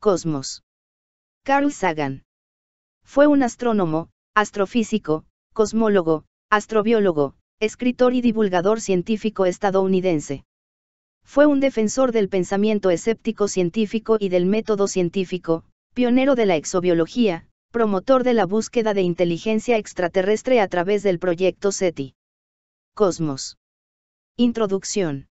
Cosmos. Carl Sagan. Fue un astrónomo, astrofísico, cosmólogo, astrobiólogo, escritor y divulgador científico estadounidense. Fue un defensor del pensamiento escéptico científico y del método científico, pionero de la exobiología, promotor de la búsqueda de inteligencia extraterrestre a través del proyecto SETI. Cosmos. Introducción.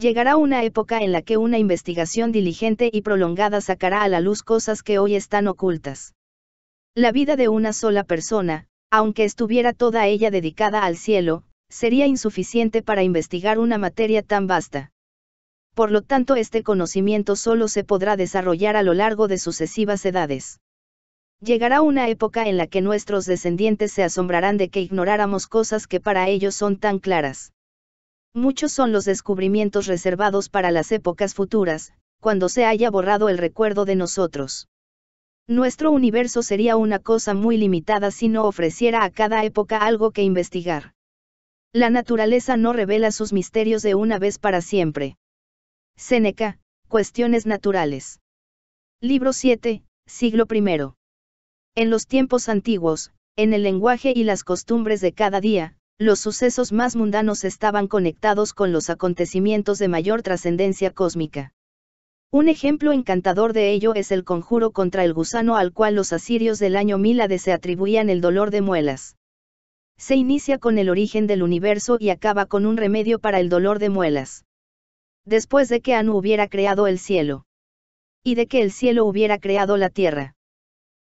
Llegará una época en la que una investigación diligente y prolongada sacará a la luz cosas que hoy están ocultas. La vida de una sola persona, aunque estuviera toda ella dedicada al cielo, sería insuficiente para investigar una materia tan vasta. Por lo tanto, este conocimiento solo se podrá desarrollar a lo largo de sucesivas edades. Llegará una época en la que nuestros descendientes se asombrarán de que ignoráramos cosas que para ellos son tan claras. Muchos son los descubrimientos reservados para las épocas futuras, cuando se haya borrado el recuerdo de nosotros. Nuestro universo sería una cosa muy limitada si no ofreciera a cada época algo que investigar. La naturaleza no revela sus misterios de una vez para siempre. Séneca, Cuestiones Naturales. Libro 7, siglo I. En los tiempos antiguos, en el lenguaje y las costumbres de cada día, los sucesos más mundanos estaban conectados con los acontecimientos de mayor trascendencia cósmica. Un ejemplo encantador de ello es el conjuro contra el gusano al cual los asirios del año Milade se atribuían el dolor de muelas. Se inicia con el origen del universo y acaba con un remedio para el dolor de muelas. Después de que Anu hubiera creado el cielo. Y de que el cielo hubiera creado la tierra.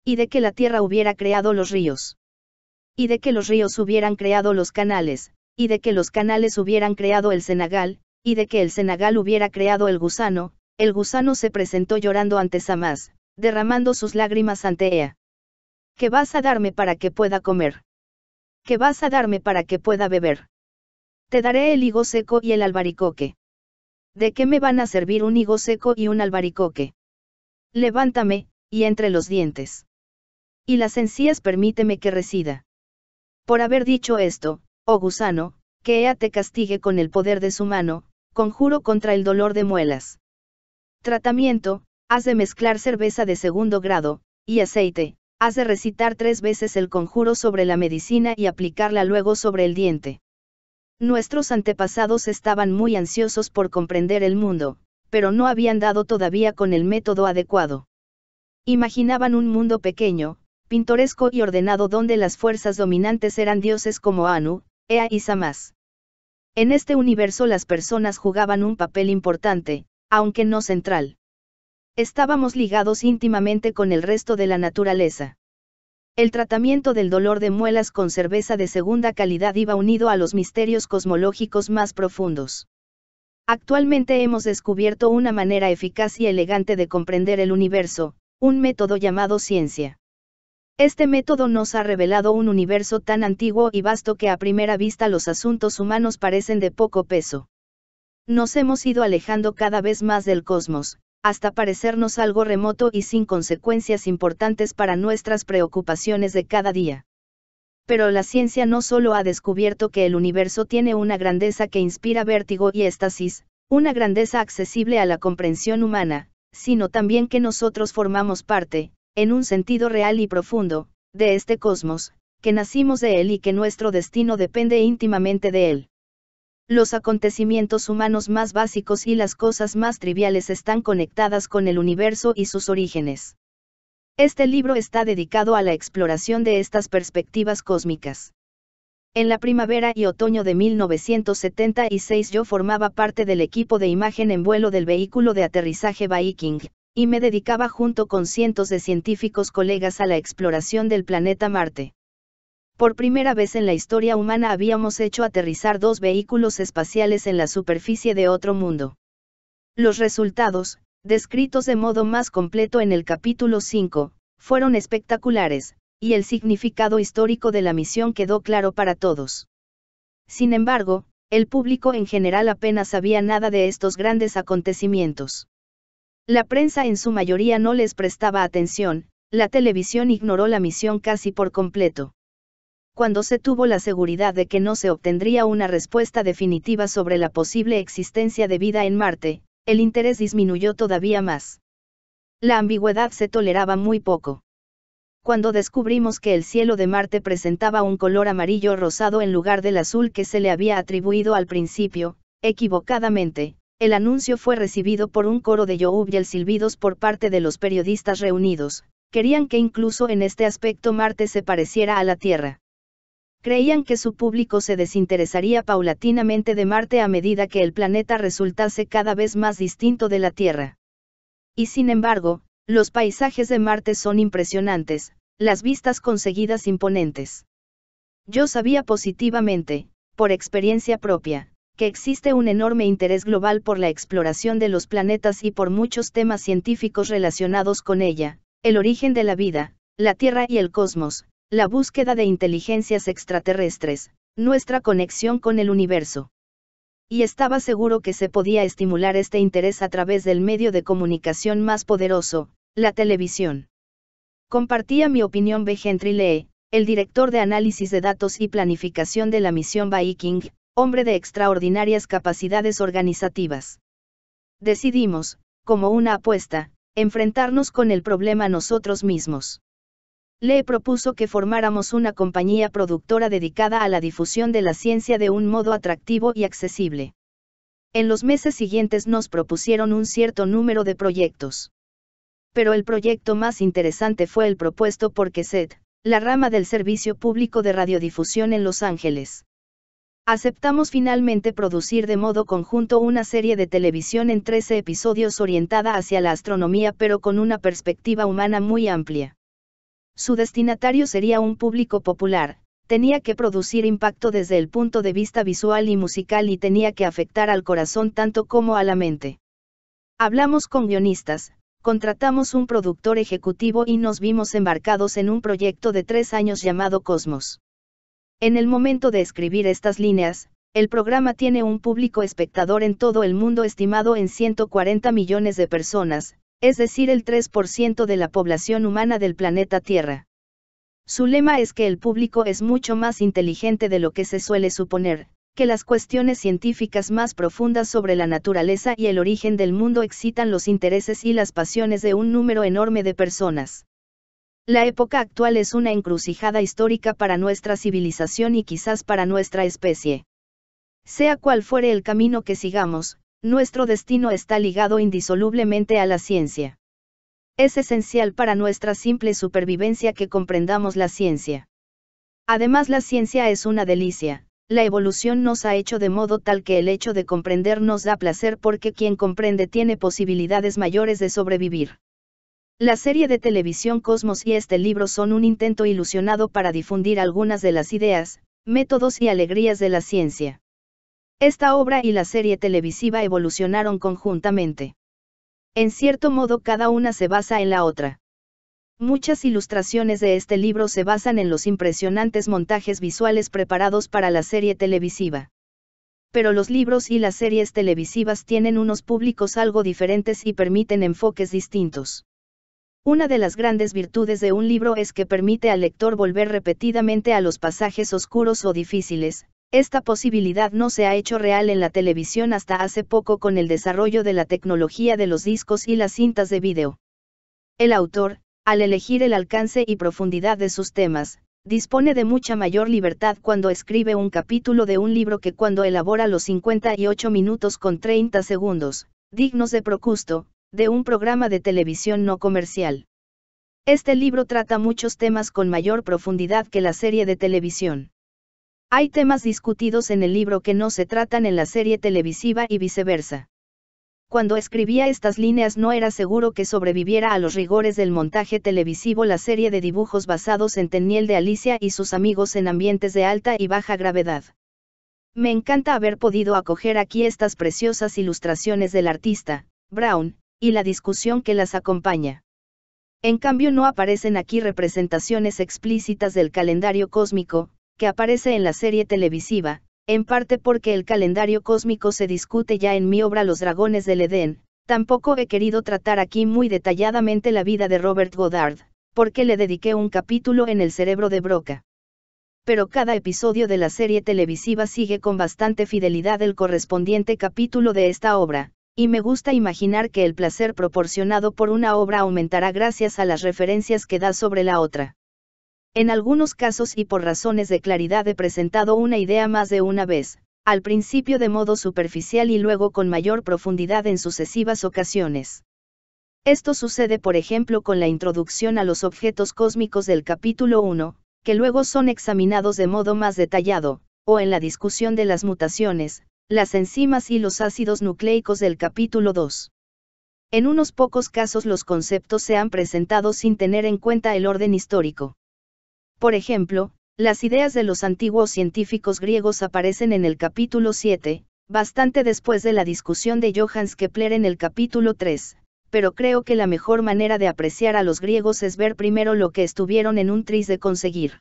Y de que la tierra hubiera creado los ríos y de que los ríos hubieran creado los canales, y de que los canales hubieran creado el Senagal, y de que el Senagal hubiera creado el gusano, el gusano se presentó llorando ante Samás, derramando sus lágrimas ante ella. ¿Qué vas a darme para que pueda comer? ¿Qué vas a darme para que pueda beber? Te daré el higo seco y el albaricoque. ¿De qué me van a servir un higo seco y un albaricoque? Levántame, y entre los dientes. Y las encías permíteme que resida. Por haber dicho esto, oh gusano, que Ea te castigue con el poder de su mano, conjuro contra el dolor de muelas. Tratamiento, has de mezclar cerveza de segundo grado, y aceite, has de recitar tres veces el conjuro sobre la medicina y aplicarla luego sobre el diente. Nuestros antepasados estaban muy ansiosos por comprender el mundo, pero no habían dado todavía con el método adecuado. Imaginaban un mundo pequeño, pintoresco y ordenado donde las fuerzas dominantes eran dioses como Anu, Ea y Samas. En este universo las personas jugaban un papel importante, aunque no central. Estábamos ligados íntimamente con el resto de la naturaleza. El tratamiento del dolor de muelas con cerveza de segunda calidad iba unido a los misterios cosmológicos más profundos. Actualmente hemos descubierto una manera eficaz y elegante de comprender el universo, un método llamado ciencia. Este método nos ha revelado un universo tan antiguo y vasto que a primera vista los asuntos humanos parecen de poco peso. Nos hemos ido alejando cada vez más del cosmos, hasta parecernos algo remoto y sin consecuencias importantes para nuestras preocupaciones de cada día. Pero la ciencia no solo ha descubierto que el universo tiene una grandeza que inspira vértigo y éxtasis, una grandeza accesible a la comprensión humana, sino también que nosotros formamos parte, en un sentido real y profundo, de este cosmos, que nacimos de él y que nuestro destino depende íntimamente de él. Los acontecimientos humanos más básicos y las cosas más triviales están conectadas con el universo y sus orígenes. Este libro está dedicado a la exploración de estas perspectivas cósmicas. En la primavera y otoño de 1976 yo formaba parte del equipo de imagen en vuelo del vehículo de aterrizaje Viking, y me dedicaba junto con cientos de científicos colegas a la exploración del planeta Marte. Por primera vez en la historia humana habíamos hecho aterrizar dos vehículos espaciales en la superficie de otro mundo. Los resultados, descritos de modo más completo en el capítulo 5, fueron espectaculares, y el significado histórico de la misión quedó claro para todos. Sin embargo, el público en general apenas sabía nada de estos grandes acontecimientos. La prensa en su mayoría no les prestaba atención, la televisión ignoró la misión casi por completo. Cuando se tuvo la seguridad de que no se obtendría una respuesta definitiva sobre la posible existencia de vida en Marte, el interés disminuyó todavía más. La ambigüedad se toleraba muy poco. Cuando descubrimos que el cielo de Marte presentaba un color amarillo rosado en lugar del azul que se le había atribuido al principio, equivocadamente, el anuncio fue recibido por un coro de y silbidos por parte de los periodistas reunidos, querían que incluso en este aspecto Marte se pareciera a la Tierra. Creían que su público se desinteresaría paulatinamente de Marte a medida que el planeta resultase cada vez más distinto de la Tierra. Y sin embargo, los paisajes de Marte son impresionantes, las vistas conseguidas imponentes. Yo sabía positivamente, por experiencia propia, que existe un enorme interés global por la exploración de los planetas y por muchos temas científicos relacionados con ella, el origen de la vida, la Tierra y el cosmos, la búsqueda de inteligencias extraterrestres, nuestra conexión con el universo. Y estaba seguro que se podía estimular este interés a través del medio de comunicación más poderoso, la televisión. Compartía mi opinión B. Henry Lee, el director de análisis de datos y planificación de la misión Viking, hombre de extraordinarias capacidades organizativas. Decidimos, como una apuesta, enfrentarnos con el problema nosotros mismos. Lee propuso que formáramos una compañía productora dedicada a la difusión de la ciencia de un modo atractivo y accesible. En los meses siguientes nos propusieron un cierto número de proyectos. Pero el proyecto más interesante fue el propuesto por KESET, la rama del Servicio Público de Radiodifusión en Los Ángeles. Aceptamos finalmente producir de modo conjunto una serie de televisión en 13 episodios orientada hacia la astronomía pero con una perspectiva humana muy amplia. Su destinatario sería un público popular, tenía que producir impacto desde el punto de vista visual y musical y tenía que afectar al corazón tanto como a la mente. Hablamos con guionistas, contratamos un productor ejecutivo y nos vimos embarcados en un proyecto de tres años llamado Cosmos. En el momento de escribir estas líneas, el programa tiene un público espectador en todo el mundo estimado en 140 millones de personas, es decir, el 3% de la población humana del planeta Tierra. Su lema es que el público es mucho más inteligente de lo que se suele suponer, que las cuestiones científicas más profundas sobre la naturaleza y el origen del mundo excitan los intereses y las pasiones de un número enorme de personas. La época actual es una encrucijada histórica para nuestra civilización y quizás para nuestra especie. Sea cual fuere el camino que sigamos, nuestro destino está ligado indisolublemente a la ciencia. Es esencial para nuestra simple supervivencia que comprendamos la ciencia. Además la ciencia es una delicia, la evolución nos ha hecho de modo tal que el hecho de comprender nos da placer porque quien comprende tiene posibilidades mayores de sobrevivir. La serie de televisión Cosmos y este libro son un intento ilusionado para difundir algunas de las ideas, métodos y alegrías de la ciencia. Esta obra y la serie televisiva evolucionaron conjuntamente. En cierto modo cada una se basa en la otra. Muchas ilustraciones de este libro se basan en los impresionantes montajes visuales preparados para la serie televisiva. Pero los libros y las series televisivas tienen unos públicos algo diferentes y permiten enfoques distintos. Una de las grandes virtudes de un libro es que permite al lector volver repetidamente a los pasajes oscuros o difíciles. Esta posibilidad no se ha hecho real en la televisión hasta hace poco con el desarrollo de la tecnología de los discos y las cintas de vídeo. El autor, al elegir el alcance y profundidad de sus temas, dispone de mucha mayor libertad cuando escribe un capítulo de un libro que cuando elabora los 58 minutos con 30 segundos, dignos de Procusto, de un programa de televisión no comercial. Este libro trata muchos temas con mayor profundidad que la serie de televisión. Hay temas discutidos en el libro que no se tratan en la serie televisiva y viceversa. Cuando escribía estas líneas no era seguro que sobreviviera a los rigores del montaje televisivo la serie de dibujos basados en Teniel de Alicia y sus amigos en ambientes de alta y baja gravedad. Me encanta haber podido acoger aquí estas preciosas ilustraciones del artista, Brown, y la discusión que las acompaña. En cambio no aparecen aquí representaciones explícitas del calendario cósmico, que aparece en la serie televisiva, en parte porque el calendario cósmico se discute ya en mi obra Los Dragones del Edén, tampoco he querido tratar aquí muy detalladamente la vida de Robert Goddard, porque le dediqué un capítulo en El cerebro de Broca. Pero cada episodio de la serie televisiva sigue con bastante fidelidad el correspondiente capítulo de esta obra, y me gusta imaginar que el placer proporcionado por una obra aumentará gracias a las referencias que da sobre la otra. En algunos casos y por razones de claridad he presentado una idea más de una vez, al principio de modo superficial y luego con mayor profundidad en sucesivas ocasiones. Esto sucede por ejemplo con la introducción a los objetos cósmicos del capítulo 1, que luego son examinados de modo más detallado, o en la discusión de las mutaciones, las enzimas y los ácidos nucleicos del capítulo 2. En unos pocos casos los conceptos se han presentado sin tener en cuenta el orden histórico. Por ejemplo, las ideas de los antiguos científicos griegos aparecen en el capítulo 7, bastante después de la discusión de Johannes Kepler en el capítulo 3, pero creo que la mejor manera de apreciar a los griegos es ver primero lo que estuvieron en un tris de conseguir.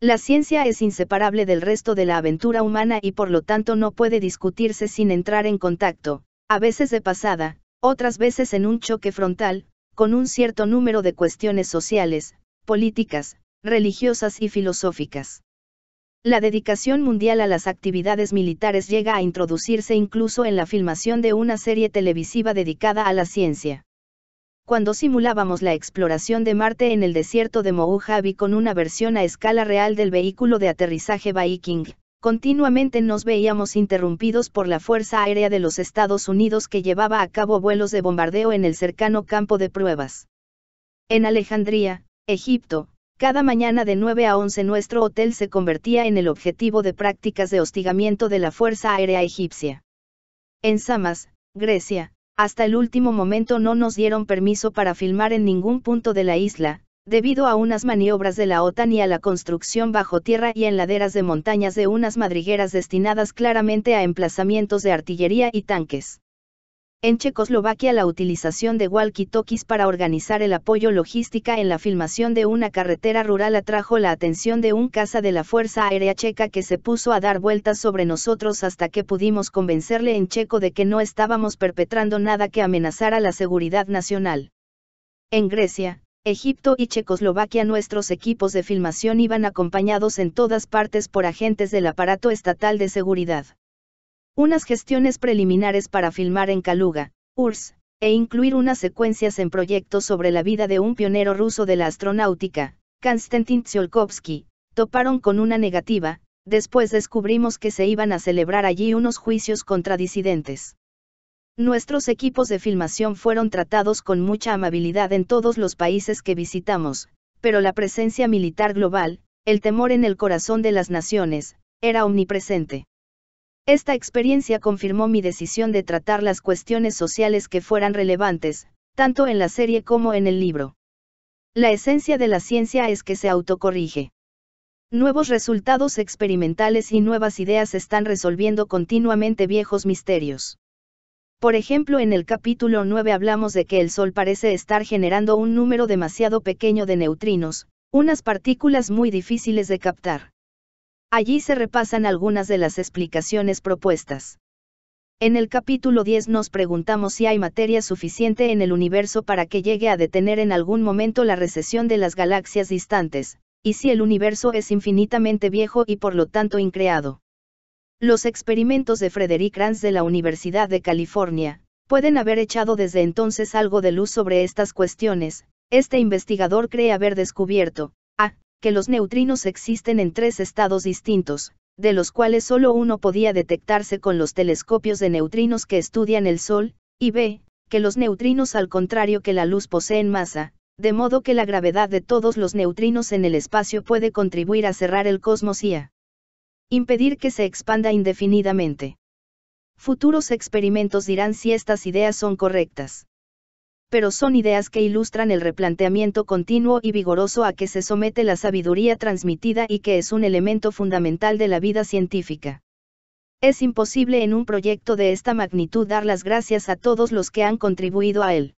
La ciencia es inseparable del resto de la aventura humana y por lo tanto no puede discutirse sin entrar en contacto, a veces de pasada, otras veces en un choque frontal, con un cierto número de cuestiones sociales, políticas, religiosas y filosóficas. La dedicación mundial a las actividades militares llega a introducirse incluso en la filmación de una serie televisiva dedicada a la ciencia cuando simulábamos la exploración de Marte en el desierto de Mojave con una versión a escala real del vehículo de aterrizaje Viking, continuamente nos veíamos interrumpidos por la Fuerza Aérea de los Estados Unidos que llevaba a cabo vuelos de bombardeo en el cercano campo de pruebas. En Alejandría, Egipto, cada mañana de 9 a 11 nuestro hotel se convertía en el objetivo de prácticas de hostigamiento de la Fuerza Aérea Egipcia. En Samas, Grecia, hasta el último momento no nos dieron permiso para filmar en ningún punto de la isla, debido a unas maniobras de la OTAN y a la construcción bajo tierra y en laderas de montañas de unas madrigueras destinadas claramente a emplazamientos de artillería y tanques. En Checoslovaquia la utilización de walkie-talkies para organizar el apoyo logística en la filmación de una carretera rural atrajo la atención de un caza de la Fuerza Aérea Checa que se puso a dar vueltas sobre nosotros hasta que pudimos convencerle en checo de que no estábamos perpetrando nada que amenazara la seguridad nacional. En Grecia, Egipto y Checoslovaquia nuestros equipos de filmación iban acompañados en todas partes por agentes del aparato estatal de seguridad unas gestiones preliminares para filmar en Kaluga, URSS, e incluir unas secuencias en proyectos sobre la vida de un pionero ruso de la astronáutica, Konstantin Tsiolkovsky, toparon con una negativa, después descubrimos que se iban a celebrar allí unos juicios contra disidentes. Nuestros equipos de filmación fueron tratados con mucha amabilidad en todos los países que visitamos, pero la presencia militar global, el temor en el corazón de las naciones, era omnipresente. Esta experiencia confirmó mi decisión de tratar las cuestiones sociales que fueran relevantes, tanto en la serie como en el libro. La esencia de la ciencia es que se autocorrige. Nuevos resultados experimentales y nuevas ideas están resolviendo continuamente viejos misterios. Por ejemplo, en el capítulo 9 hablamos de que el Sol parece estar generando un número demasiado pequeño de neutrinos, unas partículas muy difíciles de captar. Allí se repasan algunas de las explicaciones propuestas. En el capítulo 10 nos preguntamos si hay materia suficiente en el universo para que llegue a detener en algún momento la recesión de las galaxias distantes, y si el universo es infinitamente viejo y por lo tanto increado. Los experimentos de Frederick Ranz de la Universidad de California, pueden haber echado desde entonces algo de luz sobre estas cuestiones, este investigador cree haber descubierto, que los neutrinos existen en tres estados distintos, de los cuales solo uno podía detectarse con los telescopios de neutrinos que estudian el Sol, y b, que los neutrinos al contrario que la luz poseen masa, de modo que la gravedad de todos los neutrinos en el espacio puede contribuir a cerrar el cosmos y a impedir que se expanda indefinidamente. Futuros experimentos dirán si estas ideas son correctas pero son ideas que ilustran el replanteamiento continuo y vigoroso a que se somete la sabiduría transmitida y que es un elemento fundamental de la vida científica. Es imposible en un proyecto de esta magnitud dar las gracias a todos los que han contribuido a él.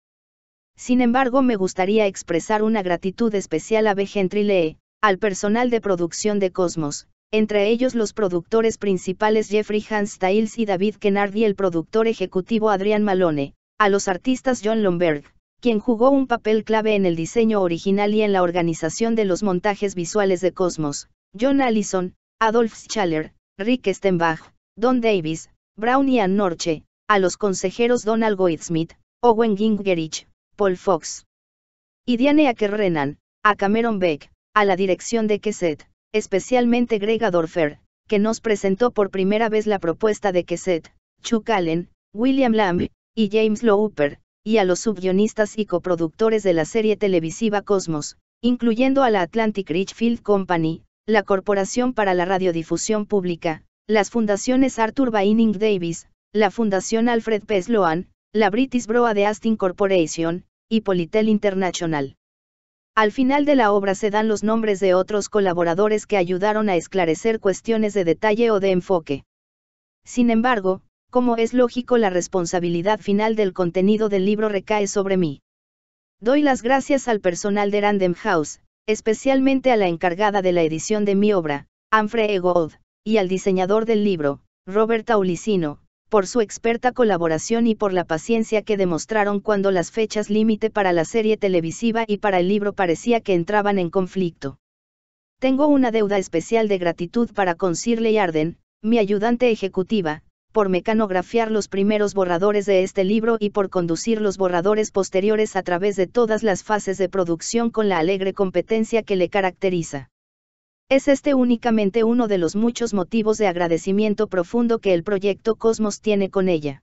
Sin embargo, me gustaría expresar una gratitud especial a B. Lee, al personal de producción de Cosmos, entre ellos los productores principales Jeffrey Hans Stiles y David Kennard y el productor ejecutivo Adrian Malone, a los artistas John Lomberg, quien jugó un papel clave en el diseño original y en la organización de los montajes visuales de Cosmos, John Allison, Adolf Schaller, Rick Stenbach, Don Davis, Brown y Ann Norche, a los consejeros Donald Goldsmith, Owen Gingrich, Paul Fox y Diane Akerrenan, a Cameron Beck, a la dirección de Kesset, especialmente Greg Adorfer, que nos presentó por primera vez la propuesta de Kesset, Chuck Allen, William Lamb, y James Lowper, y a los subguionistas y coproductores de la serie televisiva Cosmos, incluyendo a la Atlantic Richfield Company, la Corporación para la Radiodifusión Pública, las fundaciones Arthur Baining Davis, la Fundación Alfred P. Sloan, la British Broadcasting Corporation, y Politel International. Al final de la obra se dan los nombres de otros colaboradores que ayudaron a esclarecer cuestiones de detalle o de enfoque. Sin embargo, como es lógico la responsabilidad final del contenido del libro recae sobre mí. Doy las gracias al personal de Random House, especialmente a la encargada de la edición de mi obra, Humphrey Gold, y al diseñador del libro, Robert Aulicino, por su experta colaboración y por la paciencia que demostraron cuando las fechas límite para la serie televisiva y para el libro parecía que entraban en conflicto. Tengo una deuda especial de gratitud para con Shirley Arden, mi ayudante ejecutiva, por mecanografiar los primeros borradores de este libro y por conducir los borradores posteriores a través de todas las fases de producción con la alegre competencia que le caracteriza. Es este únicamente uno de los muchos motivos de agradecimiento profundo que el proyecto Cosmos tiene con ella.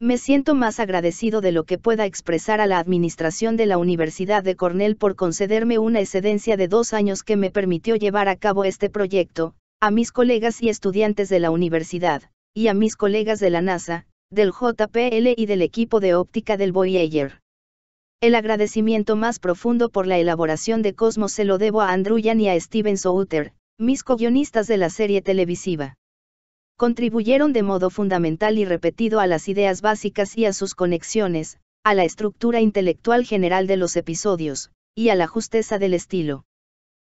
Me siento más agradecido de lo que pueda expresar a la administración de la Universidad de Cornell por concederme una excedencia de dos años que me permitió llevar a cabo este proyecto, a mis colegas y estudiantes de la universidad y a mis colegas de la NASA, del JPL y del equipo de óptica del Voyager. El agradecimiento más profundo por la elaboración de Cosmos se lo debo a Andrew y a Steven Souter, mis co-guionistas de la serie televisiva. Contribuyeron de modo fundamental y repetido a las ideas básicas y a sus conexiones, a la estructura intelectual general de los episodios, y a la justeza del estilo.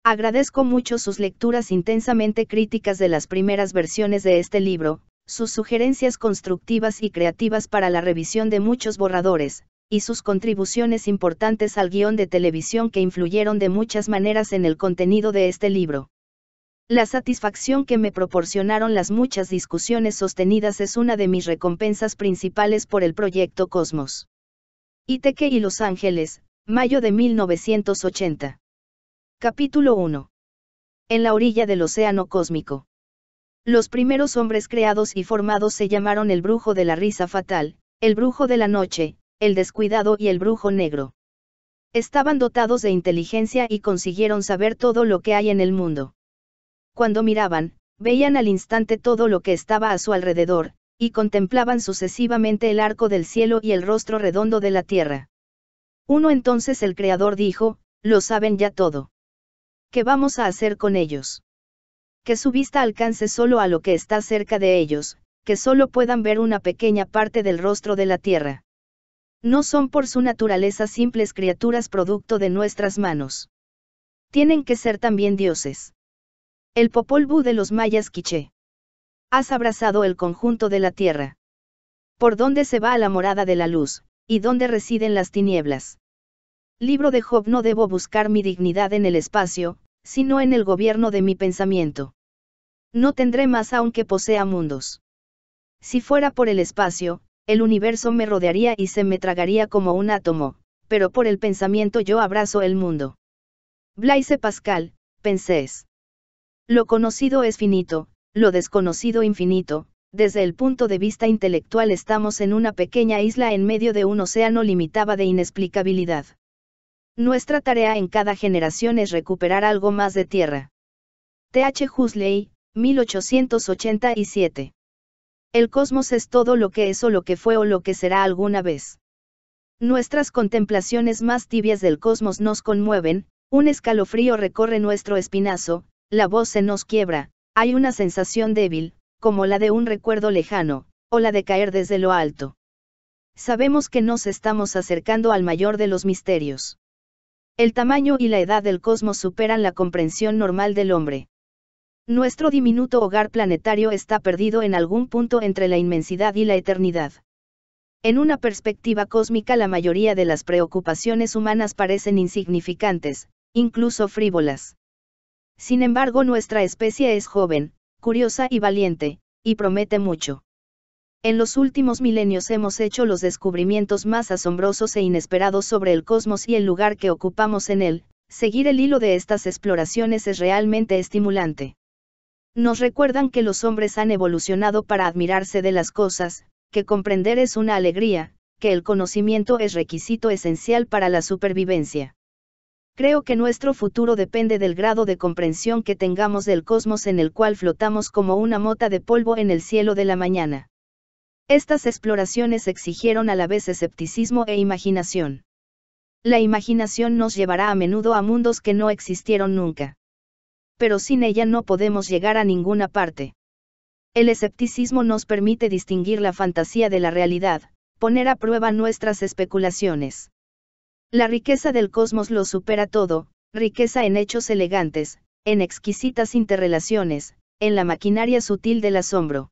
Agradezco mucho sus lecturas intensamente críticas de las primeras versiones de este libro, sus sugerencias constructivas y creativas para la revisión de muchos borradores, y sus contribuciones importantes al guión de televisión que influyeron de muchas maneras en el contenido de este libro. La satisfacción que me proporcionaron las muchas discusiones sostenidas es una de mis recompensas principales por el proyecto Cosmos. Iteque y Los Ángeles, mayo de 1980. Capítulo 1. En la orilla del océano cósmico. Los primeros hombres creados y formados se llamaron el brujo de la risa fatal, el brujo de la noche, el descuidado y el brujo negro. Estaban dotados de inteligencia y consiguieron saber todo lo que hay en el mundo. Cuando miraban, veían al instante todo lo que estaba a su alrededor, y contemplaban sucesivamente el arco del cielo y el rostro redondo de la tierra. Uno entonces el Creador dijo, lo saben ya todo. ¿Qué vamos a hacer con ellos? que su vista alcance solo a lo que está cerca de ellos, que solo puedan ver una pequeña parte del rostro de la tierra. No son por su naturaleza simples criaturas producto de nuestras manos. Tienen que ser también dioses. El Popol Vuh de los mayas quiché. Has abrazado el conjunto de la tierra. Por dónde se va a la morada de la luz, y dónde residen las tinieblas. Libro de Job No debo buscar mi dignidad en el espacio, sino en el gobierno de mi pensamiento. No tendré más aunque posea mundos. Si fuera por el espacio, el universo me rodearía y se me tragaría como un átomo, pero por el pensamiento yo abrazo el mundo. Blaise Pascal, pensés. Lo conocido es finito, lo desconocido infinito, desde el punto de vista intelectual estamos en una pequeña isla en medio de un océano limitaba de inexplicabilidad. Nuestra tarea en cada generación es recuperar algo más de tierra. T.H. Huxley, 1887. El cosmos es todo lo que es o lo que fue o lo que será alguna vez. Nuestras contemplaciones más tibias del cosmos nos conmueven, un escalofrío recorre nuestro espinazo, la voz se nos quiebra, hay una sensación débil, como la de un recuerdo lejano, o la de caer desde lo alto. Sabemos que nos estamos acercando al mayor de los misterios. El tamaño y la edad del cosmos superan la comprensión normal del hombre. Nuestro diminuto hogar planetario está perdido en algún punto entre la inmensidad y la eternidad. En una perspectiva cósmica la mayoría de las preocupaciones humanas parecen insignificantes, incluso frívolas. Sin embargo nuestra especie es joven, curiosa y valiente, y promete mucho. En los últimos milenios hemos hecho los descubrimientos más asombrosos e inesperados sobre el cosmos y el lugar que ocupamos en él, seguir el hilo de estas exploraciones es realmente estimulante. Nos recuerdan que los hombres han evolucionado para admirarse de las cosas, que comprender es una alegría, que el conocimiento es requisito esencial para la supervivencia. Creo que nuestro futuro depende del grado de comprensión que tengamos del cosmos en el cual flotamos como una mota de polvo en el cielo de la mañana. Estas exploraciones exigieron a la vez escepticismo e imaginación. La imaginación nos llevará a menudo a mundos que no existieron nunca. Pero sin ella no podemos llegar a ninguna parte. El escepticismo nos permite distinguir la fantasía de la realidad, poner a prueba nuestras especulaciones. La riqueza del cosmos lo supera todo, riqueza en hechos elegantes, en exquisitas interrelaciones, en la maquinaria sutil del asombro.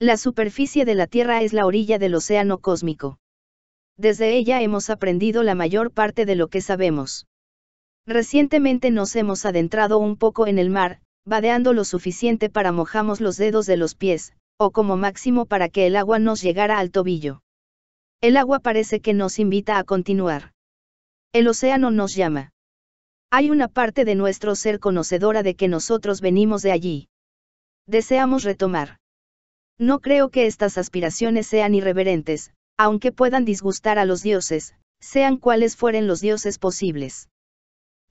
La superficie de la Tierra es la orilla del océano cósmico. Desde ella hemos aprendido la mayor parte de lo que sabemos. Recientemente nos hemos adentrado un poco en el mar, badeando lo suficiente para mojamos los dedos de los pies, o como máximo para que el agua nos llegara al tobillo. El agua parece que nos invita a continuar. El océano nos llama. Hay una parte de nuestro ser conocedora de que nosotros venimos de allí. Deseamos retomar. No creo que estas aspiraciones sean irreverentes, aunque puedan disgustar a los dioses, sean cuales fueren los dioses posibles.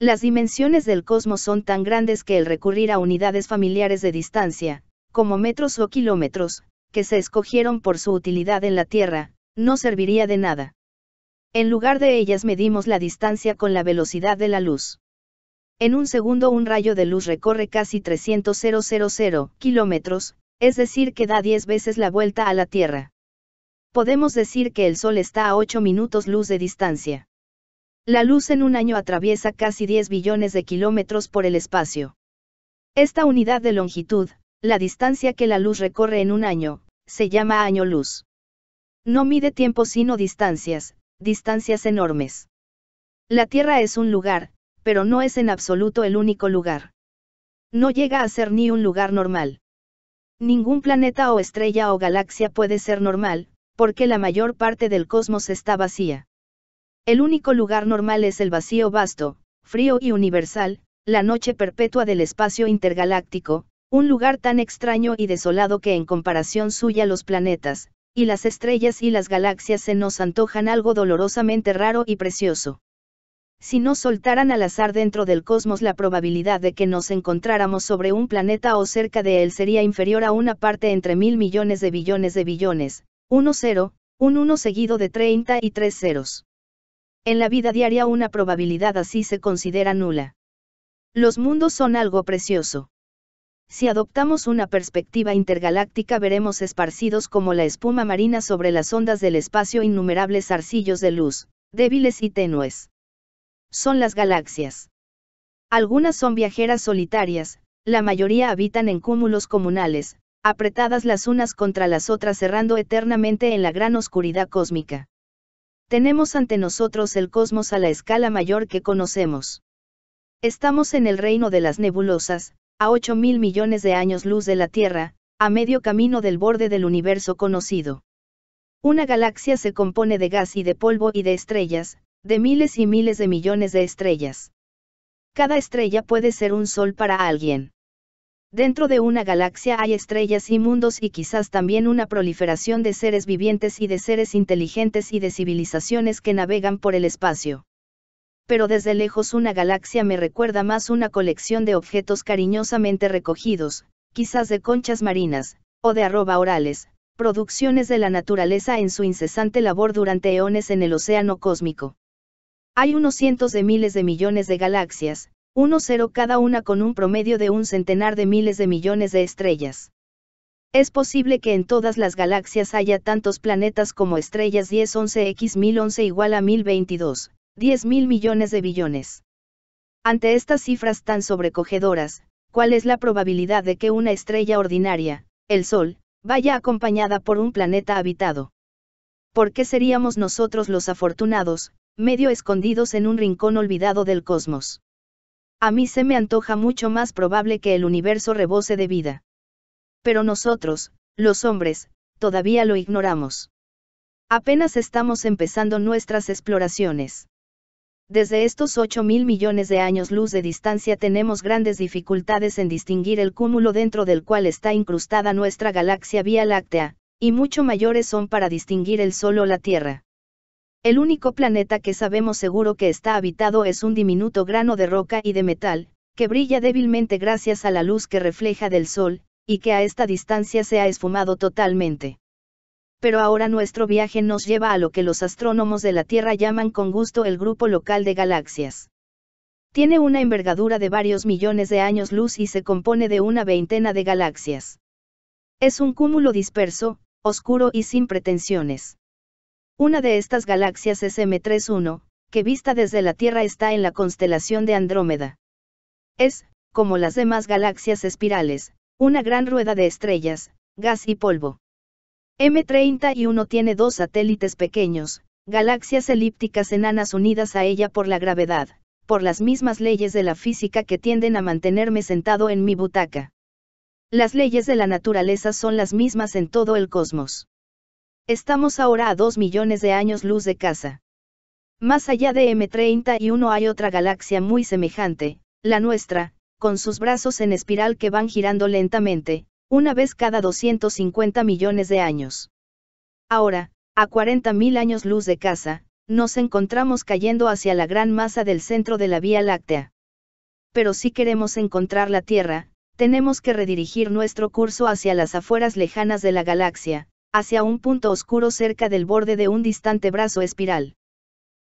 Las dimensiones del cosmos son tan grandes que el recurrir a unidades familiares de distancia, como metros o kilómetros, que se escogieron por su utilidad en la Tierra, no serviría de nada. En lugar de ellas medimos la distancia con la velocidad de la luz. En un segundo un rayo de luz recorre casi 300,000 kilómetros, es decir que da 10 veces la vuelta a la Tierra. Podemos decir que el Sol está a 8 minutos luz de distancia. La luz en un año atraviesa casi 10 billones de kilómetros por el espacio. Esta unidad de longitud, la distancia que la luz recorre en un año, se llama año luz. No mide tiempo sino distancias, distancias enormes. La Tierra es un lugar, pero no es en absoluto el único lugar. No llega a ser ni un lugar normal. Ningún planeta o estrella o galaxia puede ser normal, porque la mayor parte del cosmos está vacía. El único lugar normal es el vacío vasto, frío y universal, la noche perpetua del espacio intergaláctico, un lugar tan extraño y desolado que en comparación suya los planetas, y las estrellas y las galaxias se nos antojan algo dolorosamente raro y precioso si no soltaran al azar dentro del cosmos la probabilidad de que nos encontráramos sobre un planeta o cerca de él sería inferior a una parte entre mil millones de billones de billones, uno cero, un 1 seguido de 30 y tres ceros. En la vida diaria una probabilidad así se considera nula. Los mundos son algo precioso. Si adoptamos una perspectiva intergaláctica veremos esparcidos como la espuma marina sobre las ondas del espacio innumerables arcillos de luz, débiles y tenues son las galaxias. Algunas son viajeras solitarias, la mayoría habitan en cúmulos comunales, apretadas las unas contra las otras cerrando eternamente en la gran oscuridad cósmica. Tenemos ante nosotros el cosmos a la escala mayor que conocemos. Estamos en el reino de las nebulosas, a 8 mil millones de años luz de la Tierra, a medio camino del borde del universo conocido. Una galaxia se compone de gas y de polvo y de estrellas, de miles y miles de millones de estrellas. Cada estrella puede ser un sol para alguien. Dentro de una galaxia hay estrellas y mundos y quizás también una proliferación de seres vivientes y de seres inteligentes y de civilizaciones que navegan por el espacio. Pero desde lejos una galaxia me recuerda más una colección de objetos cariñosamente recogidos, quizás de conchas marinas, o de arroba orales, producciones de la naturaleza en su incesante labor durante eones en el océano cósmico. Hay unos cientos de miles de millones de galaxias, uno cero cada una con un promedio de un centenar de miles de millones de estrellas. Es posible que en todas las galaxias haya tantos planetas como estrellas 1011x 1011 igual a 1022, 10 mil millones de billones. Ante estas cifras tan sobrecogedoras, ¿cuál es la probabilidad de que una estrella ordinaria, el Sol, vaya acompañada por un planeta habitado? ¿Por qué seríamos nosotros los afortunados, medio escondidos en un rincón olvidado del cosmos. A mí se me antoja mucho más probable que el universo rebose de vida. Pero nosotros, los hombres, todavía lo ignoramos. Apenas estamos empezando nuestras exploraciones. Desde estos 8 mil millones de años luz de distancia tenemos grandes dificultades en distinguir el cúmulo dentro del cual está incrustada nuestra galaxia Vía Láctea, y mucho mayores son para distinguir el Sol o la Tierra. El único planeta que sabemos seguro que está habitado es un diminuto grano de roca y de metal, que brilla débilmente gracias a la luz que refleja del Sol, y que a esta distancia se ha esfumado totalmente. Pero ahora nuestro viaje nos lleva a lo que los astrónomos de la Tierra llaman con gusto el grupo local de galaxias. Tiene una envergadura de varios millones de años luz y se compone de una veintena de galaxias. Es un cúmulo disperso, oscuro y sin pretensiones. Una de estas galaxias es M31, que vista desde la Tierra está en la constelación de Andrómeda. Es, como las demás galaxias espirales, una gran rueda de estrellas, gas y polvo. M31 tiene dos satélites pequeños, galaxias elípticas enanas unidas a ella por la gravedad, por las mismas leyes de la física que tienden a mantenerme sentado en mi butaca. Las leyes de la naturaleza son las mismas en todo el cosmos. Estamos ahora a 2 millones de años luz de casa. Más allá de M31 hay otra galaxia muy semejante, la nuestra, con sus brazos en espiral que van girando lentamente, una vez cada 250 millones de años. Ahora, a 40.000 años luz de casa, nos encontramos cayendo hacia la gran masa del centro de la Vía Láctea. Pero si queremos encontrar la Tierra, tenemos que redirigir nuestro curso hacia las afueras lejanas de la galaxia, hacia un punto oscuro cerca del borde de un distante brazo espiral.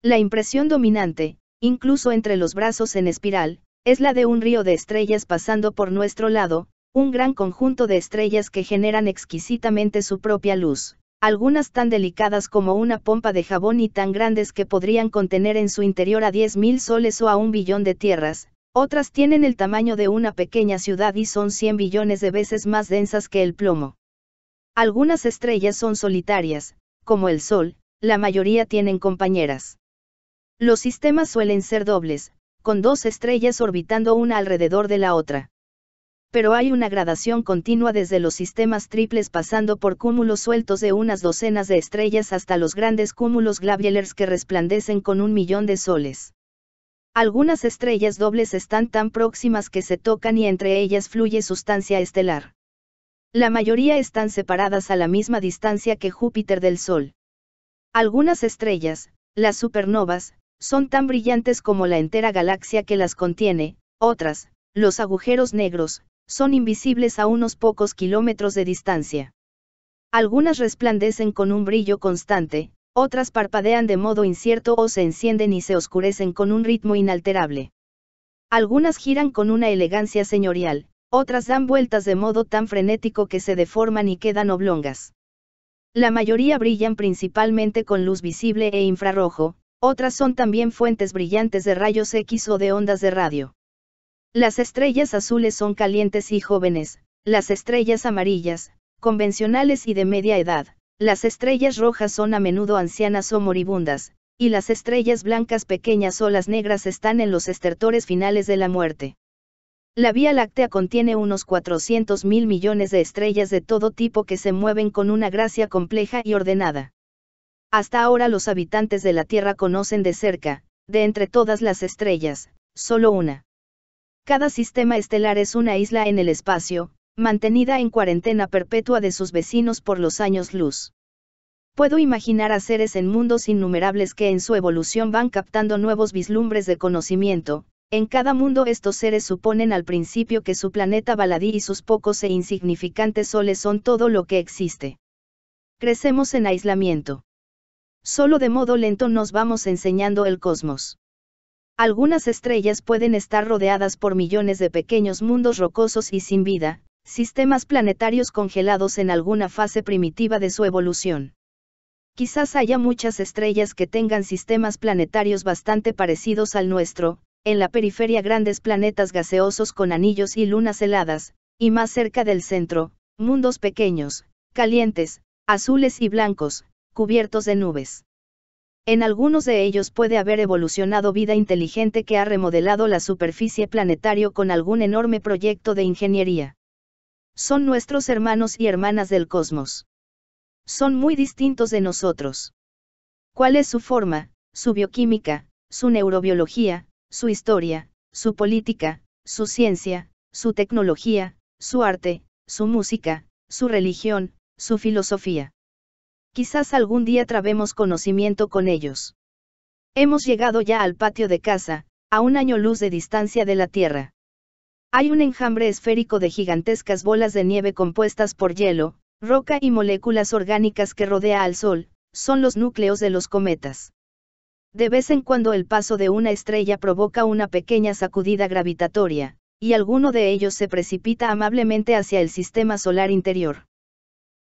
La impresión dominante, incluso entre los brazos en espiral, es la de un río de estrellas pasando por nuestro lado, un gran conjunto de estrellas que generan exquisitamente su propia luz, algunas tan delicadas como una pompa de jabón y tan grandes que podrían contener en su interior a 10.000 soles o a un billón de tierras, otras tienen el tamaño de una pequeña ciudad y son 100 billones de veces más densas que el plomo. Algunas estrellas son solitarias, como el Sol, la mayoría tienen compañeras. Los sistemas suelen ser dobles, con dos estrellas orbitando una alrededor de la otra. Pero hay una gradación continua desde los sistemas triples pasando por cúmulos sueltos de unas docenas de estrellas hasta los grandes cúmulos glabielers que resplandecen con un millón de soles. Algunas estrellas dobles están tan próximas que se tocan y entre ellas fluye sustancia estelar. La mayoría están separadas a la misma distancia que Júpiter del Sol. Algunas estrellas, las supernovas, son tan brillantes como la entera galaxia que las contiene, otras, los agujeros negros, son invisibles a unos pocos kilómetros de distancia. Algunas resplandecen con un brillo constante, otras parpadean de modo incierto o se encienden y se oscurecen con un ritmo inalterable. Algunas giran con una elegancia señorial, otras dan vueltas de modo tan frenético que se deforman y quedan oblongas. La mayoría brillan principalmente con luz visible e infrarrojo, otras son también fuentes brillantes de rayos X o de ondas de radio. Las estrellas azules son calientes y jóvenes, las estrellas amarillas, convencionales y de media edad, las estrellas rojas son a menudo ancianas o moribundas, y las estrellas blancas pequeñas o las negras están en los estertores finales de la muerte. La Vía Láctea contiene unos 400 mil millones de estrellas de todo tipo que se mueven con una gracia compleja y ordenada. Hasta ahora los habitantes de la Tierra conocen de cerca, de entre todas las estrellas, solo una. Cada sistema estelar es una isla en el espacio, mantenida en cuarentena perpetua de sus vecinos por los años luz. Puedo imaginar a seres en mundos innumerables que en su evolución van captando nuevos vislumbres de conocimiento, en cada mundo estos seres suponen al principio que su planeta baladí y sus pocos e insignificantes soles son todo lo que existe. Crecemos en aislamiento. Solo de modo lento nos vamos enseñando el cosmos. Algunas estrellas pueden estar rodeadas por millones de pequeños mundos rocosos y sin vida, sistemas planetarios congelados en alguna fase primitiva de su evolución. Quizás haya muchas estrellas que tengan sistemas planetarios bastante parecidos al nuestro, en la periferia grandes planetas gaseosos con anillos y lunas heladas, y más cerca del centro, mundos pequeños, calientes, azules y blancos, cubiertos de nubes. En algunos de ellos puede haber evolucionado vida inteligente que ha remodelado la superficie planetario con algún enorme proyecto de ingeniería. Son nuestros hermanos y hermanas del cosmos. Son muy distintos de nosotros. ¿Cuál es su forma, su bioquímica, su neurobiología, su historia, su política, su ciencia, su tecnología, su arte, su música, su religión, su filosofía. Quizás algún día trabemos conocimiento con ellos. Hemos llegado ya al patio de casa, a un año luz de distancia de la Tierra. Hay un enjambre esférico de gigantescas bolas de nieve compuestas por hielo, roca y moléculas orgánicas que rodea al Sol, son los núcleos de los cometas. De vez en cuando el paso de una estrella provoca una pequeña sacudida gravitatoria, y alguno de ellos se precipita amablemente hacia el sistema solar interior.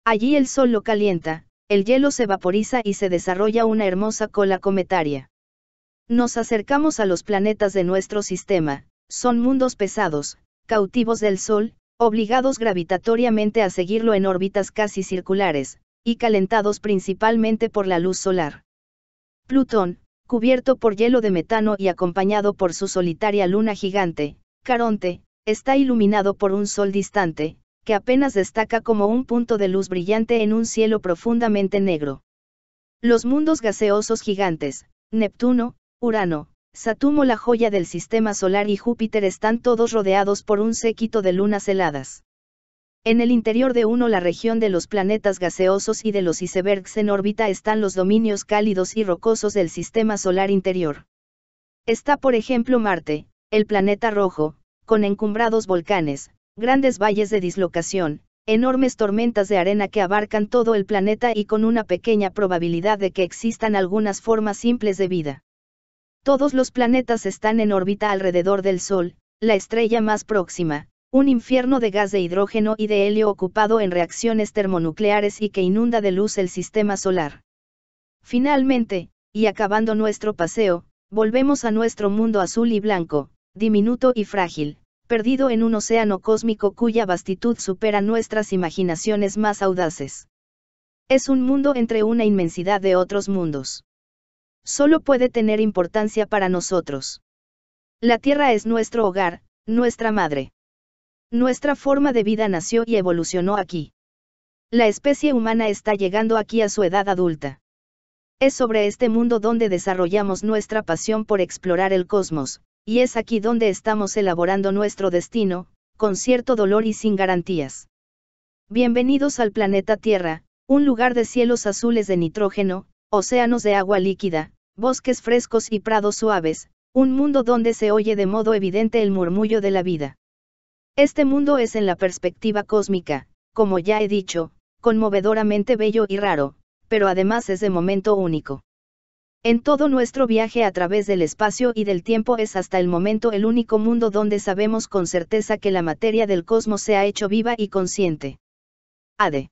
Allí el sol lo calienta, el hielo se vaporiza y se desarrolla una hermosa cola cometaria. Nos acercamos a los planetas de nuestro sistema, son mundos pesados, cautivos del sol, obligados gravitatoriamente a seguirlo en órbitas casi circulares, y calentados principalmente por la luz solar. Plutón, cubierto por hielo de metano y acompañado por su solitaria luna gigante, Caronte, está iluminado por un sol distante, que apenas destaca como un punto de luz brillante en un cielo profundamente negro. Los mundos gaseosos gigantes, Neptuno, Urano, Saturno la joya del sistema solar y Júpiter están todos rodeados por un séquito de lunas heladas. En el interior de uno la región de los planetas gaseosos y de los icebergs en órbita están los dominios cálidos y rocosos del sistema solar interior. Está por ejemplo Marte, el planeta rojo, con encumbrados volcanes, grandes valles de dislocación, enormes tormentas de arena que abarcan todo el planeta y con una pequeña probabilidad de que existan algunas formas simples de vida. Todos los planetas están en órbita alrededor del Sol, la estrella más próxima, un infierno de gas de hidrógeno y de helio ocupado en reacciones termonucleares y que inunda de luz el sistema solar. Finalmente, y acabando nuestro paseo, volvemos a nuestro mundo azul y blanco, diminuto y frágil, perdido en un océano cósmico cuya vastitud supera nuestras imaginaciones más audaces. Es un mundo entre una inmensidad de otros mundos. Solo puede tener importancia para nosotros. La Tierra es nuestro hogar, nuestra madre. Nuestra forma de vida nació y evolucionó aquí. La especie humana está llegando aquí a su edad adulta. Es sobre este mundo donde desarrollamos nuestra pasión por explorar el cosmos, y es aquí donde estamos elaborando nuestro destino, con cierto dolor y sin garantías. Bienvenidos al planeta Tierra, un lugar de cielos azules de nitrógeno, océanos de agua líquida, bosques frescos y prados suaves, un mundo donde se oye de modo evidente el murmullo de la vida. Este mundo es en la perspectiva cósmica, como ya he dicho, conmovedoramente bello y raro, pero además es de momento único. En todo nuestro viaje a través del espacio y del tiempo es hasta el momento el único mundo donde sabemos con certeza que la materia del cosmos se ha hecho viva y consciente. Ha de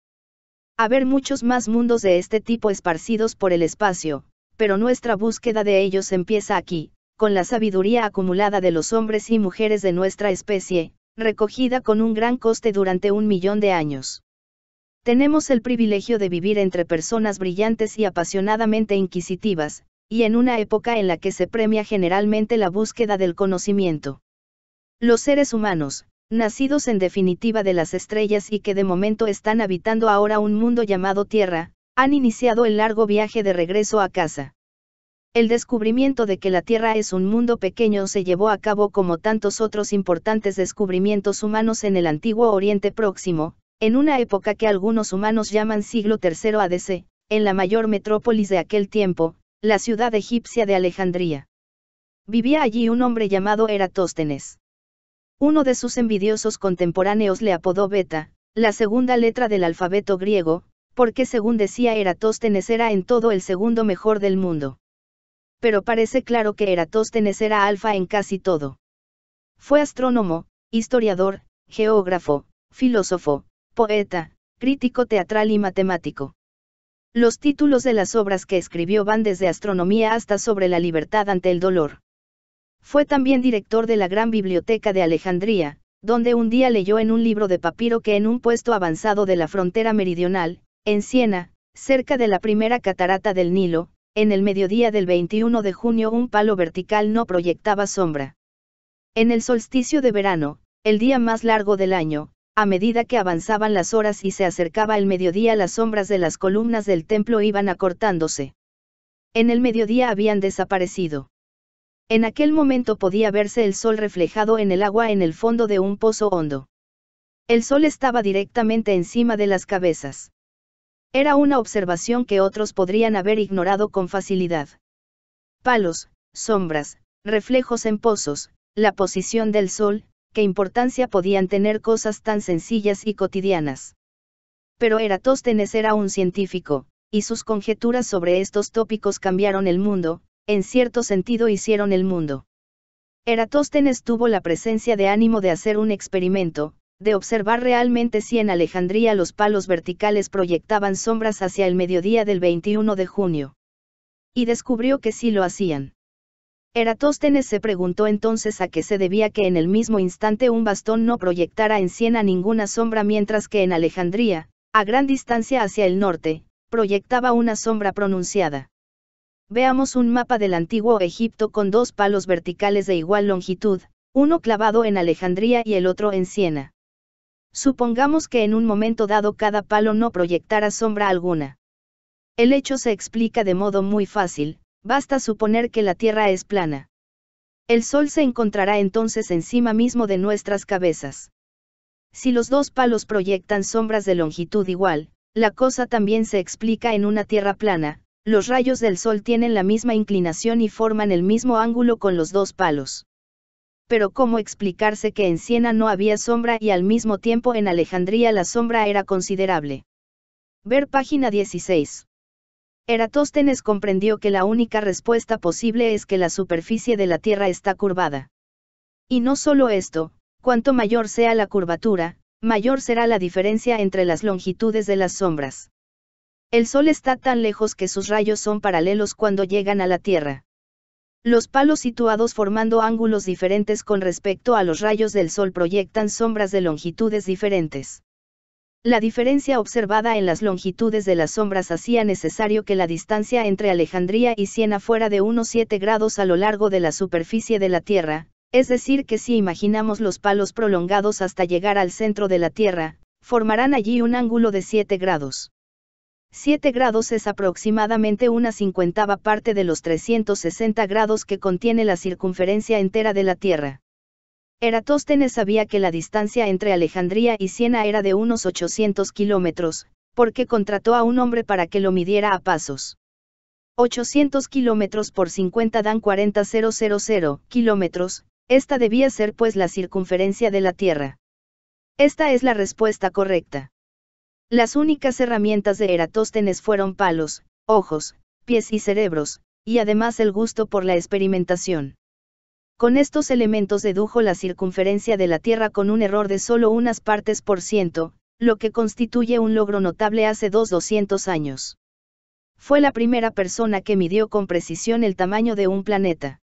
haber muchos más mundos de este tipo esparcidos por el espacio, pero nuestra búsqueda de ellos empieza aquí, con la sabiduría acumulada de los hombres y mujeres de nuestra especie, recogida con un gran coste durante un millón de años. Tenemos el privilegio de vivir entre personas brillantes y apasionadamente inquisitivas, y en una época en la que se premia generalmente la búsqueda del conocimiento. Los seres humanos, nacidos en definitiva de las estrellas y que de momento están habitando ahora un mundo llamado Tierra, han iniciado el largo viaje de regreso a casa. El descubrimiento de que la Tierra es un mundo pequeño se llevó a cabo como tantos otros importantes descubrimientos humanos en el antiguo Oriente Próximo, en una época que algunos humanos llaman siglo III ADC, en la mayor metrópolis de aquel tiempo, la ciudad egipcia de Alejandría. Vivía allí un hombre llamado Eratóstenes. Uno de sus envidiosos contemporáneos le apodó Beta, la segunda letra del alfabeto griego, porque según decía Eratóstenes era en todo el segundo mejor del mundo pero parece claro que Eratóstenes era alfa en casi todo. Fue astrónomo, historiador, geógrafo, filósofo, poeta, crítico teatral y matemático. Los títulos de las obras que escribió van desde astronomía hasta sobre la libertad ante el dolor. Fue también director de la Gran Biblioteca de Alejandría, donde un día leyó en un libro de papiro que en un puesto avanzado de la frontera meridional, en Siena, cerca de la primera catarata del Nilo, en el mediodía del 21 de junio un palo vertical no proyectaba sombra. En el solsticio de verano, el día más largo del año, a medida que avanzaban las horas y se acercaba el mediodía las sombras de las columnas del templo iban acortándose. En el mediodía habían desaparecido. En aquel momento podía verse el sol reflejado en el agua en el fondo de un pozo hondo. El sol estaba directamente encima de las cabezas. Era una observación que otros podrían haber ignorado con facilidad. Palos, sombras, reflejos en pozos, la posición del sol, qué importancia podían tener cosas tan sencillas y cotidianas. Pero Eratóstenes era un científico, y sus conjeturas sobre estos tópicos cambiaron el mundo, en cierto sentido hicieron el mundo. Eratóstenes tuvo la presencia de ánimo de hacer un experimento, de observar realmente si en Alejandría los palos verticales proyectaban sombras hacia el mediodía del 21 de junio. Y descubrió que sí lo hacían. Eratóstenes se preguntó entonces a qué se debía que en el mismo instante un bastón no proyectara en Siena ninguna sombra mientras que en Alejandría, a gran distancia hacia el norte, proyectaba una sombra pronunciada. Veamos un mapa del antiguo Egipto con dos palos verticales de igual longitud, uno clavado en Alejandría y el otro en Siena. Supongamos que en un momento dado cada palo no proyectara sombra alguna. El hecho se explica de modo muy fácil, basta suponer que la Tierra es plana. El Sol se encontrará entonces encima mismo de nuestras cabezas. Si los dos palos proyectan sombras de longitud igual, la cosa también se explica en una Tierra plana, los rayos del Sol tienen la misma inclinación y forman el mismo ángulo con los dos palos pero cómo explicarse que en Siena no había sombra y al mismo tiempo en Alejandría la sombra era considerable. Ver página 16. Eratóstenes comprendió que la única respuesta posible es que la superficie de la Tierra está curvada. Y no solo esto, cuanto mayor sea la curvatura, mayor será la diferencia entre las longitudes de las sombras. El Sol está tan lejos que sus rayos son paralelos cuando llegan a la Tierra. Los palos situados formando ángulos diferentes con respecto a los rayos del sol proyectan sombras de longitudes diferentes. La diferencia observada en las longitudes de las sombras hacía necesario que la distancia entre Alejandría y Siena fuera de unos 7 grados a lo largo de la superficie de la Tierra, es decir que si imaginamos los palos prolongados hasta llegar al centro de la Tierra, formarán allí un ángulo de 7 grados. 7 grados es aproximadamente una cincuentava parte de los 360 grados que contiene la circunferencia entera de la Tierra. Eratóstenes sabía que la distancia entre Alejandría y Siena era de unos 800 kilómetros, porque contrató a un hombre para que lo midiera a pasos. 800 kilómetros por 50 dan 40,000 kilómetros, esta debía ser pues la circunferencia de la Tierra. Esta es la respuesta correcta. Las únicas herramientas de Eratóstenes fueron palos, ojos, pies y cerebros, y además el gusto por la experimentación. Con estos elementos dedujo la circunferencia de la Tierra con un error de solo unas partes por ciento, lo que constituye un logro notable hace dos 200 años. Fue la primera persona que midió con precisión el tamaño de un planeta.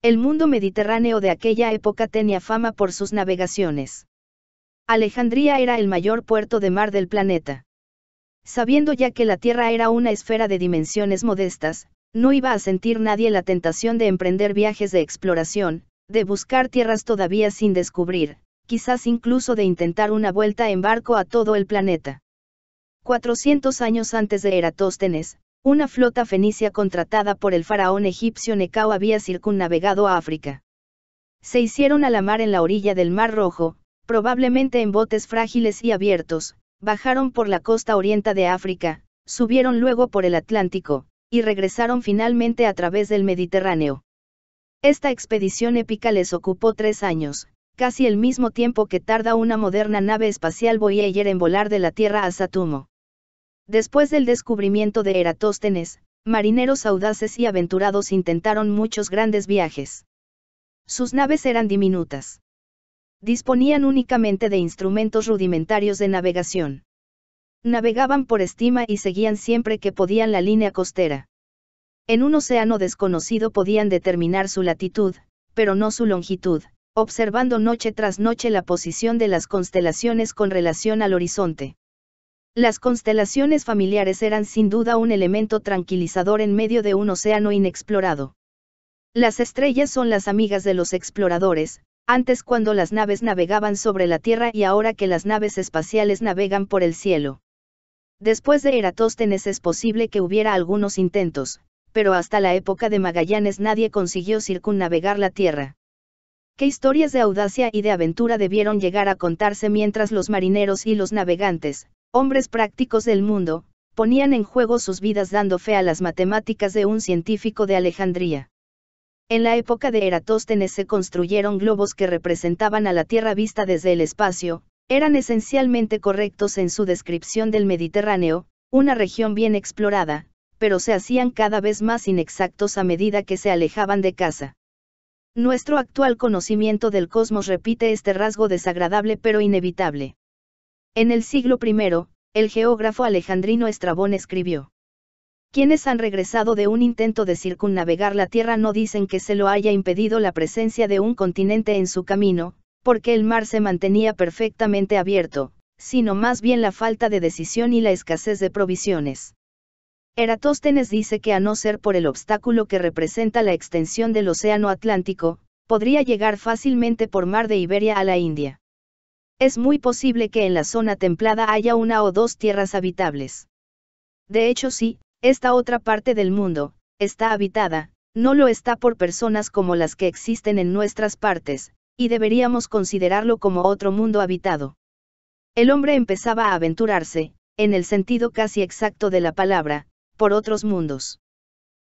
El mundo mediterráneo de aquella época tenía fama por sus navegaciones. Alejandría era el mayor puerto de mar del planeta. Sabiendo ya que la Tierra era una esfera de dimensiones modestas, no iba a sentir nadie la tentación de emprender viajes de exploración, de buscar tierras todavía sin descubrir, quizás incluso de intentar una vuelta en barco a todo el planeta. 400 años antes de Eratóstenes, una flota fenicia contratada por el faraón egipcio Necao había circunnavegado a África. Se hicieron a la mar en la orilla del Mar Rojo, probablemente en botes frágiles y abiertos, bajaron por la costa oriente de África, subieron luego por el Atlántico, y regresaron finalmente a través del Mediterráneo. Esta expedición épica les ocupó tres años, casi el mismo tiempo que tarda una moderna nave espacial Voyager en volar de la Tierra a Satumo. Después del descubrimiento de Eratóstenes, marineros audaces y aventurados intentaron muchos grandes viajes. Sus naves eran diminutas. Disponían únicamente de instrumentos rudimentarios de navegación. Navegaban por estima y seguían siempre que podían la línea costera. En un océano desconocido podían determinar su latitud, pero no su longitud, observando noche tras noche la posición de las constelaciones con relación al horizonte. Las constelaciones familiares eran sin duda un elemento tranquilizador en medio de un océano inexplorado. Las estrellas son las amigas de los exploradores, antes cuando las naves navegaban sobre la Tierra y ahora que las naves espaciales navegan por el cielo. Después de Eratóstenes es posible que hubiera algunos intentos, pero hasta la época de Magallanes nadie consiguió circunnavegar la Tierra. ¿Qué historias de audacia y de aventura debieron llegar a contarse mientras los marineros y los navegantes, hombres prácticos del mundo, ponían en juego sus vidas dando fe a las matemáticas de un científico de Alejandría? En la época de Eratóstenes se construyeron globos que representaban a la Tierra vista desde el espacio, eran esencialmente correctos en su descripción del Mediterráneo, una región bien explorada, pero se hacían cada vez más inexactos a medida que se alejaban de casa. Nuestro actual conocimiento del cosmos repite este rasgo desagradable pero inevitable. En el siglo I, el geógrafo alejandrino Estrabón escribió. Quienes han regresado de un intento de circunnavegar la Tierra no dicen que se lo haya impedido la presencia de un continente en su camino, porque el mar se mantenía perfectamente abierto, sino más bien la falta de decisión y la escasez de provisiones. Eratóstenes dice que a no ser por el obstáculo que representa la extensión del Océano Atlántico, podría llegar fácilmente por mar de Iberia a la India. Es muy posible que en la zona templada haya una o dos tierras habitables. De hecho sí, esta otra parte del mundo, está habitada, no lo está por personas como las que existen en nuestras partes, y deberíamos considerarlo como otro mundo habitado. El hombre empezaba a aventurarse, en el sentido casi exacto de la palabra, por otros mundos.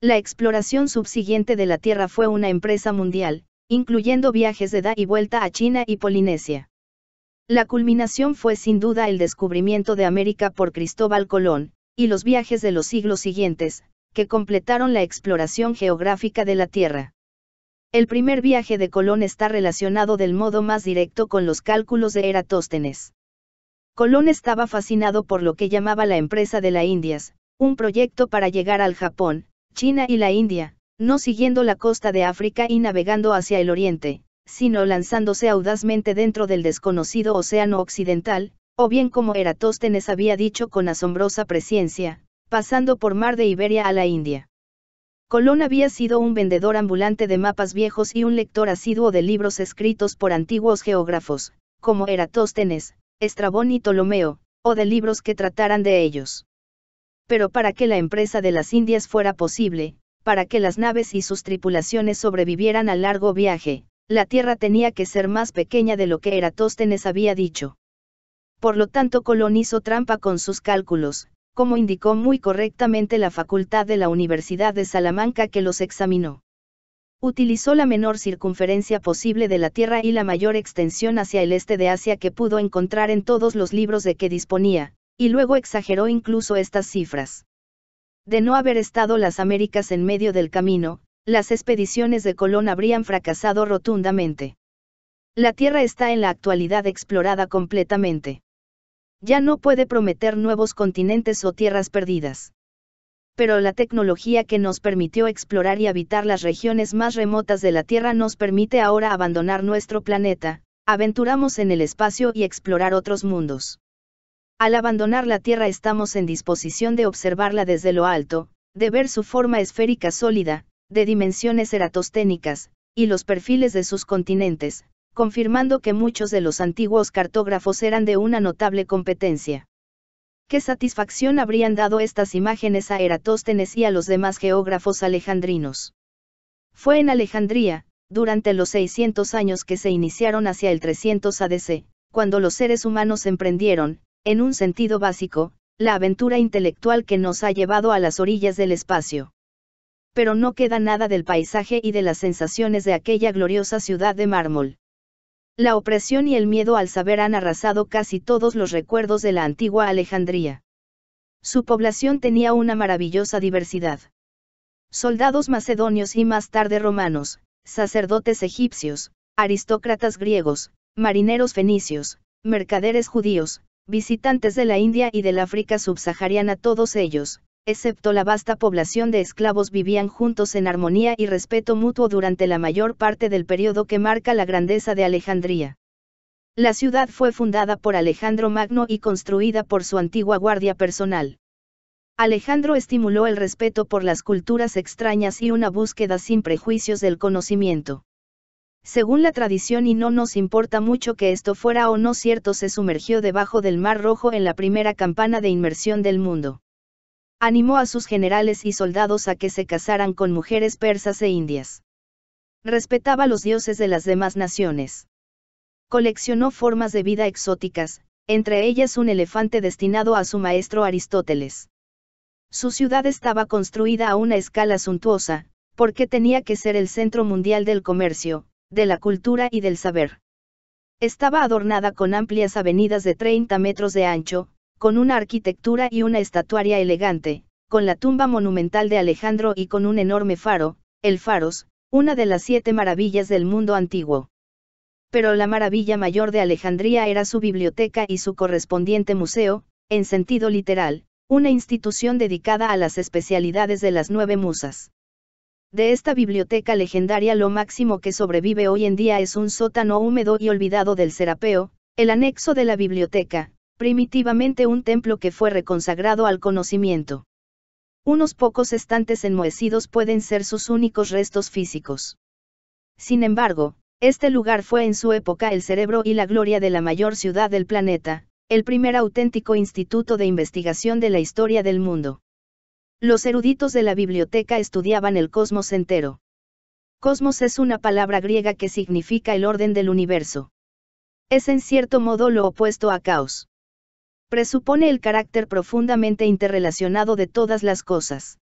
La exploración subsiguiente de la Tierra fue una empresa mundial, incluyendo viajes de da y vuelta a China y Polinesia. La culminación fue sin duda el descubrimiento de América por Cristóbal Colón, y los viajes de los siglos siguientes, que completaron la exploración geográfica de la Tierra. El primer viaje de Colón está relacionado del modo más directo con los cálculos de Eratóstenes. Colón estaba fascinado por lo que llamaba la empresa de la Indias, un proyecto para llegar al Japón, China y la India, no siguiendo la costa de África y navegando hacia el oriente, sino lanzándose audazmente dentro del desconocido océano occidental, o bien como Eratóstenes había dicho con asombrosa presencia, pasando por mar de Iberia a la India. Colón había sido un vendedor ambulante de mapas viejos y un lector asiduo de libros escritos por antiguos geógrafos, como Eratóstenes, Estrabón y Ptolomeo, o de libros que trataran de ellos. Pero para que la empresa de las Indias fuera posible, para que las naves y sus tripulaciones sobrevivieran al largo viaje, la Tierra tenía que ser más pequeña de lo que Eratóstenes había dicho por lo tanto Colón hizo trampa con sus cálculos, como indicó muy correctamente la facultad de la Universidad de Salamanca que los examinó. Utilizó la menor circunferencia posible de la Tierra y la mayor extensión hacia el este de Asia que pudo encontrar en todos los libros de que disponía, y luego exageró incluso estas cifras. De no haber estado las Américas en medio del camino, las expediciones de Colón habrían fracasado rotundamente. La Tierra está en la actualidad explorada completamente. Ya no puede prometer nuevos continentes o tierras perdidas. Pero la tecnología que nos permitió explorar y habitar las regiones más remotas de la Tierra nos permite ahora abandonar nuestro planeta, aventuramos en el espacio y explorar otros mundos. Al abandonar la Tierra estamos en disposición de observarla desde lo alto, de ver su forma esférica sólida, de dimensiones eratosténicas, y los perfiles de sus continentes, confirmando que muchos de los antiguos cartógrafos eran de una notable competencia. ¿Qué satisfacción habrían dado estas imágenes a Eratóstenes y a los demás geógrafos alejandrinos? Fue en Alejandría, durante los 600 años que se iniciaron hacia el 300 ADC, cuando los seres humanos emprendieron, en un sentido básico, la aventura intelectual que nos ha llevado a las orillas del espacio. Pero no queda nada del paisaje y de las sensaciones de aquella gloriosa ciudad de mármol. La opresión y el miedo al saber han arrasado casi todos los recuerdos de la antigua Alejandría. Su población tenía una maravillosa diversidad. Soldados macedonios y más tarde romanos, sacerdotes egipcios, aristócratas griegos, marineros fenicios, mercaderes judíos, visitantes de la India y del África subsahariana todos ellos, excepto la vasta población de esclavos vivían juntos en armonía y respeto mutuo durante la mayor parte del periodo que marca la grandeza de Alejandría. La ciudad fue fundada por Alejandro Magno y construida por su antigua guardia personal. Alejandro estimuló el respeto por las culturas extrañas y una búsqueda sin prejuicios del conocimiento. Según la tradición y no nos importa mucho que esto fuera o no cierto, se sumergió debajo del Mar Rojo en la primera campana de inmersión del mundo animó a sus generales y soldados a que se casaran con mujeres persas e indias. Respetaba los dioses de las demás naciones. Coleccionó formas de vida exóticas, entre ellas un elefante destinado a su maestro Aristóteles. Su ciudad estaba construida a una escala suntuosa, porque tenía que ser el centro mundial del comercio, de la cultura y del saber. Estaba adornada con amplias avenidas de 30 metros de ancho, con una arquitectura y una estatuaria elegante, con la tumba monumental de Alejandro y con un enorme faro, el Faros, una de las siete maravillas del mundo antiguo. Pero la maravilla mayor de Alejandría era su biblioteca y su correspondiente museo, en sentido literal, una institución dedicada a las especialidades de las nueve musas. De esta biblioteca legendaria lo máximo que sobrevive hoy en día es un sótano húmedo y olvidado del Serapeo, el anexo de la biblioteca, primitivamente un templo que fue reconsagrado al conocimiento. Unos pocos estantes enmohecidos pueden ser sus únicos restos físicos. Sin embargo, este lugar fue en su época el cerebro y la gloria de la mayor ciudad del planeta, el primer auténtico instituto de investigación de la historia del mundo. Los eruditos de la biblioteca estudiaban el cosmos entero. Cosmos es una palabra griega que significa el orden del universo. Es en cierto modo lo opuesto a caos presupone el carácter profundamente interrelacionado de todas las cosas.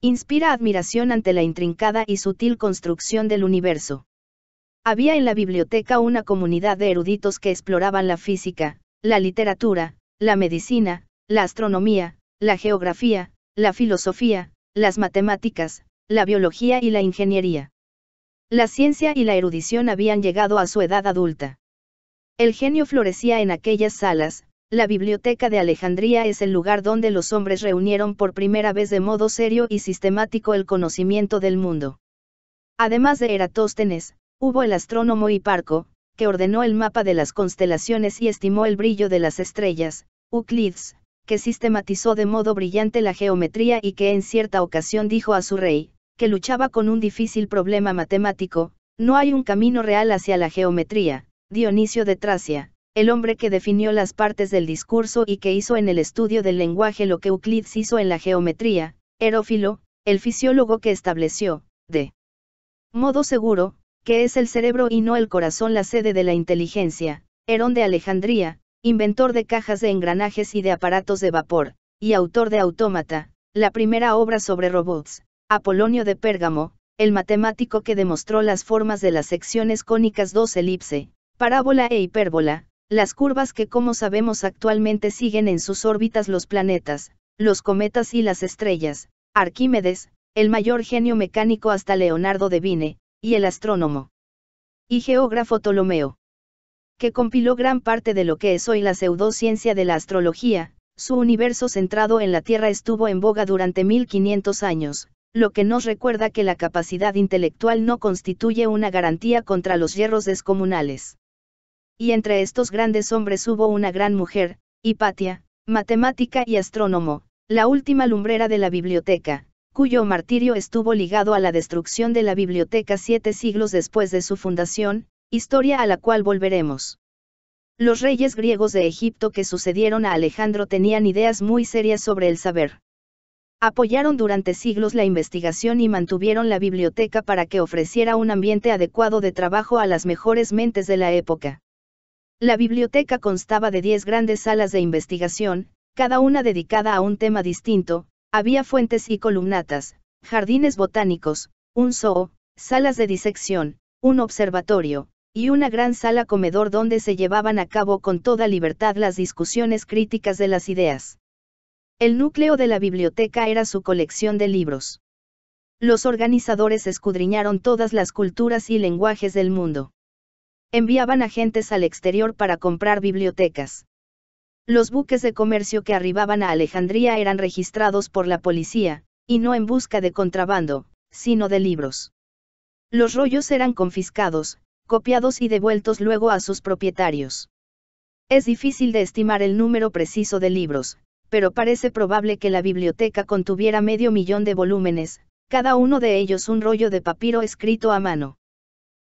Inspira admiración ante la intrincada y sutil construcción del universo. Había en la biblioteca una comunidad de eruditos que exploraban la física, la literatura, la medicina, la astronomía, la geografía, la filosofía, las matemáticas, la biología y la ingeniería. La ciencia y la erudición habían llegado a su edad adulta. El genio florecía en aquellas salas, la Biblioteca de Alejandría es el lugar donde los hombres reunieron por primera vez de modo serio y sistemático el conocimiento del mundo. Además de Eratóstenes, hubo el astrónomo Hiparco, que ordenó el mapa de las constelaciones y estimó el brillo de las estrellas, Euclides, que sistematizó de modo brillante la geometría y que en cierta ocasión dijo a su rey, que luchaba con un difícil problema matemático, no hay un camino real hacia la geometría, Dionisio de Tracia, el hombre que definió las partes del discurso y que hizo en el estudio del lenguaje lo que Euclides hizo en la geometría, Herófilo, el fisiólogo que estableció, de modo seguro, que es el cerebro y no el corazón la sede de la inteligencia, Herón de Alejandría, inventor de cajas de engranajes y de aparatos de vapor, y autor de Autómata, la primera obra sobre robots, Apolonio de Pérgamo, el matemático que demostró las formas de las secciones cónicas 2 elipse, parábola e hipérbola, las curvas que como sabemos actualmente siguen en sus órbitas los planetas, los cometas y las estrellas, Arquímedes, el mayor genio mecánico hasta Leonardo de Vine, y el astrónomo y geógrafo Ptolomeo, que compiló gran parte de lo que es hoy la pseudociencia de la astrología, su universo centrado en la Tierra estuvo en boga durante 1500 años, lo que nos recuerda que la capacidad intelectual no constituye una garantía contra los hierros descomunales y entre estos grandes hombres hubo una gran mujer, Hipatia, matemática y astrónomo, la última lumbrera de la biblioteca, cuyo martirio estuvo ligado a la destrucción de la biblioteca siete siglos después de su fundación, historia a la cual volveremos. Los reyes griegos de Egipto que sucedieron a Alejandro tenían ideas muy serias sobre el saber. Apoyaron durante siglos la investigación y mantuvieron la biblioteca para que ofreciera un ambiente adecuado de trabajo a las mejores mentes de la época. La biblioteca constaba de diez grandes salas de investigación, cada una dedicada a un tema distinto, había fuentes y columnatas, jardines botánicos, un zoo, salas de disección, un observatorio, y una gran sala comedor donde se llevaban a cabo con toda libertad las discusiones críticas de las ideas. El núcleo de la biblioteca era su colección de libros. Los organizadores escudriñaron todas las culturas y lenguajes del mundo enviaban agentes al exterior para comprar bibliotecas. Los buques de comercio que arribaban a Alejandría eran registrados por la policía, y no en busca de contrabando, sino de libros. Los rollos eran confiscados, copiados y devueltos luego a sus propietarios. Es difícil de estimar el número preciso de libros, pero parece probable que la biblioteca contuviera medio millón de volúmenes, cada uno de ellos un rollo de papiro escrito a mano.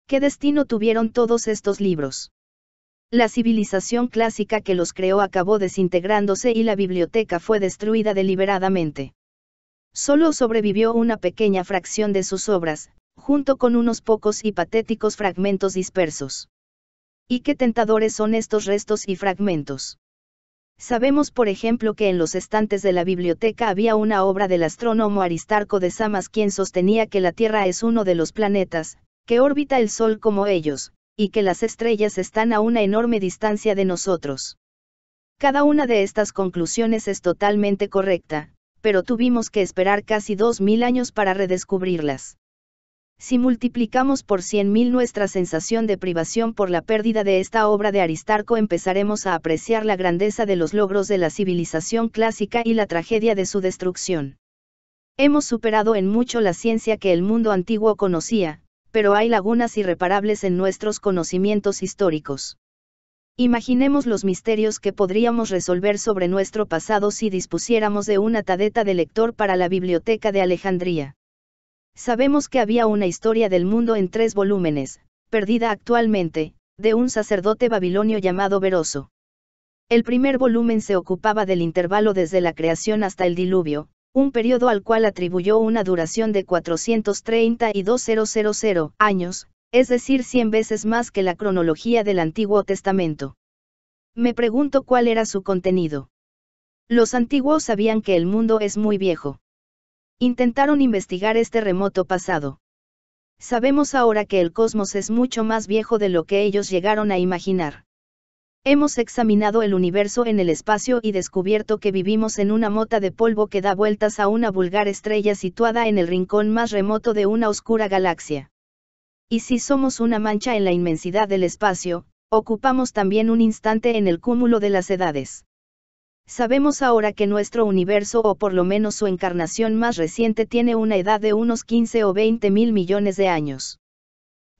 ¿Qué destino tuvieron todos estos libros? La civilización clásica que los creó acabó desintegrándose y la biblioteca fue destruida deliberadamente. Solo sobrevivió una pequeña fracción de sus obras, junto con unos pocos y patéticos fragmentos dispersos. ¿Y qué tentadores son estos restos y fragmentos? Sabemos por ejemplo que en los estantes de la biblioteca había una obra del astrónomo Aristarco de Samas quien sostenía que la Tierra es uno de los planetas, que orbita el Sol como ellos, y que las estrellas están a una enorme distancia de nosotros. Cada una de estas conclusiones es totalmente correcta, pero tuvimos que esperar casi 2.000 años para redescubrirlas. Si multiplicamos por 100.000 nuestra sensación de privación por la pérdida de esta obra de Aristarco empezaremos a apreciar la grandeza de los logros de la civilización clásica y la tragedia de su destrucción. Hemos superado en mucho la ciencia que el mundo antiguo conocía, pero hay lagunas irreparables en nuestros conocimientos históricos. Imaginemos los misterios que podríamos resolver sobre nuestro pasado si dispusiéramos de una tadeta de lector para la Biblioteca de Alejandría. Sabemos que había una historia del mundo en tres volúmenes, perdida actualmente, de un sacerdote babilonio llamado Veroso. El primer volumen se ocupaba del intervalo desde la creación hasta el diluvio, un periodo al cual atribuyó una duración de 432.000 años, es decir 100 veces más que la cronología del Antiguo Testamento. Me pregunto cuál era su contenido. Los antiguos sabían que el mundo es muy viejo. Intentaron investigar este remoto pasado. Sabemos ahora que el cosmos es mucho más viejo de lo que ellos llegaron a imaginar. Hemos examinado el universo en el espacio y descubierto que vivimos en una mota de polvo que da vueltas a una vulgar estrella situada en el rincón más remoto de una oscura galaxia. Y si somos una mancha en la inmensidad del espacio, ocupamos también un instante en el cúmulo de las edades. Sabemos ahora que nuestro universo o por lo menos su encarnación más reciente tiene una edad de unos 15 o 20 mil millones de años.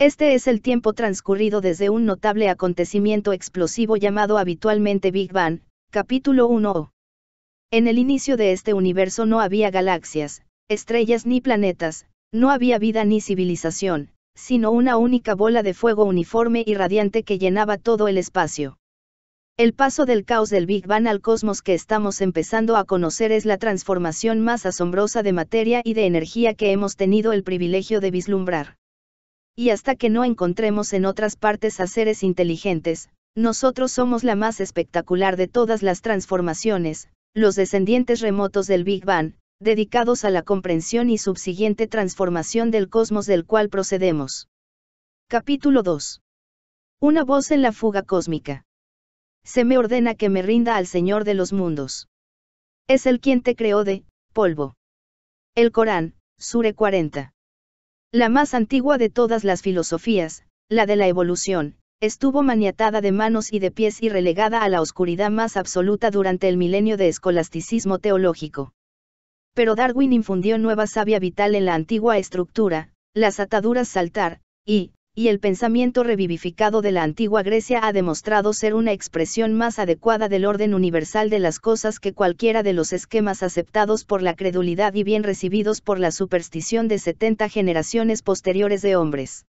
Este es el tiempo transcurrido desde un notable acontecimiento explosivo llamado habitualmente Big Bang, capítulo 1. En el inicio de este universo no había galaxias, estrellas ni planetas, no había vida ni civilización, sino una única bola de fuego uniforme y radiante que llenaba todo el espacio. El paso del caos del Big Bang al cosmos que estamos empezando a conocer es la transformación más asombrosa de materia y de energía que hemos tenido el privilegio de vislumbrar y hasta que no encontremos en otras partes a seres inteligentes, nosotros somos la más espectacular de todas las transformaciones, los descendientes remotos del Big Bang, dedicados a la comprensión y subsiguiente transformación del cosmos del cual procedemos. Capítulo 2. Una voz en la fuga cósmica. Se me ordena que me rinda al Señor de los mundos. Es el quien te creó de polvo. El Corán, Sure 40. La más antigua de todas las filosofías, la de la evolución, estuvo maniatada de manos y de pies y relegada a la oscuridad más absoluta durante el milenio de escolasticismo teológico. Pero Darwin infundió nueva savia vital en la antigua estructura, las ataduras saltar, y, y el pensamiento revivificado de la antigua Grecia ha demostrado ser una expresión más adecuada del orden universal de las cosas que cualquiera de los esquemas aceptados por la credulidad y bien recibidos por la superstición de 70 generaciones posteriores de hombres.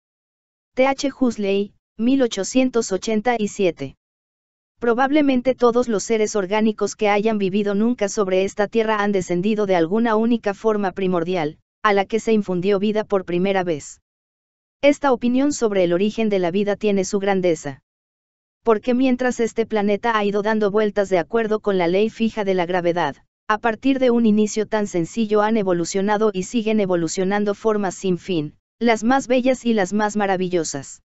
T. H. Huxley, 1887. Probablemente todos los seres orgánicos que hayan vivido nunca sobre esta tierra han descendido de alguna única forma primordial, a la que se infundió vida por primera vez. Esta opinión sobre el origen de la vida tiene su grandeza. Porque mientras este planeta ha ido dando vueltas de acuerdo con la ley fija de la gravedad, a partir de un inicio tan sencillo han evolucionado y siguen evolucionando formas sin fin, las más bellas y las más maravillosas.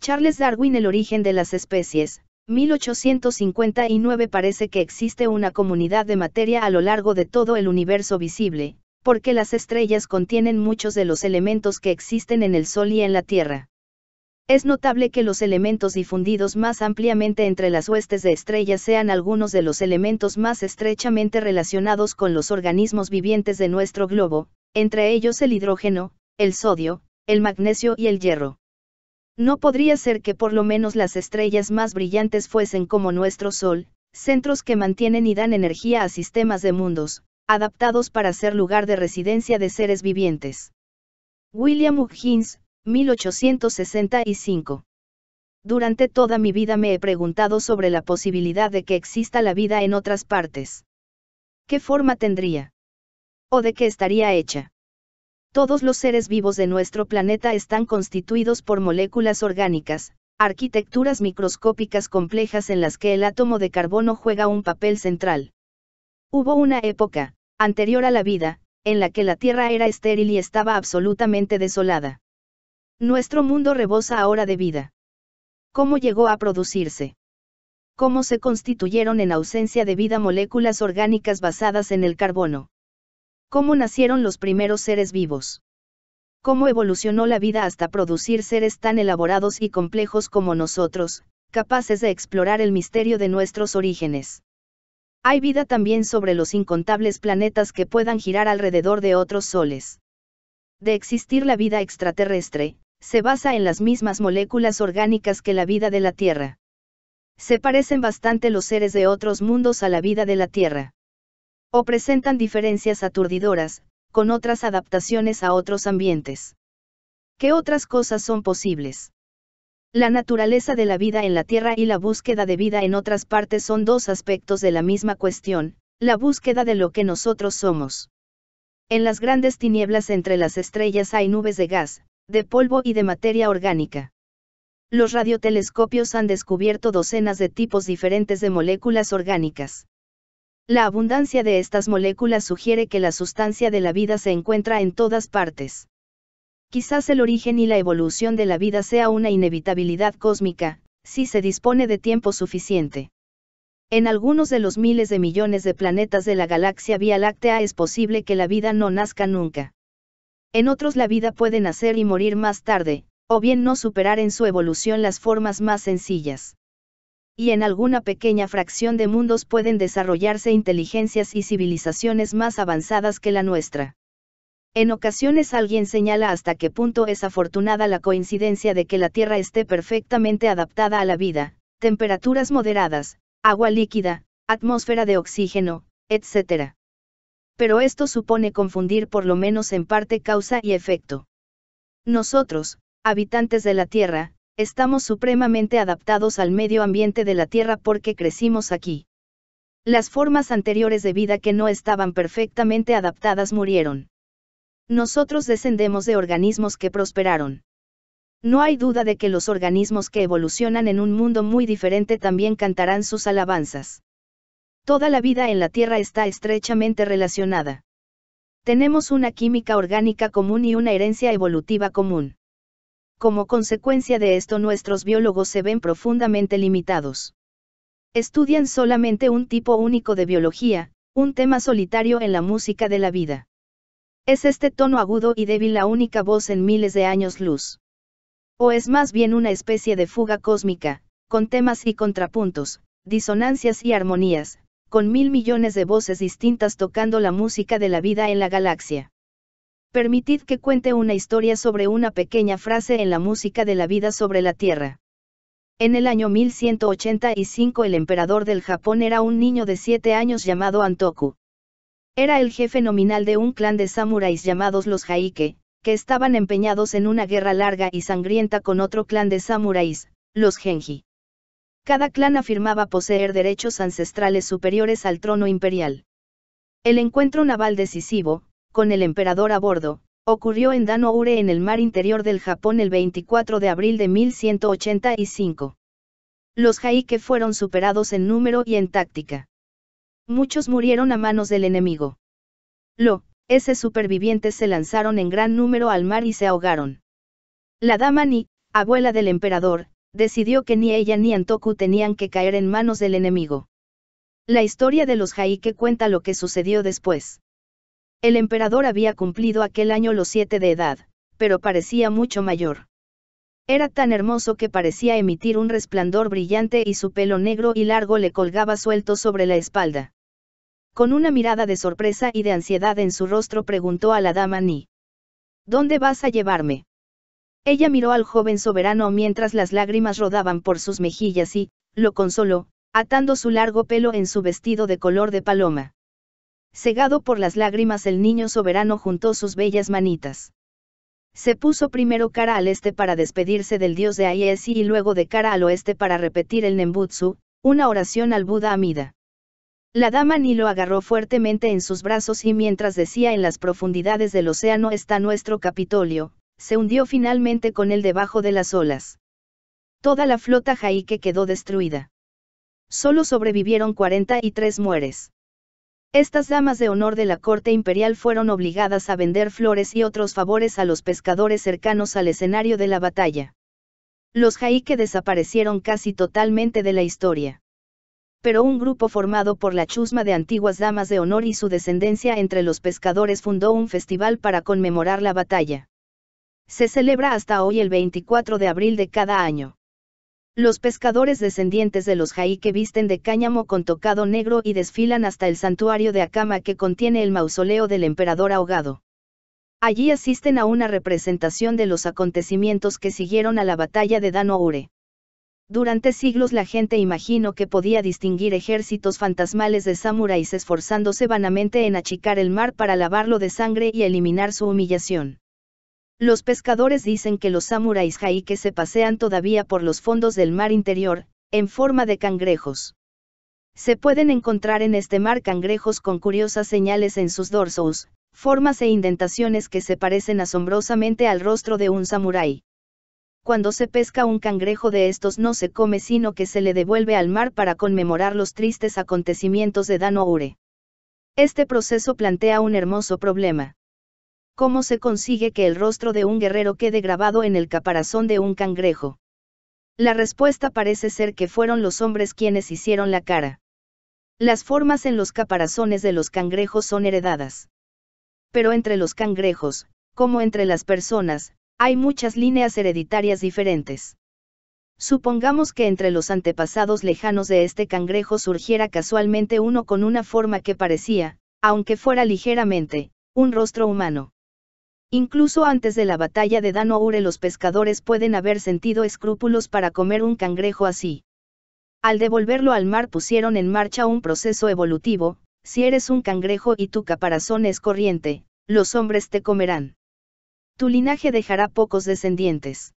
Charles Darwin El origen de las especies, 1859 parece que existe una comunidad de materia a lo largo de todo el universo visible, porque las estrellas contienen muchos de los elementos que existen en el Sol y en la Tierra. Es notable que los elementos difundidos más ampliamente entre las huestes de estrellas sean algunos de los elementos más estrechamente relacionados con los organismos vivientes de nuestro globo, entre ellos el hidrógeno, el sodio, el magnesio y el hierro. No podría ser que por lo menos las estrellas más brillantes fuesen como nuestro Sol, centros que mantienen y dan energía a sistemas de mundos, adaptados para ser lugar de residencia de seres vivientes. William Huggins, 1865. Durante toda mi vida me he preguntado sobre la posibilidad de que exista la vida en otras partes. ¿Qué forma tendría? ¿O de qué estaría hecha? Todos los seres vivos de nuestro planeta están constituidos por moléculas orgánicas, arquitecturas microscópicas complejas en las que el átomo de carbono juega un papel central. Hubo una época, anterior a la vida, en la que la tierra era estéril y estaba absolutamente desolada. Nuestro mundo rebosa ahora de vida. ¿Cómo llegó a producirse? ¿Cómo se constituyeron en ausencia de vida moléculas orgánicas basadas en el carbono? ¿Cómo nacieron los primeros seres vivos? ¿Cómo evolucionó la vida hasta producir seres tan elaborados y complejos como nosotros, capaces de explorar el misterio de nuestros orígenes? Hay vida también sobre los incontables planetas que puedan girar alrededor de otros soles. De existir la vida extraterrestre, se basa en las mismas moléculas orgánicas que la vida de la Tierra. Se parecen bastante los seres de otros mundos a la vida de la Tierra. O presentan diferencias aturdidoras, con otras adaptaciones a otros ambientes. ¿Qué otras cosas son posibles? La naturaleza de la vida en la Tierra y la búsqueda de vida en otras partes son dos aspectos de la misma cuestión, la búsqueda de lo que nosotros somos. En las grandes tinieblas entre las estrellas hay nubes de gas, de polvo y de materia orgánica. Los radiotelescopios han descubierto docenas de tipos diferentes de moléculas orgánicas. La abundancia de estas moléculas sugiere que la sustancia de la vida se encuentra en todas partes. Quizás el origen y la evolución de la vida sea una inevitabilidad cósmica, si se dispone de tiempo suficiente. En algunos de los miles de millones de planetas de la galaxia Vía Láctea es posible que la vida no nazca nunca. En otros la vida puede nacer y morir más tarde, o bien no superar en su evolución las formas más sencillas. Y en alguna pequeña fracción de mundos pueden desarrollarse inteligencias y civilizaciones más avanzadas que la nuestra. En ocasiones alguien señala hasta qué punto es afortunada la coincidencia de que la Tierra esté perfectamente adaptada a la vida, temperaturas moderadas, agua líquida, atmósfera de oxígeno, etc. Pero esto supone confundir por lo menos en parte causa y efecto. Nosotros, habitantes de la Tierra, estamos supremamente adaptados al medio ambiente de la Tierra porque crecimos aquí. Las formas anteriores de vida que no estaban perfectamente adaptadas murieron. Nosotros descendemos de organismos que prosperaron. No hay duda de que los organismos que evolucionan en un mundo muy diferente también cantarán sus alabanzas. Toda la vida en la Tierra está estrechamente relacionada. Tenemos una química orgánica común y una herencia evolutiva común. Como consecuencia de esto nuestros biólogos se ven profundamente limitados. Estudian solamente un tipo único de biología, un tema solitario en la música de la vida. Es este tono agudo y débil la única voz en miles de años luz. O es más bien una especie de fuga cósmica, con temas y contrapuntos, disonancias y armonías, con mil millones de voces distintas tocando la música de la vida en la galaxia. Permitid que cuente una historia sobre una pequeña frase en la música de la vida sobre la Tierra. En el año 1185 el emperador del Japón era un niño de siete años llamado Antoku. Era el jefe nominal de un clan de samuráis llamados los Haike, que estaban empeñados en una guerra larga y sangrienta con otro clan de samuráis, los Genji. Cada clan afirmaba poseer derechos ancestrales superiores al trono imperial. El encuentro naval decisivo, con el emperador a bordo, ocurrió en Danoure en el mar interior del Japón el 24 de abril de 1185. Los haike fueron superados en número y en táctica. Muchos murieron a manos del enemigo. Lo, ese supervivientes se lanzaron en gran número al mar y se ahogaron. La dama Ni, abuela del emperador, decidió que ni ella ni Antoku tenían que caer en manos del enemigo. La historia de los Jaike cuenta lo que sucedió después. El emperador había cumplido aquel año los siete de edad, pero parecía mucho mayor. Era tan hermoso que parecía emitir un resplandor brillante y su pelo negro y largo le colgaba suelto sobre la espalda. Con una mirada de sorpresa y de ansiedad en su rostro preguntó a la dama Ni. ¿Dónde vas a llevarme? Ella miró al joven soberano mientras las lágrimas rodaban por sus mejillas y, lo consoló, atando su largo pelo en su vestido de color de paloma. Cegado por las lágrimas el niño soberano juntó sus bellas manitas. Se puso primero cara al este para despedirse del dios de Aiesi y luego de cara al oeste para repetir el Nembutsu, una oración al Buda Amida. La dama Nilo agarró fuertemente en sus brazos y mientras decía en las profundidades del océano está nuestro Capitolio, se hundió finalmente con él debajo de las olas. Toda la flota jaique quedó destruida. Solo sobrevivieron 43 mueres. Estas damas de honor de la corte imperial fueron obligadas a vender flores y otros favores a los pescadores cercanos al escenario de la batalla. Los jaique desaparecieron casi totalmente de la historia pero un grupo formado por la chusma de antiguas damas de honor y su descendencia entre los pescadores fundó un festival para conmemorar la batalla. Se celebra hasta hoy el 24 de abril de cada año. Los pescadores descendientes de los que visten de cáñamo con tocado negro y desfilan hasta el santuario de Akama que contiene el mausoleo del emperador ahogado. Allí asisten a una representación de los acontecimientos que siguieron a la batalla de Danoure. Durante siglos la gente imaginó que podía distinguir ejércitos fantasmales de samuráis esforzándose vanamente en achicar el mar para lavarlo de sangre y eliminar su humillación. Los pescadores dicen que los samuráis que se pasean todavía por los fondos del mar interior, en forma de cangrejos. Se pueden encontrar en este mar cangrejos con curiosas señales en sus dorsos, formas e indentaciones que se parecen asombrosamente al rostro de un samurái cuando se pesca un cangrejo de estos no se come sino que se le devuelve al mar para conmemorar los tristes acontecimientos de Danoure. Este proceso plantea un hermoso problema. ¿Cómo se consigue que el rostro de un guerrero quede grabado en el caparazón de un cangrejo? La respuesta parece ser que fueron los hombres quienes hicieron la cara. Las formas en los caparazones de los cangrejos son heredadas. Pero entre los cangrejos, como entre las personas, hay muchas líneas hereditarias diferentes. Supongamos que entre los antepasados lejanos de este cangrejo surgiera casualmente uno con una forma que parecía, aunque fuera ligeramente, un rostro humano. Incluso antes de la batalla de Danoure los pescadores pueden haber sentido escrúpulos para comer un cangrejo así. Al devolverlo al mar pusieron en marcha un proceso evolutivo, si eres un cangrejo y tu caparazón es corriente, los hombres te comerán. Tu linaje dejará pocos descendientes.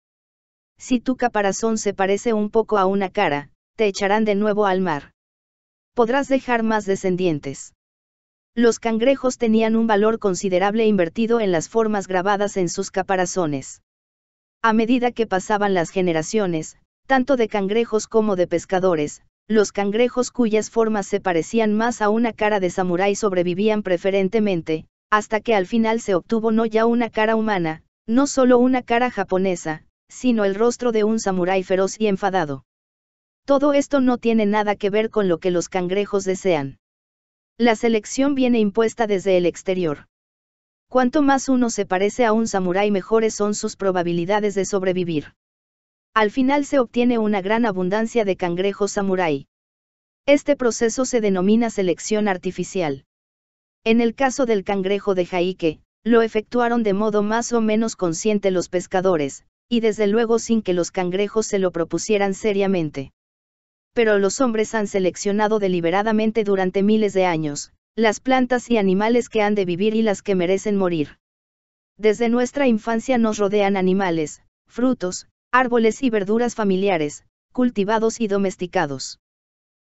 Si tu caparazón se parece un poco a una cara, te echarán de nuevo al mar. Podrás dejar más descendientes. Los cangrejos tenían un valor considerable invertido en las formas grabadas en sus caparazones. A medida que pasaban las generaciones, tanto de cangrejos como de pescadores, los cangrejos cuyas formas se parecían más a una cara de samurái sobrevivían preferentemente, hasta que al final se obtuvo no ya una cara humana, no solo una cara japonesa, sino el rostro de un samurái feroz y enfadado. Todo esto no tiene nada que ver con lo que los cangrejos desean. La selección viene impuesta desde el exterior. Cuanto más uno se parece a un samurái mejores son sus probabilidades de sobrevivir. Al final se obtiene una gran abundancia de cangrejos samurái. Este proceso se denomina selección artificial. En el caso del cangrejo de Jaique, lo efectuaron de modo más o menos consciente los pescadores, y desde luego sin que los cangrejos se lo propusieran seriamente. Pero los hombres han seleccionado deliberadamente durante miles de años, las plantas y animales que han de vivir y las que merecen morir. Desde nuestra infancia nos rodean animales, frutos, árboles y verduras familiares, cultivados y domesticados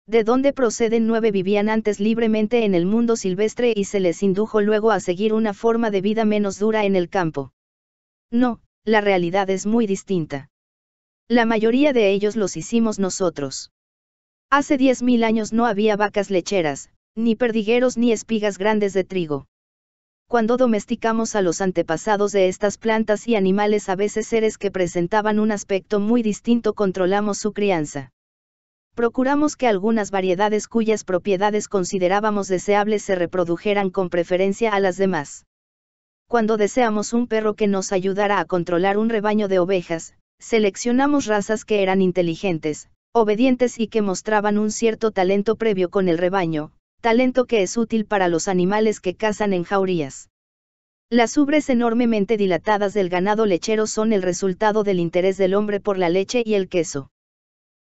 de donde proceden nueve vivían antes libremente en el mundo silvestre y se les indujo luego a seguir una forma de vida menos dura en el campo. No, la realidad es muy distinta. La mayoría de ellos los hicimos nosotros. Hace 10.000 años no había vacas lecheras, ni perdigueros ni espigas grandes de trigo. Cuando domesticamos a los antepasados de estas plantas y animales, a veces seres que presentaban un aspecto muy distinto, controlamos su crianza procuramos que algunas variedades cuyas propiedades considerábamos deseables se reprodujeran con preferencia a las demás. Cuando deseamos un perro que nos ayudara a controlar un rebaño de ovejas, seleccionamos razas que eran inteligentes, obedientes y que mostraban un cierto talento previo con el rebaño, talento que es útil para los animales que cazan en jaurías. Las ubres enormemente dilatadas del ganado lechero son el resultado del interés del hombre por la leche y el queso.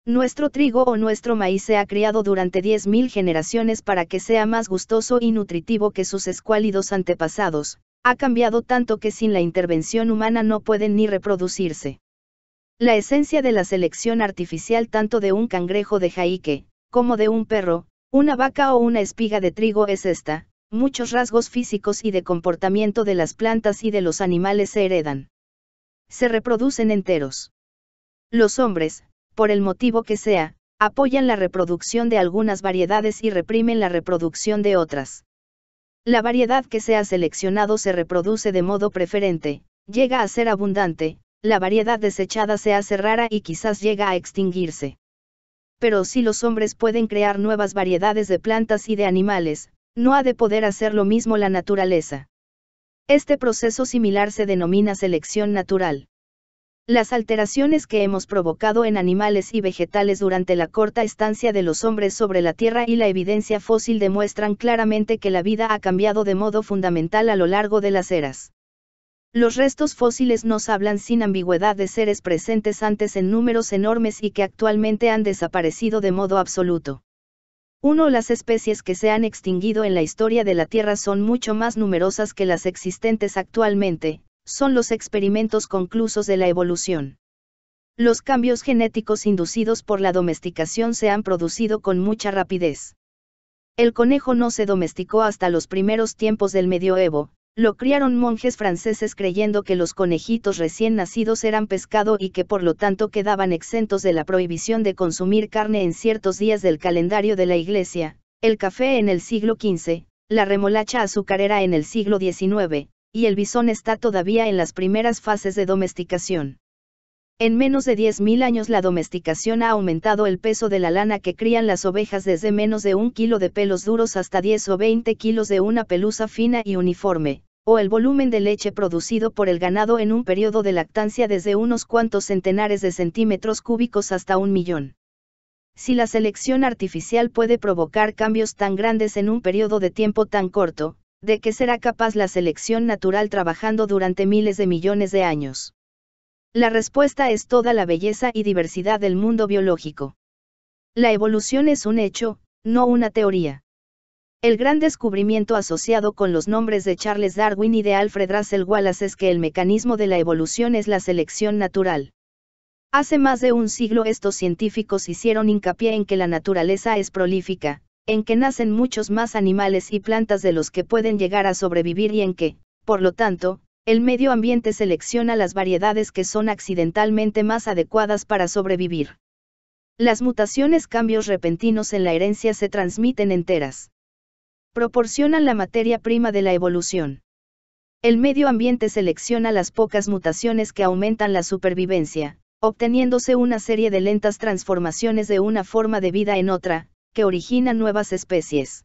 Nuestro trigo o nuestro maíz se ha criado durante 10.000 generaciones para que sea más gustoso y nutritivo que sus escuálidos antepasados, ha cambiado tanto que sin la intervención humana no pueden ni reproducirse. La esencia de la selección artificial tanto de un cangrejo de jaique, como de un perro, una vaca o una espiga de trigo es esta, muchos rasgos físicos y de comportamiento de las plantas y de los animales se heredan. Se reproducen enteros. Los hombres, por el motivo que sea, apoyan la reproducción de algunas variedades y reprimen la reproducción de otras. La variedad que sea seleccionado se reproduce de modo preferente, llega a ser abundante, la variedad desechada se hace rara y quizás llega a extinguirse. Pero si los hombres pueden crear nuevas variedades de plantas y de animales, no ha de poder hacer lo mismo la naturaleza. Este proceso similar se denomina selección natural. Las alteraciones que hemos provocado en animales y vegetales durante la corta estancia de los hombres sobre la Tierra y la evidencia fósil demuestran claramente que la vida ha cambiado de modo fundamental a lo largo de las eras. Los restos fósiles nos hablan sin ambigüedad de seres presentes antes en números enormes y que actualmente han desaparecido de modo absoluto. Uno, las especies que se han extinguido en la historia de la Tierra son mucho más numerosas que las existentes actualmente, son los experimentos conclusos de la evolución. Los cambios genéticos inducidos por la domesticación se han producido con mucha rapidez. El conejo no se domesticó hasta los primeros tiempos del medioevo, lo criaron monjes franceses creyendo que los conejitos recién nacidos eran pescado y que por lo tanto quedaban exentos de la prohibición de consumir carne en ciertos días del calendario de la iglesia, el café en el siglo XV, la remolacha azucarera en el siglo XIX, y el bisón está todavía en las primeras fases de domesticación. En menos de 10.000 años la domesticación ha aumentado el peso de la lana que crían las ovejas desde menos de un kilo de pelos duros hasta 10 o 20 kilos de una pelusa fina y uniforme, o el volumen de leche producido por el ganado en un periodo de lactancia desde unos cuantos centenares de centímetros cúbicos hasta un millón. Si la selección artificial puede provocar cambios tan grandes en un periodo de tiempo tan corto, de qué será capaz la selección natural trabajando durante miles de millones de años. La respuesta es toda la belleza y diversidad del mundo biológico. La evolución es un hecho, no una teoría. El gran descubrimiento asociado con los nombres de Charles Darwin y de Alfred Russell Wallace es que el mecanismo de la evolución es la selección natural. Hace más de un siglo estos científicos hicieron hincapié en que la naturaleza es prolífica, en que nacen muchos más animales y plantas de los que pueden llegar a sobrevivir y en que, por lo tanto, el medio ambiente selecciona las variedades que son accidentalmente más adecuadas para sobrevivir. Las mutaciones cambios repentinos en la herencia se transmiten enteras. Proporcionan la materia prima de la evolución. El medio ambiente selecciona las pocas mutaciones que aumentan la supervivencia, obteniéndose una serie de lentas transformaciones de una forma de vida en otra, que origina nuevas especies.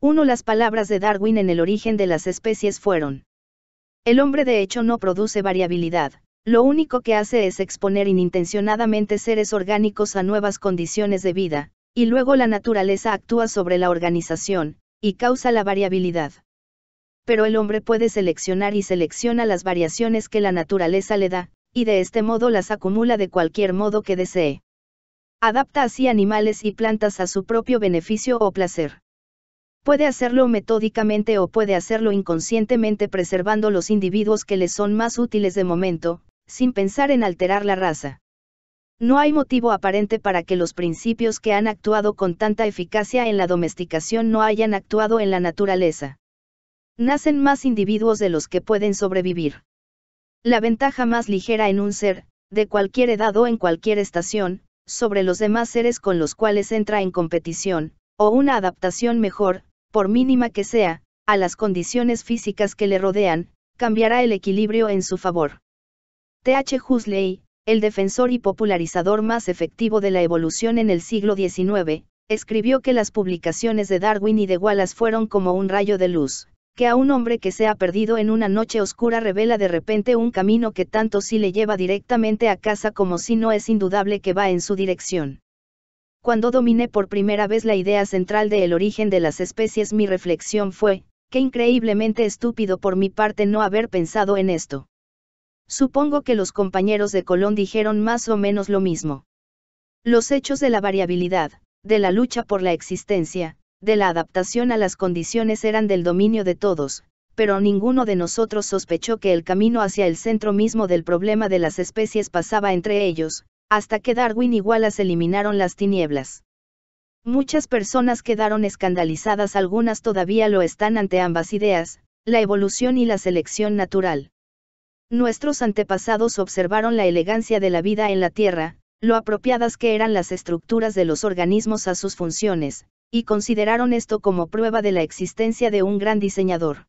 Uno Las palabras de Darwin en el origen de las especies fueron. El hombre de hecho no produce variabilidad, lo único que hace es exponer inintencionadamente seres orgánicos a nuevas condiciones de vida, y luego la naturaleza actúa sobre la organización, y causa la variabilidad. Pero el hombre puede seleccionar y selecciona las variaciones que la naturaleza le da, y de este modo las acumula de cualquier modo que desee. Adapta así animales y plantas a su propio beneficio o placer. Puede hacerlo metódicamente o puede hacerlo inconscientemente preservando los individuos que le son más útiles de momento, sin pensar en alterar la raza. No hay motivo aparente para que los principios que han actuado con tanta eficacia en la domesticación no hayan actuado en la naturaleza. Nacen más individuos de los que pueden sobrevivir. La ventaja más ligera en un ser, de cualquier edad o en cualquier estación, sobre los demás seres con los cuales entra en competición, o una adaptación mejor, por mínima que sea, a las condiciones físicas que le rodean, cambiará el equilibrio en su favor. T.H. Huxley, el defensor y popularizador más efectivo de la evolución en el siglo XIX, escribió que las publicaciones de Darwin y de Wallace fueron como un rayo de luz, que a un hombre que se ha perdido en una noche oscura revela de repente un camino que tanto si le lleva directamente a casa como si no es indudable que va en su dirección. Cuando dominé por primera vez la idea central de el origen de las especies mi reflexión fue, que increíblemente estúpido por mi parte no haber pensado en esto. Supongo que los compañeros de Colón dijeron más o menos lo mismo. Los hechos de la variabilidad, de la lucha por la existencia, de la adaptación a las condiciones eran del dominio de todos, pero ninguno de nosotros sospechó que el camino hacia el centro mismo del problema de las especies pasaba entre ellos, hasta que Darwin y Wallace eliminaron las tinieblas. Muchas personas quedaron escandalizadas, algunas todavía lo están ante ambas ideas, la evolución y la selección natural. Nuestros antepasados observaron la elegancia de la vida en la Tierra, lo apropiadas que eran las estructuras de los organismos a sus funciones, y consideraron esto como prueba de la existencia de un gran diseñador.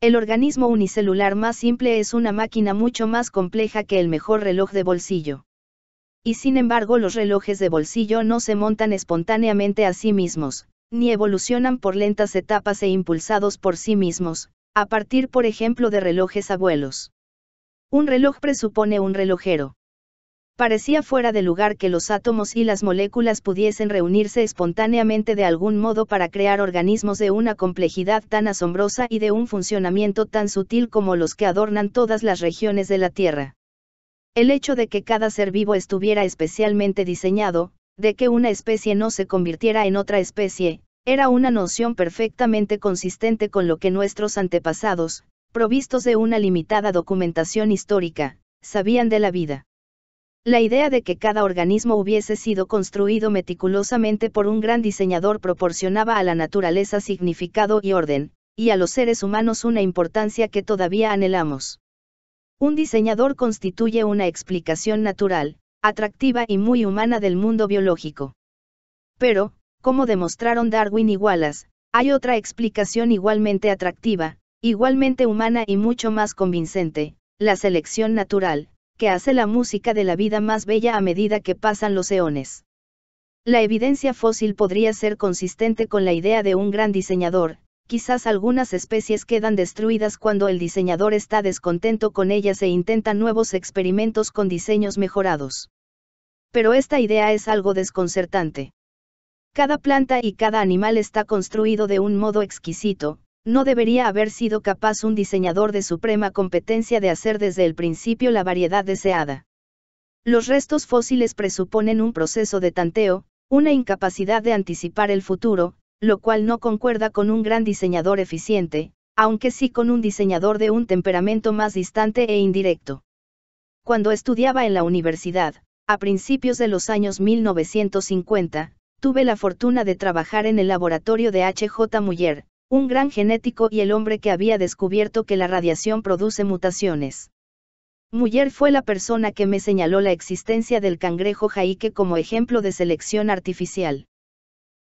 El organismo unicelular más simple es una máquina mucho más compleja que el mejor reloj de bolsillo. Y sin embargo los relojes de bolsillo no se montan espontáneamente a sí mismos, ni evolucionan por lentas etapas e impulsados por sí mismos, a partir por ejemplo de relojes abuelos. Un reloj presupone un relojero parecía fuera de lugar que los átomos y las moléculas pudiesen reunirse espontáneamente de algún modo para crear organismos de una complejidad tan asombrosa y de un funcionamiento tan sutil como los que adornan todas las regiones de la Tierra. El hecho de que cada ser vivo estuviera especialmente diseñado, de que una especie no se convirtiera en otra especie, era una noción perfectamente consistente con lo que nuestros antepasados, provistos de una limitada documentación histórica, sabían de la vida. La idea de que cada organismo hubiese sido construido meticulosamente por un gran diseñador proporcionaba a la naturaleza significado y orden, y a los seres humanos una importancia que todavía anhelamos. Un diseñador constituye una explicación natural, atractiva y muy humana del mundo biológico. Pero, como demostraron Darwin y Wallace, hay otra explicación igualmente atractiva, igualmente humana y mucho más convincente, la selección natural, que hace la música de la vida más bella a medida que pasan los eones. La evidencia fósil podría ser consistente con la idea de un gran diseñador, quizás algunas especies quedan destruidas cuando el diseñador está descontento con ellas e intenta nuevos experimentos con diseños mejorados. Pero esta idea es algo desconcertante. Cada planta y cada animal está construido de un modo exquisito, no debería haber sido capaz un diseñador de suprema competencia de hacer desde el principio la variedad deseada. Los restos fósiles presuponen un proceso de tanteo, una incapacidad de anticipar el futuro, lo cual no concuerda con un gran diseñador eficiente, aunque sí con un diseñador de un temperamento más distante e indirecto. Cuando estudiaba en la universidad, a principios de los años 1950, tuve la fortuna de trabajar en el laboratorio de H. J. Muller, un gran genético y el hombre que había descubierto que la radiación produce mutaciones. Muller fue la persona que me señaló la existencia del cangrejo jaique como ejemplo de selección artificial.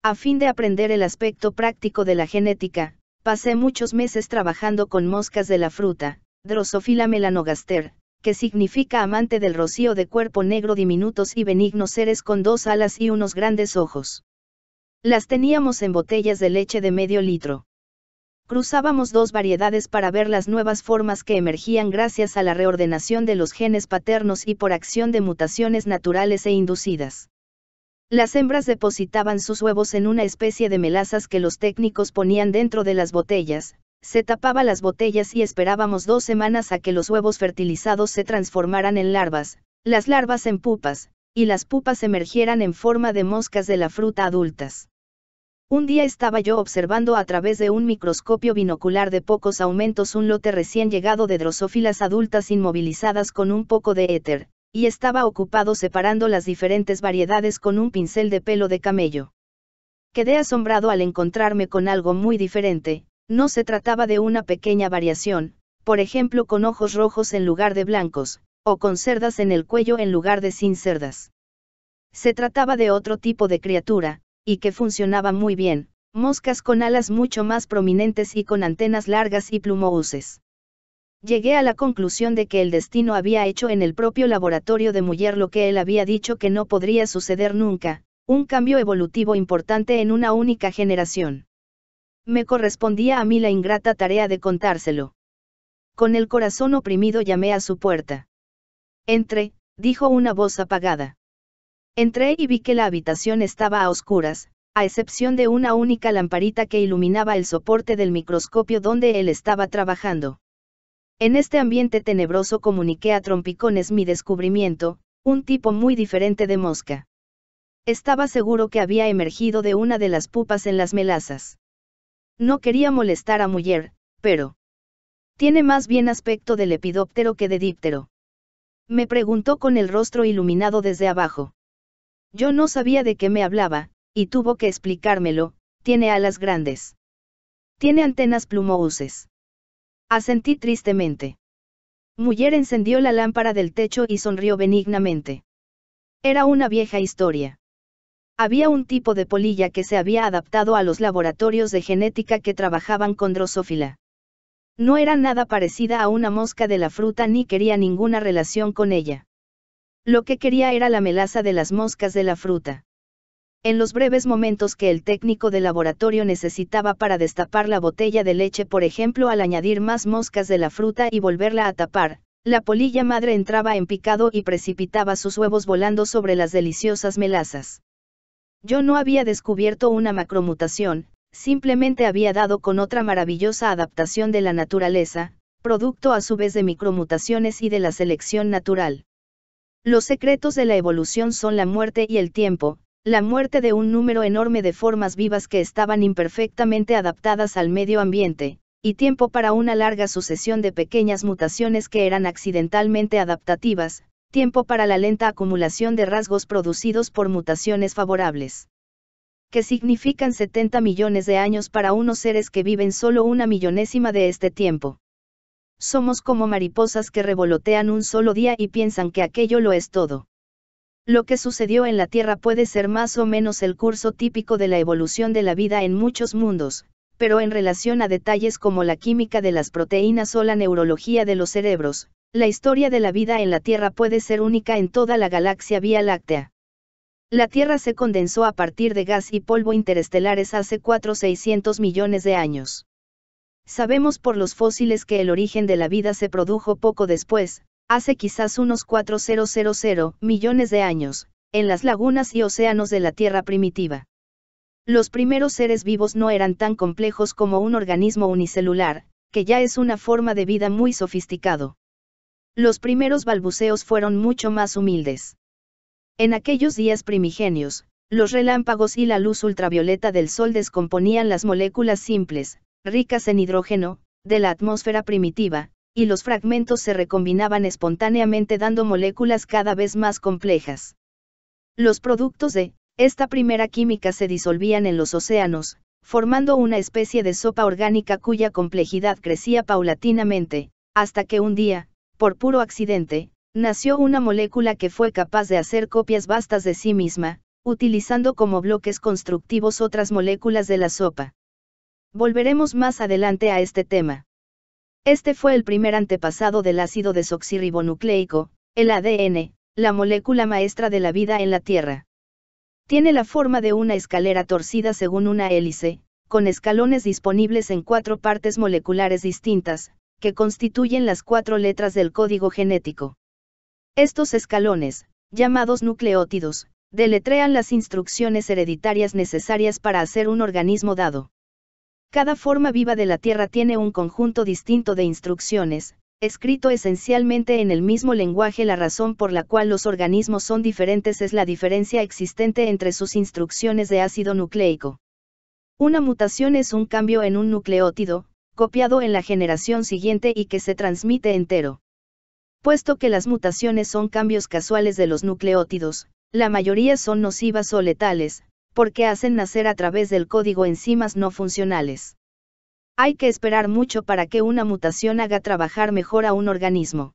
A fin de aprender el aspecto práctico de la genética, pasé muchos meses trabajando con moscas de la fruta, Drosophila melanogaster, que significa amante del rocío de cuerpo negro diminutos y benignos seres con dos alas y unos grandes ojos. Las teníamos en botellas de leche de medio litro. Cruzábamos dos variedades para ver las nuevas formas que emergían gracias a la reordenación de los genes paternos y por acción de mutaciones naturales e inducidas. Las hembras depositaban sus huevos en una especie de melazas que los técnicos ponían dentro de las botellas, se tapaba las botellas y esperábamos dos semanas a que los huevos fertilizados se transformaran en larvas, las larvas en pupas, y las pupas emergieran en forma de moscas de la fruta adultas. Un día estaba yo observando a través de un microscopio binocular de pocos aumentos un lote recién llegado de drosófilas adultas inmovilizadas con un poco de éter, y estaba ocupado separando las diferentes variedades con un pincel de pelo de camello. Quedé asombrado al encontrarme con algo muy diferente, no se trataba de una pequeña variación, por ejemplo con ojos rojos en lugar de blancos, o con cerdas en el cuello en lugar de sin cerdas. Se trataba de otro tipo de criatura, y que funcionaba muy bien, moscas con alas mucho más prominentes y con antenas largas y plumouses. Llegué a la conclusión de que el destino había hecho en el propio laboratorio de Muller lo que él había dicho que no podría suceder nunca, un cambio evolutivo importante en una única generación. Me correspondía a mí la ingrata tarea de contárselo. Con el corazón oprimido llamé a su puerta. Entre, dijo una voz apagada. Entré y vi que la habitación estaba a oscuras, a excepción de una única lamparita que iluminaba el soporte del microscopio donde él estaba trabajando. En este ambiente tenebroso comuniqué a trompicones mi descubrimiento, un tipo muy diferente de mosca. Estaba seguro que había emergido de una de las pupas en las melazas. No quería molestar a Muller, pero... Tiene más bien aspecto de lepidóptero que de díptero. Me preguntó con el rostro iluminado desde abajo. Yo no sabía de qué me hablaba, y tuvo que explicármelo, tiene alas grandes. Tiene antenas plumouses. Asentí tristemente. Muller encendió la lámpara del techo y sonrió benignamente. Era una vieja historia. Había un tipo de polilla que se había adaptado a los laboratorios de genética que trabajaban con drosófila. No era nada parecida a una mosca de la fruta ni quería ninguna relación con ella. Lo que quería era la melaza de las moscas de la fruta. En los breves momentos que el técnico de laboratorio necesitaba para destapar la botella de leche, por ejemplo, al añadir más moscas de la fruta y volverla a tapar, la polilla madre entraba en picado y precipitaba sus huevos volando sobre las deliciosas melazas. Yo no había descubierto una macromutación, simplemente había dado con otra maravillosa adaptación de la naturaleza, producto a su vez de micromutaciones y de la selección natural. Los secretos de la evolución son la muerte y el tiempo, la muerte de un número enorme de formas vivas que estaban imperfectamente adaptadas al medio ambiente, y tiempo para una larga sucesión de pequeñas mutaciones que eran accidentalmente adaptativas, tiempo para la lenta acumulación de rasgos producidos por mutaciones favorables. Que significan 70 millones de años para unos seres que viven solo una millonésima de este tiempo somos como mariposas que revolotean un solo día y piensan que aquello lo es todo. Lo que sucedió en la Tierra puede ser más o menos el curso típico de la evolución de la vida en muchos mundos, pero en relación a detalles como la química de las proteínas o la neurología de los cerebros, la historia de la vida en la Tierra puede ser única en toda la galaxia Vía Láctea. La Tierra se condensó a partir de gas y polvo interestelares hace 4-600 millones de años. Sabemos por los fósiles que el origen de la vida se produjo poco después, hace quizás unos 4000 millones de años, en las lagunas y océanos de la Tierra primitiva. Los primeros seres vivos no eran tan complejos como un organismo unicelular, que ya es una forma de vida muy sofisticado. Los primeros balbuceos fueron mucho más humildes. En aquellos días primigenios, los relámpagos y la luz ultravioleta del sol descomponían las moléculas simples, ricas en hidrógeno, de la atmósfera primitiva, y los fragmentos se recombinaban espontáneamente dando moléculas cada vez más complejas. Los productos de esta primera química se disolvían en los océanos, formando una especie de sopa orgánica cuya complejidad crecía paulatinamente, hasta que un día, por puro accidente, nació una molécula que fue capaz de hacer copias vastas de sí misma, utilizando como bloques constructivos otras moléculas de la sopa. Volveremos más adelante a este tema. Este fue el primer antepasado del ácido desoxirribonucleico, el ADN, la molécula maestra de la vida en la Tierra. Tiene la forma de una escalera torcida según una hélice, con escalones disponibles en cuatro partes moleculares distintas, que constituyen las cuatro letras del código genético. Estos escalones, llamados nucleótidos, deletrean las instrucciones hereditarias necesarias para hacer un organismo dado. Cada forma viva de la Tierra tiene un conjunto distinto de instrucciones, escrito esencialmente en el mismo lenguaje. La razón por la cual los organismos son diferentes es la diferencia existente entre sus instrucciones de ácido nucleico. Una mutación es un cambio en un nucleótido, copiado en la generación siguiente y que se transmite entero. Puesto que las mutaciones son cambios casuales de los nucleótidos, la mayoría son nocivas o letales, porque hacen nacer a través del código enzimas no funcionales. Hay que esperar mucho para que una mutación haga trabajar mejor a un organismo.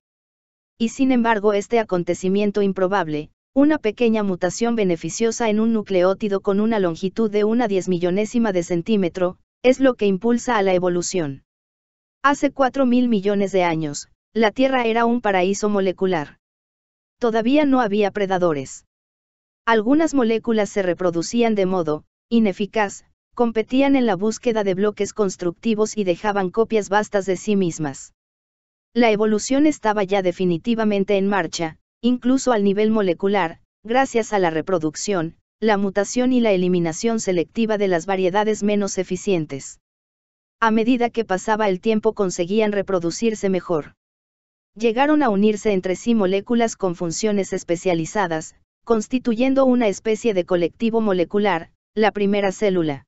Y sin embargo este acontecimiento improbable, una pequeña mutación beneficiosa en un nucleótido con una longitud de una diez millonésima de centímetro, es lo que impulsa a la evolución. Hace cuatro mil millones de años, la Tierra era un paraíso molecular. Todavía no había predadores. Algunas moléculas se reproducían de modo ineficaz, competían en la búsqueda de bloques constructivos y dejaban copias vastas de sí mismas. La evolución estaba ya definitivamente en marcha, incluso al nivel molecular, gracias a la reproducción, la mutación y la eliminación selectiva de las variedades menos eficientes. A medida que pasaba el tiempo conseguían reproducirse mejor. Llegaron a unirse entre sí moléculas con funciones especializadas, constituyendo una especie de colectivo molecular, la primera célula.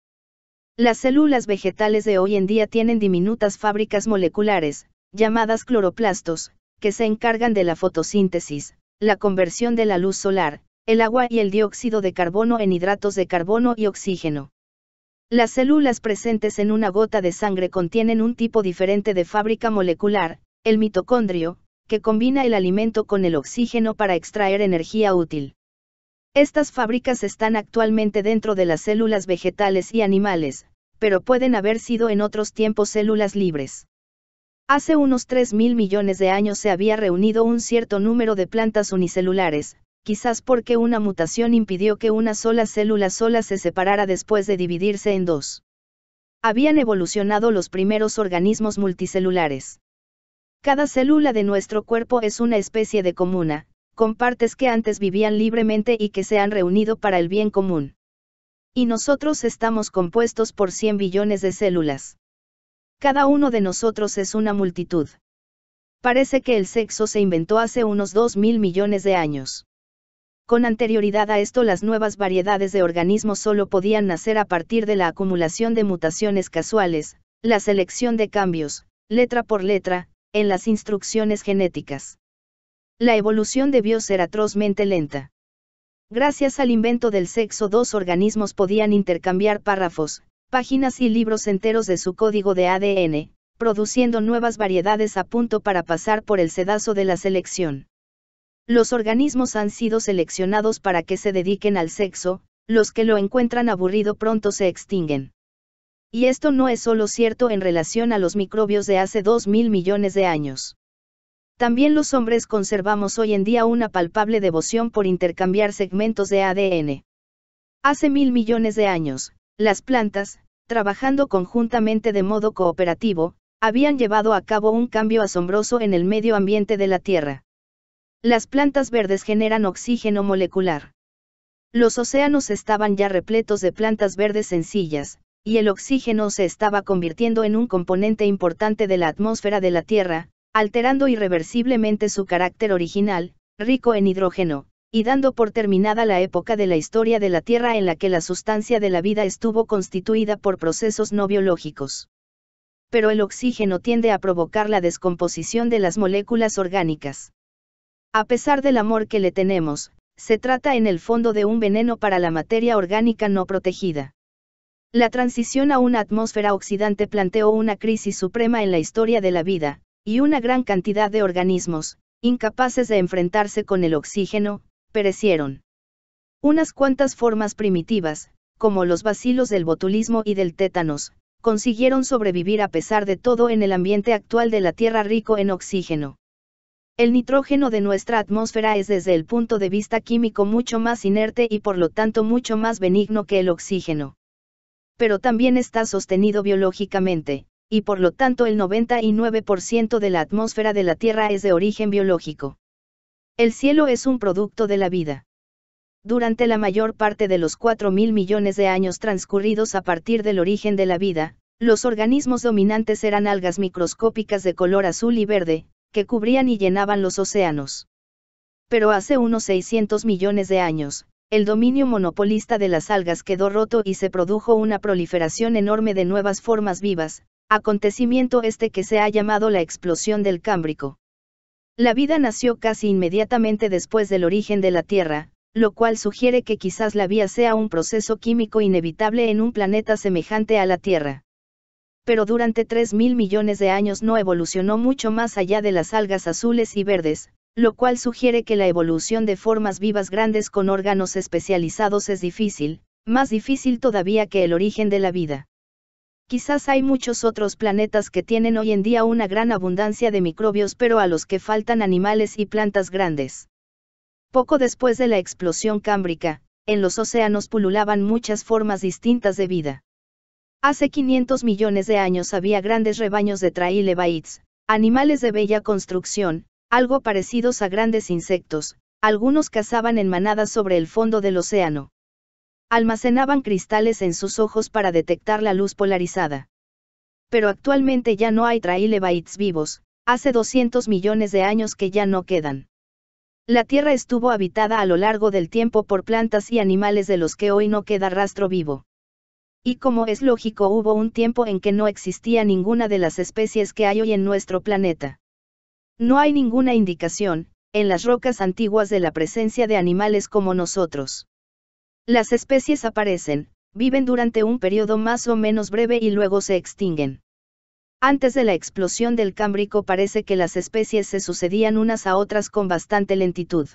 Las células vegetales de hoy en día tienen diminutas fábricas moleculares, llamadas cloroplastos, que se encargan de la fotosíntesis, la conversión de la luz solar, el agua y el dióxido de carbono en hidratos de carbono y oxígeno. Las células presentes en una gota de sangre contienen un tipo diferente de fábrica molecular, el mitocondrio, que combina el alimento con el oxígeno para extraer energía útil. Estas fábricas están actualmente dentro de las células vegetales y animales, pero pueden haber sido en otros tiempos células libres. Hace unos 3.000 millones de años se había reunido un cierto número de plantas unicelulares, quizás porque una mutación impidió que una sola célula sola se separara después de dividirse en dos. Habían evolucionado los primeros organismos multicelulares. Cada célula de nuestro cuerpo es una especie de comuna, compartes que antes vivían libremente y que se han reunido para el bien común. Y nosotros estamos compuestos por 100 billones de células. Cada uno de nosotros es una multitud. Parece que el sexo se inventó hace unos 2.000 mil millones de años. Con anterioridad a esto las nuevas variedades de organismos solo podían nacer a partir de la acumulación de mutaciones casuales, la selección de cambios, letra por letra, en las instrucciones genéticas la evolución debió ser atrozmente lenta. Gracias al invento del sexo dos organismos podían intercambiar párrafos, páginas y libros enteros de su código de ADN, produciendo nuevas variedades a punto para pasar por el sedazo de la selección. Los organismos han sido seleccionados para que se dediquen al sexo, los que lo encuentran aburrido pronto se extinguen. Y esto no es solo cierto en relación a los microbios de hace 2.000 millones de años. También los hombres conservamos hoy en día una palpable devoción por intercambiar segmentos de ADN. Hace mil millones de años, las plantas, trabajando conjuntamente de modo cooperativo, habían llevado a cabo un cambio asombroso en el medio ambiente de la Tierra. Las plantas verdes generan oxígeno molecular. Los océanos estaban ya repletos de plantas verdes sencillas, y el oxígeno se estaba convirtiendo en un componente importante de la atmósfera de la Tierra, alterando irreversiblemente su carácter original, rico en hidrógeno, y dando por terminada la época de la historia de la Tierra en la que la sustancia de la vida estuvo constituida por procesos no biológicos. Pero el oxígeno tiende a provocar la descomposición de las moléculas orgánicas. A pesar del amor que le tenemos, se trata en el fondo de un veneno para la materia orgánica no protegida. La transición a una atmósfera oxidante planteó una crisis suprema en la historia de la vida, y una gran cantidad de organismos, incapaces de enfrentarse con el oxígeno, perecieron. Unas cuantas formas primitivas, como los bacilos del botulismo y del tétanos, consiguieron sobrevivir a pesar de todo en el ambiente actual de la Tierra rico en oxígeno. El nitrógeno de nuestra atmósfera es desde el punto de vista químico mucho más inerte y por lo tanto mucho más benigno que el oxígeno. Pero también está sostenido biológicamente, y por lo tanto el 99% de la atmósfera de la Tierra es de origen biológico. El cielo es un producto de la vida. Durante la mayor parte de los 4.000 millones de años transcurridos a partir del origen de la vida, los organismos dominantes eran algas microscópicas de color azul y verde, que cubrían y llenaban los océanos. Pero hace unos 600 millones de años, el dominio monopolista de las algas quedó roto y se produjo una proliferación enorme de nuevas formas vivas, acontecimiento este que se ha llamado la explosión del Cámbrico. La vida nació casi inmediatamente después del origen de la Tierra, lo cual sugiere que quizás la vida sea un proceso químico inevitable en un planeta semejante a la Tierra. Pero durante 3.000 millones de años no evolucionó mucho más allá de las algas azules y verdes, lo cual sugiere que la evolución de formas vivas grandes con órganos especializados es difícil, más difícil todavía que el origen de la vida. Quizás hay muchos otros planetas que tienen hoy en día una gran abundancia de microbios pero a los que faltan animales y plantas grandes. Poco después de la explosión cámbrica, en los océanos pululaban muchas formas distintas de vida. Hace 500 millones de años había grandes rebaños de trailebaits, animales de bella construcción, algo parecidos a grandes insectos, algunos cazaban en manadas sobre el fondo del océano almacenaban cristales en sus ojos para detectar la luz polarizada. Pero actualmente ya no hay Trailevites vivos, hace 200 millones de años que ya no quedan. La Tierra estuvo habitada a lo largo del tiempo por plantas y animales de los que hoy no queda rastro vivo. Y como es lógico hubo un tiempo en que no existía ninguna de las especies que hay hoy en nuestro planeta. No hay ninguna indicación, en las rocas antiguas de la presencia de animales como nosotros. Las especies aparecen, viven durante un periodo más o menos breve y luego se extinguen. Antes de la explosión del Cámbrico parece que las especies se sucedían unas a otras con bastante lentitud.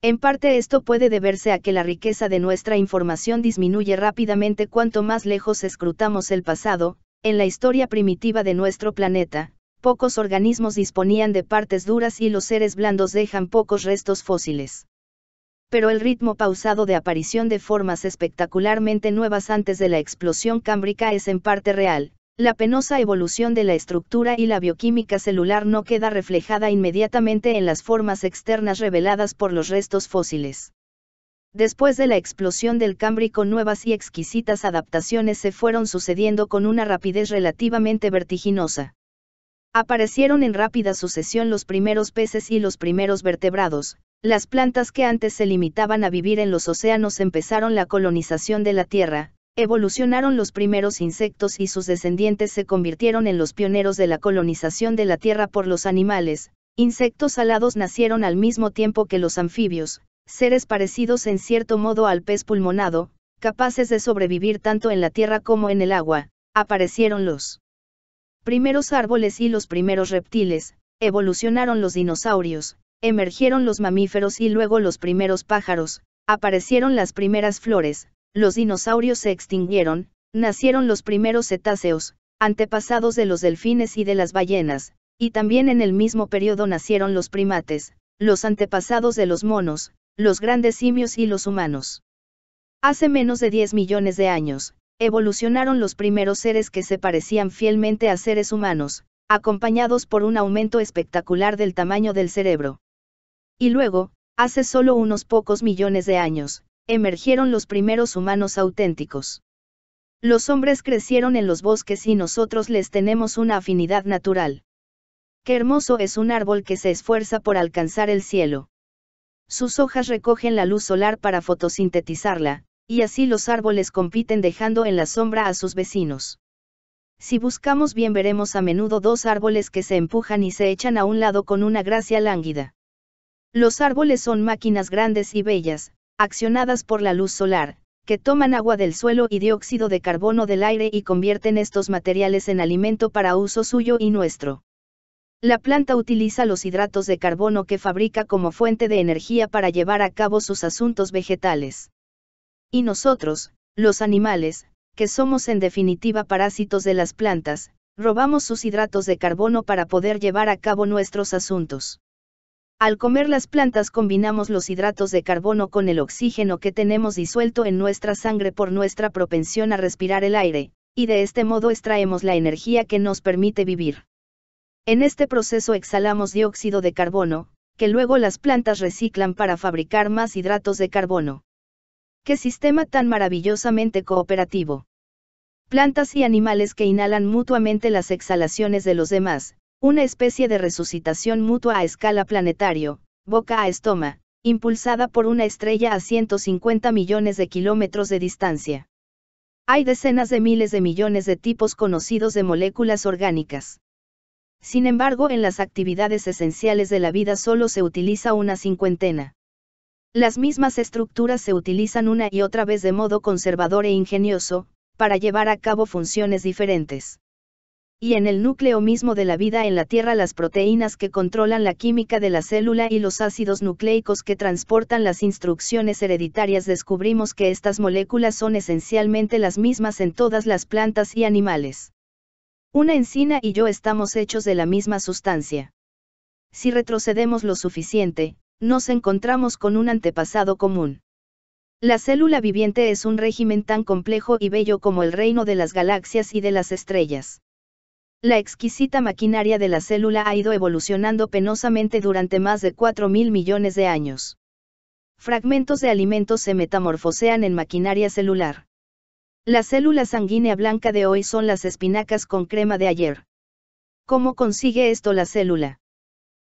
En parte esto puede deberse a que la riqueza de nuestra información disminuye rápidamente cuanto más lejos escrutamos el pasado, en la historia primitiva de nuestro planeta, pocos organismos disponían de partes duras y los seres blandos dejan pocos restos fósiles pero el ritmo pausado de aparición de formas espectacularmente nuevas antes de la explosión cámbrica es en parte real. La penosa evolución de la estructura y la bioquímica celular no queda reflejada inmediatamente en las formas externas reveladas por los restos fósiles. Después de la explosión del Cámbrico nuevas y exquisitas adaptaciones se fueron sucediendo con una rapidez relativamente vertiginosa. Aparecieron en rápida sucesión los primeros peces y los primeros vertebrados, las plantas que antes se limitaban a vivir en los océanos empezaron la colonización de la Tierra, evolucionaron los primeros insectos y sus descendientes se convirtieron en los pioneros de la colonización de la Tierra por los animales, insectos alados nacieron al mismo tiempo que los anfibios, seres parecidos en cierto modo al pez pulmonado, capaces de sobrevivir tanto en la Tierra como en el agua, aparecieron los primeros árboles y los primeros reptiles, evolucionaron los dinosaurios, emergieron los mamíferos y luego los primeros pájaros, aparecieron las primeras flores, los dinosaurios se extinguieron, nacieron los primeros cetáceos, antepasados de los delfines y de las ballenas, y también en el mismo periodo nacieron los primates, los antepasados de los monos, los grandes simios y los humanos. Hace menos de 10 millones de años, evolucionaron los primeros seres que se parecían fielmente a seres humanos, acompañados por un aumento espectacular del tamaño del cerebro. Y luego, hace solo unos pocos millones de años, emergieron los primeros humanos auténticos. Los hombres crecieron en los bosques y nosotros les tenemos una afinidad natural. Qué hermoso es un árbol que se esfuerza por alcanzar el cielo. Sus hojas recogen la luz solar para fotosintetizarla, y así los árboles compiten dejando en la sombra a sus vecinos. Si buscamos bien veremos a menudo dos árboles que se empujan y se echan a un lado con una gracia lánguida. Los árboles son máquinas grandes y bellas, accionadas por la luz solar, que toman agua del suelo y dióxido de carbono del aire y convierten estos materiales en alimento para uso suyo y nuestro. La planta utiliza los hidratos de carbono que fabrica como fuente de energía para llevar a cabo sus asuntos vegetales. Y nosotros, los animales, que somos en definitiva parásitos de las plantas, robamos sus hidratos de carbono para poder llevar a cabo nuestros asuntos. Al comer las plantas combinamos los hidratos de carbono con el oxígeno que tenemos disuelto en nuestra sangre por nuestra propensión a respirar el aire, y de este modo extraemos la energía que nos permite vivir. En este proceso exhalamos dióxido de carbono, que luego las plantas reciclan para fabricar más hidratos de carbono. ¡Qué sistema tan maravillosamente cooperativo! Plantas y animales que inhalan mutuamente las exhalaciones de los demás, una especie de resucitación mutua a escala planetario, boca a estoma, impulsada por una estrella a 150 millones de kilómetros de distancia. Hay decenas de miles de millones de tipos conocidos de moléculas orgánicas. Sin embargo, en las actividades esenciales de la vida solo se utiliza una cincuentena. Las mismas estructuras se utilizan una y otra vez de modo conservador e ingenioso, para llevar a cabo funciones diferentes y en el núcleo mismo de la vida en la Tierra las proteínas que controlan la química de la célula y los ácidos nucleicos que transportan las instrucciones hereditarias descubrimos que estas moléculas son esencialmente las mismas en todas las plantas y animales. Una encina y yo estamos hechos de la misma sustancia. Si retrocedemos lo suficiente, nos encontramos con un antepasado común. La célula viviente es un régimen tan complejo y bello como el reino de las galaxias y de las estrellas la exquisita maquinaria de la célula ha ido evolucionando penosamente durante más de 4.000 millones de años. Fragmentos de alimentos se metamorfosean en maquinaria celular. La célula sanguínea blanca de hoy son las espinacas con crema de ayer. ¿Cómo consigue esto la célula?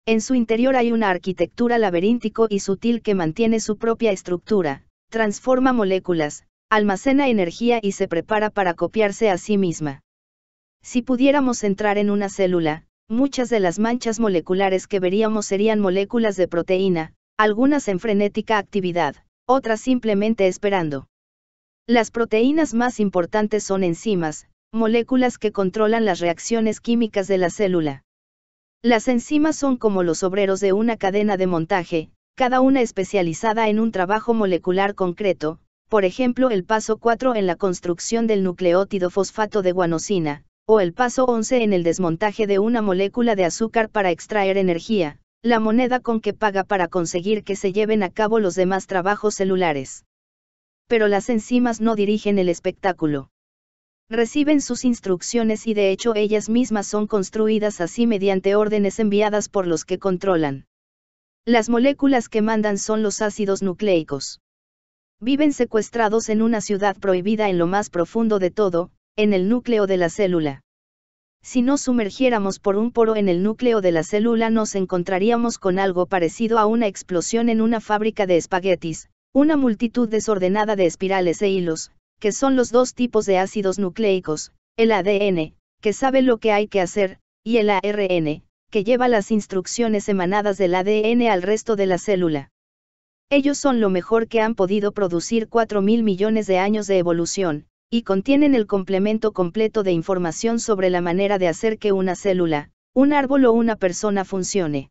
En su interior hay una arquitectura laberíntico y sutil que mantiene su propia estructura, transforma moléculas, almacena energía y se prepara para copiarse a sí misma. Si pudiéramos entrar en una célula, muchas de las manchas moleculares que veríamos serían moléculas de proteína, algunas en frenética actividad, otras simplemente esperando. Las proteínas más importantes son enzimas, moléculas que controlan las reacciones químicas de la célula. Las enzimas son como los obreros de una cadena de montaje, cada una especializada en un trabajo molecular concreto, por ejemplo el paso 4 en la construcción del nucleótido fosfato de guanosina, o el paso 11 en el desmontaje de una molécula de azúcar para extraer energía, la moneda con que paga para conseguir que se lleven a cabo los demás trabajos celulares. Pero las enzimas no dirigen el espectáculo. Reciben sus instrucciones y de hecho ellas mismas son construidas así mediante órdenes enviadas por los que controlan. Las moléculas que mandan son los ácidos nucleicos. Viven secuestrados en una ciudad prohibida en lo más profundo de todo, en el núcleo de la célula. Si nos sumergiéramos por un poro en el núcleo de la célula nos encontraríamos con algo parecido a una explosión en una fábrica de espaguetis, una multitud desordenada de espirales e hilos, que son los dos tipos de ácidos nucleicos, el ADN, que sabe lo que hay que hacer, y el ARN, que lleva las instrucciones emanadas del ADN al resto de la célula. Ellos son lo mejor que han podido producir 4.000 millones de años de evolución, y contienen el complemento completo de información sobre la manera de hacer que una célula, un árbol o una persona funcione.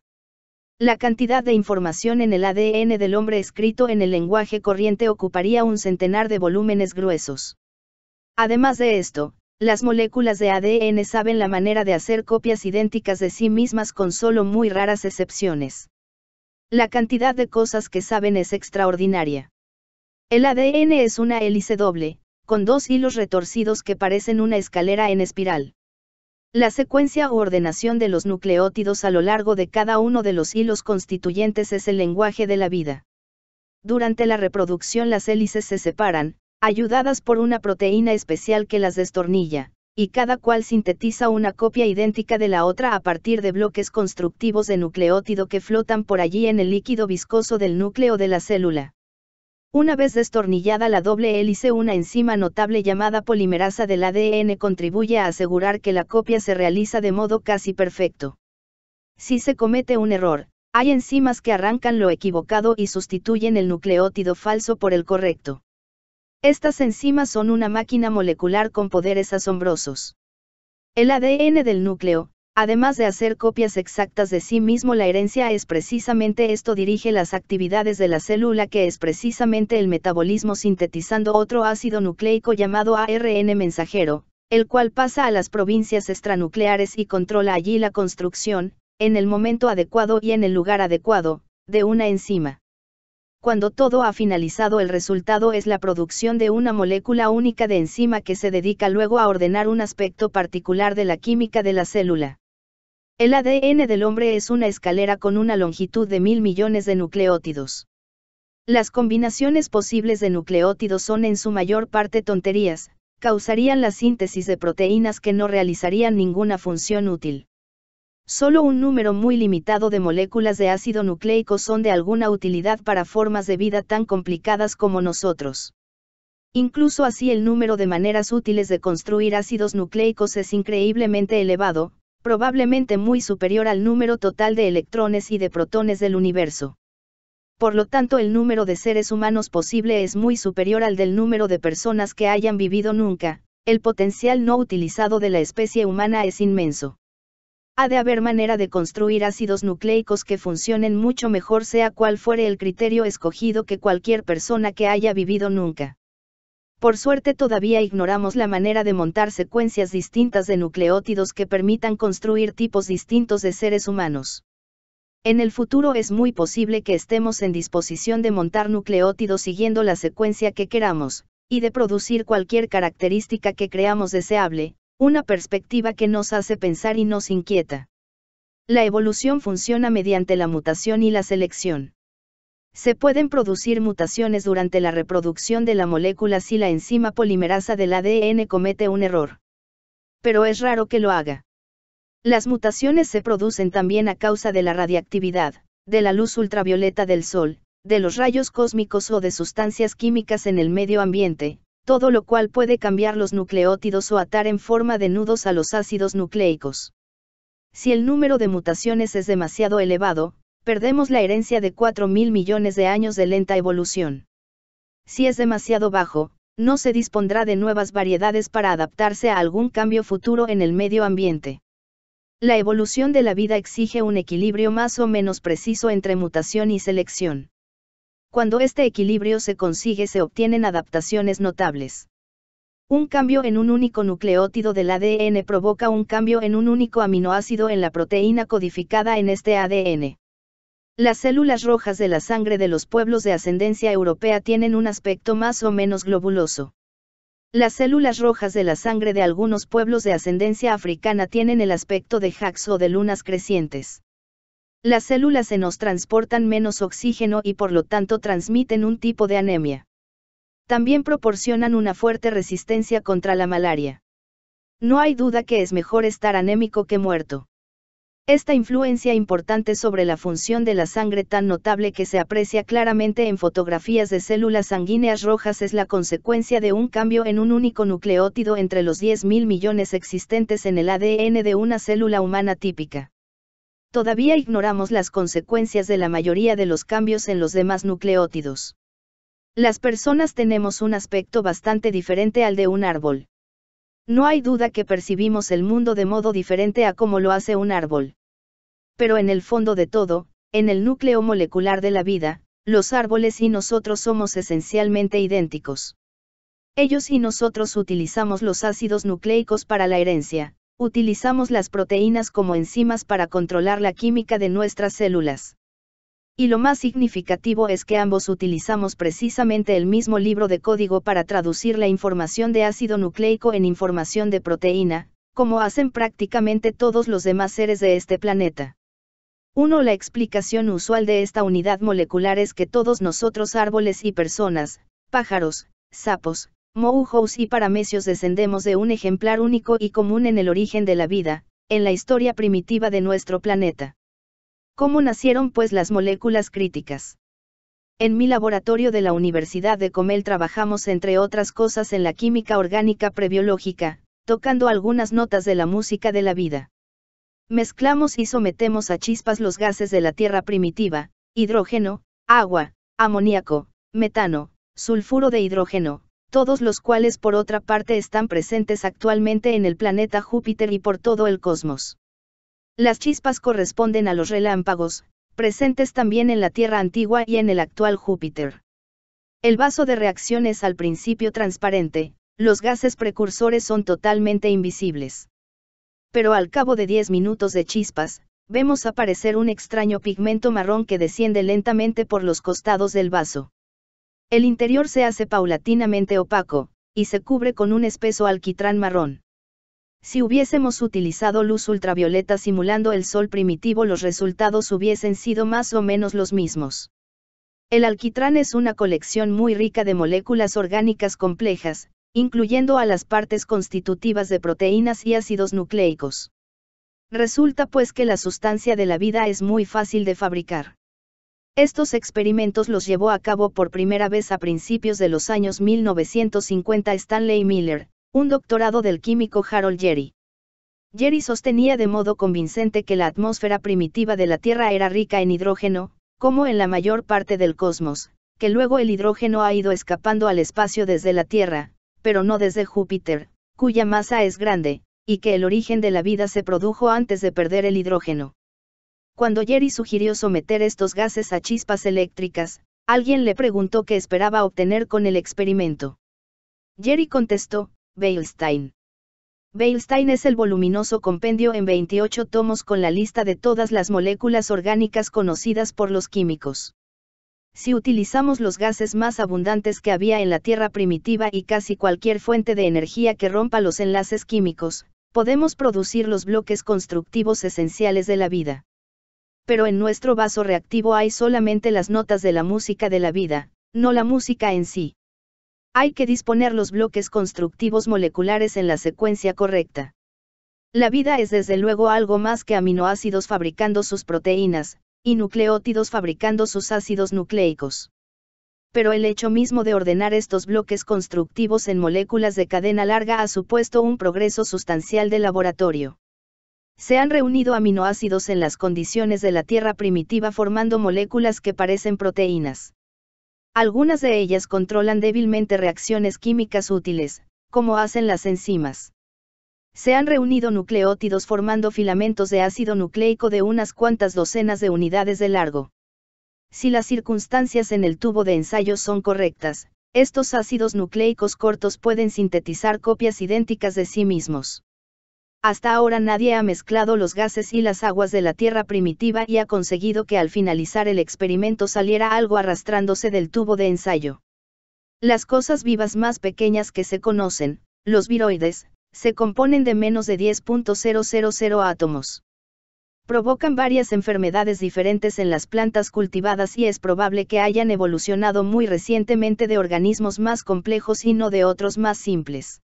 La cantidad de información en el ADN del hombre escrito en el lenguaje corriente ocuparía un centenar de volúmenes gruesos. Además de esto, las moléculas de ADN saben la manera de hacer copias idénticas de sí mismas con solo muy raras excepciones. La cantidad de cosas que saben es extraordinaria. El ADN es una hélice doble, con dos hilos retorcidos que parecen una escalera en espiral. La secuencia o ordenación de los nucleótidos a lo largo de cada uno de los hilos constituyentes es el lenguaje de la vida. Durante la reproducción las hélices se separan, ayudadas por una proteína especial que las destornilla, y cada cual sintetiza una copia idéntica de la otra a partir de bloques constructivos de nucleótido que flotan por allí en el líquido viscoso del núcleo de la célula. Una vez destornillada la doble hélice, una enzima notable llamada polimerasa del ADN contribuye a asegurar que la copia se realiza de modo casi perfecto. Si se comete un error, hay enzimas que arrancan lo equivocado y sustituyen el nucleótido falso por el correcto. Estas enzimas son una máquina molecular con poderes asombrosos. El ADN del núcleo, Además de hacer copias exactas de sí mismo, la herencia es precisamente esto, dirige las actividades de la célula que es precisamente el metabolismo sintetizando otro ácido nucleico llamado ARN mensajero, el cual pasa a las provincias extranucleares y controla allí la construcción, en el momento adecuado y en el lugar adecuado, de una enzima. Cuando todo ha finalizado el resultado es la producción de una molécula única de enzima que se dedica luego a ordenar un aspecto particular de la química de la célula. El ADN del hombre es una escalera con una longitud de mil millones de nucleótidos. Las combinaciones posibles de nucleótidos son en su mayor parte tonterías, causarían la síntesis de proteínas que no realizarían ninguna función útil. Solo un número muy limitado de moléculas de ácido nucleico son de alguna utilidad para formas de vida tan complicadas como nosotros. Incluso así el número de maneras útiles de construir ácidos nucleicos es increíblemente elevado, probablemente muy superior al número total de electrones y de protones del universo. Por lo tanto, el número de seres humanos posible es muy superior al del número de personas que hayan vivido nunca, el potencial no utilizado de la especie humana es inmenso. Ha de haber manera de construir ácidos nucleicos que funcionen mucho mejor sea cual fuere el criterio escogido que cualquier persona que haya vivido nunca. Por suerte todavía ignoramos la manera de montar secuencias distintas de nucleótidos que permitan construir tipos distintos de seres humanos. En el futuro es muy posible que estemos en disposición de montar nucleótidos siguiendo la secuencia que queramos, y de producir cualquier característica que creamos deseable, una perspectiva que nos hace pensar y nos inquieta. La evolución funciona mediante la mutación y la selección se pueden producir mutaciones durante la reproducción de la molécula si la enzima polimerasa del ADN comete un error. Pero es raro que lo haga. Las mutaciones se producen también a causa de la radiactividad, de la luz ultravioleta del sol, de los rayos cósmicos o de sustancias químicas en el medio ambiente, todo lo cual puede cambiar los nucleótidos o atar en forma de nudos a los ácidos nucleicos. Si el número de mutaciones es demasiado elevado, perdemos la herencia de 4.000 millones de años de lenta evolución. Si es demasiado bajo, no se dispondrá de nuevas variedades para adaptarse a algún cambio futuro en el medio ambiente. La evolución de la vida exige un equilibrio más o menos preciso entre mutación y selección. Cuando este equilibrio se consigue se obtienen adaptaciones notables. Un cambio en un único nucleótido del ADN provoca un cambio en un único aminoácido en la proteína codificada en este ADN. Las células rojas de la sangre de los pueblos de ascendencia europea tienen un aspecto más o menos globuloso. Las células rojas de la sangre de algunos pueblos de ascendencia africana tienen el aspecto de hacks o de lunas crecientes. Las células se nos transportan menos oxígeno y por lo tanto transmiten un tipo de anemia. También proporcionan una fuerte resistencia contra la malaria. No hay duda que es mejor estar anémico que muerto. Esta influencia importante sobre la función de la sangre tan notable que se aprecia claramente en fotografías de células sanguíneas rojas es la consecuencia de un cambio en un único nucleótido entre los 10.000 millones existentes en el ADN de una célula humana típica. Todavía ignoramos las consecuencias de la mayoría de los cambios en los demás nucleótidos. Las personas tenemos un aspecto bastante diferente al de un árbol. No hay duda que percibimos el mundo de modo diferente a como lo hace un árbol pero en el fondo de todo, en el núcleo molecular de la vida, los árboles y nosotros somos esencialmente idénticos. Ellos y nosotros utilizamos los ácidos nucleicos para la herencia, utilizamos las proteínas como enzimas para controlar la química de nuestras células. Y lo más significativo es que ambos utilizamos precisamente el mismo libro de código para traducir la información de ácido nucleico en información de proteína, como hacen prácticamente todos los demás seres de este planeta. 1. La explicación usual de esta unidad molecular es que todos nosotros árboles y personas, pájaros, sapos, moujos y paramecios descendemos de un ejemplar único y común en el origen de la vida, en la historia primitiva de nuestro planeta. ¿Cómo nacieron pues las moléculas críticas? En mi laboratorio de la Universidad de Comel trabajamos entre otras cosas en la química orgánica prebiológica, tocando algunas notas de la música de la vida. Mezclamos y sometemos a chispas los gases de la Tierra primitiva, hidrógeno, agua, amoníaco, metano, sulfuro de hidrógeno, todos los cuales por otra parte están presentes actualmente en el planeta Júpiter y por todo el cosmos. Las chispas corresponden a los relámpagos, presentes también en la Tierra antigua y en el actual Júpiter. El vaso de reacción es al principio transparente, los gases precursores son totalmente invisibles pero al cabo de 10 minutos de chispas, vemos aparecer un extraño pigmento marrón que desciende lentamente por los costados del vaso. El interior se hace paulatinamente opaco, y se cubre con un espeso alquitrán marrón. Si hubiésemos utilizado luz ultravioleta simulando el sol primitivo los resultados hubiesen sido más o menos los mismos. El alquitrán es una colección muy rica de moléculas orgánicas complejas, incluyendo a las partes constitutivas de proteínas y ácidos nucleicos. Resulta pues que la sustancia de la vida es muy fácil de fabricar. Estos experimentos los llevó a cabo por primera vez a principios de los años 1950 Stanley Miller, un doctorado del químico Harold Jerry. Jerry sostenía de modo convincente que la atmósfera primitiva de la Tierra era rica en hidrógeno, como en la mayor parte del cosmos, que luego el hidrógeno ha ido escapando al espacio desde la Tierra, pero no desde Júpiter, cuya masa es grande, y que el origen de la vida se produjo antes de perder el hidrógeno. Cuando Jerry sugirió someter estos gases a chispas eléctricas, alguien le preguntó qué esperaba obtener con el experimento. Jerry contestó, Beilstein. Beilstein es el voluminoso compendio en 28 tomos con la lista de todas las moléculas orgánicas conocidas por los químicos. Si utilizamos los gases más abundantes que había en la Tierra primitiva y casi cualquier fuente de energía que rompa los enlaces químicos, podemos producir los bloques constructivos esenciales de la vida. Pero en nuestro vaso reactivo hay solamente las notas de la música de la vida, no la música en sí. Hay que disponer los bloques constructivos moleculares en la secuencia correcta. La vida es desde luego algo más que aminoácidos fabricando sus proteínas, y nucleótidos fabricando sus ácidos nucleicos. Pero el hecho mismo de ordenar estos bloques constructivos en moléculas de cadena larga ha supuesto un progreso sustancial de laboratorio. Se han reunido aminoácidos en las condiciones de la Tierra primitiva formando moléculas que parecen proteínas. Algunas de ellas controlan débilmente reacciones químicas útiles, como hacen las enzimas se han reunido nucleótidos formando filamentos de ácido nucleico de unas cuantas docenas de unidades de largo. Si las circunstancias en el tubo de ensayo son correctas, estos ácidos nucleicos cortos pueden sintetizar copias idénticas de sí mismos. Hasta ahora nadie ha mezclado los gases y las aguas de la Tierra primitiva y ha conseguido que al finalizar el experimento saliera algo arrastrándose del tubo de ensayo. Las cosas vivas más pequeñas que se conocen, los viroides, se componen de menos de 10.000 átomos. Provocan varias enfermedades diferentes en las plantas cultivadas y es probable que hayan evolucionado muy recientemente de organismos más complejos y no de otros más simples.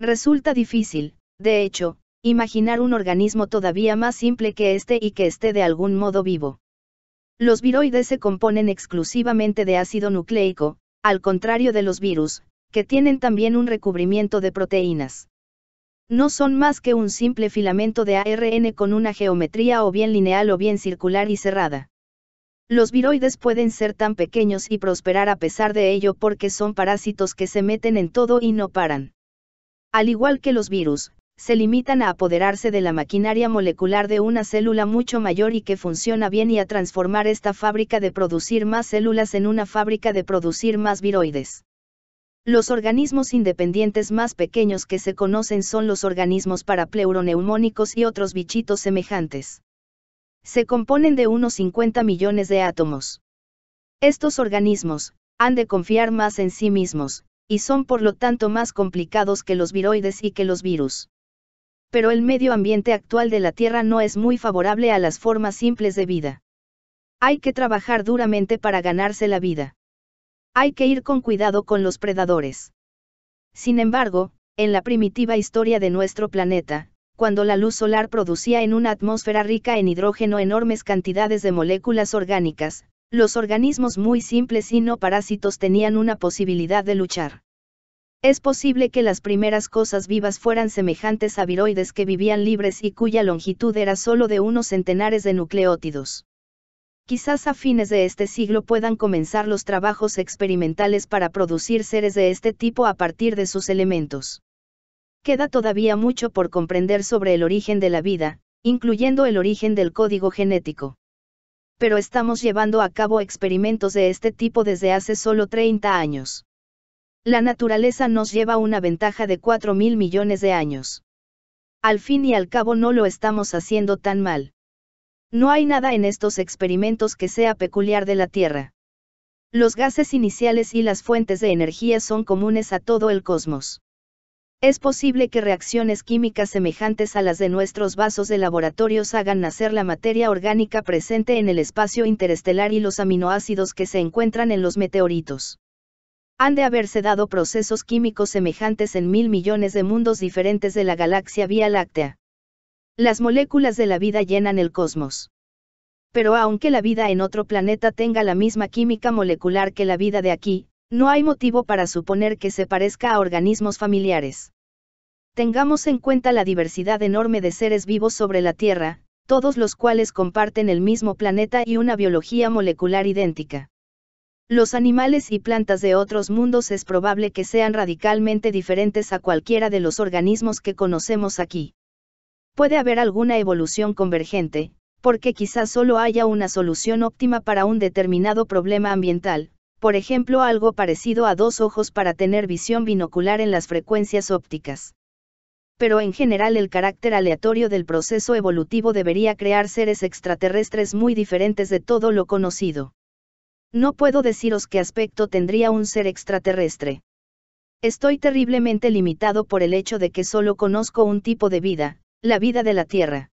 Resulta difícil, de hecho, imaginar un organismo todavía más simple que este y que esté de algún modo vivo. Los viroides se componen exclusivamente de ácido nucleico, al contrario de los virus, que tienen también un recubrimiento de proteínas. No son más que un simple filamento de ARN con una geometría o bien lineal o bien circular y cerrada. Los viroides pueden ser tan pequeños y prosperar a pesar de ello porque son parásitos que se meten en todo y no paran. Al igual que los virus, se limitan a apoderarse de la maquinaria molecular de una célula mucho mayor y que funciona bien y a transformar esta fábrica de producir más células en una fábrica de producir más viroides. Los organismos independientes más pequeños que se conocen son los organismos parapleuroneumónicos y otros bichitos semejantes. Se componen de unos 50 millones de átomos. Estos organismos, han de confiar más en sí mismos, y son por lo tanto más complicados que los viroides y que los virus. Pero el medio ambiente actual de la Tierra no es muy favorable a las formas simples de vida. Hay que trabajar duramente para ganarse la vida. Hay que ir con cuidado con los predadores. Sin embargo, en la primitiva historia de nuestro planeta, cuando la luz solar producía en una atmósfera rica en hidrógeno enormes cantidades de moléculas orgánicas, los organismos muy simples y no parásitos tenían una posibilidad de luchar. Es posible que las primeras cosas vivas fueran semejantes a viroides que vivían libres y cuya longitud era solo de unos centenares de nucleótidos. Quizás a fines de este siglo puedan comenzar los trabajos experimentales para producir seres de este tipo a partir de sus elementos. Queda todavía mucho por comprender sobre el origen de la vida, incluyendo el origen del código genético. Pero estamos llevando a cabo experimentos de este tipo desde hace solo 30 años. La naturaleza nos lleva una ventaja de 4 mil millones de años. Al fin y al cabo no lo estamos haciendo tan mal. No hay nada en estos experimentos que sea peculiar de la Tierra. Los gases iniciales y las fuentes de energía son comunes a todo el cosmos. Es posible que reacciones químicas semejantes a las de nuestros vasos de laboratorios hagan nacer la materia orgánica presente en el espacio interestelar y los aminoácidos que se encuentran en los meteoritos. Han de haberse dado procesos químicos semejantes en mil millones de mundos diferentes de la galaxia Vía Láctea. Las moléculas de la vida llenan el cosmos. Pero aunque la vida en otro planeta tenga la misma química molecular que la vida de aquí, no hay motivo para suponer que se parezca a organismos familiares. Tengamos en cuenta la diversidad enorme de seres vivos sobre la Tierra, todos los cuales comparten el mismo planeta y una biología molecular idéntica. Los animales y plantas de otros mundos es probable que sean radicalmente diferentes a cualquiera de los organismos que conocemos aquí puede haber alguna evolución convergente, porque quizás solo haya una solución óptima para un determinado problema ambiental, por ejemplo algo parecido a dos ojos para tener visión binocular en las frecuencias ópticas. Pero en general el carácter aleatorio del proceso evolutivo debería crear seres extraterrestres muy diferentes de todo lo conocido. No puedo deciros qué aspecto tendría un ser extraterrestre. Estoy terriblemente limitado por el hecho de que solo conozco un tipo de vida, la vida de la Tierra.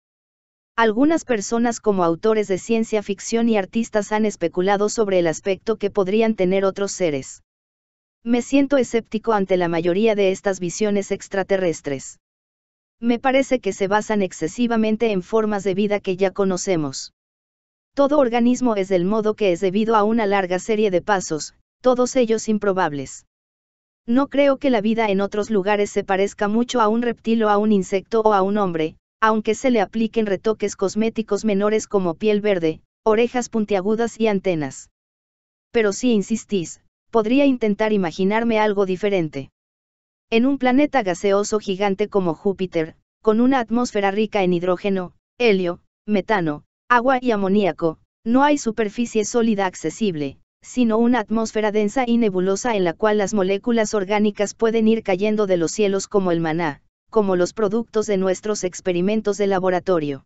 Algunas personas como autores de ciencia ficción y artistas han especulado sobre el aspecto que podrían tener otros seres. Me siento escéptico ante la mayoría de estas visiones extraterrestres. Me parece que se basan excesivamente en formas de vida que ya conocemos. Todo organismo es del modo que es debido a una larga serie de pasos, todos ellos improbables. No creo que la vida en otros lugares se parezca mucho a un reptil o a un insecto o a un hombre, aunque se le apliquen retoques cosméticos menores como piel verde, orejas puntiagudas y antenas. Pero si insistís, podría intentar imaginarme algo diferente. En un planeta gaseoso gigante como Júpiter, con una atmósfera rica en hidrógeno, helio, metano, agua y amoníaco, no hay superficie sólida accesible sino una atmósfera densa y nebulosa en la cual las moléculas orgánicas pueden ir cayendo de los cielos como el maná, como los productos de nuestros experimentos de laboratorio.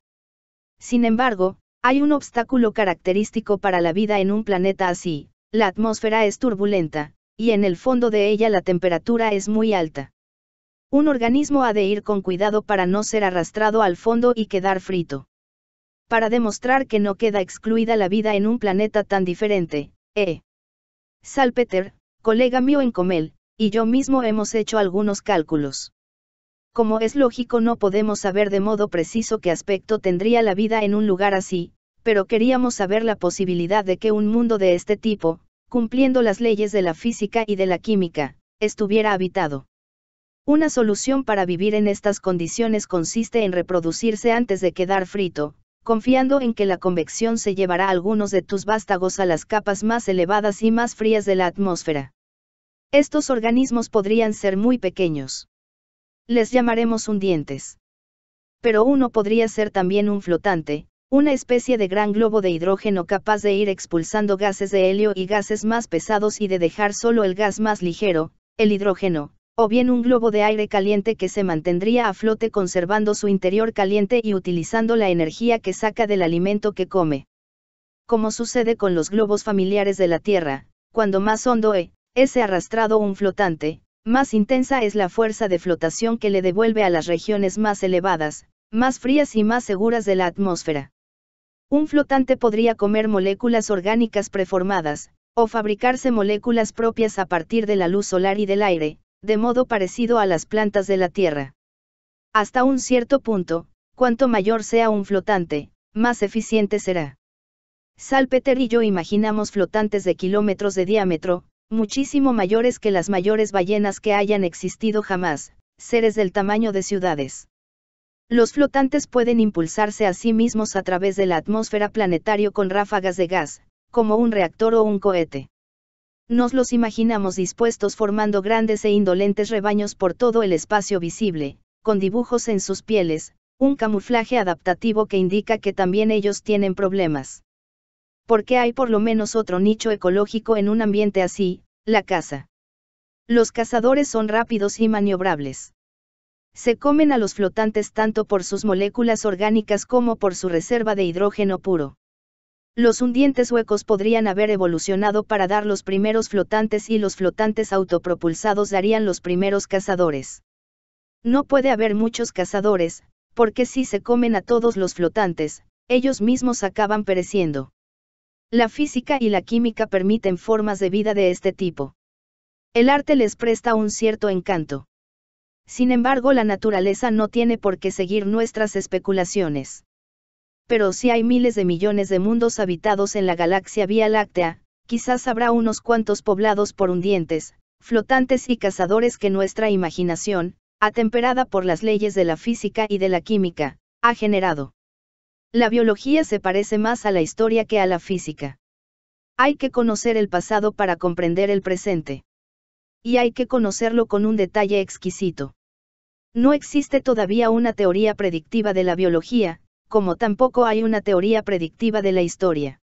Sin embargo, hay un obstáculo característico para la vida en un planeta así, la atmósfera es turbulenta, y en el fondo de ella la temperatura es muy alta. Un organismo ha de ir con cuidado para no ser arrastrado al fondo y quedar frito. Para demostrar que no queda excluida la vida en un planeta tan diferente, eh. Salpeter, colega mío en Comel, y yo mismo hemos hecho algunos cálculos. Como es lógico no podemos saber de modo preciso qué aspecto tendría la vida en un lugar así, pero queríamos saber la posibilidad de que un mundo de este tipo, cumpliendo las leyes de la física y de la química, estuviera habitado. Una solución para vivir en estas condiciones consiste en reproducirse antes de quedar frito, confiando en que la convección se llevará algunos de tus vástagos a las capas más elevadas y más frías de la atmósfera. Estos organismos podrían ser muy pequeños. Les llamaremos hundientes. Pero uno podría ser también un flotante, una especie de gran globo de hidrógeno capaz de ir expulsando gases de helio y gases más pesados y de dejar solo el gas más ligero, el hidrógeno, o bien un globo de aire caliente que se mantendría a flote conservando su interior caliente y utilizando la energía que saca del alimento que come. Como sucede con los globos familiares de la Tierra, cuando más hondo e, es arrastrado un flotante, más intensa es la fuerza de flotación que le devuelve a las regiones más elevadas, más frías y más seguras de la atmósfera. Un flotante podría comer moléculas orgánicas preformadas, o fabricarse moléculas propias a partir de la luz solar y del aire, de modo parecido a las plantas de la Tierra. Hasta un cierto punto, cuanto mayor sea un flotante, más eficiente será. Salpeter y yo imaginamos flotantes de kilómetros de diámetro, muchísimo mayores que las mayores ballenas que hayan existido jamás, seres del tamaño de ciudades. Los flotantes pueden impulsarse a sí mismos a través de la atmósfera planetario con ráfagas de gas, como un reactor o un cohete nos los imaginamos dispuestos formando grandes e indolentes rebaños por todo el espacio visible, con dibujos en sus pieles, un camuflaje adaptativo que indica que también ellos tienen problemas. Porque hay por lo menos otro nicho ecológico en un ambiente así, la caza. Los cazadores son rápidos y maniobrables. Se comen a los flotantes tanto por sus moléculas orgánicas como por su reserva de hidrógeno puro. Los hundientes huecos podrían haber evolucionado para dar los primeros flotantes y los flotantes autopropulsados darían los primeros cazadores. No puede haber muchos cazadores, porque si se comen a todos los flotantes, ellos mismos acaban pereciendo. La física y la química permiten formas de vida de este tipo. El arte les presta un cierto encanto. Sin embargo, la naturaleza no tiene por qué seguir nuestras especulaciones pero si hay miles de millones de mundos habitados en la galaxia Vía Láctea, quizás habrá unos cuantos poblados por hundientes, flotantes y cazadores que nuestra imaginación, atemperada por las leyes de la física y de la química, ha generado. La biología se parece más a la historia que a la física. Hay que conocer el pasado para comprender el presente. Y hay que conocerlo con un detalle exquisito. No existe todavía una teoría predictiva de la biología, como tampoco hay una teoría predictiva de la historia.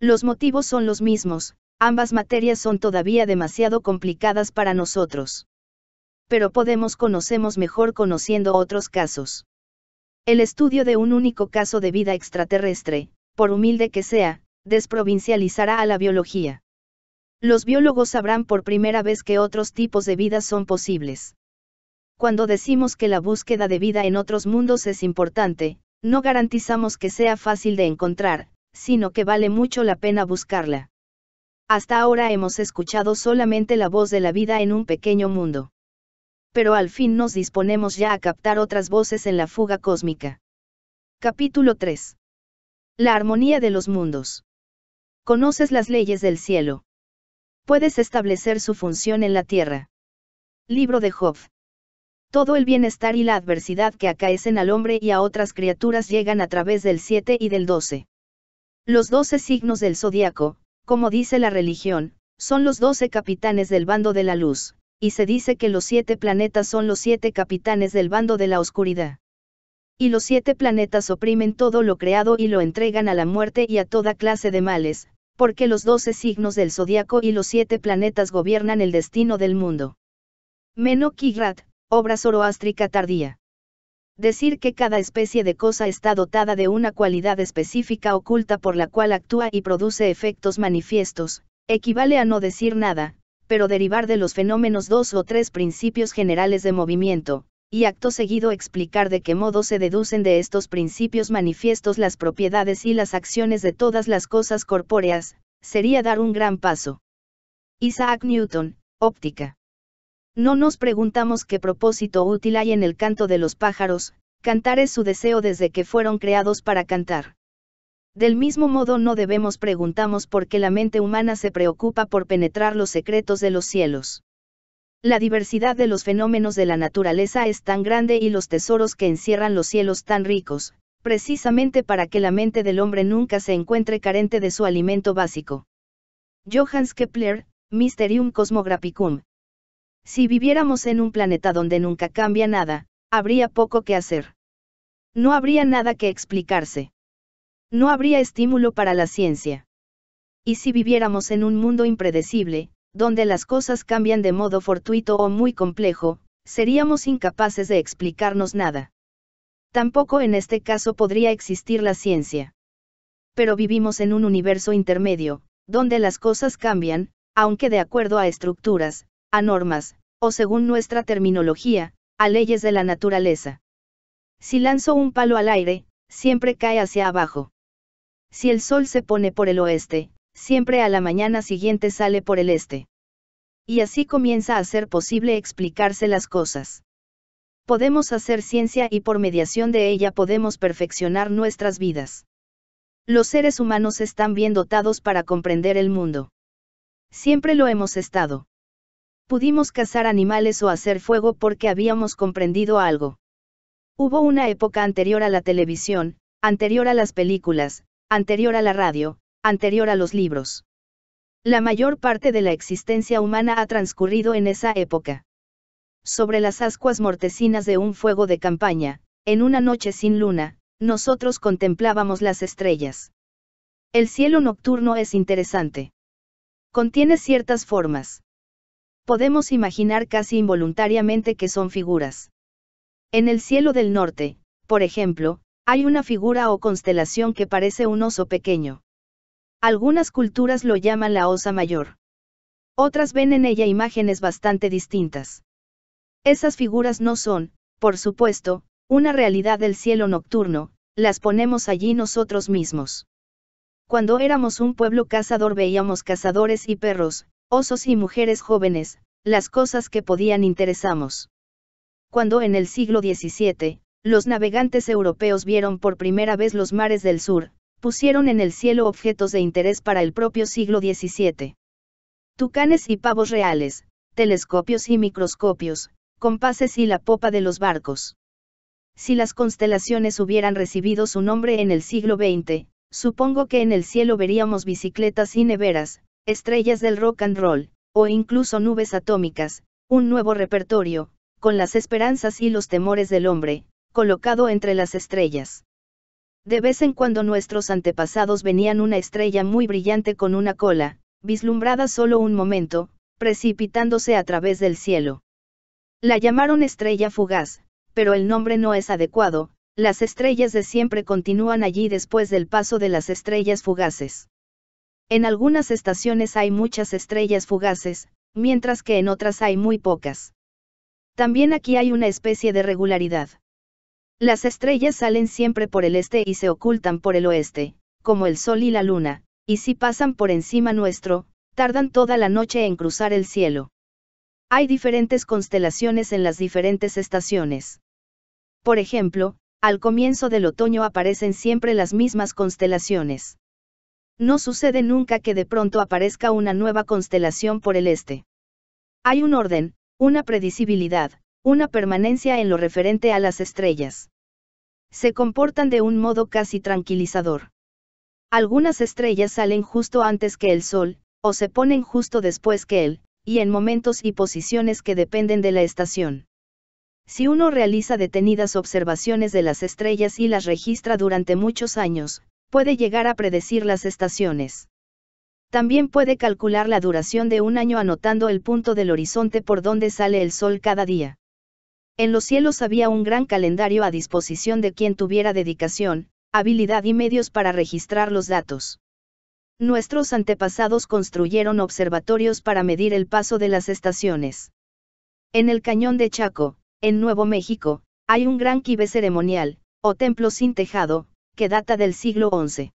Los motivos son los mismos, ambas materias son todavía demasiado complicadas para nosotros. Pero podemos conocemos mejor conociendo otros casos. El estudio de un único caso de vida extraterrestre, por humilde que sea, desprovincializará a la biología. Los biólogos sabrán por primera vez que otros tipos de vida son posibles. Cuando decimos que la búsqueda de vida en otros mundos es importante, no garantizamos que sea fácil de encontrar, sino que vale mucho la pena buscarla. Hasta ahora hemos escuchado solamente la voz de la vida en un pequeño mundo. Pero al fin nos disponemos ya a captar otras voces en la fuga cósmica. Capítulo 3. La armonía de los mundos. Conoces las leyes del cielo. Puedes establecer su función en la tierra. Libro de Job. Todo el bienestar y la adversidad que acaecen al hombre y a otras criaturas llegan a través del 7 y del 12. Los 12 signos del zodiaco, como dice la religión, son los 12 capitanes del bando de la luz, y se dice que los siete planetas son los siete capitanes del bando de la oscuridad. Y los siete planetas oprimen todo lo creado y lo entregan a la muerte y a toda clase de males, porque los 12 signos del zodiaco y los siete planetas gobiernan el destino del mundo. Menok obra zoroástrica tardía. Decir que cada especie de cosa está dotada de una cualidad específica oculta por la cual actúa y produce efectos manifiestos, equivale a no decir nada, pero derivar de los fenómenos dos o tres principios generales de movimiento, y acto seguido explicar de qué modo se deducen de estos principios manifiestos las propiedades y las acciones de todas las cosas corpóreas, sería dar un gran paso. Isaac Newton, óptica. No nos preguntamos qué propósito útil hay en el canto de los pájaros, cantar es su deseo desde que fueron creados para cantar. Del mismo modo no debemos preguntamos por qué la mente humana se preocupa por penetrar los secretos de los cielos. La diversidad de los fenómenos de la naturaleza es tan grande y los tesoros que encierran los cielos tan ricos, precisamente para que la mente del hombre nunca se encuentre carente de su alimento básico. Johannes Kepler, Mysterium Cosmographicum, si viviéramos en un planeta donde nunca cambia nada, habría poco que hacer. No habría nada que explicarse. No habría estímulo para la ciencia. Y si viviéramos en un mundo impredecible, donde las cosas cambian de modo fortuito o muy complejo, seríamos incapaces de explicarnos nada. Tampoco en este caso podría existir la ciencia. Pero vivimos en un universo intermedio, donde las cosas cambian, aunque de acuerdo a estructuras, a normas, o según nuestra terminología, a leyes de la naturaleza. Si lanzo un palo al aire, siempre cae hacia abajo. Si el sol se pone por el oeste, siempre a la mañana siguiente sale por el este. Y así comienza a ser posible explicarse las cosas. Podemos hacer ciencia y por mediación de ella podemos perfeccionar nuestras vidas. Los seres humanos están bien dotados para comprender el mundo. Siempre lo hemos estado. Pudimos cazar animales o hacer fuego porque habíamos comprendido algo. Hubo una época anterior a la televisión, anterior a las películas, anterior a la radio, anterior a los libros. La mayor parte de la existencia humana ha transcurrido en esa época. Sobre las ascuas mortecinas de un fuego de campaña, en una noche sin luna, nosotros contemplábamos las estrellas. El cielo nocturno es interesante. Contiene ciertas formas podemos imaginar casi involuntariamente que son figuras. En el cielo del norte, por ejemplo, hay una figura o constelación que parece un oso pequeño. Algunas culturas lo llaman la osa mayor. Otras ven en ella imágenes bastante distintas. Esas figuras no son, por supuesto, una realidad del cielo nocturno, las ponemos allí nosotros mismos. Cuando éramos un pueblo cazador veíamos cazadores y perros, osos y mujeres jóvenes, las cosas que podían interesamos. Cuando en el siglo XVII, los navegantes europeos vieron por primera vez los mares del sur, pusieron en el cielo objetos de interés para el propio siglo XVII. Tucanes y pavos reales, telescopios y microscopios, compases y la popa de los barcos. Si las constelaciones hubieran recibido su nombre en el siglo XX, supongo que en el cielo veríamos bicicletas y neveras, estrellas del rock and roll, o incluso nubes atómicas, un nuevo repertorio, con las esperanzas y los temores del hombre, colocado entre las estrellas. De vez en cuando nuestros antepasados venían una estrella muy brillante con una cola, vislumbrada solo un momento, precipitándose a través del cielo. La llamaron estrella fugaz, pero el nombre no es adecuado, las estrellas de siempre continúan allí después del paso de las estrellas fugaces. En algunas estaciones hay muchas estrellas fugaces, mientras que en otras hay muy pocas. También aquí hay una especie de regularidad. Las estrellas salen siempre por el este y se ocultan por el oeste, como el Sol y la Luna, y si pasan por encima nuestro, tardan toda la noche en cruzar el cielo. Hay diferentes constelaciones en las diferentes estaciones. Por ejemplo, al comienzo del otoño aparecen siempre las mismas constelaciones. No sucede nunca que de pronto aparezca una nueva constelación por el este. Hay un orden, una previsibilidad, una permanencia en lo referente a las estrellas. Se comportan de un modo casi tranquilizador. Algunas estrellas salen justo antes que el Sol, o se ponen justo después que él, y en momentos y posiciones que dependen de la estación. Si uno realiza detenidas observaciones de las estrellas y las registra durante muchos años, puede llegar a predecir las estaciones. También puede calcular la duración de un año anotando el punto del horizonte por donde sale el sol cada día. En los cielos había un gran calendario a disposición de quien tuviera dedicación, habilidad y medios para registrar los datos. Nuestros antepasados construyeron observatorios para medir el paso de las estaciones. En el cañón de Chaco, en Nuevo México, hay un gran kibe ceremonial, o templo sin tejado, que data del siglo XI.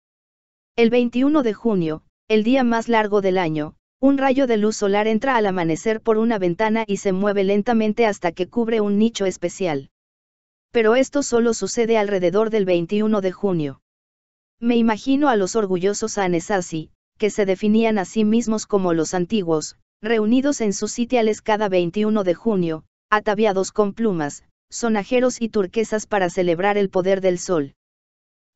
El 21 de junio, el día más largo del año, un rayo de luz solar entra al amanecer por una ventana y se mueve lentamente hasta que cubre un nicho especial. Pero esto solo sucede alrededor del 21 de junio. Me imagino a los orgullosos Anesasi, que se definían a sí mismos como los antiguos, reunidos en sus sitiales cada 21 de junio, ataviados con plumas, sonajeros y turquesas para celebrar el poder del sol.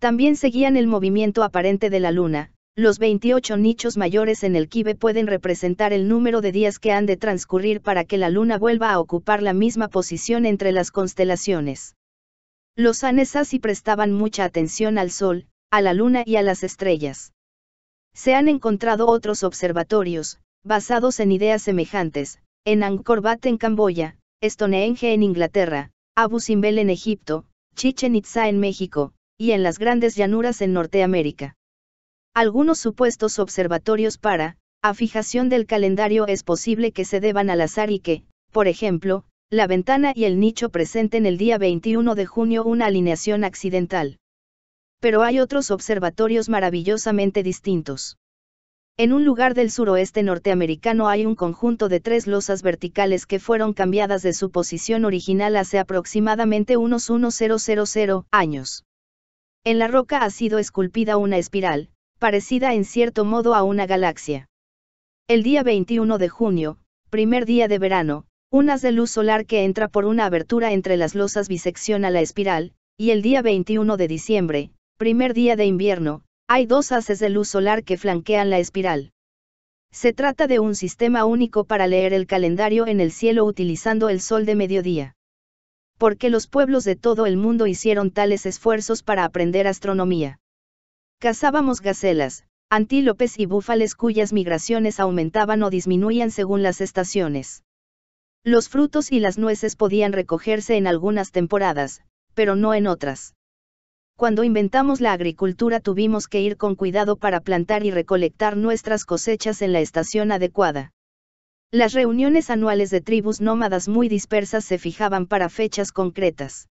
También seguían el movimiento aparente de la luna, los 28 nichos mayores en el kibe pueden representar el número de días que han de transcurrir para que la luna vuelva a ocupar la misma posición entre las constelaciones. Los anesasi prestaban mucha atención al sol, a la luna y a las estrellas. Se han encontrado otros observatorios, basados en ideas semejantes, en Angkor Wat en Camboya, Stonehenge en Inglaterra, Abu Simbel en Egipto, Chichen Itza en México, y en las grandes llanuras en Norteamérica. Algunos supuestos observatorios para, a fijación del calendario es posible que se deban al azar y que, por ejemplo, la ventana y el nicho presenten el día 21 de junio una alineación accidental. Pero hay otros observatorios maravillosamente distintos. En un lugar del suroeste norteamericano hay un conjunto de tres losas verticales que fueron cambiadas de su posición original hace aproximadamente unos 1000 años. En la roca ha sido esculpida una espiral, parecida en cierto modo a una galaxia. El día 21 de junio, primer día de verano, un haz de luz solar que entra por una abertura entre las losas bisecciona la espiral, y el día 21 de diciembre, primer día de invierno, hay dos haces de luz solar que flanquean la espiral. Se trata de un sistema único para leer el calendario en el cielo utilizando el sol de mediodía porque los pueblos de todo el mundo hicieron tales esfuerzos para aprender astronomía. Cazábamos gacelas, antílopes y búfales cuyas migraciones aumentaban o disminuían según las estaciones. Los frutos y las nueces podían recogerse en algunas temporadas, pero no en otras. Cuando inventamos la agricultura tuvimos que ir con cuidado para plantar y recolectar nuestras cosechas en la estación adecuada. Las reuniones anuales de tribus nómadas muy dispersas se fijaban para fechas concretas.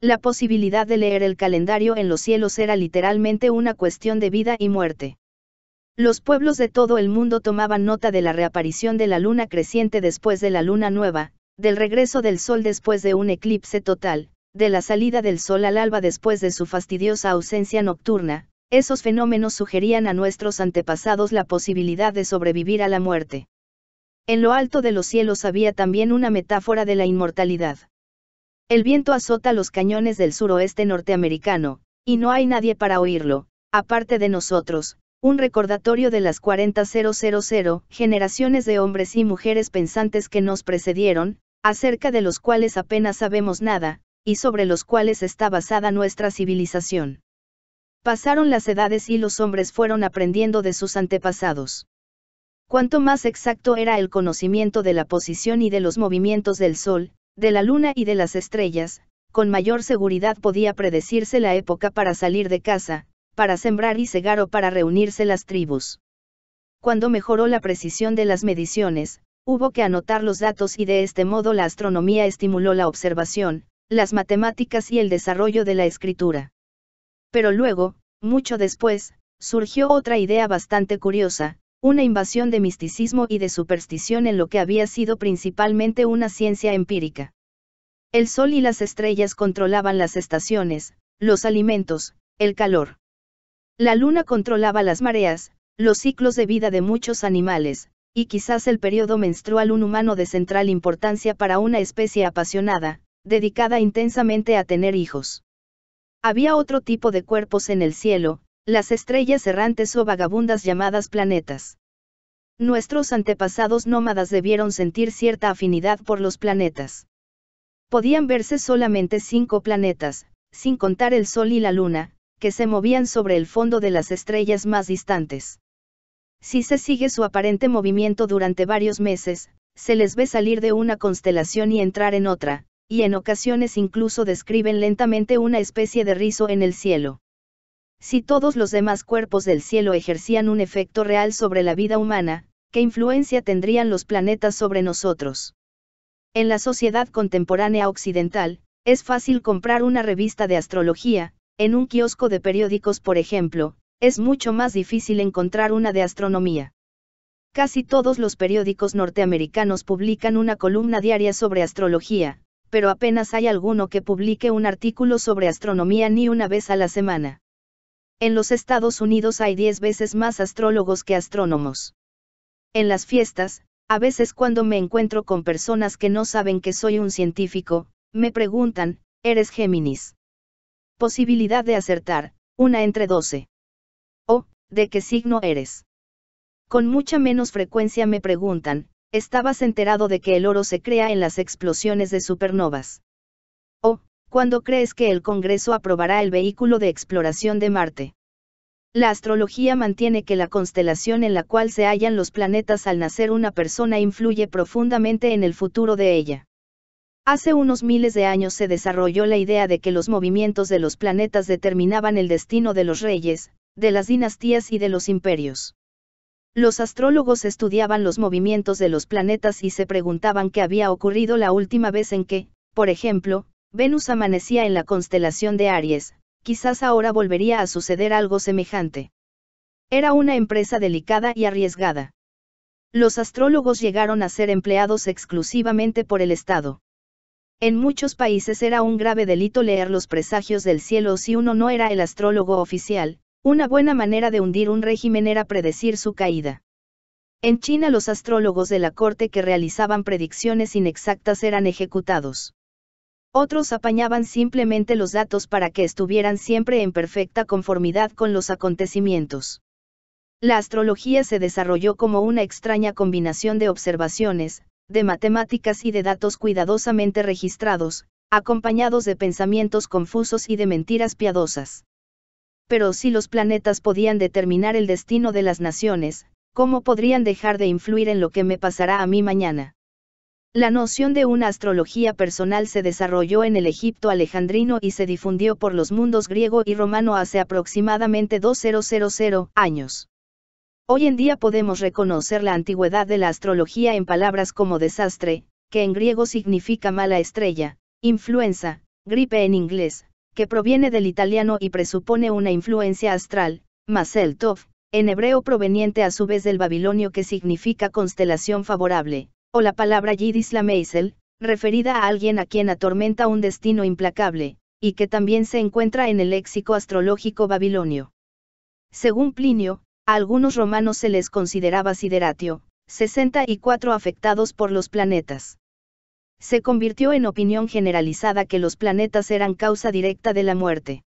La posibilidad de leer el calendario en los cielos era literalmente una cuestión de vida y muerte. Los pueblos de todo el mundo tomaban nota de la reaparición de la luna creciente después de la luna nueva, del regreso del sol después de un eclipse total, de la salida del sol al alba después de su fastidiosa ausencia nocturna, esos fenómenos sugerían a nuestros antepasados la posibilidad de sobrevivir a la muerte. En lo alto de los cielos había también una metáfora de la inmortalidad. El viento azota los cañones del suroeste norteamericano, y no hay nadie para oírlo, aparte de nosotros, un recordatorio de las 40000 generaciones de hombres y mujeres pensantes que nos precedieron, acerca de los cuales apenas sabemos nada, y sobre los cuales está basada nuestra civilización. Pasaron las edades y los hombres fueron aprendiendo de sus antepasados cuanto más exacto era el conocimiento de la posición y de los movimientos del Sol, de la Luna y de las estrellas, con mayor seguridad podía predecirse la época para salir de casa, para sembrar y cegar o para reunirse las tribus. Cuando mejoró la precisión de las mediciones, hubo que anotar los datos y de este modo la astronomía estimuló la observación, las matemáticas y el desarrollo de la escritura. Pero luego, mucho después, surgió otra idea bastante curiosa, una invasión de misticismo y de superstición en lo que había sido principalmente una ciencia empírica. El sol y las estrellas controlaban las estaciones, los alimentos, el calor. La luna controlaba las mareas, los ciclos de vida de muchos animales, y quizás el periodo menstrual un humano de central importancia para una especie apasionada, dedicada intensamente a tener hijos. Había otro tipo de cuerpos en el cielo, las estrellas errantes o vagabundas llamadas planetas. Nuestros antepasados nómadas debieron sentir cierta afinidad por los planetas. Podían verse solamente cinco planetas, sin contar el Sol y la Luna, que se movían sobre el fondo de las estrellas más distantes. Si se sigue su aparente movimiento durante varios meses, se les ve salir de una constelación y entrar en otra, y en ocasiones incluso describen lentamente una especie de rizo en el cielo. Si todos los demás cuerpos del cielo ejercían un efecto real sobre la vida humana, ¿qué influencia tendrían los planetas sobre nosotros? En la sociedad contemporánea occidental, es fácil comprar una revista de astrología, en un kiosco de periódicos por ejemplo, es mucho más difícil encontrar una de astronomía. Casi todos los periódicos norteamericanos publican una columna diaria sobre astrología, pero apenas hay alguno que publique un artículo sobre astronomía ni una vez a la semana. En los Estados Unidos hay 10 veces más astrólogos que astrónomos. En las fiestas, a veces cuando me encuentro con personas que no saben que soy un científico, me preguntan, ¿eres Géminis? Posibilidad de acertar, una entre 12. O, ¿de qué signo eres? Con mucha menos frecuencia me preguntan, ¿estabas enterado de que el oro se crea en las explosiones de supernovas? O, ¿Cuándo crees que el Congreso aprobará el vehículo de exploración de Marte? La astrología mantiene que la constelación en la cual se hallan los planetas al nacer una persona influye profundamente en el futuro de ella. Hace unos miles de años se desarrolló la idea de que los movimientos de los planetas determinaban el destino de los reyes, de las dinastías y de los imperios. Los astrólogos estudiaban los movimientos de los planetas y se preguntaban qué había ocurrido la última vez en que, por ejemplo, Venus amanecía en la constelación de Aries, quizás ahora volvería a suceder algo semejante. Era una empresa delicada y arriesgada. Los astrólogos llegaron a ser empleados exclusivamente por el Estado. En muchos países era un grave delito leer los presagios del cielo si uno no era el astrólogo oficial, una buena manera de hundir un régimen era predecir su caída. En China los astrólogos de la corte que realizaban predicciones inexactas eran ejecutados. Otros apañaban simplemente los datos para que estuvieran siempre en perfecta conformidad con los acontecimientos. La astrología se desarrolló como una extraña combinación de observaciones, de matemáticas y de datos cuidadosamente registrados, acompañados de pensamientos confusos y de mentiras piadosas. Pero si los planetas podían determinar el destino de las naciones, ¿cómo podrían dejar de influir en lo que me pasará a mí mañana? La noción de una astrología personal se desarrolló en el Egipto alejandrino y se difundió por los mundos griego y romano hace aproximadamente 2000 años. Hoy en día podemos reconocer la antigüedad de la astrología en palabras como desastre, que en griego significa mala estrella, influenza, gripe en inglés, que proviene del italiano y presupone una influencia astral, Maseltov, en hebreo proveniente a su vez del babilonio que significa constelación favorable o la palabra Yidis Meisel, referida a alguien a quien atormenta un destino implacable, y que también se encuentra en el léxico astrológico babilonio. Según Plinio, a algunos romanos se les consideraba sideratio, 64 afectados por los planetas. Se convirtió en opinión generalizada que los planetas eran causa directa de la muerte.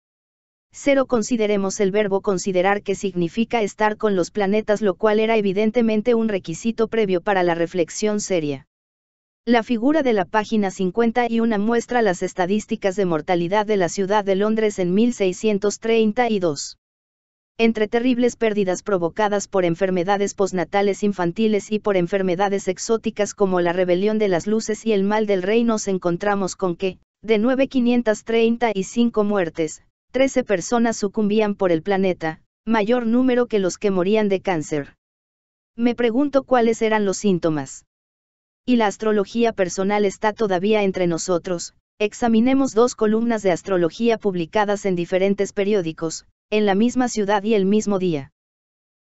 Cero consideremos el verbo considerar que significa estar con los planetas, lo cual era evidentemente un requisito previo para la reflexión seria. La figura de la página 51 muestra las estadísticas de mortalidad de la ciudad de Londres en 1632. Entre terribles pérdidas provocadas por enfermedades posnatales infantiles y por enfermedades exóticas como la rebelión de las luces y el mal del rey nos encontramos con que, de 9.535 muertes, 13 personas sucumbían por el planeta, mayor número que los que morían de cáncer. Me pregunto cuáles eran los síntomas. Y la astrología personal está todavía entre nosotros, examinemos dos columnas de astrología publicadas en diferentes periódicos, en la misma ciudad y el mismo día.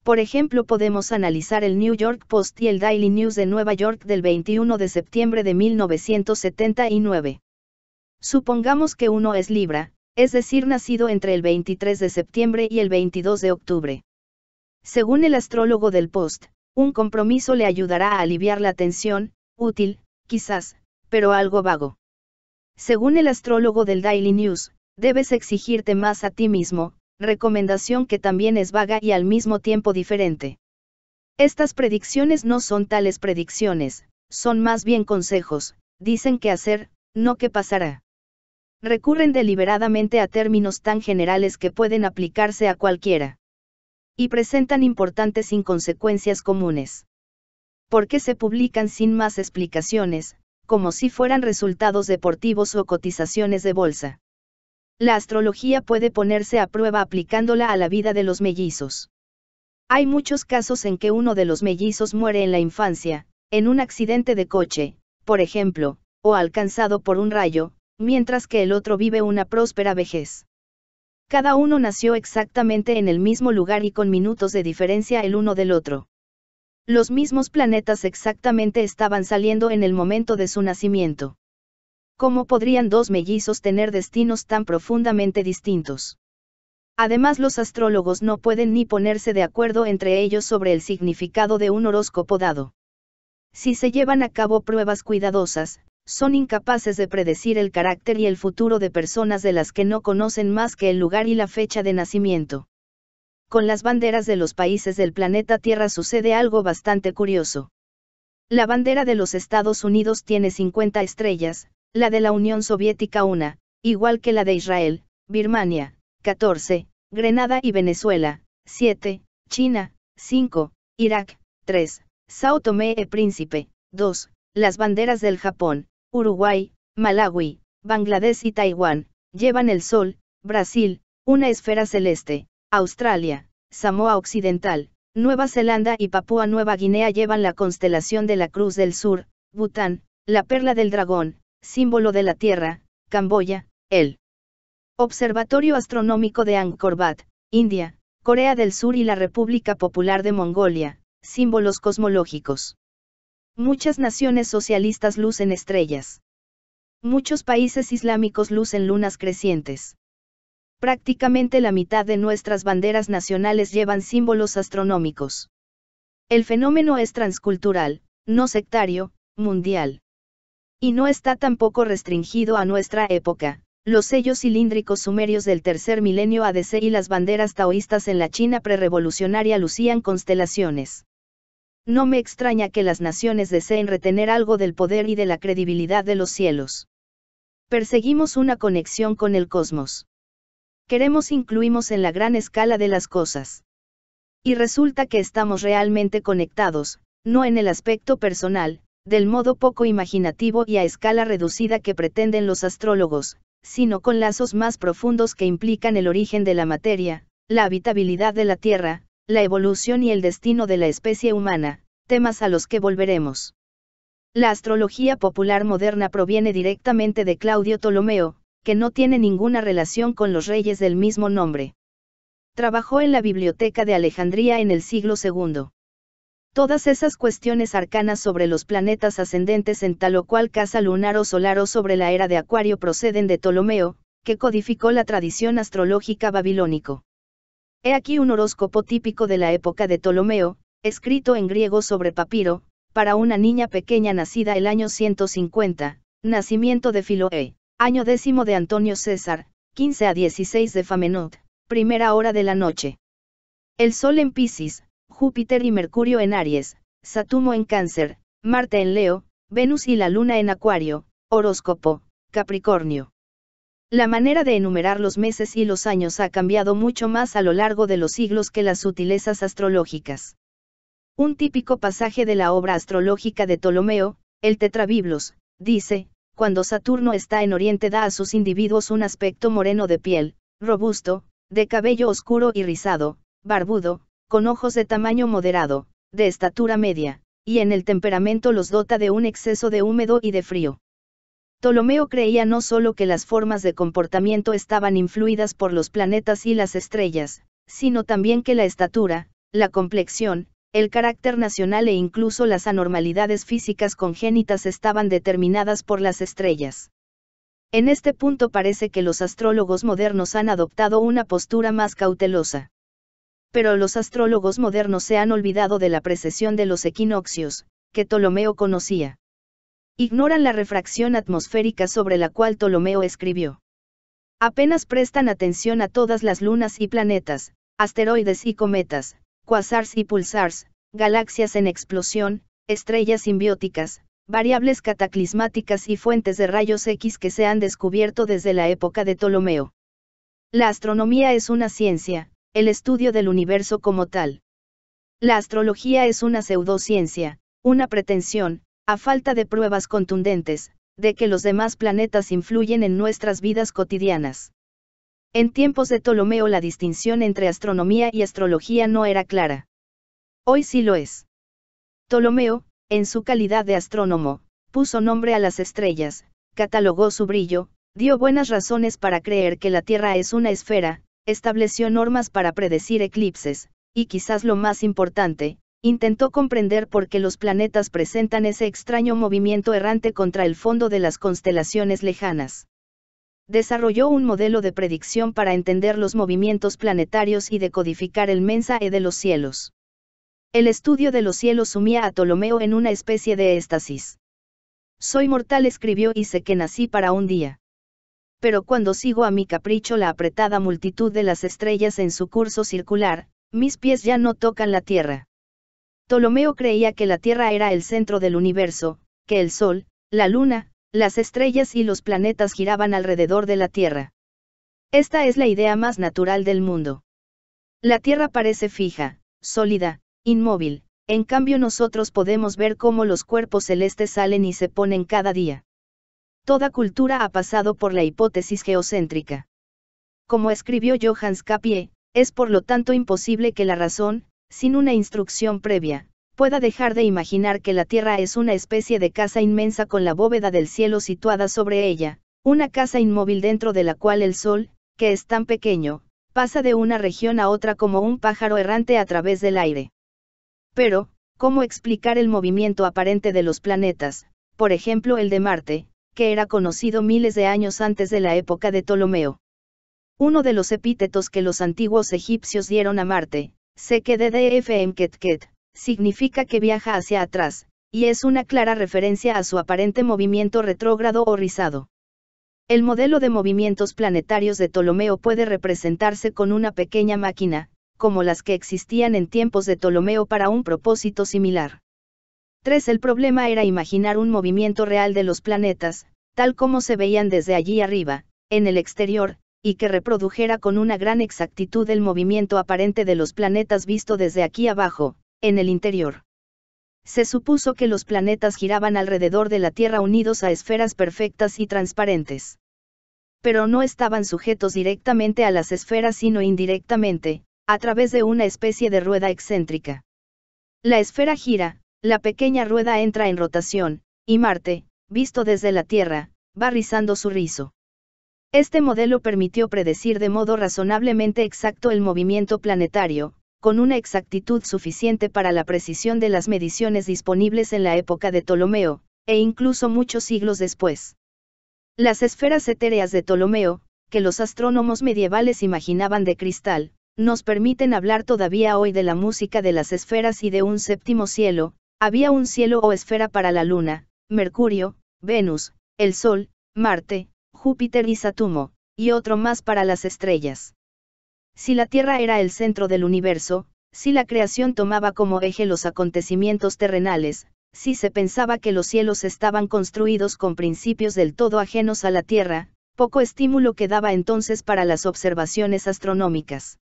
Por ejemplo, podemos analizar el New York Post y el Daily News de Nueva York del 21 de septiembre de 1979. Supongamos que uno es Libra, es decir, nacido entre el 23 de septiembre y el 22 de octubre. Según el astrólogo del Post, un compromiso le ayudará a aliviar la tensión, útil, quizás, pero algo vago. Según el astrólogo del Daily News, debes exigirte más a ti mismo, recomendación que también es vaga y al mismo tiempo diferente. Estas predicciones no son tales predicciones, son más bien consejos, dicen qué hacer, no qué pasará recurren deliberadamente a términos tan generales que pueden aplicarse a cualquiera. Y presentan importantes inconsecuencias comunes. Porque se publican sin más explicaciones, como si fueran resultados deportivos o cotizaciones de bolsa. La astrología puede ponerse a prueba aplicándola a la vida de los mellizos. Hay muchos casos en que uno de los mellizos muere en la infancia, en un accidente de coche, por ejemplo, o alcanzado por un rayo, mientras que el otro vive una próspera vejez. Cada uno nació exactamente en el mismo lugar y con minutos de diferencia el uno del otro. Los mismos planetas exactamente estaban saliendo en el momento de su nacimiento. ¿Cómo podrían dos mellizos tener destinos tan profundamente distintos? Además los astrólogos no pueden ni ponerse de acuerdo entre ellos sobre el significado de un horóscopo dado. Si se llevan a cabo pruebas cuidadosas, son incapaces de predecir el carácter y el futuro de personas de las que no conocen más que el lugar y la fecha de nacimiento. Con las banderas de los países del planeta Tierra sucede algo bastante curioso. La bandera de los Estados Unidos tiene 50 estrellas, la de la Unión Soviética una, igual que la de Israel, Birmania, 14, Grenada y Venezuela, 7, China, 5, Irak, 3, Sao Tomé e Príncipe, 2, las banderas del Japón, Uruguay, Malawi, Bangladesh y Taiwán, llevan el Sol, Brasil, una esfera celeste, Australia, Samoa Occidental, Nueva Zelanda y Papúa Nueva Guinea llevan la constelación de la Cruz del Sur, Bután, la Perla del Dragón, símbolo de la Tierra, Camboya, el Observatorio Astronómico de Angkor Wat, India, Corea del Sur y la República Popular de Mongolia, símbolos cosmológicos. Muchas naciones socialistas lucen estrellas. Muchos países islámicos lucen lunas crecientes. Prácticamente la mitad de nuestras banderas nacionales llevan símbolos astronómicos. El fenómeno es transcultural, no sectario, mundial. Y no está tampoco restringido a nuestra época. Los sellos cilíndricos sumerios del tercer milenio ADC y las banderas taoístas en la China prerevolucionaria lucían constelaciones. No me extraña que las naciones deseen retener algo del poder y de la credibilidad de los cielos. Perseguimos una conexión con el cosmos. Queremos incluimos en la gran escala de las cosas. Y resulta que estamos realmente conectados, no en el aspecto personal, del modo poco imaginativo y a escala reducida que pretenden los astrólogos, sino con lazos más profundos que implican el origen de la materia, la habitabilidad de la Tierra, la evolución y el destino de la especie humana, temas a los que volveremos. La astrología popular moderna proviene directamente de Claudio Ptolomeo, que no tiene ninguna relación con los reyes del mismo nombre. Trabajó en la biblioteca de Alejandría en el siglo II. Todas esas cuestiones arcanas sobre los planetas ascendentes en tal o cual casa lunar o solar o sobre la era de Acuario proceden de Ptolomeo, que codificó la tradición astrológica babilónico. He aquí un horóscopo típico de la época de Ptolomeo, escrito en griego sobre papiro, para una niña pequeña nacida el año 150, nacimiento de Filoe, año décimo de Antonio César, 15 a 16 de Famenot, primera hora de la noche. El Sol en Pisces, Júpiter y Mercurio en Aries, Saturno en Cáncer, Marte en Leo, Venus y la Luna en Acuario, horóscopo, Capricornio. La manera de enumerar los meses y los años ha cambiado mucho más a lo largo de los siglos que las sutilezas astrológicas. Un típico pasaje de la obra astrológica de Ptolomeo, el Tetrabiblos, dice, cuando Saturno está en Oriente da a sus individuos un aspecto moreno de piel, robusto, de cabello oscuro y rizado, barbudo, con ojos de tamaño moderado, de estatura media, y en el temperamento los dota de un exceso de húmedo y de frío. Ptolomeo creía no solo que las formas de comportamiento estaban influidas por los planetas y las estrellas, sino también que la estatura, la complexión, el carácter nacional e incluso las anormalidades físicas congénitas estaban determinadas por las estrellas. En este punto parece que los astrólogos modernos han adoptado una postura más cautelosa. Pero los astrólogos modernos se han olvidado de la precesión de los equinoccios, que Ptolomeo conocía ignoran la refracción atmosférica sobre la cual Ptolomeo escribió. Apenas prestan atención a todas las lunas y planetas, asteroides y cometas, quasars y pulsars, galaxias en explosión, estrellas simbióticas, variables cataclismáticas y fuentes de rayos X que se han descubierto desde la época de Ptolomeo. La astronomía es una ciencia, el estudio del universo como tal. La astrología es una pseudociencia, una pretensión, a falta de pruebas contundentes, de que los demás planetas influyen en nuestras vidas cotidianas. En tiempos de Ptolomeo la distinción entre astronomía y astrología no era clara. Hoy sí lo es. Ptolomeo, en su calidad de astrónomo, puso nombre a las estrellas, catalogó su brillo, dio buenas razones para creer que la Tierra es una esfera, estableció normas para predecir eclipses, y quizás lo más importante, Intentó comprender por qué los planetas presentan ese extraño movimiento errante contra el fondo de las constelaciones lejanas. Desarrolló un modelo de predicción para entender los movimientos planetarios y decodificar el mensaje de los cielos. El estudio de los cielos sumía a Ptolomeo en una especie de éxtasis. Soy mortal escribió y sé que nací para un día. Pero cuando sigo a mi capricho la apretada multitud de las estrellas en su curso circular, mis pies ya no tocan la tierra. Ptolomeo creía que la Tierra era el centro del universo, que el Sol, la Luna, las estrellas y los planetas giraban alrededor de la Tierra. Esta es la idea más natural del mundo. La Tierra parece fija, sólida, inmóvil, en cambio nosotros podemos ver cómo los cuerpos celestes salen y se ponen cada día. Toda cultura ha pasado por la hipótesis geocéntrica. Como escribió Johannes Capier, es por lo tanto imposible que la razón, sin una instrucción previa, pueda dejar de imaginar que la Tierra es una especie de casa inmensa con la bóveda del cielo situada sobre ella, una casa inmóvil dentro de la cual el Sol, que es tan pequeño, pasa de una región a otra como un pájaro errante a través del aire. Pero, ¿cómo explicar el movimiento aparente de los planetas, por ejemplo el de Marte, que era conocido miles de años antes de la época de Ptolomeo? Uno de los epítetos que los antiguos egipcios dieron a Marte, se que ddfm significa que viaja hacia atrás, y es una clara referencia a su aparente movimiento retrógrado o rizado. El modelo de movimientos planetarios de Ptolomeo puede representarse con una pequeña máquina, como las que existían en tiempos de Ptolomeo para un propósito similar. 3. El problema era imaginar un movimiento real de los planetas, tal como se veían desde allí arriba, en el exterior, y que reprodujera con una gran exactitud el movimiento aparente de los planetas visto desde aquí abajo, en el interior. Se supuso que los planetas giraban alrededor de la Tierra unidos a esferas perfectas y transparentes. Pero no estaban sujetos directamente a las esferas sino indirectamente, a través de una especie de rueda excéntrica. La esfera gira, la pequeña rueda entra en rotación, y Marte, visto desde la Tierra, va rizando su rizo. Este modelo permitió predecir de modo razonablemente exacto el movimiento planetario, con una exactitud suficiente para la precisión de las mediciones disponibles en la época de Ptolomeo, e incluso muchos siglos después. Las esferas etéreas de Ptolomeo, que los astrónomos medievales imaginaban de cristal, nos permiten hablar todavía hoy de la música de las esferas y de un séptimo cielo, había un cielo o esfera para la Luna, Mercurio, Venus, el Sol, Marte, Júpiter y Saturno, y otro más para las estrellas. Si la Tierra era el centro del universo, si la creación tomaba como eje los acontecimientos terrenales, si se pensaba que los cielos estaban construidos con principios del todo ajenos a la Tierra, poco estímulo quedaba entonces para las observaciones astronómicas.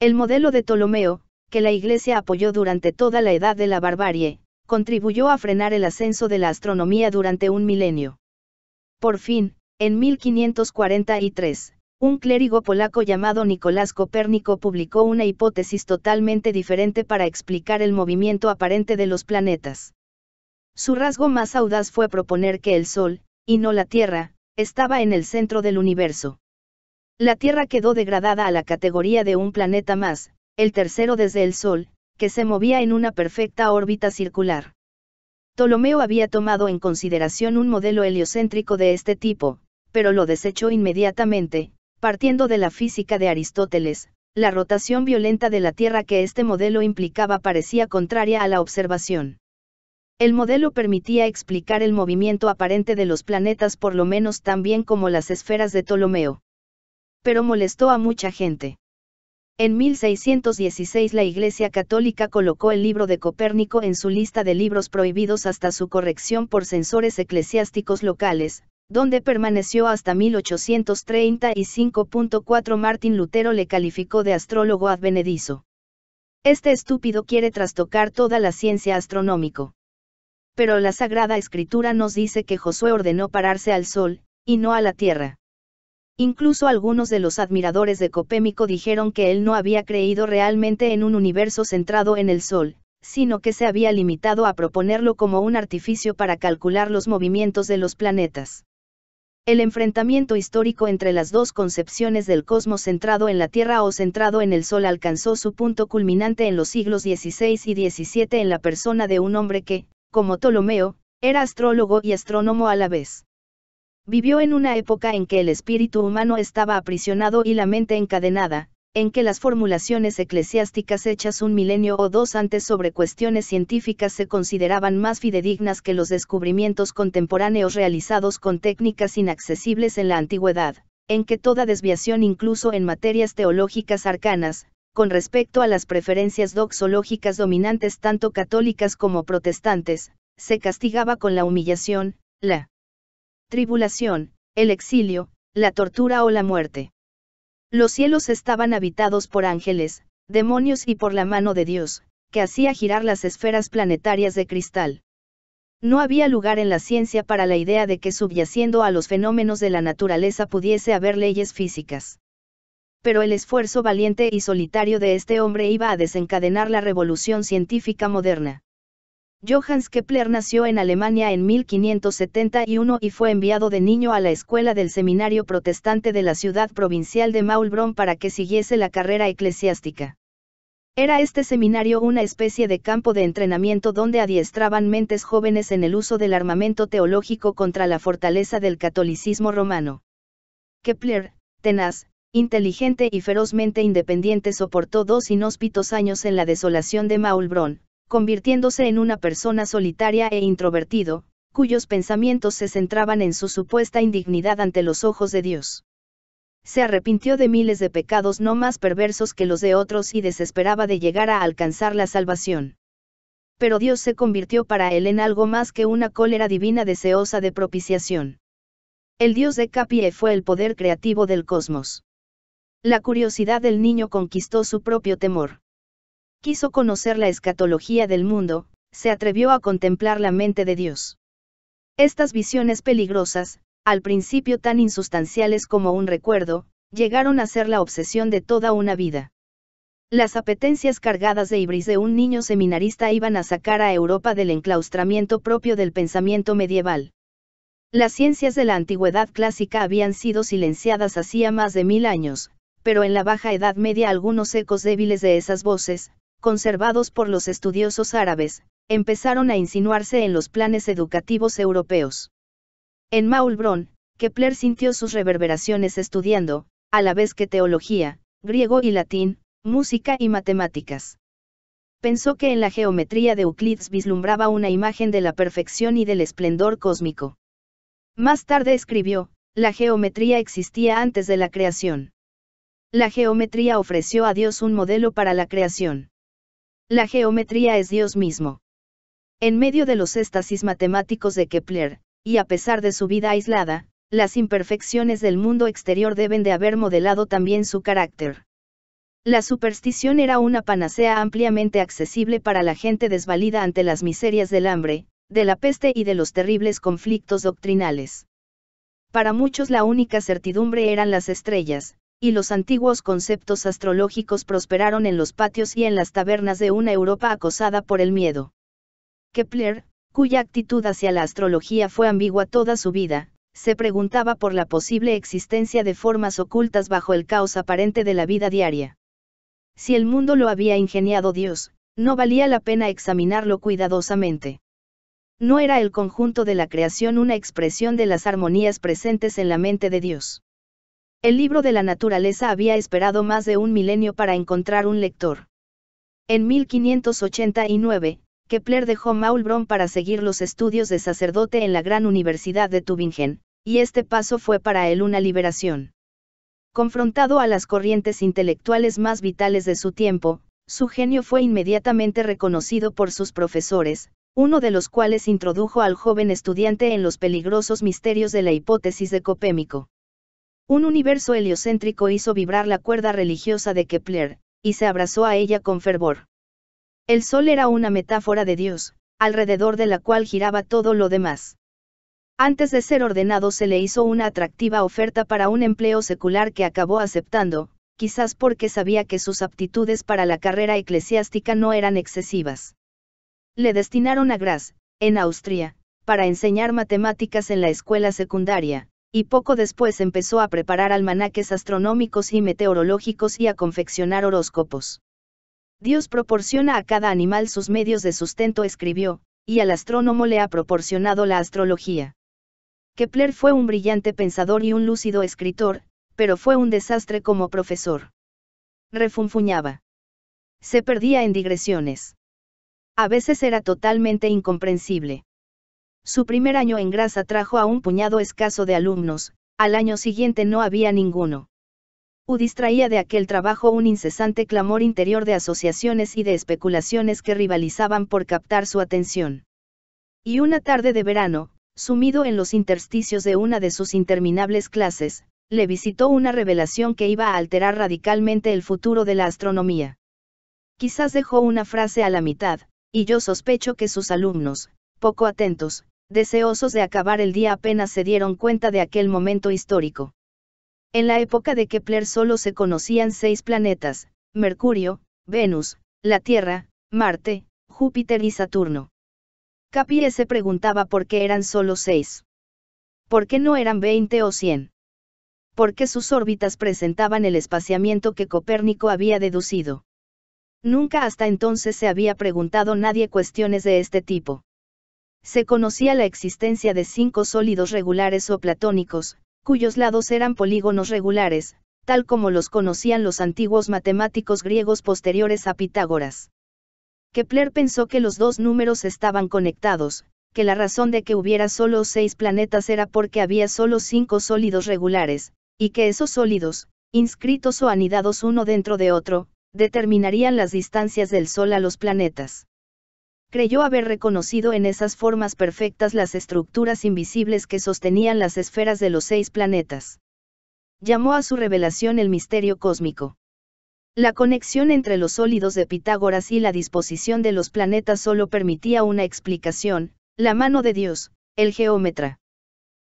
El modelo de Ptolomeo, que la Iglesia apoyó durante toda la edad de la barbarie, contribuyó a frenar el ascenso de la astronomía durante un milenio. Por fin, en 1543, un clérigo polaco llamado Nicolás Copérnico publicó una hipótesis totalmente diferente para explicar el movimiento aparente de los planetas. Su rasgo más audaz fue proponer que el Sol, y no la Tierra, estaba en el centro del universo. La Tierra quedó degradada a la categoría de un planeta más, el tercero desde el Sol, que se movía en una perfecta órbita circular. Ptolomeo había tomado en consideración un modelo heliocéntrico de este tipo, pero lo desechó inmediatamente, partiendo de la física de Aristóteles, la rotación violenta de la Tierra que este modelo implicaba parecía contraria a la observación. El modelo permitía explicar el movimiento aparente de los planetas por lo menos tan bien como las esferas de Ptolomeo. Pero molestó a mucha gente. En 1616 la Iglesia Católica colocó el libro de Copérnico en su lista de libros prohibidos hasta su corrección por censores eclesiásticos locales, donde permaneció hasta 1835.4 Martín Lutero le calificó de astrólogo advenedizo. Este estúpido quiere trastocar toda la ciencia astronómico. Pero la Sagrada Escritura nos dice que Josué ordenó pararse al sol, y no a la tierra. Incluso algunos de los admiradores de Copémico dijeron que él no había creído realmente en un universo centrado en el sol, sino que se había limitado a proponerlo como un artificio para calcular los movimientos de los planetas. El enfrentamiento histórico entre las dos concepciones del cosmos centrado en la Tierra o centrado en el Sol alcanzó su punto culminante en los siglos XVI y XVII en la persona de un hombre que, como Ptolomeo, era astrólogo y astrónomo a la vez. Vivió en una época en que el espíritu humano estaba aprisionado y la mente encadenada, en que las formulaciones eclesiásticas hechas un milenio o dos antes sobre cuestiones científicas se consideraban más fidedignas que los descubrimientos contemporáneos realizados con técnicas inaccesibles en la antigüedad, en que toda desviación incluso en materias teológicas arcanas, con respecto a las preferencias doxológicas dominantes tanto católicas como protestantes, se castigaba con la humillación, la tribulación, el exilio, la tortura o la muerte. Los cielos estaban habitados por ángeles, demonios y por la mano de Dios, que hacía girar las esferas planetarias de cristal. No había lugar en la ciencia para la idea de que subyaciendo a los fenómenos de la naturaleza pudiese haber leyes físicas. Pero el esfuerzo valiente y solitario de este hombre iba a desencadenar la revolución científica moderna. Johannes Kepler nació en Alemania en 1571 y fue enviado de niño a la escuela del seminario protestante de la ciudad provincial de Maulbronn para que siguiese la carrera eclesiástica. Era este seminario una especie de campo de entrenamiento donde adiestraban mentes jóvenes en el uso del armamento teológico contra la fortaleza del catolicismo romano. Kepler, tenaz, inteligente y ferozmente independiente soportó dos inhóspitos años en la desolación de Maulbronn, convirtiéndose en una persona solitaria e introvertido, cuyos pensamientos se centraban en su supuesta indignidad ante los ojos de Dios. Se arrepintió de miles de pecados no más perversos que los de otros y desesperaba de llegar a alcanzar la salvación. Pero Dios se convirtió para él en algo más que una cólera divina deseosa de propiciación. El Dios de Capie fue el poder creativo del cosmos. La curiosidad del niño conquistó su propio temor quiso conocer la escatología del mundo, se atrevió a contemplar la mente de Dios. Estas visiones peligrosas, al principio tan insustanciales como un recuerdo, llegaron a ser la obsesión de toda una vida. Las apetencias cargadas de ibris de un niño seminarista iban a sacar a Europa del enclaustramiento propio del pensamiento medieval. Las ciencias de la antigüedad clásica habían sido silenciadas hacía más de mil años, pero en la Baja Edad Media algunos ecos débiles de esas voces, conservados por los estudiosos árabes, empezaron a insinuarse en los planes educativos europeos. En Maulbronn, Kepler sintió sus reverberaciones estudiando, a la vez que teología, griego y latín, música y matemáticas. Pensó que en la geometría de Euclides vislumbraba una imagen de la perfección y del esplendor cósmico. Más tarde escribió, la geometría existía antes de la creación. La geometría ofreció a Dios un modelo para la creación la geometría es Dios mismo. En medio de los éxtasis matemáticos de Kepler, y a pesar de su vida aislada, las imperfecciones del mundo exterior deben de haber modelado también su carácter. La superstición era una panacea ampliamente accesible para la gente desvalida ante las miserias del hambre, de la peste y de los terribles conflictos doctrinales. Para muchos la única certidumbre eran las estrellas, y los antiguos conceptos astrológicos prosperaron en los patios y en las tabernas de una Europa acosada por el miedo. Kepler, cuya actitud hacia la astrología fue ambigua toda su vida, se preguntaba por la posible existencia de formas ocultas bajo el caos aparente de la vida diaria. Si el mundo lo había ingeniado Dios, no valía la pena examinarlo cuidadosamente. No era el conjunto de la creación una expresión de las armonías presentes en la mente de Dios. El libro de la naturaleza había esperado más de un milenio para encontrar un lector. En 1589, Kepler dejó Maulbronn para seguir los estudios de sacerdote en la gran Universidad de Tübingen, y este paso fue para él una liberación. Confrontado a las corrientes intelectuales más vitales de su tiempo, su genio fue inmediatamente reconocido por sus profesores, uno de los cuales introdujo al joven estudiante en los peligrosos misterios de la hipótesis de Copémico. Un universo heliocéntrico hizo vibrar la cuerda religiosa de Kepler, y se abrazó a ella con fervor. El Sol era una metáfora de Dios, alrededor de la cual giraba todo lo demás. Antes de ser ordenado se le hizo una atractiva oferta para un empleo secular que acabó aceptando, quizás porque sabía que sus aptitudes para la carrera eclesiástica no eran excesivas. Le destinaron a Graz, en Austria, para enseñar matemáticas en la escuela secundaria, y poco después empezó a preparar almanaques astronómicos y meteorológicos y a confeccionar horóscopos. Dios proporciona a cada animal sus medios de sustento, escribió, y al astrónomo le ha proporcionado la astrología. Kepler fue un brillante pensador y un lúcido escritor, pero fue un desastre como profesor. Refunfuñaba. Se perdía en digresiones. A veces era totalmente incomprensible. Su primer año en grasa trajo a un puñado escaso de alumnos, al año siguiente no había ninguno. U distraía de aquel trabajo un incesante clamor interior de asociaciones y de especulaciones que rivalizaban por captar su atención. Y una tarde de verano, sumido en los intersticios de una de sus interminables clases, le visitó una revelación que iba a alterar radicalmente el futuro de la astronomía. Quizás dejó una frase a la mitad, y yo sospecho que sus alumnos, poco atentos, Deseosos de acabar el día apenas se dieron cuenta de aquel momento histórico. En la época de Kepler solo se conocían seis planetas, Mercurio, Venus, la Tierra, Marte, Júpiter y Saturno. Capie se preguntaba por qué eran solo seis. ¿Por qué no eran 20 o 100? ¿Por qué sus órbitas presentaban el espaciamiento que Copérnico había deducido? Nunca hasta entonces se había preguntado nadie cuestiones de este tipo se conocía la existencia de cinco sólidos regulares o platónicos, cuyos lados eran polígonos regulares, tal como los conocían los antiguos matemáticos griegos posteriores a Pitágoras. Kepler pensó que los dos números estaban conectados, que la razón de que hubiera solo seis planetas era porque había solo cinco sólidos regulares, y que esos sólidos, inscritos o anidados uno dentro de otro, determinarían las distancias del Sol a los planetas creyó haber reconocido en esas formas perfectas las estructuras invisibles que sostenían las esferas de los seis planetas. Llamó a su revelación el misterio cósmico. La conexión entre los sólidos de Pitágoras y la disposición de los planetas solo permitía una explicación, la mano de Dios, el geómetra.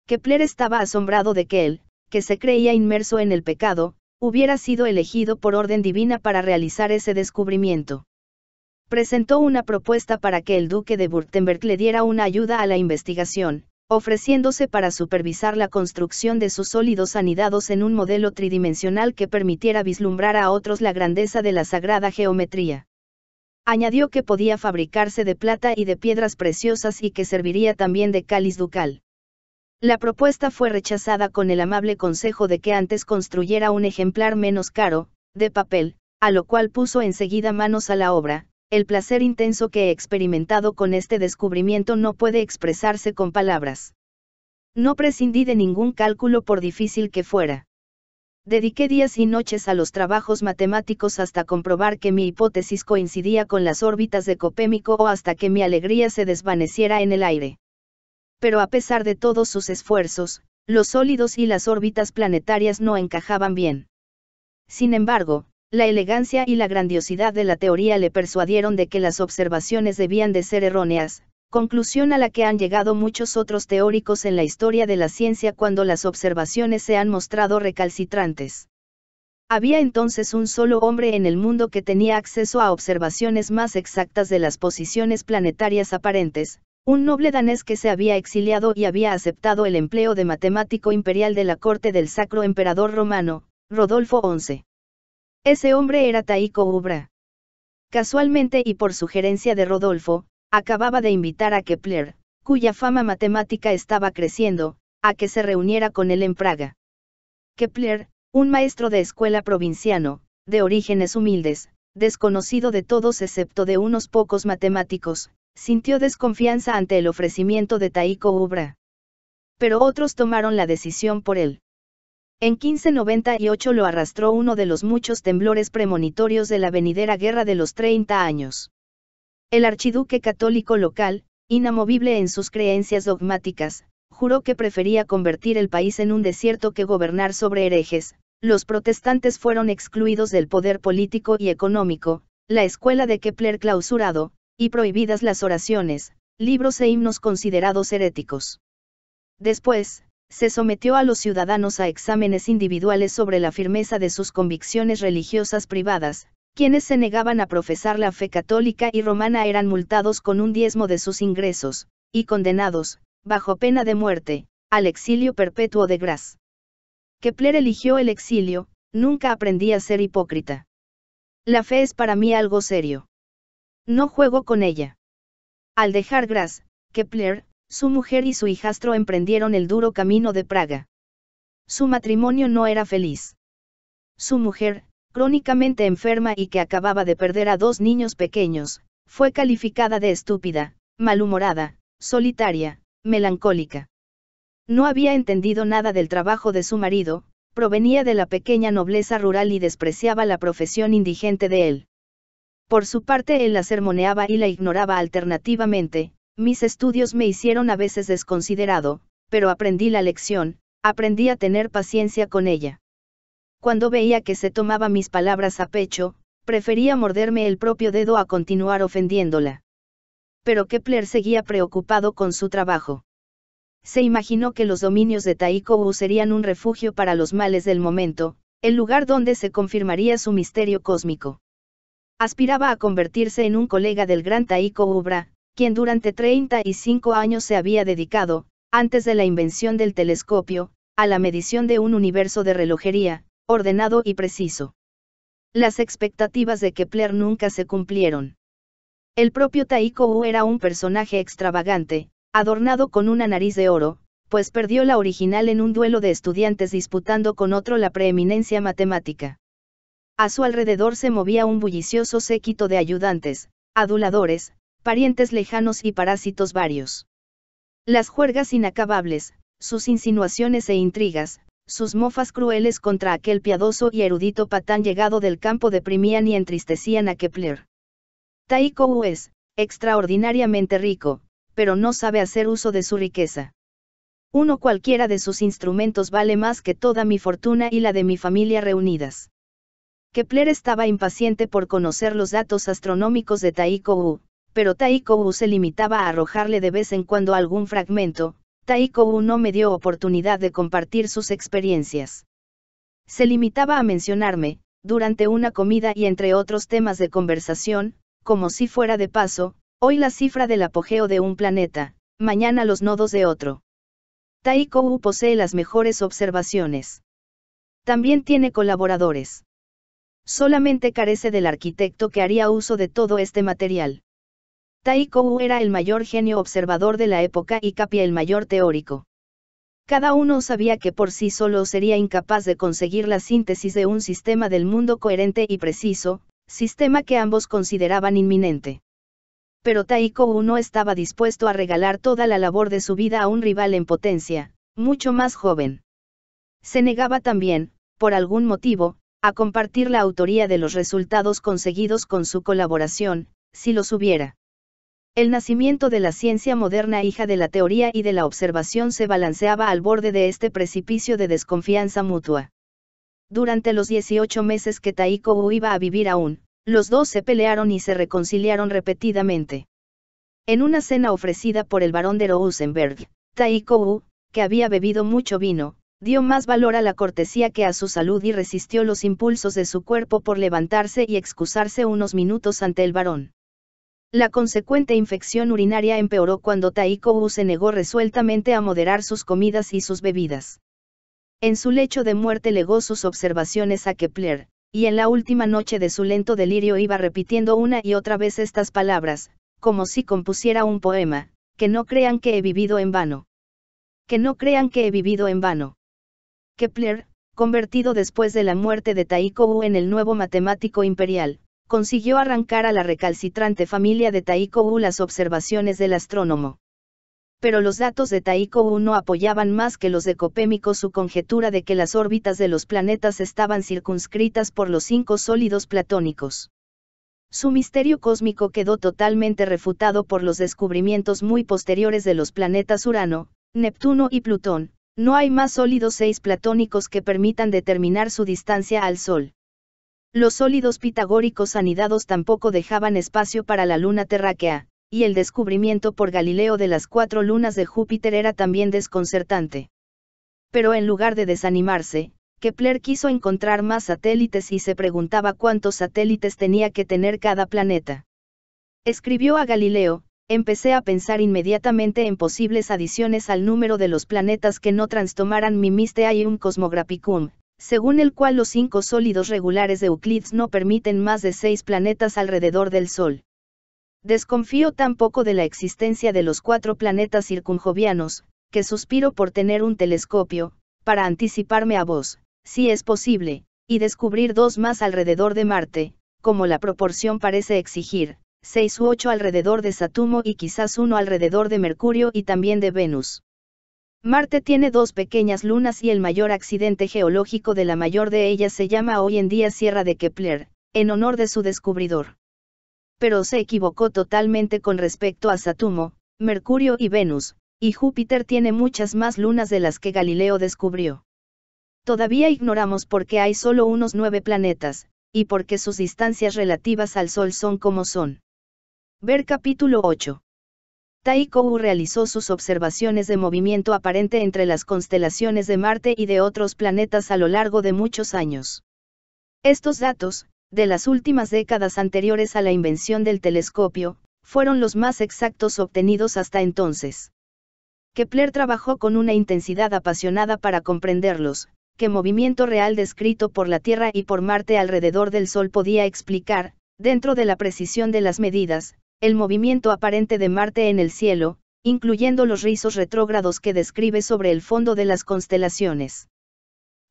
Kepler estaba asombrado de que él, que se creía inmerso en el pecado, hubiera sido elegido por orden divina para realizar ese descubrimiento presentó una propuesta para que el duque de Württemberg le diera una ayuda a la investigación, ofreciéndose para supervisar la construcción de sus sólidos anidados en un modelo tridimensional que permitiera vislumbrar a otros la grandeza de la sagrada geometría. Añadió que podía fabricarse de plata y de piedras preciosas y que serviría también de cáliz ducal. La propuesta fue rechazada con el amable consejo de que antes construyera un ejemplar menos caro, de papel, a lo cual puso enseguida manos a la obra, el placer intenso que he experimentado con este descubrimiento no puede expresarse con palabras. No prescindí de ningún cálculo por difícil que fuera. Dediqué días y noches a los trabajos matemáticos hasta comprobar que mi hipótesis coincidía con las órbitas de Copémico o hasta que mi alegría se desvaneciera en el aire. Pero a pesar de todos sus esfuerzos, los sólidos y las órbitas planetarias no encajaban bien. Sin embargo, la elegancia y la grandiosidad de la teoría le persuadieron de que las observaciones debían de ser erróneas, conclusión a la que han llegado muchos otros teóricos en la historia de la ciencia cuando las observaciones se han mostrado recalcitrantes. Había entonces un solo hombre en el mundo que tenía acceso a observaciones más exactas de las posiciones planetarias aparentes, un noble danés que se había exiliado y había aceptado el empleo de matemático imperial de la corte del Sacro Emperador Romano, Rodolfo XI. Ese hombre era Taiko Ubra. Casualmente y por sugerencia de Rodolfo, acababa de invitar a Kepler, cuya fama matemática estaba creciendo, a que se reuniera con él en Praga. Kepler, un maestro de escuela provinciano, de orígenes humildes, desconocido de todos excepto de unos pocos matemáticos, sintió desconfianza ante el ofrecimiento de Taiko Ubra. Pero otros tomaron la decisión por él. En 1598 lo arrastró uno de los muchos temblores premonitorios de la venidera Guerra de los 30 años. El archiduque católico local, inamovible en sus creencias dogmáticas, juró que prefería convertir el país en un desierto que gobernar sobre herejes, los protestantes fueron excluidos del poder político y económico, la escuela de Kepler clausurado, y prohibidas las oraciones, libros e himnos considerados heréticos. Después, se sometió a los ciudadanos a exámenes individuales sobre la firmeza de sus convicciones religiosas privadas, quienes se negaban a profesar la fe católica y romana eran multados con un diezmo de sus ingresos, y condenados, bajo pena de muerte, al exilio perpetuo de Graz. Kepler eligió el exilio, nunca aprendí a ser hipócrita. La fe es para mí algo serio. No juego con ella. Al dejar Graz, Kepler, su mujer y su hijastro emprendieron el duro camino de Praga. Su matrimonio no era feliz. Su mujer, crónicamente enferma y que acababa de perder a dos niños pequeños, fue calificada de estúpida, malhumorada, solitaria, melancólica. No había entendido nada del trabajo de su marido, provenía de la pequeña nobleza rural y despreciaba la profesión indigente de él. Por su parte él la sermoneaba y la ignoraba alternativamente, mis estudios me hicieron a veces desconsiderado, pero aprendí la lección, aprendí a tener paciencia con ella. Cuando veía que se tomaba mis palabras a pecho, prefería morderme el propio dedo a continuar ofendiéndola. Pero Kepler seguía preocupado con su trabajo. Se imaginó que los dominios de Taiko serían un refugio para los males del momento, el lugar donde se confirmaría su misterio cósmico. Aspiraba a convertirse en un colega del gran Taiko Ubra, quien durante 35 años se había dedicado, antes de la invención del telescopio, a la medición de un universo de relojería, ordenado y preciso. Las expectativas de Kepler nunca se cumplieron. El propio Taiko era un personaje extravagante, adornado con una nariz de oro, pues perdió la original en un duelo de estudiantes disputando con otro la preeminencia matemática. A su alrededor se movía un bullicioso séquito de ayudantes, aduladores, parientes lejanos y parásitos varios. Las juergas inacabables, sus insinuaciones e intrigas, sus mofas crueles contra aquel piadoso y erudito patán llegado del campo deprimían y entristecían a Kepler. Taiko es, extraordinariamente rico, pero no sabe hacer uso de su riqueza. Uno cualquiera de sus instrumentos vale más que toda mi fortuna y la de mi familia reunidas. Kepler estaba impaciente por conocer los datos astronómicos de Taiko pero Taikou se limitaba a arrojarle de vez en cuando algún fragmento, Taikou no me dio oportunidad de compartir sus experiencias. Se limitaba a mencionarme, durante una comida y entre otros temas de conversación, como si fuera de paso, hoy la cifra del apogeo de un planeta, mañana los nodos de otro. Taikou posee las mejores observaciones. También tiene colaboradores. Solamente carece del arquitecto que haría uso de todo este material. Taikou era el mayor genio observador de la época y Capia el mayor teórico. Cada uno sabía que por sí solo sería incapaz de conseguir la síntesis de un sistema del mundo coherente y preciso, sistema que ambos consideraban inminente. Pero Taikou no estaba dispuesto a regalar toda la labor de su vida a un rival en potencia, mucho más joven. Se negaba también, por algún motivo, a compartir la autoría de los resultados conseguidos con su colaboración, si los hubiera. El nacimiento de la ciencia moderna hija de la teoría y de la observación se balanceaba al borde de este precipicio de desconfianza mutua. Durante los 18 meses que Taiko iba a vivir aún, los dos se pelearon y se reconciliaron repetidamente. En una cena ofrecida por el barón de Rosenberg, Taiko, que había bebido mucho vino, dio más valor a la cortesía que a su salud y resistió los impulsos de su cuerpo por levantarse y excusarse unos minutos ante el varón. La consecuente infección urinaria empeoró cuando Taiko se negó resueltamente a moderar sus comidas y sus bebidas. En su lecho de muerte legó sus observaciones a Kepler, y en la última noche de su lento delirio iba repitiendo una y otra vez estas palabras, como si compusiera un poema, que no crean que he vivido en vano. Que no crean que he vivido en vano. Kepler, convertido después de la muerte de Taiko en el nuevo matemático imperial, consiguió arrancar a la recalcitrante familia de Taiko U las observaciones del astrónomo. Pero los datos de Taiko U no apoyaban más que los de Copémico su conjetura de que las órbitas de los planetas estaban circunscritas por los cinco sólidos platónicos. Su misterio cósmico quedó totalmente refutado por los descubrimientos muy posteriores de los planetas Urano, Neptuno y Plutón. No hay más sólidos seis platónicos que permitan determinar su distancia al Sol. Los sólidos pitagóricos anidados tampoco dejaban espacio para la luna terráquea, y el descubrimiento por Galileo de las cuatro lunas de Júpiter era también desconcertante. Pero en lugar de desanimarse, Kepler quiso encontrar más satélites y se preguntaba cuántos satélites tenía que tener cada planeta. Escribió a Galileo, empecé a pensar inmediatamente en posibles adiciones al número de los planetas que no transtomaran mi Mistea un Cosmographicum, según el cual los cinco sólidos regulares de Euclides no permiten más de seis planetas alrededor del Sol. Desconfío tampoco de la existencia de los cuatro planetas circunjovianos, que suspiro por tener un telescopio, para anticiparme a vos, si es posible, y descubrir dos más alrededor de Marte, como la proporción parece exigir, seis u ocho alrededor de Saturno y quizás uno alrededor de Mercurio y también de Venus. Marte tiene dos pequeñas lunas y el mayor accidente geológico de la mayor de ellas se llama hoy en día Sierra de Kepler, en honor de su descubridor. Pero se equivocó totalmente con respecto a Saturno, Mercurio y Venus, y Júpiter tiene muchas más lunas de las que Galileo descubrió. Todavía ignoramos por qué hay solo unos nueve planetas, y por qué sus distancias relativas al Sol son como son. Ver capítulo 8. Tai realizó sus observaciones de movimiento aparente entre las constelaciones de Marte y de otros planetas a lo largo de muchos años. Estos datos, de las últimas décadas anteriores a la invención del telescopio, fueron los más exactos obtenidos hasta entonces. Kepler trabajó con una intensidad apasionada para comprenderlos, que movimiento real descrito por la Tierra y por Marte alrededor del Sol podía explicar, dentro de la precisión de las medidas, el movimiento aparente de Marte en el cielo, incluyendo los rizos retrógrados que describe sobre el fondo de las constelaciones.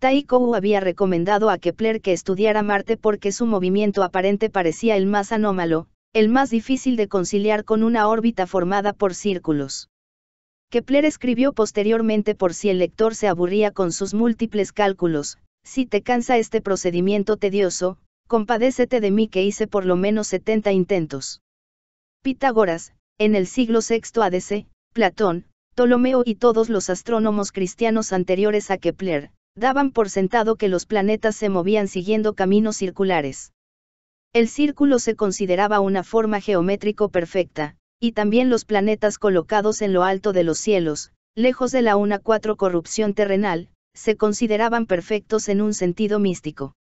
Taiko había recomendado a Kepler que estudiara Marte porque su movimiento aparente parecía el más anómalo, el más difícil de conciliar con una órbita formada por círculos. Kepler escribió posteriormente por si el lector se aburría con sus múltiples cálculos, si te cansa este procedimiento tedioso, compadécete de mí que hice por lo menos 70 intentos. Pitágoras, en el siglo VI ADC, Platón, Ptolomeo y todos los astrónomos cristianos anteriores a Kepler, daban por sentado que los planetas se movían siguiendo caminos circulares. El círculo se consideraba una forma geométrico perfecta, y también los planetas colocados en lo alto de los cielos, lejos de la 1-4 corrupción terrenal, se consideraban perfectos en un sentido místico.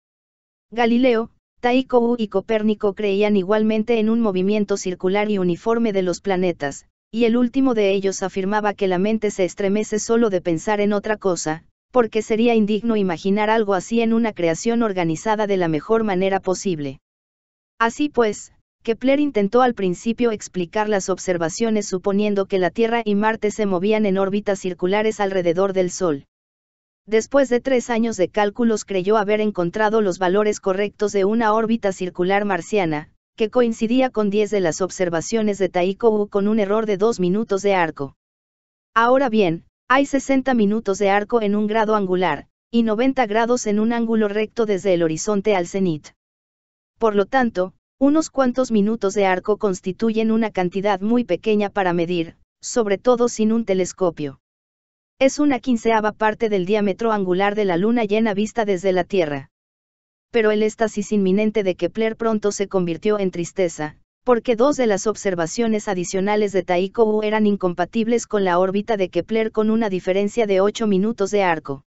Galileo, Taiko y Copérnico creían igualmente en un movimiento circular y uniforme de los planetas, y el último de ellos afirmaba que la mente se estremece solo de pensar en otra cosa, porque sería indigno imaginar algo así en una creación organizada de la mejor manera posible. Así pues, Kepler intentó al principio explicar las observaciones suponiendo que la Tierra y Marte se movían en órbitas circulares alrededor del Sol. Después de tres años de cálculos creyó haber encontrado los valores correctos de una órbita circular marciana, que coincidía con 10 de las observaciones de Taiko U con un error de 2 minutos de arco. Ahora bien, hay 60 minutos de arco en un grado angular, y 90 grados en un ángulo recto desde el horizonte al cenit. Por lo tanto, unos cuantos minutos de arco constituyen una cantidad muy pequeña para medir, sobre todo sin un telescopio. Es una quinceava parte del diámetro angular de la luna llena vista desde la Tierra. Pero el éxtasis inminente de Kepler pronto se convirtió en tristeza, porque dos de las observaciones adicionales de Taiko eran incompatibles con la órbita de Kepler con una diferencia de 8 minutos de arco.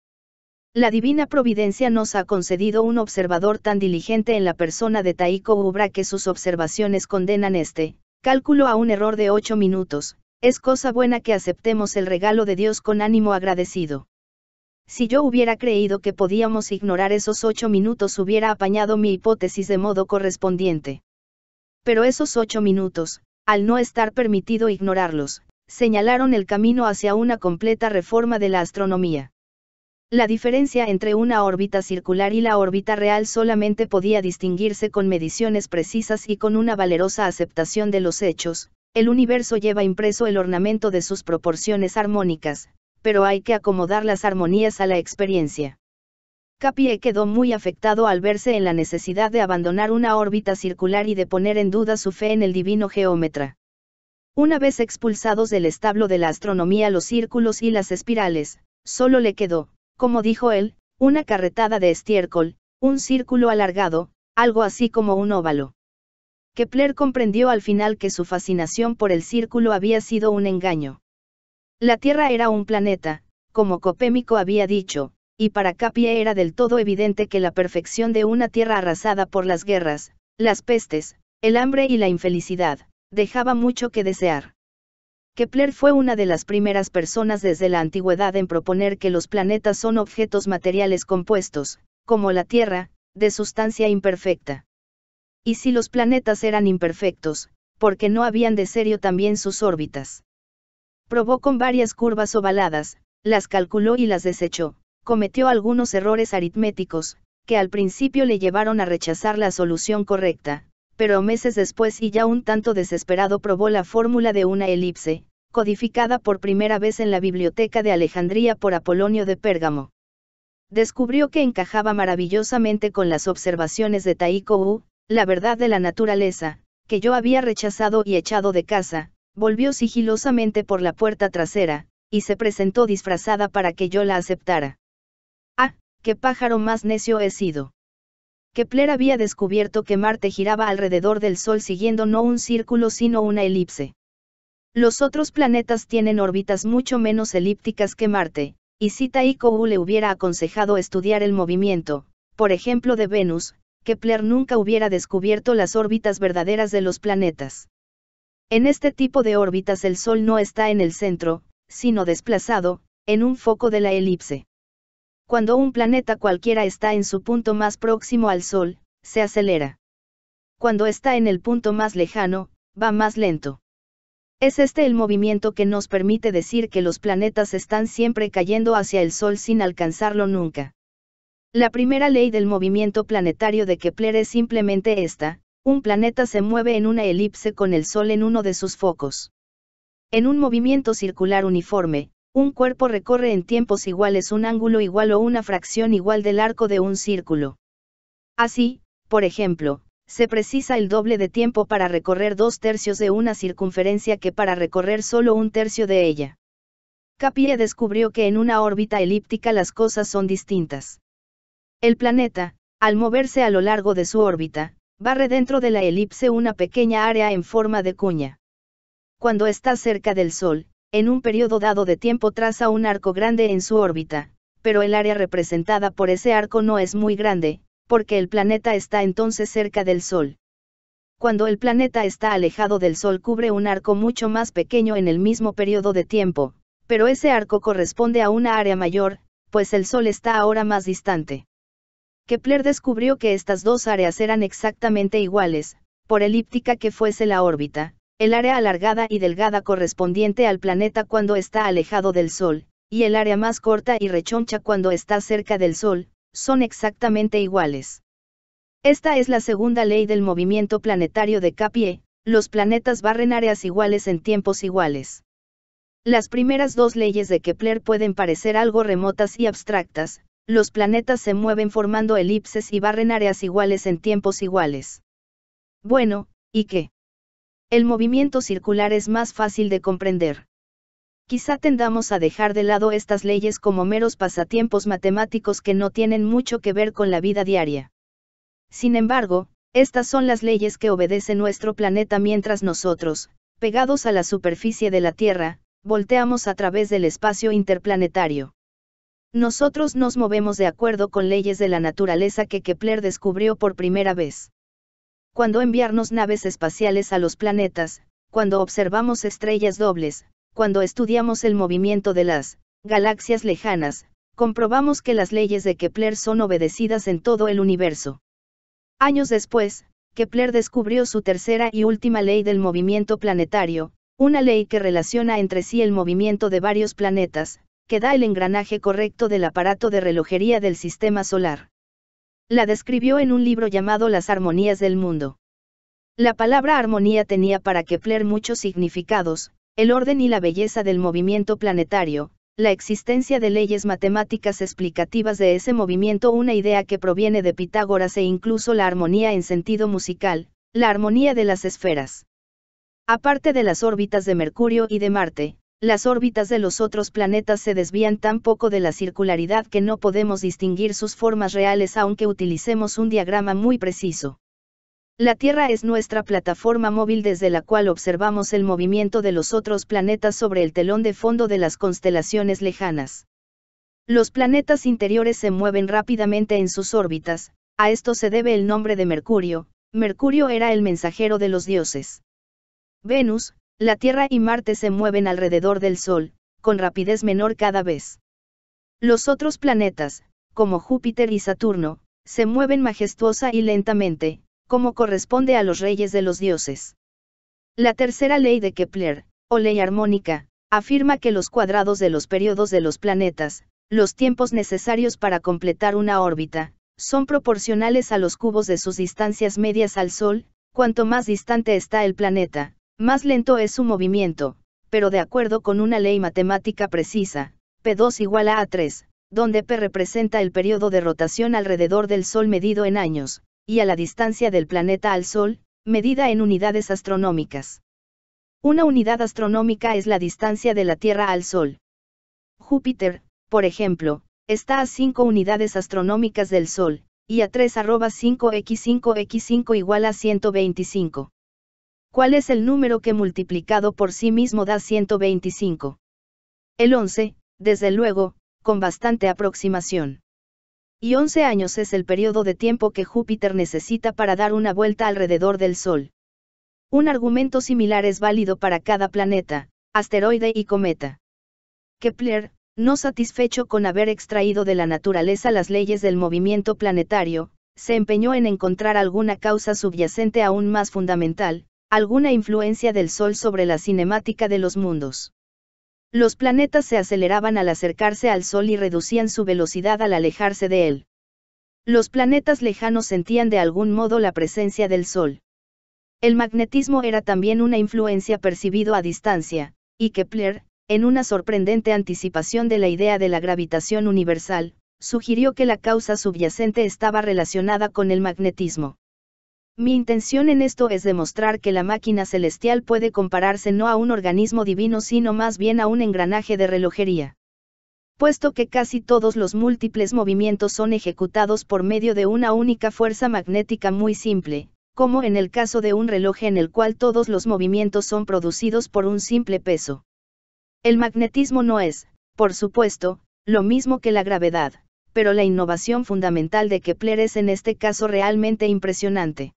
La divina providencia nos ha concedido un observador tan diligente en la persona de Taiko Ubra que sus observaciones condenan este cálculo a un error de 8 minutos, es cosa buena que aceptemos el regalo de Dios con ánimo agradecido. Si yo hubiera creído que podíamos ignorar esos ocho minutos hubiera apañado mi hipótesis de modo correspondiente. Pero esos ocho minutos, al no estar permitido ignorarlos, señalaron el camino hacia una completa reforma de la astronomía. La diferencia entre una órbita circular y la órbita real solamente podía distinguirse con mediciones precisas y con una valerosa aceptación de los hechos, el universo lleva impreso el ornamento de sus proporciones armónicas, pero hay que acomodar las armonías a la experiencia. Capié quedó muy afectado al verse en la necesidad de abandonar una órbita circular y de poner en duda su fe en el divino geómetra. Una vez expulsados del establo de la astronomía los círculos y las espirales, solo le quedó, como dijo él, una carretada de estiércol, un círculo alargado, algo así como un óvalo. Kepler comprendió al final que su fascinación por el círculo había sido un engaño. La Tierra era un planeta, como Copémico había dicho, y para Capie era del todo evidente que la perfección de una Tierra arrasada por las guerras, las pestes, el hambre y la infelicidad, dejaba mucho que desear. Kepler fue una de las primeras personas desde la antigüedad en proponer que los planetas son objetos materiales compuestos, como la Tierra, de sustancia imperfecta. Y si los planetas eran imperfectos, porque no habían de serio también sus órbitas. Probó con varias curvas ovaladas, las calculó y las desechó, cometió algunos errores aritméticos, que al principio le llevaron a rechazar la solución correcta, pero meses después y ya un tanto desesperado probó la fórmula de una elipse, codificada por primera vez en la biblioteca de Alejandría por Apolonio de Pérgamo. Descubrió que encajaba maravillosamente con las observaciones de Taiko U, la verdad de la naturaleza, que yo había rechazado y echado de casa, volvió sigilosamente por la puerta trasera, y se presentó disfrazada para que yo la aceptara. Ah, qué pájaro más necio he sido. Kepler había descubierto que Marte giraba alrededor del Sol siguiendo no un círculo sino una elipse. Los otros planetas tienen órbitas mucho menos elípticas que Marte, y si Taiko le hubiera aconsejado estudiar el movimiento, por ejemplo de Venus, Kepler nunca hubiera descubierto las órbitas verdaderas de los planetas. En este tipo de órbitas el Sol no está en el centro, sino desplazado, en un foco de la elipse. Cuando un planeta cualquiera está en su punto más próximo al Sol, se acelera. Cuando está en el punto más lejano, va más lento. Es este el movimiento que nos permite decir que los planetas están siempre cayendo hacia el Sol sin alcanzarlo nunca. La primera ley del movimiento planetario de Kepler es simplemente esta, un planeta se mueve en una elipse con el Sol en uno de sus focos. En un movimiento circular uniforme, un cuerpo recorre en tiempos iguales un ángulo igual o una fracción igual del arco de un círculo. Así, por ejemplo, se precisa el doble de tiempo para recorrer dos tercios de una circunferencia que para recorrer solo un tercio de ella. Capilla descubrió que en una órbita elíptica las cosas son distintas. El planeta, al moverse a lo largo de su órbita, barre dentro de la elipse una pequeña área en forma de cuña. Cuando está cerca del Sol, en un periodo dado de tiempo traza un arco grande en su órbita, pero el área representada por ese arco no es muy grande, porque el planeta está entonces cerca del Sol. Cuando el planeta está alejado del Sol cubre un arco mucho más pequeño en el mismo periodo de tiempo, pero ese arco corresponde a una área mayor, pues el Sol está ahora más distante. Kepler descubrió que estas dos áreas eran exactamente iguales, por elíptica que fuese la órbita, el área alargada y delgada correspondiente al planeta cuando está alejado del Sol, y el área más corta y rechoncha cuando está cerca del Sol, son exactamente iguales. Esta es la segunda ley del movimiento planetario de Capié, los planetas barren áreas iguales en tiempos iguales. Las primeras dos leyes de Kepler pueden parecer algo remotas y abstractas, los planetas se mueven formando elipses y barren áreas iguales en tiempos iguales. Bueno, ¿y qué? El movimiento circular es más fácil de comprender. Quizá tendamos a dejar de lado estas leyes como meros pasatiempos matemáticos que no tienen mucho que ver con la vida diaria. Sin embargo, estas son las leyes que obedece nuestro planeta mientras nosotros, pegados a la superficie de la Tierra, volteamos a través del espacio interplanetario. Nosotros nos movemos de acuerdo con leyes de la naturaleza que Kepler descubrió por primera vez. Cuando enviarnos naves espaciales a los planetas, cuando observamos estrellas dobles, cuando estudiamos el movimiento de las galaxias lejanas, comprobamos que las leyes de Kepler son obedecidas en todo el universo. Años después, Kepler descubrió su tercera y última ley del movimiento planetario, una ley que relaciona entre sí el movimiento de varios planetas, que da el engranaje correcto del aparato de relojería del sistema solar. La describió en un libro llamado Las Armonías del Mundo. La palabra armonía tenía para Kepler muchos significados, el orden y la belleza del movimiento planetario, la existencia de leyes matemáticas explicativas de ese movimiento, una idea que proviene de Pitágoras e incluso la armonía en sentido musical, la armonía de las esferas. Aparte de las órbitas de Mercurio y de Marte, las órbitas de los otros planetas se desvían tan poco de la circularidad que no podemos distinguir sus formas reales aunque utilicemos un diagrama muy preciso. La Tierra es nuestra plataforma móvil desde la cual observamos el movimiento de los otros planetas sobre el telón de fondo de las constelaciones lejanas. Los planetas interiores se mueven rápidamente en sus órbitas, a esto se debe el nombre de Mercurio, Mercurio era el mensajero de los dioses. Venus, la Tierra y Marte se mueven alrededor del Sol, con rapidez menor cada vez. Los otros planetas, como Júpiter y Saturno, se mueven majestuosa y lentamente, como corresponde a los reyes de los dioses. La tercera ley de Kepler, o ley armónica, afirma que los cuadrados de los periodos de los planetas, los tiempos necesarios para completar una órbita, son proporcionales a los cubos de sus distancias medias al Sol, cuanto más distante está el planeta, más lento es su movimiento, pero de acuerdo con una ley matemática precisa, P2 igual a A3, donde P representa el periodo de rotación alrededor del Sol medido en años, y a la distancia del planeta al Sol, medida en unidades astronómicas. Una unidad astronómica es la distancia de la Tierra al Sol. Júpiter, por ejemplo, está a 5 unidades astronómicas del Sol, y a 3 arroba 5x5x5 igual a 125. ¿Cuál es el número que multiplicado por sí mismo da 125? El 11, desde luego, con bastante aproximación. Y 11 años es el periodo de tiempo que Júpiter necesita para dar una vuelta alrededor del Sol. Un argumento similar es válido para cada planeta, asteroide y cometa. Kepler, no satisfecho con haber extraído de la naturaleza las leyes del movimiento planetario, se empeñó en encontrar alguna causa subyacente aún más fundamental, alguna influencia del Sol sobre la cinemática de los mundos. Los planetas se aceleraban al acercarse al Sol y reducían su velocidad al alejarse de él. Los planetas lejanos sentían de algún modo la presencia del Sol. El magnetismo era también una influencia percibido a distancia, y Kepler, en una sorprendente anticipación de la idea de la gravitación universal, sugirió que la causa subyacente estaba relacionada con el magnetismo. Mi intención en esto es demostrar que la máquina celestial puede compararse no a un organismo divino sino más bien a un engranaje de relojería. Puesto que casi todos los múltiples movimientos son ejecutados por medio de una única fuerza magnética muy simple, como en el caso de un reloj en el cual todos los movimientos son producidos por un simple peso. El magnetismo no es, por supuesto, lo mismo que la gravedad, pero la innovación fundamental de Kepler es en este caso realmente impresionante.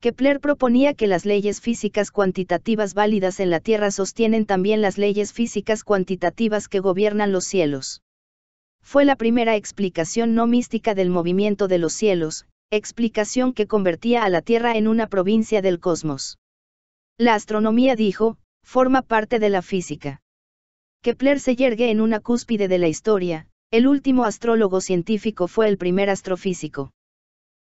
Kepler proponía que las leyes físicas cuantitativas válidas en la Tierra sostienen también las leyes físicas cuantitativas que gobiernan los cielos. Fue la primera explicación no mística del movimiento de los cielos, explicación que convertía a la Tierra en una provincia del cosmos. La astronomía dijo, forma parte de la física. Kepler se yergue en una cúspide de la historia, el último astrólogo científico fue el primer astrofísico.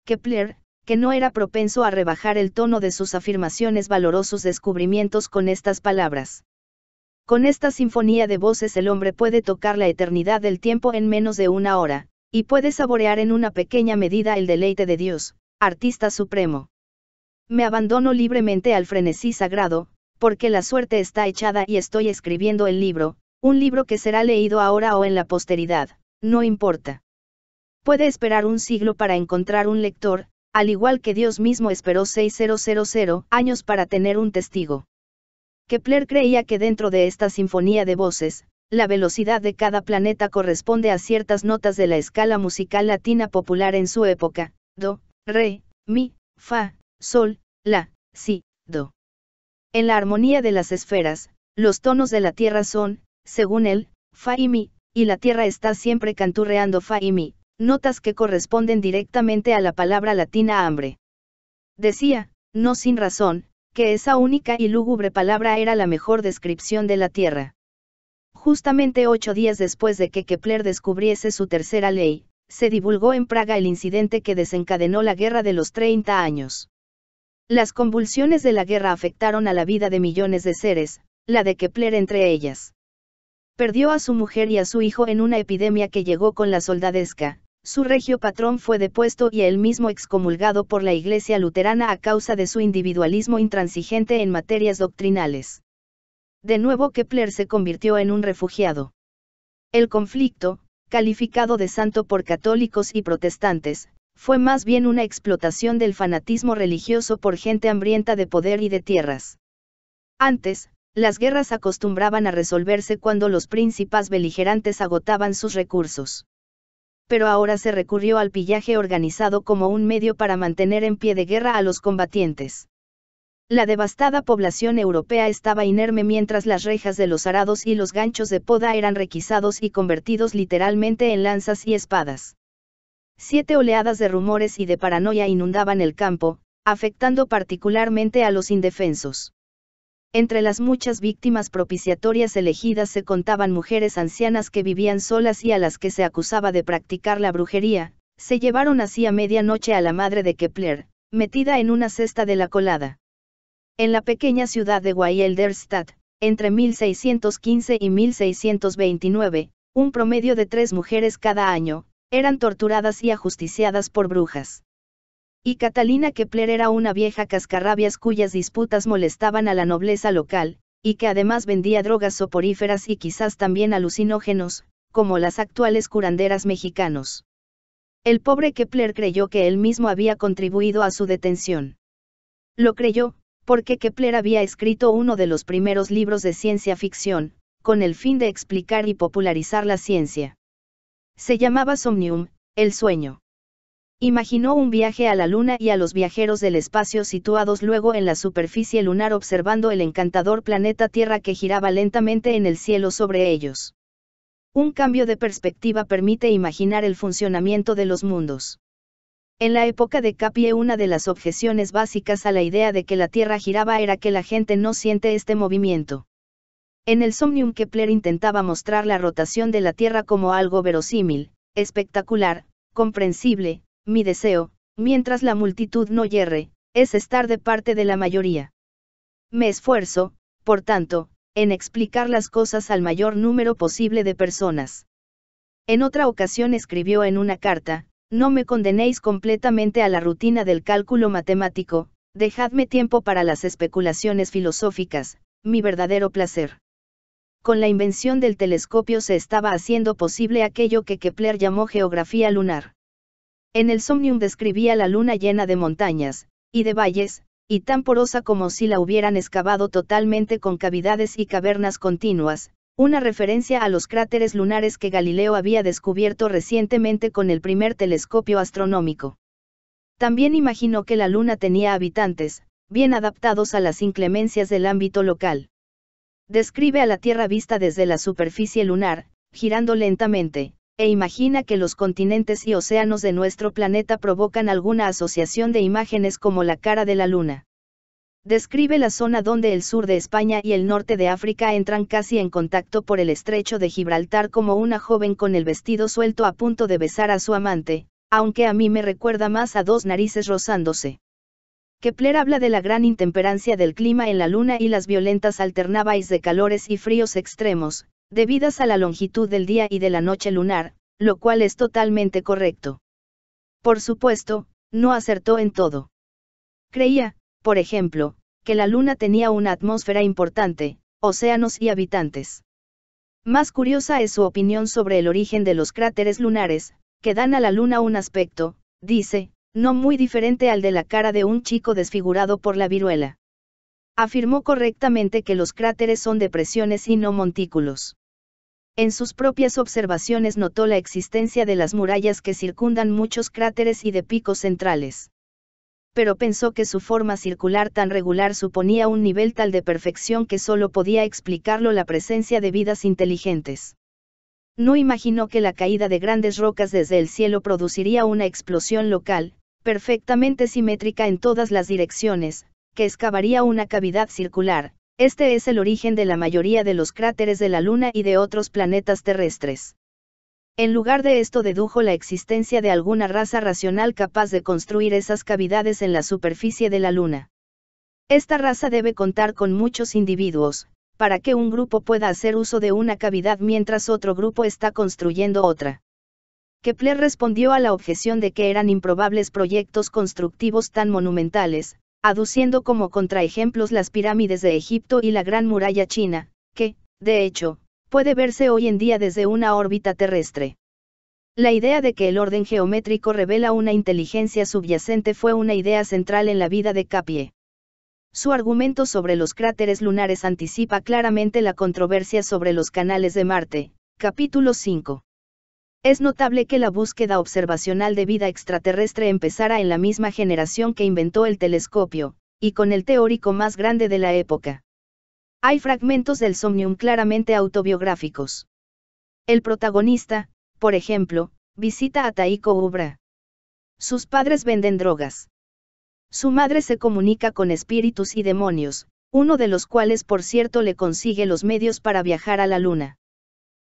Kepler, que no era propenso a rebajar el tono de sus afirmaciones valorosos descubrimientos con estas palabras. Con esta sinfonía de voces el hombre puede tocar la eternidad del tiempo en menos de una hora, y puede saborear en una pequeña medida el deleite de Dios, artista supremo. Me abandono libremente al frenesí sagrado, porque la suerte está echada y estoy escribiendo el libro, un libro que será leído ahora o en la posteridad, no importa. Puede esperar un siglo para encontrar un lector, al igual que Dios mismo esperó 6000 años para tener un testigo. Kepler creía que dentro de esta sinfonía de voces, la velocidad de cada planeta corresponde a ciertas notas de la escala musical latina popular en su época, do, re, mi, fa, sol, la, si, do. En la armonía de las esferas, los tonos de la Tierra son, según él, fa y mi, y la Tierra está siempre canturreando fa y mi, notas que corresponden directamente a la palabra latina hambre. Decía, no sin razón, que esa única y lúgubre palabra era la mejor descripción de la Tierra. Justamente ocho días después de que Kepler descubriese su tercera ley, se divulgó en Praga el incidente que desencadenó la Guerra de los 30 años. Las convulsiones de la guerra afectaron a la vida de millones de seres, la de Kepler entre ellas. Perdió a su mujer y a su hijo en una epidemia que llegó con la soldadesca, su regio patrón fue depuesto y él mismo excomulgado por la Iglesia luterana a causa de su individualismo intransigente en materias doctrinales. De nuevo Kepler se convirtió en un refugiado. El conflicto, calificado de santo por católicos y protestantes, fue más bien una explotación del fanatismo religioso por gente hambrienta de poder y de tierras. Antes, las guerras acostumbraban a resolverse cuando los príncipes beligerantes agotaban sus recursos pero ahora se recurrió al pillaje organizado como un medio para mantener en pie de guerra a los combatientes. La devastada población europea estaba inerme mientras las rejas de los arados y los ganchos de poda eran requisados y convertidos literalmente en lanzas y espadas. Siete oleadas de rumores y de paranoia inundaban el campo, afectando particularmente a los indefensos. Entre las muchas víctimas propiciatorias elegidas se contaban mujeres ancianas que vivían solas y a las que se acusaba de practicar la brujería, se llevaron así a medianoche a la madre de Kepler, metida en una cesta de la colada. En la pequeña ciudad de Weielderstadt, entre 1615 y 1629, un promedio de tres mujeres cada año, eran torturadas y ajusticiadas por brujas y Catalina Kepler era una vieja cascarrabias cuyas disputas molestaban a la nobleza local, y que además vendía drogas soporíferas y quizás también alucinógenos, como las actuales curanderas mexicanos. El pobre Kepler creyó que él mismo había contribuido a su detención. Lo creyó, porque Kepler había escrito uno de los primeros libros de ciencia ficción, con el fin de explicar y popularizar la ciencia. Se llamaba Somnium, el sueño. Imaginó un viaje a la Luna y a los viajeros del espacio situados luego en la superficie lunar observando el encantador planeta Tierra que giraba lentamente en el cielo sobre ellos. Un cambio de perspectiva permite imaginar el funcionamiento de los mundos. En la época de Capie una de las objeciones básicas a la idea de que la Tierra giraba era que la gente no siente este movimiento. En el Somnium Kepler intentaba mostrar la rotación de la Tierra como algo verosímil, espectacular, comprensible, mi deseo, mientras la multitud no yerre, es estar de parte de la mayoría. Me esfuerzo, por tanto, en explicar las cosas al mayor número posible de personas. En otra ocasión escribió en una carta, no me condenéis completamente a la rutina del cálculo matemático, dejadme tiempo para las especulaciones filosóficas, mi verdadero placer. Con la invención del telescopio se estaba haciendo posible aquello que Kepler llamó geografía lunar. En el Somnium describía la luna llena de montañas, y de valles, y tan porosa como si la hubieran excavado totalmente con cavidades y cavernas continuas, una referencia a los cráteres lunares que Galileo había descubierto recientemente con el primer telescopio astronómico. También imaginó que la Luna tenía habitantes, bien adaptados a las inclemencias del ámbito local. Describe a la Tierra vista desde la superficie lunar, girando lentamente, e imagina que los continentes y océanos de nuestro planeta provocan alguna asociación de imágenes como la cara de la luna. Describe la zona donde el sur de España y el norte de África entran casi en contacto por el estrecho de Gibraltar como una joven con el vestido suelto a punto de besar a su amante, aunque a mí me recuerda más a dos narices rozándose. Kepler habla de la gran intemperancia del clima en la Luna y las violentas alternabais de calores y fríos extremos, Debidas a la longitud del día y de la noche lunar, lo cual es totalmente correcto. Por supuesto, no acertó en todo. Creía, por ejemplo, que la Luna tenía una atmósfera importante, océanos y habitantes. Más curiosa es su opinión sobre el origen de los cráteres lunares, que dan a la Luna un aspecto, dice, no muy diferente al de la cara de un chico desfigurado por la viruela afirmó correctamente que los cráteres son depresiones y no montículos. En sus propias observaciones notó la existencia de las murallas que circundan muchos cráteres y de picos centrales. Pero pensó que su forma circular tan regular suponía un nivel tal de perfección que solo podía explicarlo la presencia de vidas inteligentes. No imaginó que la caída de grandes rocas desde el cielo produciría una explosión local, perfectamente simétrica en todas las direcciones, que excavaría una cavidad circular, este es el origen de la mayoría de los cráteres de la Luna y de otros planetas terrestres. En lugar de esto dedujo la existencia de alguna raza racional capaz de construir esas cavidades en la superficie de la Luna. Esta raza debe contar con muchos individuos, para que un grupo pueda hacer uso de una cavidad mientras otro grupo está construyendo otra. Kepler respondió a la objeción de que eran improbables proyectos constructivos tan monumentales, aduciendo como contraejemplos las pirámides de Egipto y la Gran Muralla China, que, de hecho, puede verse hoy en día desde una órbita terrestre. La idea de que el orden geométrico revela una inteligencia subyacente fue una idea central en la vida de Capie. Su argumento sobre los cráteres lunares anticipa claramente la controversia sobre los canales de Marte, capítulo 5. Es notable que la búsqueda observacional de vida extraterrestre empezara en la misma generación que inventó el telescopio, y con el teórico más grande de la época. Hay fragmentos del Somnium claramente autobiográficos. El protagonista, por ejemplo, visita a Taiko Ubra. Sus padres venden drogas. Su madre se comunica con espíritus y demonios, uno de los cuales por cierto le consigue los medios para viajar a la luna.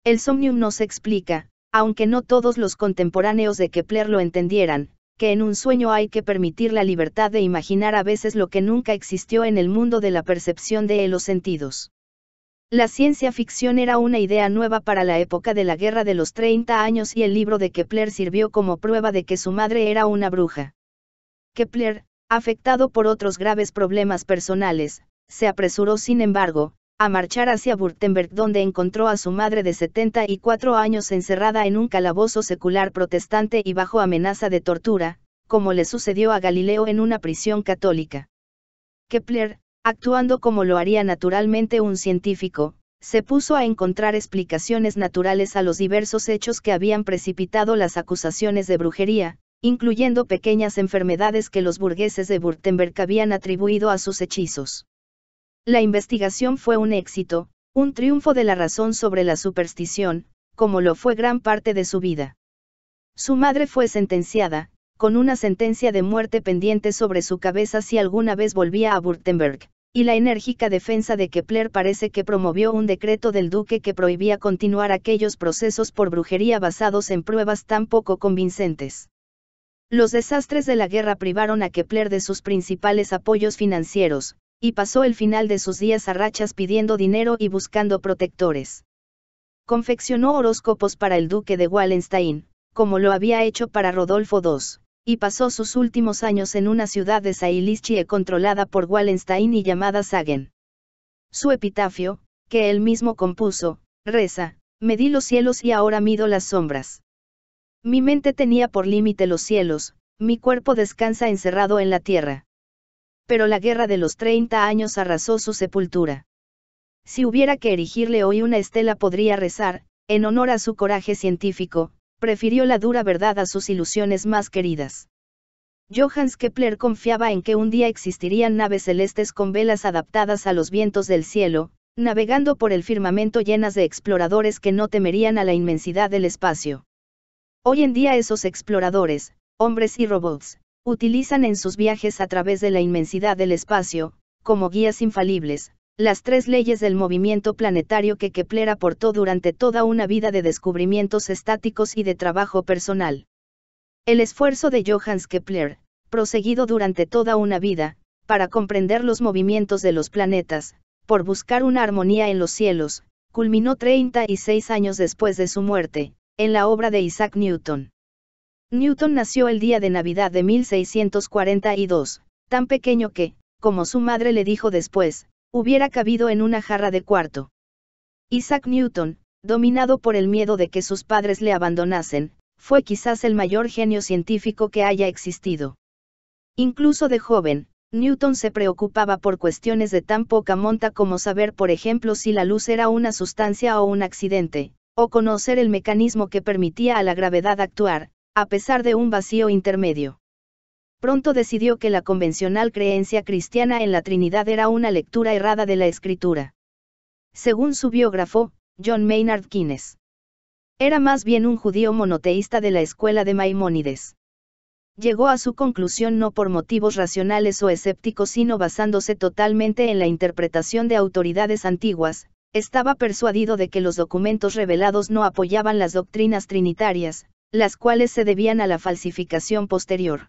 El Somnium se explica, aunque no todos los contemporáneos de Kepler lo entendieran, que en un sueño hay que permitir la libertad de imaginar a veces lo que nunca existió en el mundo de la percepción de los sentidos. La ciencia ficción era una idea nueva para la época de la Guerra de los 30 años y el libro de Kepler sirvió como prueba de que su madre era una bruja. Kepler, afectado por otros graves problemas personales, se apresuró sin embargo, a marchar hacia Württemberg donde encontró a su madre de 74 años encerrada en un calabozo secular protestante y bajo amenaza de tortura, como le sucedió a Galileo en una prisión católica. Kepler, actuando como lo haría naturalmente un científico, se puso a encontrar explicaciones naturales a los diversos hechos que habían precipitado las acusaciones de brujería, incluyendo pequeñas enfermedades que los burgueses de Württemberg habían atribuido a sus hechizos. La investigación fue un éxito, un triunfo de la razón sobre la superstición, como lo fue gran parte de su vida. Su madre fue sentenciada, con una sentencia de muerte pendiente sobre su cabeza si alguna vez volvía a Württemberg, y la enérgica defensa de Kepler parece que promovió un decreto del duque que prohibía continuar aquellos procesos por brujería basados en pruebas tan poco convincentes. Los desastres de la guerra privaron a Kepler de sus principales apoyos financieros, y pasó el final de sus días a rachas pidiendo dinero y buscando protectores. Confeccionó horóscopos para el duque de Wallenstein, como lo había hecho para Rodolfo II, y pasó sus últimos años en una ciudad de Sailichie controlada por Wallenstein y llamada Sagen. Su epitafio, que él mismo compuso, reza, medí los cielos y ahora mido las sombras. Mi mente tenía por límite los cielos, mi cuerpo descansa encerrado en la tierra pero la guerra de los 30 años arrasó su sepultura. Si hubiera que erigirle hoy una estela podría rezar, en honor a su coraje científico, prefirió la dura verdad a sus ilusiones más queridas. Johannes Kepler confiaba en que un día existirían naves celestes con velas adaptadas a los vientos del cielo, navegando por el firmamento llenas de exploradores que no temerían a la inmensidad del espacio. Hoy en día esos exploradores, hombres y robots, utilizan en sus viajes a través de la inmensidad del espacio, como guías infalibles, las tres leyes del movimiento planetario que Kepler aportó durante toda una vida de descubrimientos estáticos y de trabajo personal. El esfuerzo de Johannes Kepler, proseguido durante toda una vida, para comprender los movimientos de los planetas, por buscar una armonía en los cielos, culminó 36 años después de su muerte, en la obra de Isaac Newton. Newton nació el día de Navidad de 1642, tan pequeño que, como su madre le dijo después, hubiera cabido en una jarra de cuarto. Isaac Newton, dominado por el miedo de que sus padres le abandonasen, fue quizás el mayor genio científico que haya existido. Incluso de joven, Newton se preocupaba por cuestiones de tan poca monta como saber, por ejemplo, si la luz era una sustancia o un accidente, o conocer el mecanismo que permitía a la gravedad actuar, a pesar de un vacío intermedio. Pronto decidió que la convencional creencia cristiana en la Trinidad era una lectura errada de la escritura. Según su biógrafo, John Maynard Keynes. Era más bien un judío monoteísta de la escuela de Maimónides. Llegó a su conclusión no por motivos racionales o escépticos, sino basándose totalmente en la interpretación de autoridades antiguas, estaba persuadido de que los documentos revelados no apoyaban las doctrinas trinitarias, las cuales se debían a la falsificación posterior.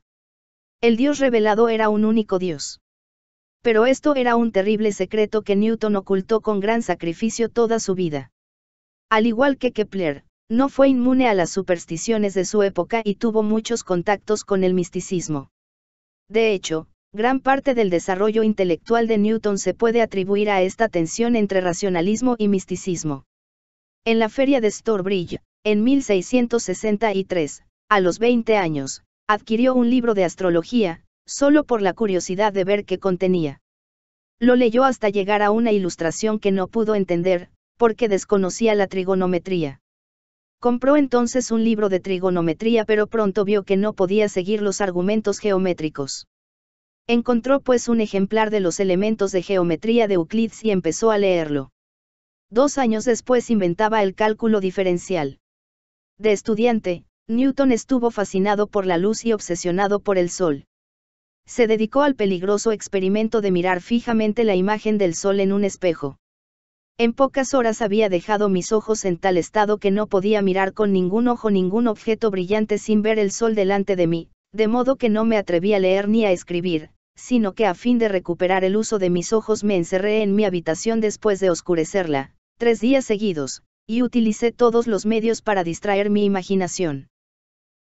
El Dios revelado era un único Dios. Pero esto era un terrible secreto que Newton ocultó con gran sacrificio toda su vida. Al igual que Kepler, no fue inmune a las supersticiones de su época y tuvo muchos contactos con el misticismo. De hecho, gran parte del desarrollo intelectual de Newton se puede atribuir a esta tensión entre racionalismo y misticismo. En la feria de Storbridge, en 1663, a los 20 años, adquirió un libro de astrología, solo por la curiosidad de ver qué contenía. Lo leyó hasta llegar a una ilustración que no pudo entender, porque desconocía la trigonometría. Compró entonces un libro de trigonometría pero pronto vio que no podía seguir los argumentos geométricos. Encontró pues un ejemplar de los elementos de geometría de Euclides y empezó a leerlo. Dos años después inventaba el cálculo diferencial. De estudiante, Newton estuvo fascinado por la luz y obsesionado por el Sol. Se dedicó al peligroso experimento de mirar fijamente la imagen del Sol en un espejo. En pocas horas había dejado mis ojos en tal estado que no podía mirar con ningún ojo ningún objeto brillante sin ver el Sol delante de mí, de modo que no me atreví a leer ni a escribir, sino que a fin de recuperar el uso de mis ojos me encerré en mi habitación después de oscurecerla, tres días seguidos y utilicé todos los medios para distraer mi imaginación.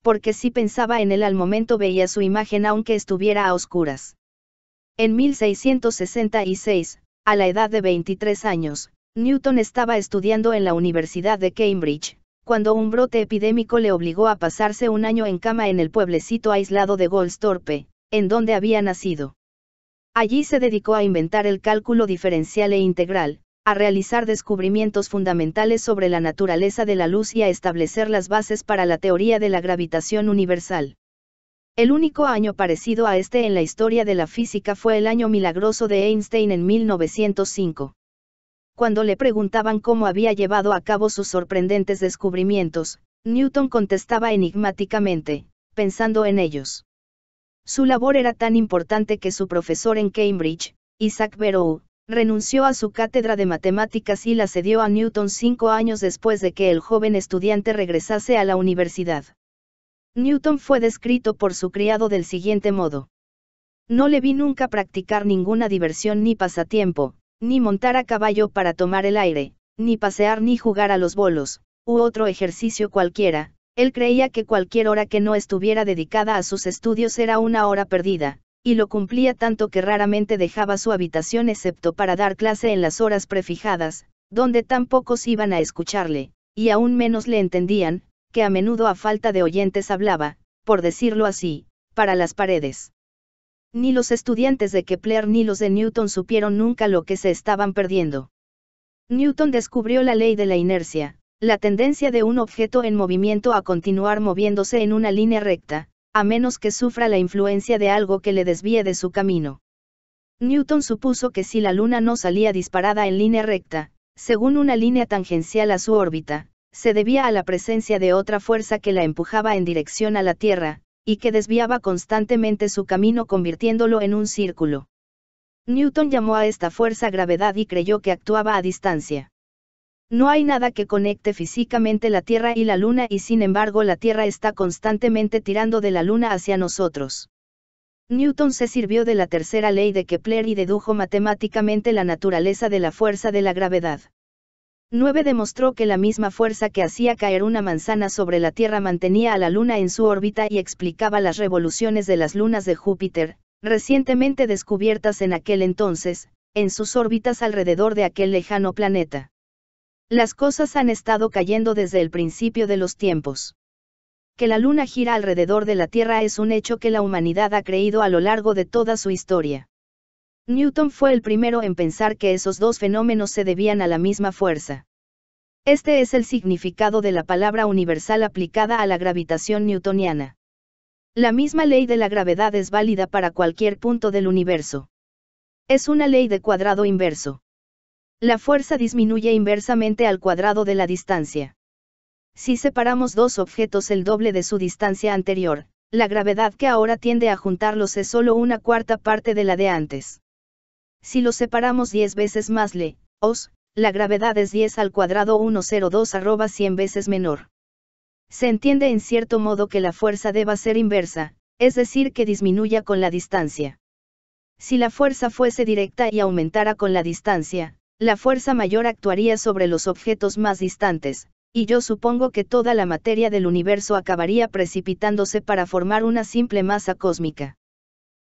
Porque si pensaba en él al momento veía su imagen aunque estuviera a oscuras. En 1666, a la edad de 23 años, Newton estaba estudiando en la Universidad de Cambridge, cuando un brote epidémico le obligó a pasarse un año en cama en el pueblecito aislado de Goldstorpe, en donde había nacido. Allí se dedicó a inventar el cálculo diferencial e integral, a realizar descubrimientos fundamentales sobre la naturaleza de la luz y a establecer las bases para la teoría de la gravitación universal. El único año parecido a este en la historia de la física fue el año milagroso de Einstein en 1905. Cuando le preguntaban cómo había llevado a cabo sus sorprendentes descubrimientos, Newton contestaba enigmáticamente, pensando en ellos. Su labor era tan importante que su profesor en Cambridge, Isaac Barrow, renunció a su cátedra de matemáticas y la cedió a Newton cinco años después de que el joven estudiante regresase a la universidad. Newton fue descrito por su criado del siguiente modo. No le vi nunca practicar ninguna diversión ni pasatiempo, ni montar a caballo para tomar el aire, ni pasear ni jugar a los bolos, u otro ejercicio cualquiera, él creía que cualquier hora que no estuviera dedicada a sus estudios era una hora perdida, y lo cumplía tanto que raramente dejaba su habitación excepto para dar clase en las horas prefijadas, donde tan pocos iban a escucharle, y aún menos le entendían, que a menudo a falta de oyentes hablaba, por decirlo así, para las paredes. Ni los estudiantes de Kepler ni los de Newton supieron nunca lo que se estaban perdiendo. Newton descubrió la ley de la inercia, la tendencia de un objeto en movimiento a continuar moviéndose en una línea recta, a menos que sufra la influencia de algo que le desvíe de su camino. Newton supuso que si la Luna no salía disparada en línea recta, según una línea tangencial a su órbita, se debía a la presencia de otra fuerza que la empujaba en dirección a la Tierra, y que desviaba constantemente su camino convirtiéndolo en un círculo. Newton llamó a esta fuerza gravedad y creyó que actuaba a distancia. No hay nada que conecte físicamente la Tierra y la Luna y sin embargo la Tierra está constantemente tirando de la Luna hacia nosotros. Newton se sirvió de la tercera ley de Kepler y dedujo matemáticamente la naturaleza de la fuerza de la gravedad. 9. Demostró que la misma fuerza que hacía caer una manzana sobre la Tierra mantenía a la Luna en su órbita y explicaba las revoluciones de las lunas de Júpiter, recientemente descubiertas en aquel entonces, en sus órbitas alrededor de aquel lejano planeta. Las cosas han estado cayendo desde el principio de los tiempos. Que la Luna gira alrededor de la Tierra es un hecho que la humanidad ha creído a lo largo de toda su historia. Newton fue el primero en pensar que esos dos fenómenos se debían a la misma fuerza. Este es el significado de la palabra universal aplicada a la gravitación newtoniana. La misma ley de la gravedad es válida para cualquier punto del universo. Es una ley de cuadrado inverso la fuerza disminuye inversamente al cuadrado de la distancia. Si separamos dos objetos el doble de su distancia anterior, la gravedad que ahora tiende a juntarlos es solo una cuarta parte de la de antes. Si los separamos 10 veces más le, os, la gravedad es 10 al cuadrado 102 arroba 100 veces menor. Se entiende en cierto modo que la fuerza deba ser inversa, es decir, que disminuya con la distancia. Si la fuerza fuese directa y aumentara con la distancia, la fuerza mayor actuaría sobre los objetos más distantes, y yo supongo que toda la materia del universo acabaría precipitándose para formar una simple masa cósmica.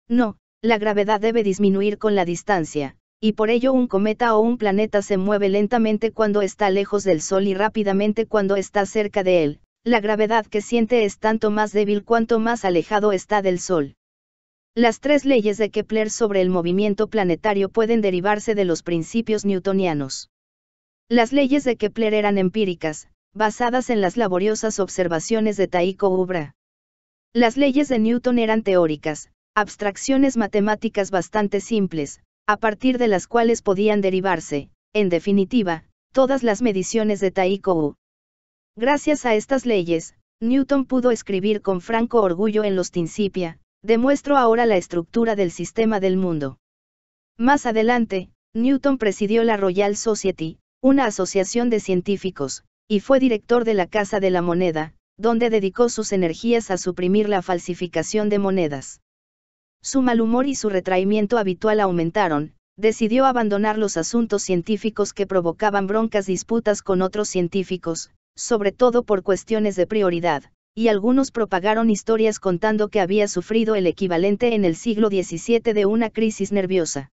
No, la gravedad debe disminuir con la distancia, y por ello un cometa o un planeta se mueve lentamente cuando está lejos del Sol y rápidamente cuando está cerca de él. La gravedad que siente es tanto más débil cuanto más alejado está del Sol. Las tres leyes de Kepler sobre el movimiento planetario pueden derivarse de los principios newtonianos. Las leyes de Kepler eran empíricas, basadas en las laboriosas observaciones de Tycho Ubra. Las leyes de Newton eran teóricas, abstracciones matemáticas bastante simples, a partir de las cuales podían derivarse, en definitiva, todas las mediciones de Tycho Gracias a estas leyes, Newton pudo escribir con franco orgullo en los Principia, Demuestro ahora la estructura del sistema del mundo. Más adelante, Newton presidió la Royal Society, una asociación de científicos, y fue director de la Casa de la Moneda, donde dedicó sus energías a suprimir la falsificación de monedas. Su mal humor y su retraimiento habitual aumentaron, decidió abandonar los asuntos científicos que provocaban broncas disputas con otros científicos, sobre todo por cuestiones de prioridad, y algunos propagaron historias contando que había sufrido el equivalente en el siglo XVII de una crisis nerviosa.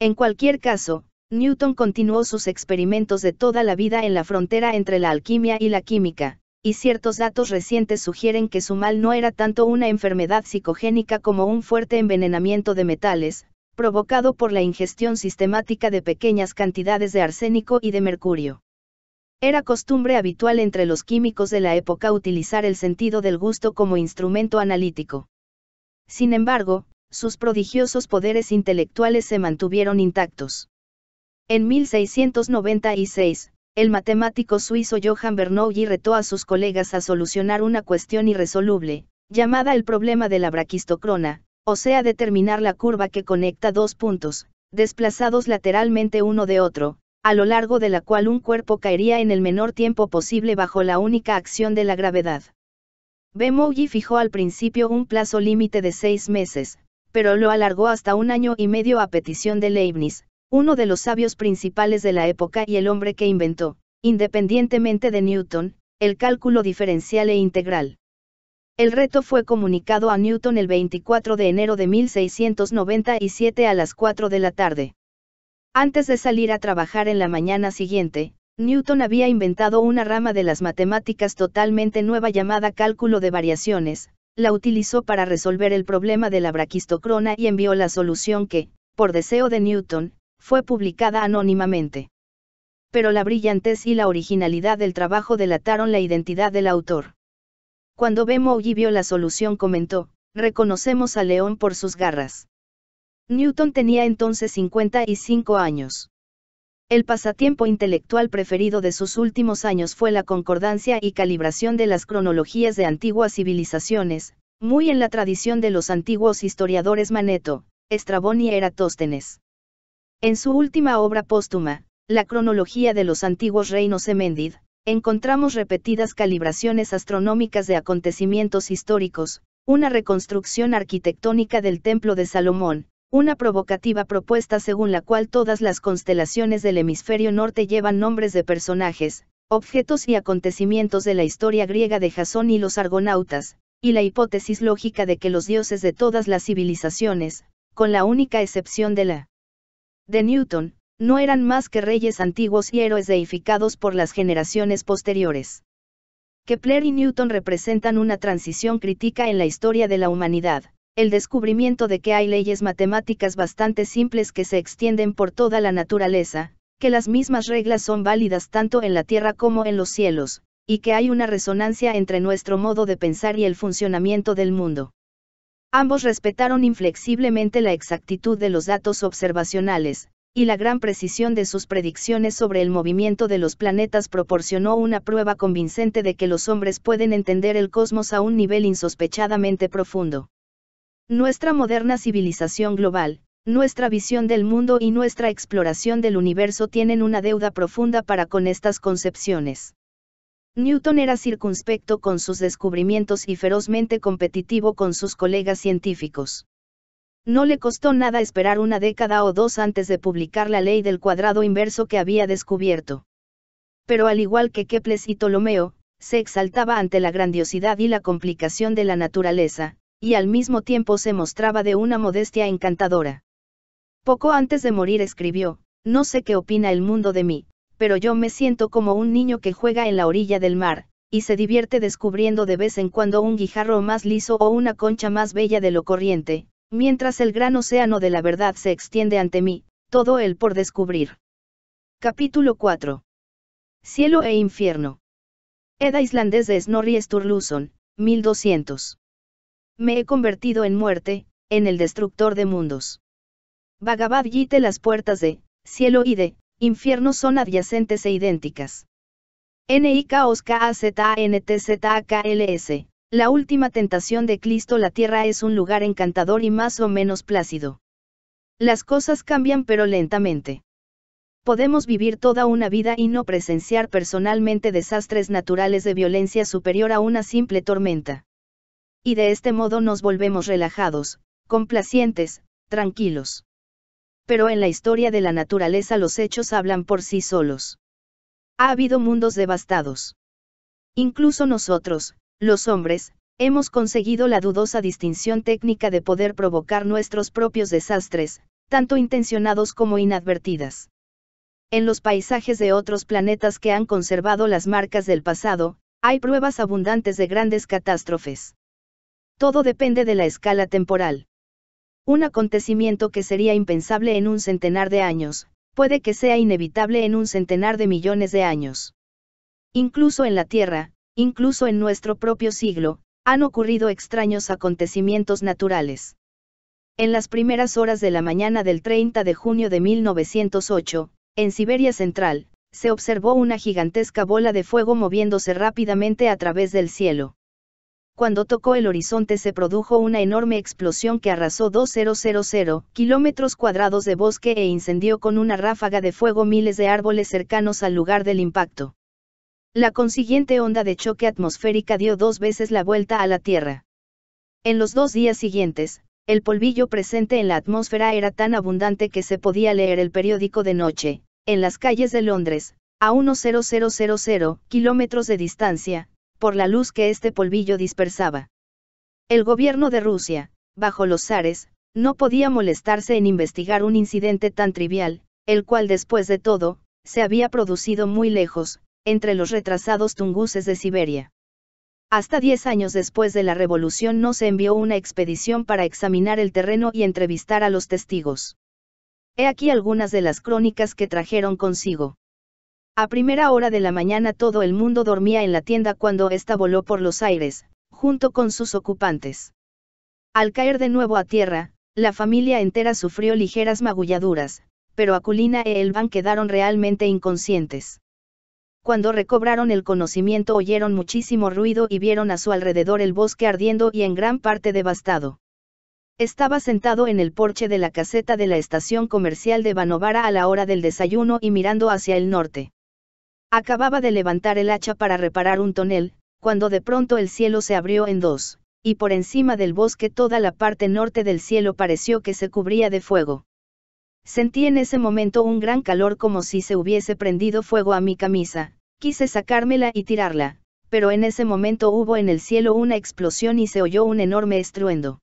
En cualquier caso, Newton continuó sus experimentos de toda la vida en la frontera entre la alquimia y la química, y ciertos datos recientes sugieren que su mal no era tanto una enfermedad psicogénica como un fuerte envenenamiento de metales, provocado por la ingestión sistemática de pequeñas cantidades de arsénico y de mercurio. Era costumbre habitual entre los químicos de la época utilizar el sentido del gusto como instrumento analítico. Sin embargo, sus prodigiosos poderes intelectuales se mantuvieron intactos. En 1696, el matemático suizo Johann Bernoulli retó a sus colegas a solucionar una cuestión irresoluble, llamada el problema de la braquistocrona, o sea, determinar la curva que conecta dos puntos, desplazados lateralmente uno de otro, a lo largo de la cual un cuerpo caería en el menor tiempo posible bajo la única acción de la gravedad. Bemouji fijó al principio un plazo límite de seis meses, pero lo alargó hasta un año y medio a petición de Leibniz, uno de los sabios principales de la época y el hombre que inventó, independientemente de Newton, el cálculo diferencial e integral. El reto fue comunicado a Newton el 24 de enero de 1697 a las 4 de la tarde. Antes de salir a trabajar en la mañana siguiente, Newton había inventado una rama de las matemáticas totalmente nueva llamada cálculo de variaciones, la utilizó para resolver el problema de la braquistocrona y envió la solución que, por deseo de Newton, fue publicada anónimamente. Pero la brillantez y la originalidad del trabajo delataron la identidad del autor. Cuando Bemo vio la solución comentó, reconocemos a León por sus garras. Newton tenía entonces 55 años. El pasatiempo intelectual preferido de sus últimos años fue la concordancia y calibración de las cronologías de antiguas civilizaciones, muy en la tradición de los antiguos historiadores Maneto, Estrabón y Eratóstenes. En su última obra póstuma, La cronología de los antiguos reinos Emendid, encontramos repetidas calibraciones astronómicas de acontecimientos históricos, una reconstrucción arquitectónica del Templo de Salomón, una provocativa propuesta según la cual todas las constelaciones del hemisferio norte llevan nombres de personajes, objetos y acontecimientos de la historia griega de Jasón y los argonautas, y la hipótesis lógica de que los dioses de todas las civilizaciones, con la única excepción de la de Newton, no eran más que reyes antiguos y héroes deificados por las generaciones posteriores. Kepler y Newton representan una transición crítica en la historia de la humanidad, el descubrimiento de que hay leyes matemáticas bastante simples que se extienden por toda la naturaleza, que las mismas reglas son válidas tanto en la Tierra como en los cielos, y que hay una resonancia entre nuestro modo de pensar y el funcionamiento del mundo. Ambos respetaron inflexiblemente la exactitud de los datos observacionales, y la gran precisión de sus predicciones sobre el movimiento de los planetas proporcionó una prueba convincente de que los hombres pueden entender el cosmos a un nivel insospechadamente profundo. Nuestra moderna civilización global, nuestra visión del mundo y nuestra exploración del universo tienen una deuda profunda para con estas concepciones. Newton era circunspecto con sus descubrimientos y ferozmente competitivo con sus colegas científicos. No le costó nada esperar una década o dos antes de publicar la ley del cuadrado inverso que había descubierto. Pero al igual que Kepler y Ptolomeo, se exaltaba ante la grandiosidad y la complicación de la naturaleza, y al mismo tiempo se mostraba de una modestia encantadora. Poco antes de morir escribió, no sé qué opina el mundo de mí, pero yo me siento como un niño que juega en la orilla del mar, y se divierte descubriendo de vez en cuando un guijarro más liso o una concha más bella de lo corriente, mientras el gran océano de la verdad se extiende ante mí, todo él por descubrir. Capítulo 4. Cielo e infierno. Edda islandés de Snorri Sturluson, 1200. Me he convertido en muerte, en el destructor de mundos. Bhagavad Gita las puertas de, cielo y de, infierno son adyacentes e idénticas. NIKOSKAZANTZAKLS, la última tentación de Cristo la tierra es un lugar encantador y más o menos plácido. Las cosas cambian pero lentamente. Podemos vivir toda una vida y no presenciar personalmente desastres naturales de violencia superior a una simple tormenta y de este modo nos volvemos relajados, complacientes, tranquilos. Pero en la historia de la naturaleza los hechos hablan por sí solos. Ha habido mundos devastados. Incluso nosotros, los hombres, hemos conseguido la dudosa distinción técnica de poder provocar nuestros propios desastres, tanto intencionados como inadvertidas. En los paisajes de otros planetas que han conservado las marcas del pasado, hay pruebas abundantes de grandes catástrofes. Todo depende de la escala temporal. Un acontecimiento que sería impensable en un centenar de años, puede que sea inevitable en un centenar de millones de años. Incluso en la Tierra, incluso en nuestro propio siglo, han ocurrido extraños acontecimientos naturales. En las primeras horas de la mañana del 30 de junio de 1908, en Siberia Central, se observó una gigantesca bola de fuego moviéndose rápidamente a través del cielo cuando tocó el horizonte se produjo una enorme explosión que arrasó 2.000 kilómetros cuadrados de bosque e incendió con una ráfaga de fuego miles de árboles cercanos al lugar del impacto. La consiguiente onda de choque atmosférica dio dos veces la vuelta a la Tierra. En los dos días siguientes, el polvillo presente en la atmósfera era tan abundante que se podía leer el periódico de noche, en las calles de Londres, a unos kilómetros de distancia, por la luz que este polvillo dispersaba. El gobierno de Rusia, bajo los zares, no podía molestarse en investigar un incidente tan trivial, el cual después de todo, se había producido muy lejos, entre los retrasados tunguses de Siberia. Hasta diez años después de la revolución no se envió una expedición para examinar el terreno y entrevistar a los testigos. He aquí algunas de las crónicas que trajeron consigo. A primera hora de la mañana todo el mundo dormía en la tienda cuando ésta voló por los aires, junto con sus ocupantes. Al caer de nuevo a tierra, la familia entera sufrió ligeras magulladuras, pero Aculina e Elvan quedaron realmente inconscientes. Cuando recobraron el conocimiento oyeron muchísimo ruido y vieron a su alrededor el bosque ardiendo y en gran parte devastado. Estaba sentado en el porche de la caseta de la estación comercial de Banovara a la hora del desayuno y mirando hacia el norte. Acababa de levantar el hacha para reparar un tonel, cuando de pronto el cielo se abrió en dos, y por encima del bosque toda la parte norte del cielo pareció que se cubría de fuego. Sentí en ese momento un gran calor como si se hubiese prendido fuego a mi camisa, quise sacármela y tirarla, pero en ese momento hubo en el cielo una explosión y se oyó un enorme estruendo.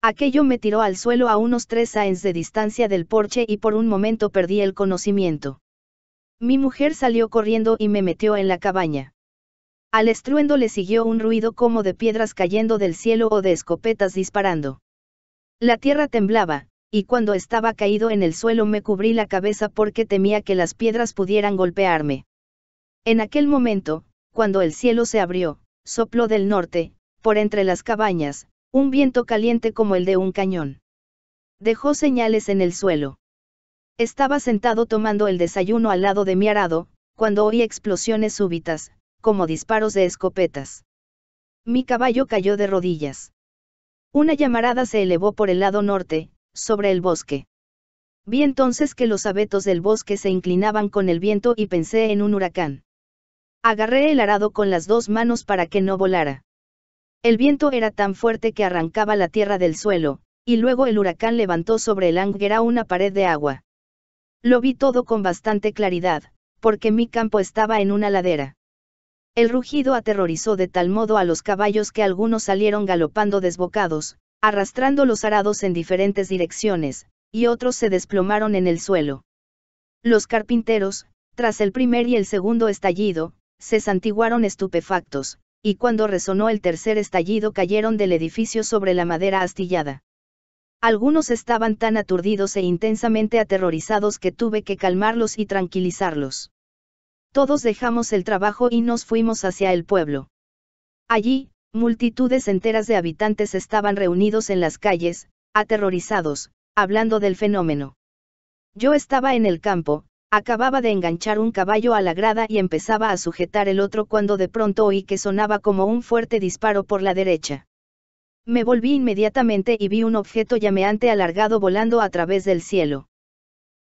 Aquello me tiró al suelo a unos tres saens de distancia del porche y por un momento perdí el conocimiento. Mi mujer salió corriendo y me metió en la cabaña. Al estruendo le siguió un ruido como de piedras cayendo del cielo o de escopetas disparando. La tierra temblaba, y cuando estaba caído en el suelo me cubrí la cabeza porque temía que las piedras pudieran golpearme. En aquel momento, cuando el cielo se abrió, sopló del norte, por entre las cabañas, un viento caliente como el de un cañón. Dejó señales en el suelo. Estaba sentado tomando el desayuno al lado de mi arado, cuando oí explosiones súbitas, como disparos de escopetas. Mi caballo cayó de rodillas. Una llamarada se elevó por el lado norte, sobre el bosque. Vi entonces que los abetos del bosque se inclinaban con el viento y pensé en un huracán. Agarré el arado con las dos manos para que no volara. El viento era tan fuerte que arrancaba la tierra del suelo, y luego el huracán levantó sobre el ánguera una pared de agua. Lo vi todo con bastante claridad, porque mi campo estaba en una ladera. El rugido aterrorizó de tal modo a los caballos que algunos salieron galopando desbocados, arrastrando los arados en diferentes direcciones, y otros se desplomaron en el suelo. Los carpinteros, tras el primer y el segundo estallido, se santiguaron estupefactos, y cuando resonó el tercer estallido cayeron del edificio sobre la madera astillada. Algunos estaban tan aturdidos e intensamente aterrorizados que tuve que calmarlos y tranquilizarlos. Todos dejamos el trabajo y nos fuimos hacia el pueblo. Allí, multitudes enteras de habitantes estaban reunidos en las calles, aterrorizados, hablando del fenómeno. Yo estaba en el campo, acababa de enganchar un caballo a la grada y empezaba a sujetar el otro cuando de pronto oí que sonaba como un fuerte disparo por la derecha. Me volví inmediatamente y vi un objeto llameante alargado volando a través del cielo.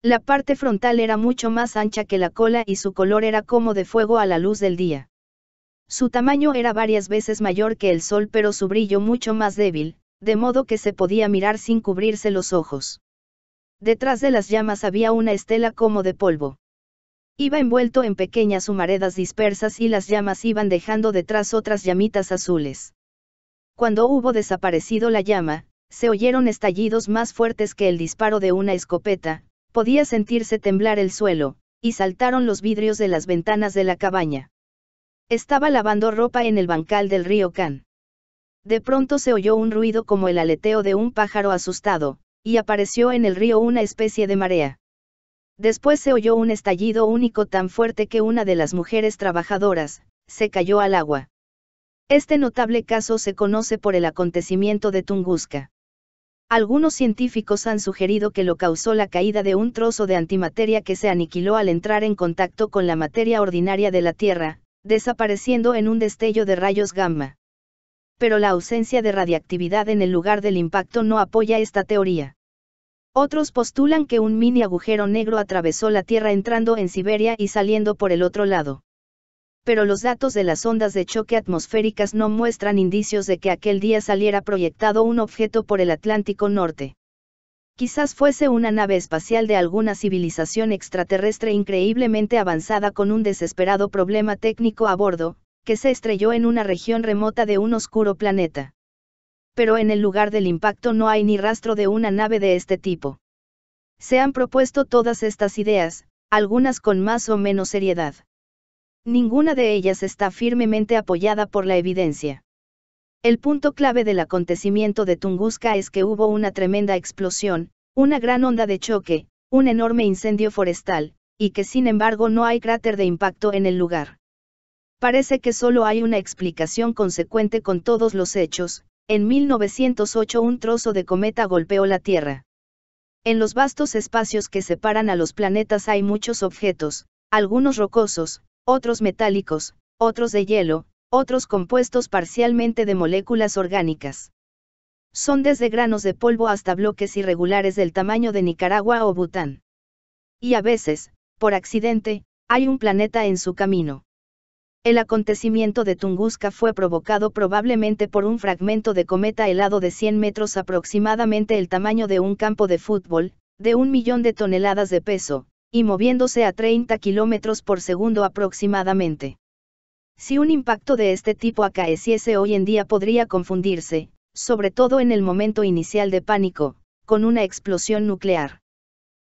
La parte frontal era mucho más ancha que la cola y su color era como de fuego a la luz del día. Su tamaño era varias veces mayor que el sol pero su brillo mucho más débil, de modo que se podía mirar sin cubrirse los ojos. Detrás de las llamas había una estela como de polvo. Iba envuelto en pequeñas humaredas dispersas y las llamas iban dejando detrás otras llamitas azules. Cuando hubo desaparecido la llama, se oyeron estallidos más fuertes que el disparo de una escopeta, podía sentirse temblar el suelo, y saltaron los vidrios de las ventanas de la cabaña. Estaba lavando ropa en el bancal del río Can. De pronto se oyó un ruido como el aleteo de un pájaro asustado, y apareció en el río una especie de marea. Después se oyó un estallido único tan fuerte que una de las mujeres trabajadoras, se cayó al agua. Este notable caso se conoce por el acontecimiento de Tunguska. Algunos científicos han sugerido que lo causó la caída de un trozo de antimateria que se aniquiló al entrar en contacto con la materia ordinaria de la Tierra, desapareciendo en un destello de rayos gamma. Pero la ausencia de radiactividad en el lugar del impacto no apoya esta teoría. Otros postulan que un mini agujero negro atravesó la Tierra entrando en Siberia y saliendo por el otro lado pero los datos de las ondas de choque atmosféricas no muestran indicios de que aquel día saliera proyectado un objeto por el Atlántico Norte. Quizás fuese una nave espacial de alguna civilización extraterrestre increíblemente avanzada con un desesperado problema técnico a bordo, que se estrelló en una región remota de un oscuro planeta. Pero en el lugar del impacto no hay ni rastro de una nave de este tipo. Se han propuesto todas estas ideas, algunas con más o menos seriedad. Ninguna de ellas está firmemente apoyada por la evidencia. El punto clave del acontecimiento de Tunguska es que hubo una tremenda explosión, una gran onda de choque, un enorme incendio forestal, y que sin embargo no hay cráter de impacto en el lugar. Parece que solo hay una explicación consecuente con todos los hechos, en 1908 un trozo de cometa golpeó la Tierra. En los vastos espacios que separan a los planetas hay muchos objetos, algunos rocosos, otros metálicos, otros de hielo, otros compuestos parcialmente de moléculas orgánicas. Son desde granos de polvo hasta bloques irregulares del tamaño de Nicaragua o Bután. Y a veces, por accidente, hay un planeta en su camino. El acontecimiento de Tunguska fue provocado probablemente por un fragmento de cometa helado de 100 metros aproximadamente el tamaño de un campo de fútbol, de un millón de toneladas de peso, y moviéndose a 30 km por segundo aproximadamente. Si un impacto de este tipo acaeciese hoy en día podría confundirse, sobre todo en el momento inicial de pánico, con una explosión nuclear.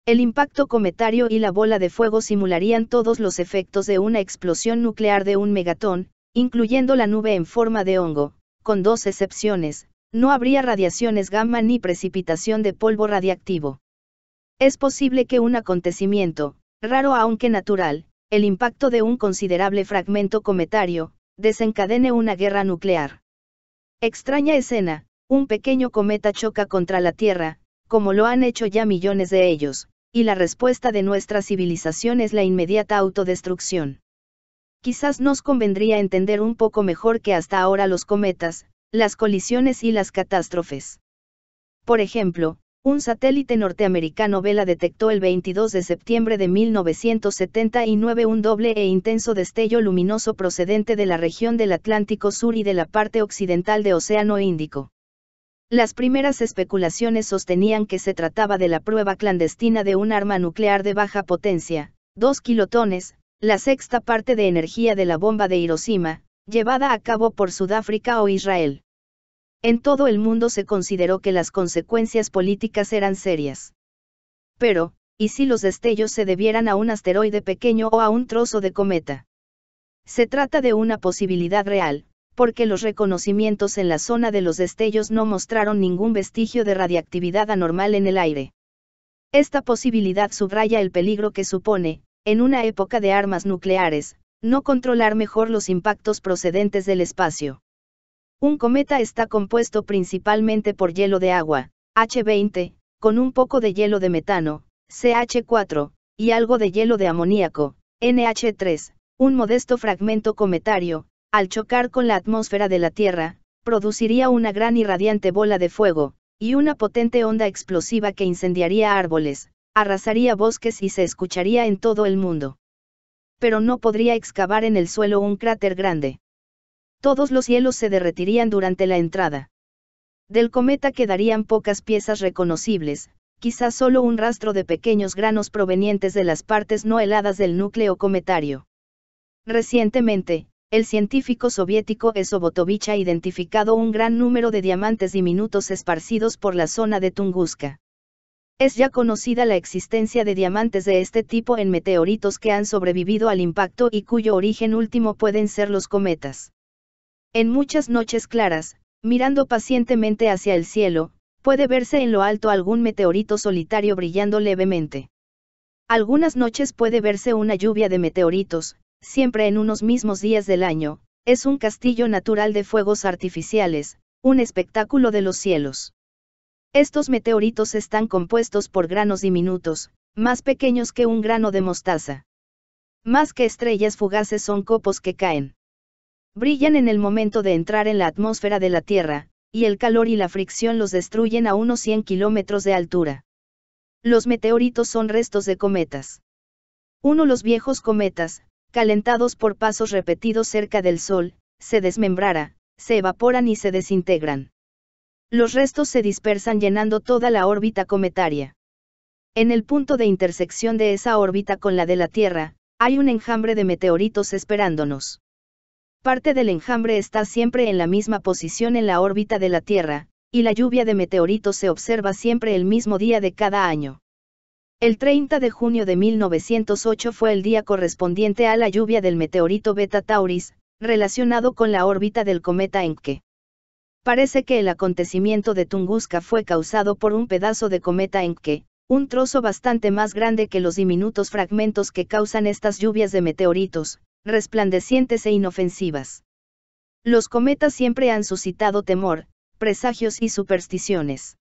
El impacto cometario y la bola de fuego simularían todos los efectos de una explosión nuclear de un megatón, incluyendo la nube en forma de hongo, con dos excepciones, no habría radiaciones gamma ni precipitación de polvo radiactivo. Es posible que un acontecimiento, raro aunque natural, el impacto de un considerable fragmento cometario, desencadene una guerra nuclear. Extraña escena, un pequeño cometa choca contra la Tierra, como lo han hecho ya millones de ellos, y la respuesta de nuestra civilización es la inmediata autodestrucción. Quizás nos convendría entender un poco mejor que hasta ahora los cometas, las colisiones y las catástrofes. Por ejemplo, un satélite norteamericano Vela detectó el 22 de septiembre de 1979 un doble e intenso destello luminoso procedente de la región del Atlántico Sur y de la parte occidental de Océano Índico. Las primeras especulaciones sostenían que se trataba de la prueba clandestina de un arma nuclear de baja potencia, 2 kilotones, la sexta parte de energía de la bomba de Hiroshima, llevada a cabo por Sudáfrica o Israel. En todo el mundo se consideró que las consecuencias políticas eran serias. Pero, ¿y si los destellos se debieran a un asteroide pequeño o a un trozo de cometa? Se trata de una posibilidad real, porque los reconocimientos en la zona de los destellos no mostraron ningún vestigio de radiactividad anormal en el aire. Esta posibilidad subraya el peligro que supone, en una época de armas nucleares, no controlar mejor los impactos procedentes del espacio. Un cometa está compuesto principalmente por hielo de agua, H20, con un poco de hielo de metano, CH4, y algo de hielo de amoníaco, NH3, un modesto fragmento cometario, al chocar con la atmósfera de la Tierra, produciría una gran y radiante bola de fuego, y una potente onda explosiva que incendiaría árboles, arrasaría bosques y se escucharía en todo el mundo. Pero no podría excavar en el suelo un cráter grande. Todos los hielos se derretirían durante la entrada. Del cometa quedarían pocas piezas reconocibles, quizás solo un rastro de pequeños granos provenientes de las partes no heladas del núcleo cometario. Recientemente, el científico soviético Esobotovich ha identificado un gran número de diamantes diminutos esparcidos por la zona de Tunguska. Es ya conocida la existencia de diamantes de este tipo en meteoritos que han sobrevivido al impacto y cuyo origen último pueden ser los cometas. En muchas noches claras, mirando pacientemente hacia el cielo, puede verse en lo alto algún meteorito solitario brillando levemente. Algunas noches puede verse una lluvia de meteoritos, siempre en unos mismos días del año, es un castillo natural de fuegos artificiales, un espectáculo de los cielos. Estos meteoritos están compuestos por granos diminutos, más pequeños que un grano de mostaza. Más que estrellas fugaces son copos que caen. Brillan en el momento de entrar en la atmósfera de la Tierra, y el calor y la fricción los destruyen a unos 100 kilómetros de altura. Los meteoritos son restos de cometas. Uno los viejos cometas, calentados por pasos repetidos cerca del Sol, se desmembrara, se evaporan y se desintegran. Los restos se dispersan llenando toda la órbita cometaria. En el punto de intersección de esa órbita con la de la Tierra, hay un enjambre de meteoritos esperándonos. Parte del enjambre está siempre en la misma posición en la órbita de la Tierra, y la lluvia de meteoritos se observa siempre el mismo día de cada año. El 30 de junio de 1908 fue el día correspondiente a la lluvia del meteorito Beta Tauris, relacionado con la órbita del cometa Encke. Parece que el acontecimiento de Tunguska fue causado por un pedazo de cometa Encke, un trozo bastante más grande que los diminutos fragmentos que causan estas lluvias de meteoritos, resplandecientes e inofensivas. Los cometas siempre han suscitado temor, presagios y supersticiones.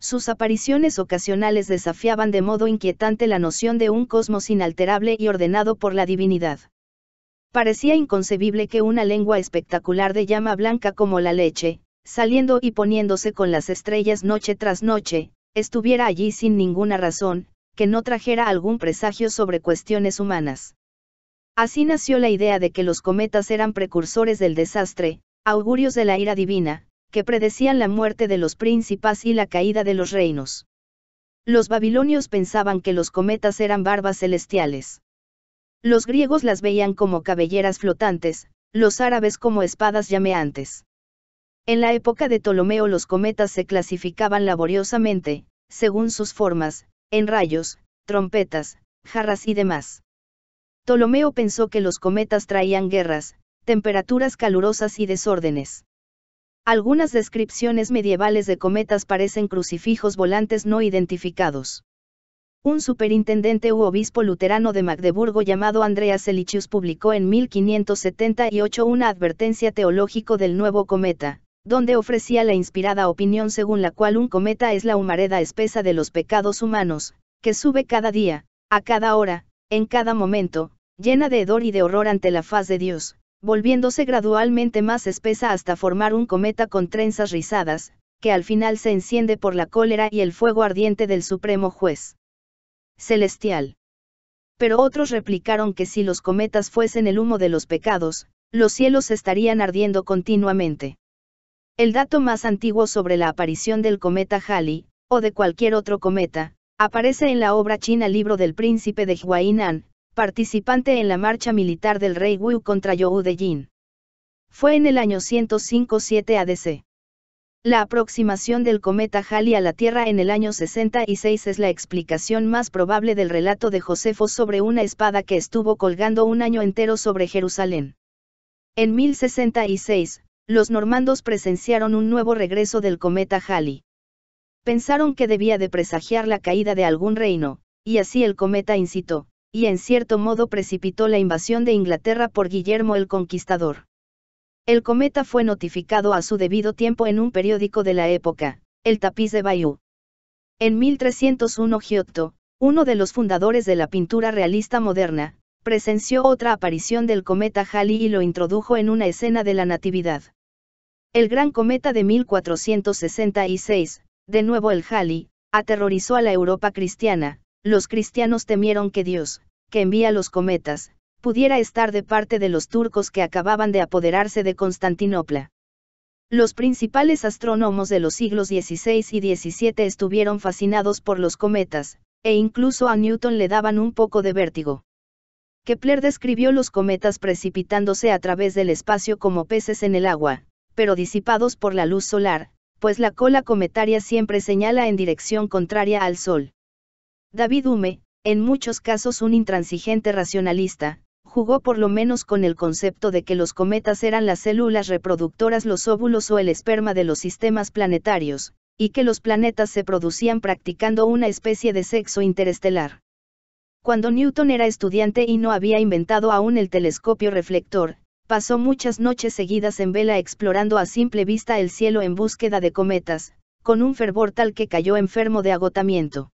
Sus apariciones ocasionales desafiaban de modo inquietante la noción de un cosmos inalterable y ordenado por la divinidad. Parecía inconcebible que una lengua espectacular de llama blanca como la leche, saliendo y poniéndose con las estrellas noche tras noche, estuviera allí sin ninguna razón, que no trajera algún presagio sobre cuestiones humanas. Así nació la idea de que los cometas eran precursores del desastre, augurios de la ira divina, que predecían la muerte de los príncipes y la caída de los reinos. Los babilonios pensaban que los cometas eran barbas celestiales. Los griegos las veían como cabelleras flotantes, los árabes como espadas llameantes. En la época de Ptolomeo los cometas se clasificaban laboriosamente, según sus formas, en rayos, trompetas, jarras y demás. Ptolomeo pensó que los cometas traían guerras, temperaturas calurosas y desórdenes. Algunas descripciones medievales de cometas parecen crucifijos volantes no identificados. Un superintendente u obispo luterano de Magdeburgo llamado Andreas Selichius publicó en 1578 una advertencia teológico del nuevo cometa, donde ofrecía la inspirada opinión según la cual un cometa es la humareda espesa de los pecados humanos, que sube cada día, a cada hora, en cada momento, llena de hedor y de horror ante la faz de Dios, volviéndose gradualmente más espesa hasta formar un cometa con trenzas rizadas, que al final se enciende por la cólera y el fuego ardiente del Supremo Juez. Celestial. Pero otros replicaron que si los cometas fuesen el humo de los pecados, los cielos estarían ardiendo continuamente. El dato más antiguo sobre la aparición del cometa Halley, o de cualquier otro cometa, Aparece en la obra china Libro del Príncipe de Huainan, participante en la marcha militar del rey Wu contra Zhou de Jin. Fue en el año 1057 ADC. La aproximación del cometa Halley a la Tierra en el año 66 es la explicación más probable del relato de Josefo sobre una espada que estuvo colgando un año entero sobre Jerusalén. En 1066, los normandos presenciaron un nuevo regreso del cometa Halley pensaron que debía de presagiar la caída de algún reino, y así el cometa incitó, y en cierto modo precipitó la invasión de Inglaterra por Guillermo el Conquistador. El cometa fue notificado a su debido tiempo en un periódico de la época, El Tapiz de Bayou. En 1301 Giotto, uno de los fundadores de la pintura realista moderna, presenció otra aparición del cometa Halley y lo introdujo en una escena de la Natividad. El gran cometa de 1466, de nuevo el Jali, aterrorizó a la Europa cristiana, los cristianos temieron que Dios, que envía los cometas, pudiera estar de parte de los turcos que acababan de apoderarse de Constantinopla. Los principales astrónomos de los siglos XVI y XVII estuvieron fascinados por los cometas, e incluso a Newton le daban un poco de vértigo. Kepler describió los cometas precipitándose a través del espacio como peces en el agua, pero disipados por la luz solar, pues la cola cometaria siempre señala en dirección contraria al Sol. David Hume, en muchos casos un intransigente racionalista, jugó por lo menos con el concepto de que los cometas eran las células reproductoras, los óvulos o el esperma de los sistemas planetarios, y que los planetas se producían practicando una especie de sexo interestelar. Cuando Newton era estudiante y no había inventado aún el telescopio reflector, pasó muchas noches seguidas en vela explorando a simple vista el cielo en búsqueda de cometas, con un fervor tal que cayó enfermo de agotamiento.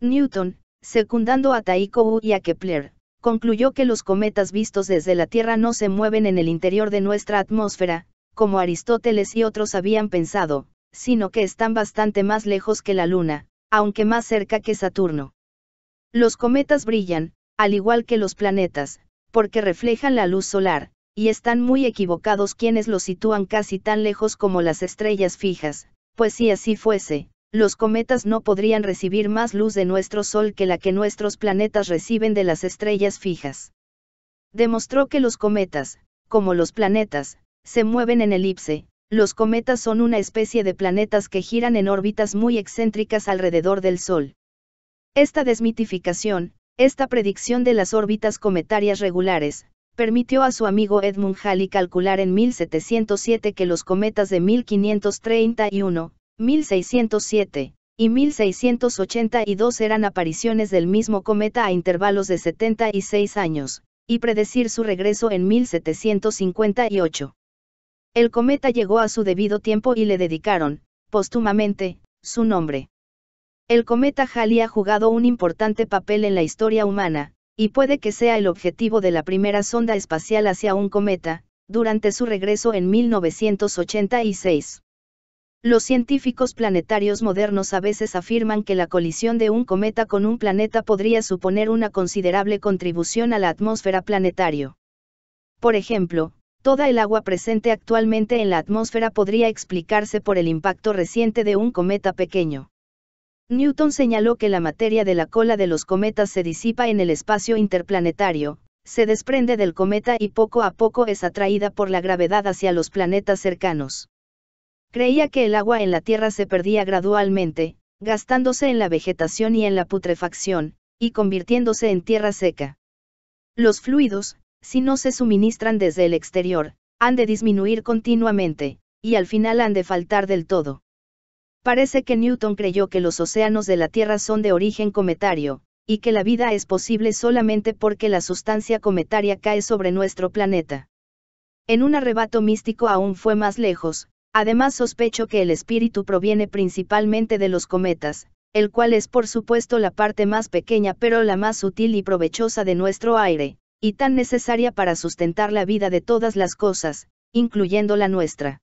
Newton, secundando a Tycho y a Kepler, concluyó que los cometas vistos desde la Tierra no se mueven en el interior de nuestra atmósfera, como Aristóteles y otros habían pensado, sino que están bastante más lejos que la Luna, aunque más cerca que Saturno. Los cometas brillan, al igual que los planetas, porque reflejan la luz solar, y están muy equivocados quienes los sitúan casi tan lejos como las estrellas fijas, pues si así fuese, los cometas no podrían recibir más luz de nuestro Sol que la que nuestros planetas reciben de las estrellas fijas. Demostró que los cometas, como los planetas, se mueven en elipse, los cometas son una especie de planetas que giran en órbitas muy excéntricas alrededor del Sol. Esta desmitificación, esta predicción de las órbitas cometarias regulares, permitió a su amigo Edmund Halley calcular en 1707 que los cometas de 1531, 1607 y 1682 eran apariciones del mismo cometa a intervalos de 76 años, y predecir su regreso en 1758. El cometa llegó a su debido tiempo y le dedicaron, póstumamente, su nombre. El cometa Halley ha jugado un importante papel en la historia humana, y puede que sea el objetivo de la primera sonda espacial hacia un cometa, durante su regreso en 1986. Los científicos planetarios modernos a veces afirman que la colisión de un cometa con un planeta podría suponer una considerable contribución a la atmósfera planetario. Por ejemplo, toda el agua presente actualmente en la atmósfera podría explicarse por el impacto reciente de un cometa pequeño. Newton señaló que la materia de la cola de los cometas se disipa en el espacio interplanetario, se desprende del cometa y poco a poco es atraída por la gravedad hacia los planetas cercanos. Creía que el agua en la Tierra se perdía gradualmente, gastándose en la vegetación y en la putrefacción, y convirtiéndose en tierra seca. Los fluidos, si no se suministran desde el exterior, han de disminuir continuamente, y al final han de faltar del todo. Parece que Newton creyó que los océanos de la Tierra son de origen cometario, y que la vida es posible solamente porque la sustancia cometaria cae sobre nuestro planeta. En un arrebato místico aún fue más lejos, además sospecho que el espíritu proviene principalmente de los cometas, el cual es por supuesto la parte más pequeña pero la más sutil y provechosa de nuestro aire, y tan necesaria para sustentar la vida de todas las cosas, incluyendo la nuestra.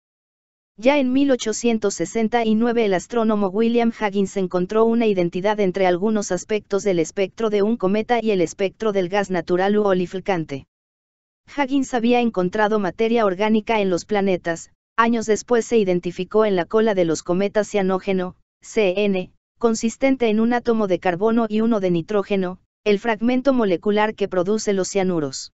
Ya en 1869 el astrónomo William Huggins encontró una identidad entre algunos aspectos del espectro de un cometa y el espectro del gas natural u olificante. Huggins había encontrado materia orgánica en los planetas, años después se identificó en la cola de los cometas cianógeno, CN, consistente en un átomo de carbono y uno de nitrógeno, el fragmento molecular que produce los cianuros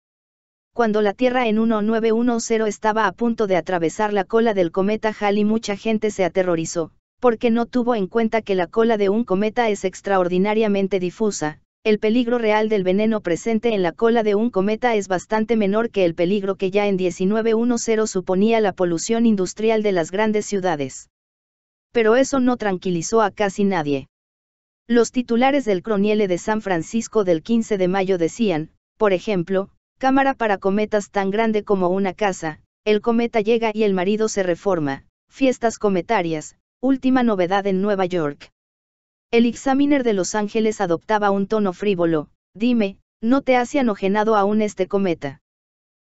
cuando la Tierra en 1910 estaba a punto de atravesar la cola del cometa Halley mucha gente se aterrorizó, porque no tuvo en cuenta que la cola de un cometa es extraordinariamente difusa, el peligro real del veneno presente en la cola de un cometa es bastante menor que el peligro que ya en 1910 suponía la polución industrial de las grandes ciudades. Pero eso no tranquilizó a casi nadie. Los titulares del Croniele de San Francisco del 15 de mayo decían, por ejemplo, cámara para cometas tan grande como una casa, el cometa llega y el marido se reforma, fiestas cometarias, última novedad en Nueva York. El Examiner de Los Ángeles adoptaba un tono frívolo, dime, ¿no te has anojenado aún este cometa?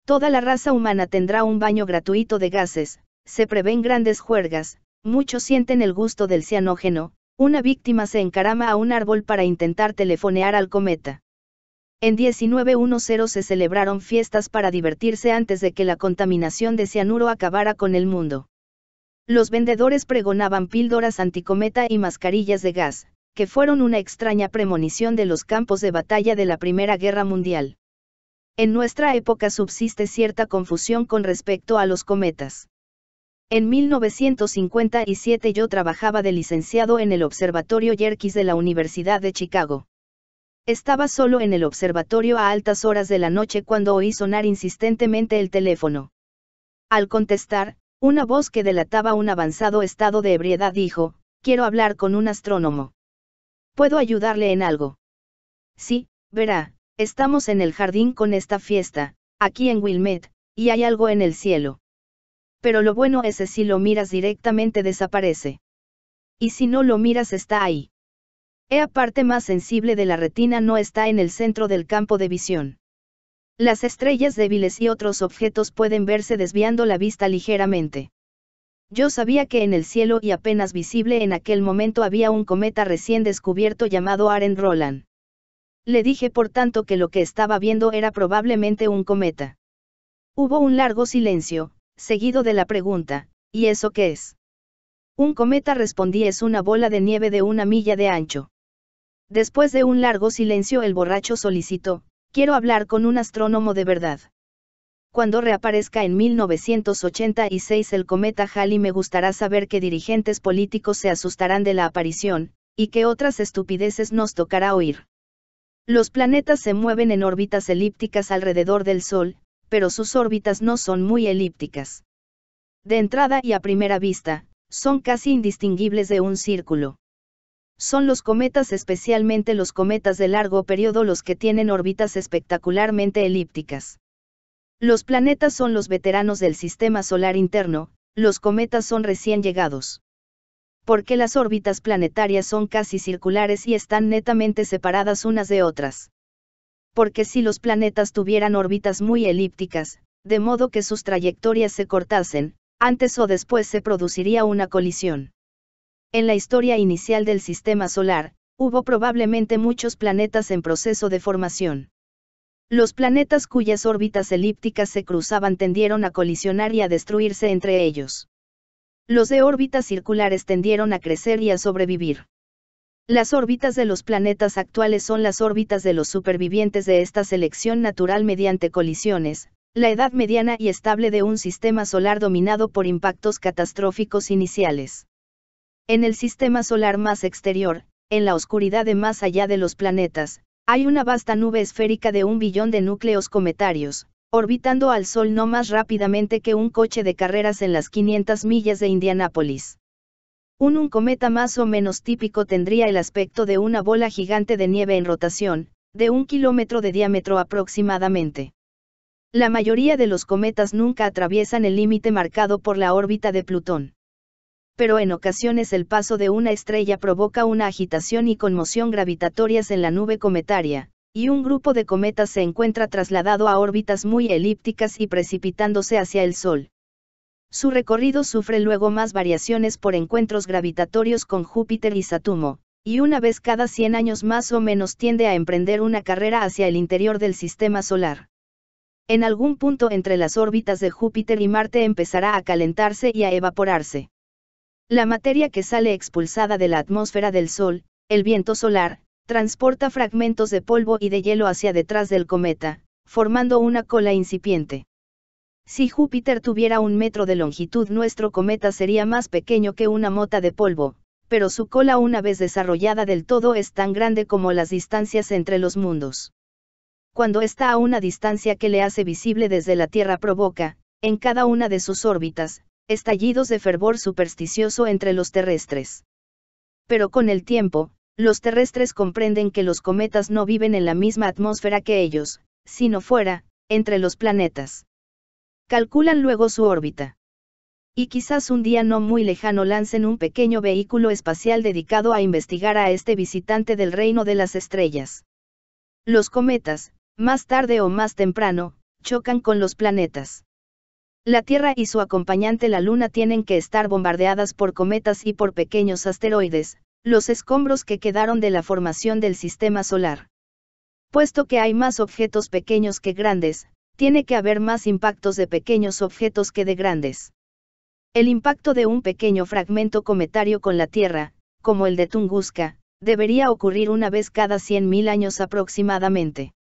Toda la raza humana tendrá un baño gratuito de gases, se prevén grandes juergas, muchos sienten el gusto del cianógeno, una víctima se encarama a un árbol para intentar telefonear al cometa. En 1910 se celebraron fiestas para divertirse antes de que la contaminación de cianuro acabara con el mundo. Los vendedores pregonaban píldoras anticometa y mascarillas de gas, que fueron una extraña premonición de los campos de batalla de la Primera Guerra Mundial. En nuestra época subsiste cierta confusión con respecto a los cometas. En 1957 yo trabajaba de licenciado en el Observatorio Yerkes de la Universidad de Chicago. Estaba solo en el observatorio a altas horas de la noche cuando oí sonar insistentemente el teléfono. Al contestar, una voz que delataba un avanzado estado de ebriedad dijo, quiero hablar con un astrónomo. ¿Puedo ayudarle en algo? Sí, verá, estamos en el jardín con esta fiesta, aquí en Wilmet, y hay algo en el cielo. Pero lo bueno es que si lo miras directamente desaparece. Y si no lo miras está ahí. Ea parte más sensible de la retina no está en el centro del campo de visión. Las estrellas débiles y otros objetos pueden verse desviando la vista ligeramente. Yo sabía que en el cielo y apenas visible en aquel momento había un cometa recién descubierto llamado Arend Roland. Le dije por tanto que lo que estaba viendo era probablemente un cometa. Hubo un largo silencio, seguido de la pregunta, ¿y eso qué es? Un cometa respondí es una bola de nieve de una milla de ancho. Después de un largo silencio el borracho solicitó, quiero hablar con un astrónomo de verdad. Cuando reaparezca en 1986 el cometa Halley me gustará saber qué dirigentes políticos se asustarán de la aparición, y qué otras estupideces nos tocará oír. Los planetas se mueven en órbitas elípticas alrededor del Sol, pero sus órbitas no son muy elípticas. De entrada y a primera vista, son casi indistinguibles de un círculo son los cometas especialmente los cometas de largo periodo los que tienen órbitas espectacularmente elípticas. Los planetas son los veteranos del sistema solar interno, los cometas son recién llegados. Porque las órbitas planetarias son casi circulares y están netamente separadas unas de otras. Porque si los planetas tuvieran órbitas muy elípticas, de modo que sus trayectorias se cortasen, antes o después se produciría una colisión. En la historia inicial del Sistema Solar, hubo probablemente muchos planetas en proceso de formación. Los planetas cuyas órbitas elípticas se cruzaban tendieron a colisionar y a destruirse entre ellos. Los de órbitas circulares tendieron a crecer y a sobrevivir. Las órbitas de los planetas actuales son las órbitas de los supervivientes de esta selección natural mediante colisiones, la edad mediana y estable de un sistema solar dominado por impactos catastróficos iniciales. En el sistema solar más exterior, en la oscuridad de más allá de los planetas, hay una vasta nube esférica de un billón de núcleos cometarios, orbitando al Sol no más rápidamente que un coche de carreras en las 500 millas de Indianápolis. Un, un cometa más o menos típico tendría el aspecto de una bola gigante de nieve en rotación, de un kilómetro de diámetro aproximadamente. La mayoría de los cometas nunca atraviesan el límite marcado por la órbita de Plutón pero en ocasiones el paso de una estrella provoca una agitación y conmoción gravitatorias en la nube cometaria, y un grupo de cometas se encuentra trasladado a órbitas muy elípticas y precipitándose hacia el Sol. Su recorrido sufre luego más variaciones por encuentros gravitatorios con Júpiter y Saturno, y una vez cada 100 años más o menos tiende a emprender una carrera hacia el interior del sistema solar. En algún punto entre las órbitas de Júpiter y Marte empezará a calentarse y a evaporarse. La materia que sale expulsada de la atmósfera del Sol, el viento solar, transporta fragmentos de polvo y de hielo hacia detrás del cometa, formando una cola incipiente. Si Júpiter tuviera un metro de longitud nuestro cometa sería más pequeño que una mota de polvo, pero su cola una vez desarrollada del todo es tan grande como las distancias entre los mundos. Cuando está a una distancia que le hace visible desde la Tierra provoca, en cada una de sus órbitas, estallidos de fervor supersticioso entre los terrestres. Pero con el tiempo, los terrestres comprenden que los cometas no viven en la misma atmósfera que ellos, sino fuera, entre los planetas. Calculan luego su órbita. Y quizás un día no muy lejano lancen un pequeño vehículo espacial dedicado a investigar a este visitante del reino de las estrellas. Los cometas, más tarde o más temprano, chocan con los planetas. La Tierra y su acompañante la Luna tienen que estar bombardeadas por cometas y por pequeños asteroides, los escombros que quedaron de la formación del Sistema Solar. Puesto que hay más objetos pequeños que grandes, tiene que haber más impactos de pequeños objetos que de grandes. El impacto de un pequeño fragmento cometario con la Tierra, como el de Tunguska, debería ocurrir una vez cada 100.000 años aproximadamente.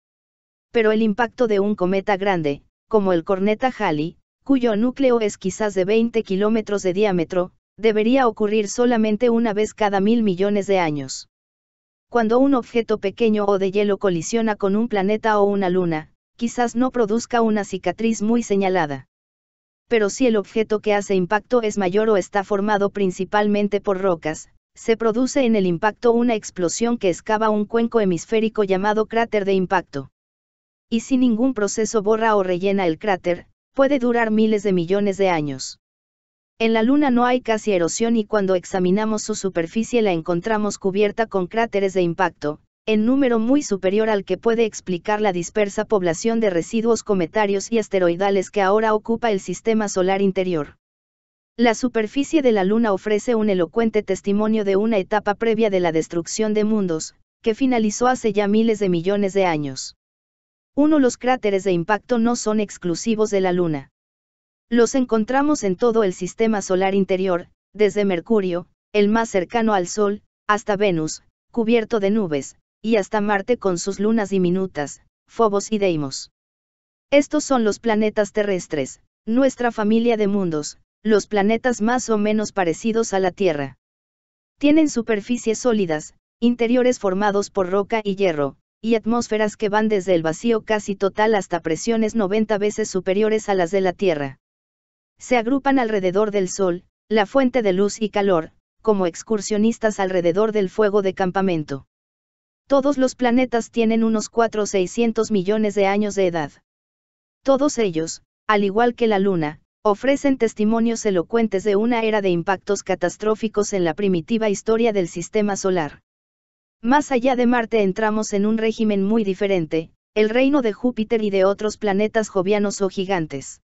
Pero el impacto de un cometa grande, como el Corneta Halley, cuyo núcleo es quizás de 20 kilómetros de diámetro, debería ocurrir solamente una vez cada mil millones de años. Cuando un objeto pequeño o de hielo colisiona con un planeta o una luna, quizás no produzca una cicatriz muy señalada. Pero si el objeto que hace impacto es mayor o está formado principalmente por rocas, se produce en el impacto una explosión que excava un cuenco hemisférico llamado cráter de impacto. Y si ningún proceso borra o rellena el cráter, puede durar miles de millones de años. En la Luna no hay casi erosión y cuando examinamos su superficie la encontramos cubierta con cráteres de impacto, en número muy superior al que puede explicar la dispersa población de residuos cometarios y asteroidales que ahora ocupa el sistema solar interior. La superficie de la Luna ofrece un elocuente testimonio de una etapa previa de la destrucción de mundos, que finalizó hace ya miles de millones de años. 1. Los cráteres de impacto no son exclusivos de la Luna. Los encontramos en todo el sistema solar interior, desde Mercurio, el más cercano al Sol, hasta Venus, cubierto de nubes, y hasta Marte con sus lunas diminutas, Fobos y Deimos. Estos son los planetas terrestres, nuestra familia de mundos, los planetas más o menos parecidos a la Tierra. Tienen superficies sólidas, interiores formados por roca y hierro, y atmósferas que van desde el vacío casi total hasta presiones 90 veces superiores a las de la Tierra. Se agrupan alrededor del Sol, la fuente de luz y calor, como excursionistas alrededor del fuego de campamento. Todos los planetas tienen unos 4 o 600 millones de años de edad. Todos ellos, al igual que la Luna, ofrecen testimonios elocuentes de una era de impactos catastróficos en la primitiva historia del sistema solar. Más allá de Marte entramos en un régimen muy diferente, el reino de Júpiter y de otros planetas jovianos o gigantes.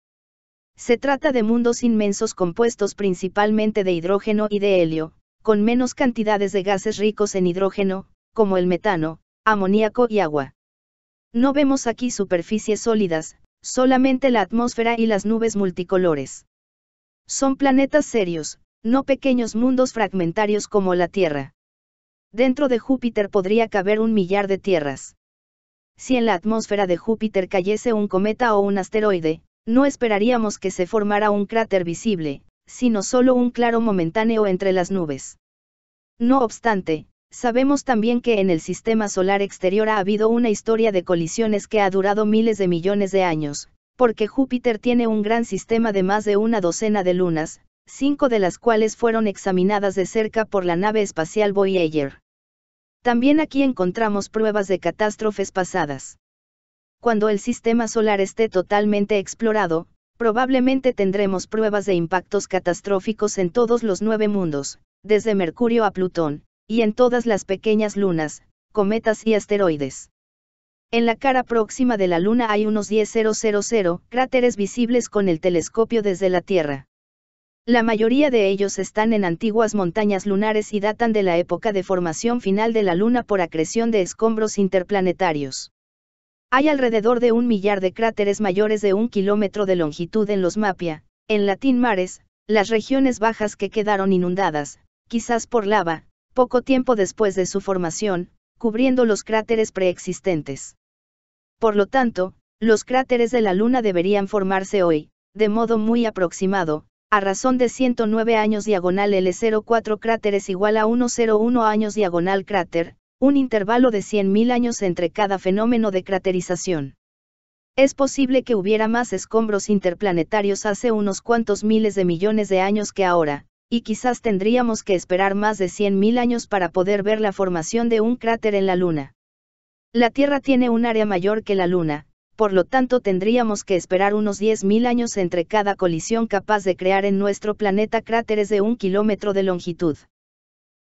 Se trata de mundos inmensos compuestos principalmente de hidrógeno y de helio, con menos cantidades de gases ricos en hidrógeno, como el metano, amoníaco y agua. No vemos aquí superficies sólidas, solamente la atmósfera y las nubes multicolores. Son planetas serios, no pequeños mundos fragmentarios como la Tierra. Dentro de Júpiter podría caber un millar de tierras. Si en la atmósfera de Júpiter cayese un cometa o un asteroide, no esperaríamos que se formara un cráter visible, sino solo un claro momentáneo entre las nubes. No obstante, sabemos también que en el sistema solar exterior ha habido una historia de colisiones que ha durado miles de millones de años, porque Júpiter tiene un gran sistema de más de una docena de lunas, cinco de las cuales fueron examinadas de cerca por la nave espacial Voyager. También aquí encontramos pruebas de catástrofes pasadas. Cuando el sistema solar esté totalmente explorado, probablemente tendremos pruebas de impactos catastróficos en todos los nueve mundos, desde Mercurio a Plutón, y en todas las pequeñas lunas, cometas y asteroides. En la cara próxima de la Luna hay unos 10.000 cráteres visibles con el telescopio desde la Tierra. La mayoría de ellos están en antiguas montañas lunares y datan de la época de formación final de la Luna por acreción de escombros interplanetarios. Hay alrededor de un millar de cráteres mayores de un kilómetro de longitud en los Mapia, en latín mares, las regiones bajas que quedaron inundadas, quizás por lava, poco tiempo después de su formación, cubriendo los cráteres preexistentes. Por lo tanto, los cráteres de la Luna deberían formarse hoy, de modo muy aproximado, a razón de 109 años diagonal L04 cráter es igual a 101 años diagonal cráter, un intervalo de 100.000 años entre cada fenómeno de craterización. Es posible que hubiera más escombros interplanetarios hace unos cuantos miles de millones de años que ahora, y quizás tendríamos que esperar más de 100.000 años para poder ver la formación de un cráter en la Luna. La Tierra tiene un área mayor que la Luna, por lo tanto tendríamos que esperar unos 10.000 años entre cada colisión capaz de crear en nuestro planeta cráteres de un kilómetro de longitud.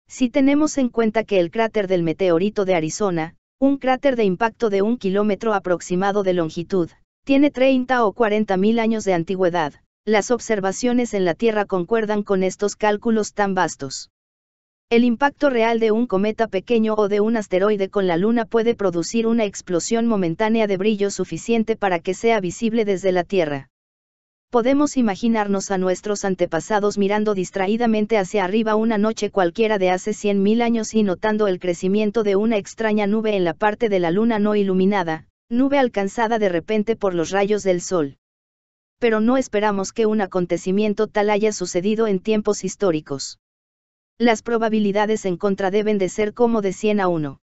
Si tenemos en cuenta que el cráter del meteorito de Arizona, un cráter de impacto de un kilómetro aproximado de longitud, tiene 30 o 40.000 años de antigüedad, las observaciones en la Tierra concuerdan con estos cálculos tan vastos. El impacto real de un cometa pequeño o de un asteroide con la Luna puede producir una explosión momentánea de brillo suficiente para que sea visible desde la Tierra. Podemos imaginarnos a nuestros antepasados mirando distraídamente hacia arriba una noche cualquiera de hace 100.000 años y notando el crecimiento de una extraña nube en la parte de la Luna no iluminada, nube alcanzada de repente por los rayos del Sol. Pero no esperamos que un acontecimiento tal haya sucedido en tiempos históricos las probabilidades en contra deben de ser como de 100 a 1.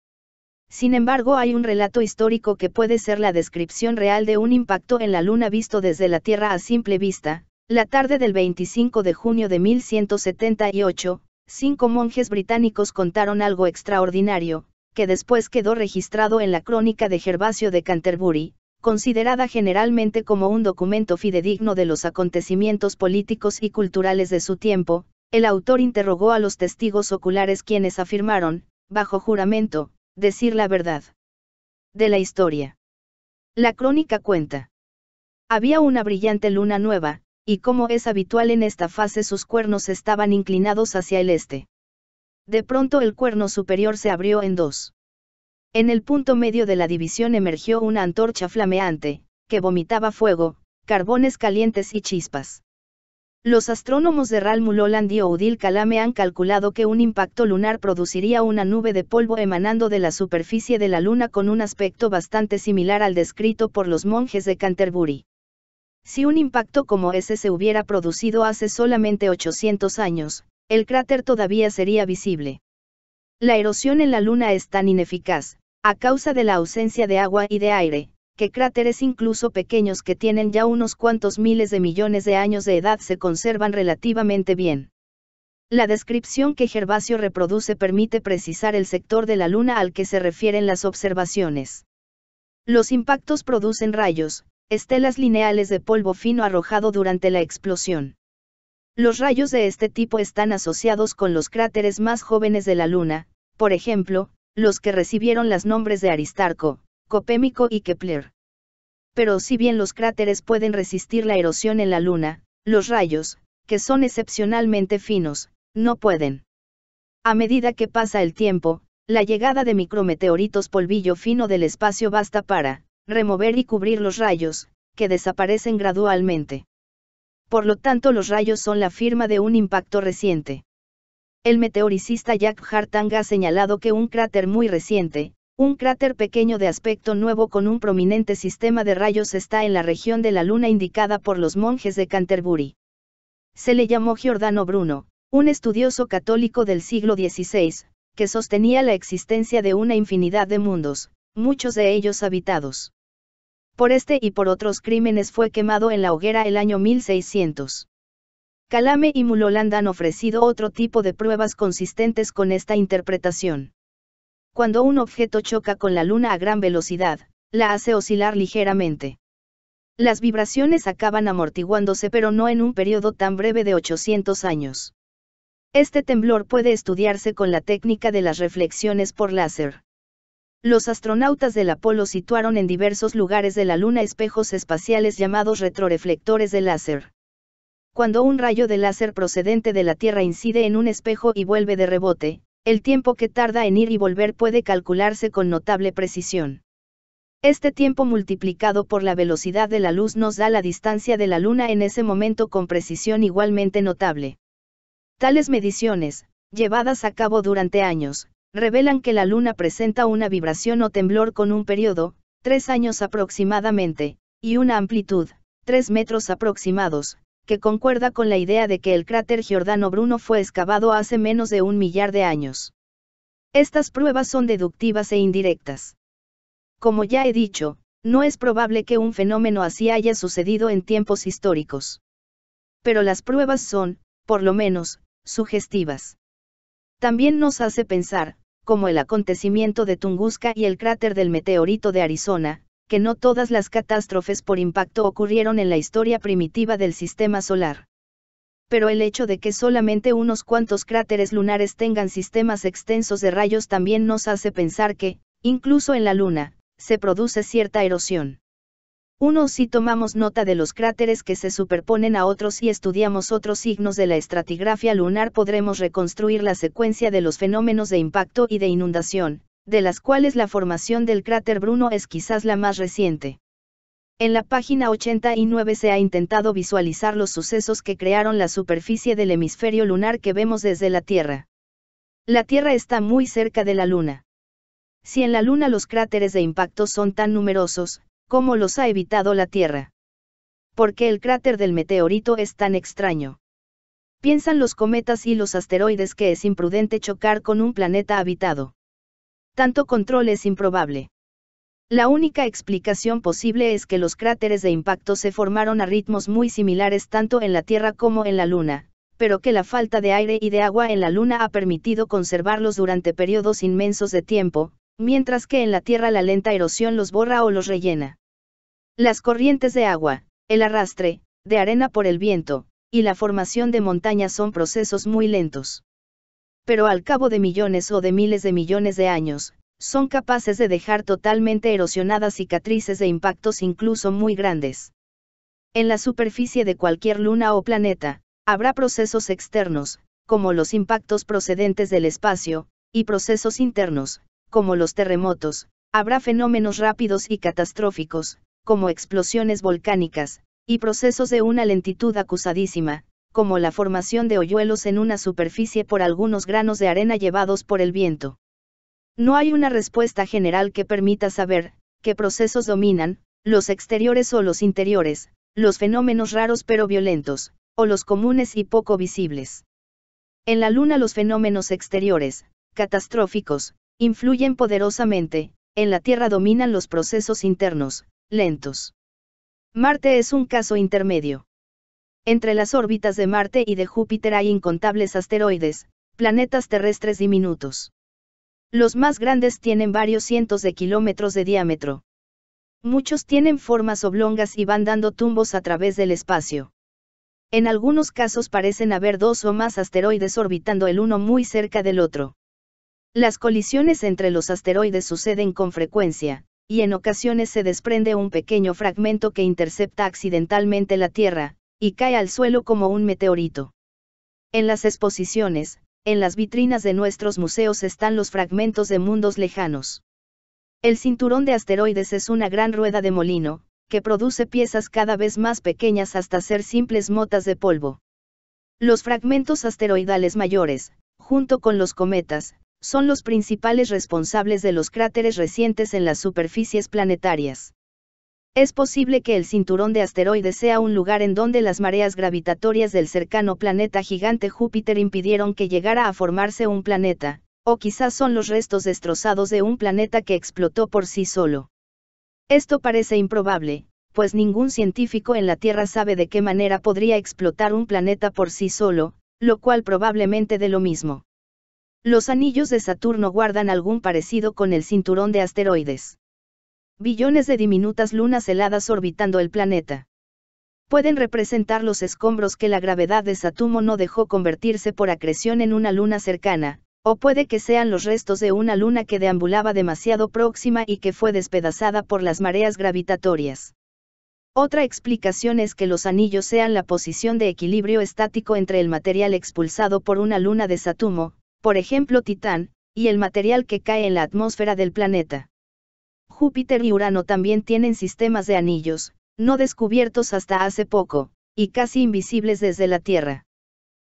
Sin embargo, hay un relato histórico que puede ser la descripción real de un impacto en la Luna visto desde la Tierra a simple vista. La tarde del 25 de junio de 1178, cinco monjes británicos contaron algo extraordinario, que después quedó registrado en la crónica de Gervasio de Canterbury, considerada generalmente como un documento fidedigno de los acontecimientos políticos y culturales de su tiempo, el autor interrogó a los testigos oculares quienes afirmaron, bajo juramento, decir la verdad. De la historia. La crónica cuenta. Había una brillante luna nueva, y como es habitual en esta fase sus cuernos estaban inclinados hacia el este. De pronto el cuerno superior se abrió en dos. En el punto medio de la división emergió una antorcha flameante, que vomitaba fuego, carbones calientes y chispas. Los astrónomos de Ralmuloland y Odil Kalame han calculado que un impacto lunar produciría una nube de polvo emanando de la superficie de la Luna con un aspecto bastante similar al descrito por los monjes de Canterbury. Si un impacto como ese se hubiera producido hace solamente 800 años, el cráter todavía sería visible. La erosión en la Luna es tan ineficaz, a causa de la ausencia de agua y de aire, que cráteres incluso pequeños que tienen ya unos cuantos miles de millones de años de edad se conservan relativamente bien. La descripción que Gervasio reproduce permite precisar el sector de la Luna al que se refieren las observaciones. Los impactos producen rayos, estelas lineales de polvo fino arrojado durante la explosión. Los rayos de este tipo están asociados con los cráteres más jóvenes de la Luna, por ejemplo, los que recibieron los nombres de Aristarco, Copémico y Kepler. Pero si bien los cráteres pueden resistir la erosión en la Luna, los rayos, que son excepcionalmente finos, no pueden. A medida que pasa el tiempo, la llegada de micrometeoritos polvillo fino del espacio basta para remover y cubrir los rayos, que desaparecen gradualmente. Por lo tanto, los rayos son la firma de un impacto reciente. El meteoricista Jack Hartang ha señalado que un cráter muy reciente, un cráter pequeño de aspecto nuevo con un prominente sistema de rayos está en la región de la Luna indicada por los monjes de Canterbury. Se le llamó Giordano Bruno, un estudioso católico del siglo XVI, que sostenía la existencia de una infinidad de mundos, muchos de ellos habitados. Por este y por otros crímenes fue quemado en la hoguera el año 1600. Calame y Muloland han ofrecido otro tipo de pruebas consistentes con esta interpretación. Cuando un objeto choca con la luna a gran velocidad, la hace oscilar ligeramente. Las vibraciones acaban amortiguándose pero no en un periodo tan breve de 800 años. Este temblor puede estudiarse con la técnica de las reflexiones por láser. Los astronautas del Apolo situaron en diversos lugares de la Luna espejos espaciales llamados retroreflectores de láser. Cuando un rayo de láser procedente de la Tierra incide en un espejo y vuelve de rebote, el tiempo que tarda en ir y volver puede calcularse con notable precisión. Este tiempo multiplicado por la velocidad de la luz nos da la distancia de la Luna en ese momento con precisión igualmente notable. Tales mediciones, llevadas a cabo durante años, revelan que la Luna presenta una vibración o temblor con un periodo, tres años aproximadamente, y una amplitud, tres metros aproximados, que concuerda con la idea de que el cráter Giordano Bruno fue excavado hace menos de un millar de años. Estas pruebas son deductivas e indirectas. Como ya he dicho, no es probable que un fenómeno así haya sucedido en tiempos históricos. Pero las pruebas son, por lo menos, sugestivas. También nos hace pensar, como el acontecimiento de Tunguska y el cráter del meteorito de Arizona, que no todas las catástrofes por impacto ocurrieron en la historia primitiva del sistema solar. Pero el hecho de que solamente unos cuantos cráteres lunares tengan sistemas extensos de rayos también nos hace pensar que, incluso en la Luna, se produce cierta erosión. Uno si tomamos nota de los cráteres que se superponen a otros y estudiamos otros signos de la estratigrafía lunar podremos reconstruir la secuencia de los fenómenos de impacto y de inundación, de las cuales la formación del cráter Bruno es quizás la más reciente. En la página 89 se ha intentado visualizar los sucesos que crearon la superficie del hemisferio lunar que vemos desde la Tierra. La Tierra está muy cerca de la Luna. Si en la Luna los cráteres de impacto son tan numerosos, ¿cómo los ha evitado la Tierra? ¿Por qué el cráter del meteorito es tan extraño? Piensan los cometas y los asteroides que es imprudente chocar con un planeta habitado tanto control es improbable. La única explicación posible es que los cráteres de impacto se formaron a ritmos muy similares tanto en la Tierra como en la Luna, pero que la falta de aire y de agua en la Luna ha permitido conservarlos durante periodos inmensos de tiempo, mientras que en la Tierra la lenta erosión los borra o los rellena. Las corrientes de agua, el arrastre, de arena por el viento, y la formación de montañas son procesos muy lentos pero al cabo de millones o de miles de millones de años, son capaces de dejar totalmente erosionadas cicatrices de impactos incluso muy grandes. En la superficie de cualquier luna o planeta, habrá procesos externos, como los impactos procedentes del espacio, y procesos internos, como los terremotos, habrá fenómenos rápidos y catastróficos, como explosiones volcánicas, y procesos de una lentitud acusadísima, como la formación de hoyuelos en una superficie por algunos granos de arena llevados por el viento. No hay una respuesta general que permita saber, qué procesos dominan, los exteriores o los interiores, los fenómenos raros pero violentos, o los comunes y poco visibles. En la Luna los fenómenos exteriores, catastróficos, influyen poderosamente, en la Tierra dominan los procesos internos, lentos. Marte es un caso intermedio. Entre las órbitas de Marte y de Júpiter hay incontables asteroides, planetas terrestres diminutos. Los más grandes tienen varios cientos de kilómetros de diámetro. Muchos tienen formas oblongas y van dando tumbos a través del espacio. En algunos casos parecen haber dos o más asteroides orbitando el uno muy cerca del otro. Las colisiones entre los asteroides suceden con frecuencia, y en ocasiones se desprende un pequeño fragmento que intercepta accidentalmente la Tierra, y cae al suelo como un meteorito. En las exposiciones, en las vitrinas de nuestros museos están los fragmentos de mundos lejanos. El cinturón de asteroides es una gran rueda de molino, que produce piezas cada vez más pequeñas hasta ser simples motas de polvo. Los fragmentos asteroidales mayores, junto con los cometas, son los principales responsables de los cráteres recientes en las superficies planetarias. Es posible que el cinturón de asteroides sea un lugar en donde las mareas gravitatorias del cercano planeta gigante Júpiter impidieron que llegara a formarse un planeta, o quizás son los restos destrozados de un planeta que explotó por sí solo. Esto parece improbable, pues ningún científico en la Tierra sabe de qué manera podría explotar un planeta por sí solo, lo cual probablemente de lo mismo. Los anillos de Saturno guardan algún parecido con el cinturón de asteroides. Billones de diminutas lunas heladas orbitando el planeta. Pueden representar los escombros que la gravedad de Satumo no dejó convertirse por acreción en una luna cercana, o puede que sean los restos de una luna que deambulaba demasiado próxima y que fue despedazada por las mareas gravitatorias. Otra explicación es que los anillos sean la posición de equilibrio estático entre el material expulsado por una luna de Satumo, por ejemplo Titán, y el material que cae en la atmósfera del planeta. Júpiter y Urano también tienen sistemas de anillos, no descubiertos hasta hace poco, y casi invisibles desde la Tierra.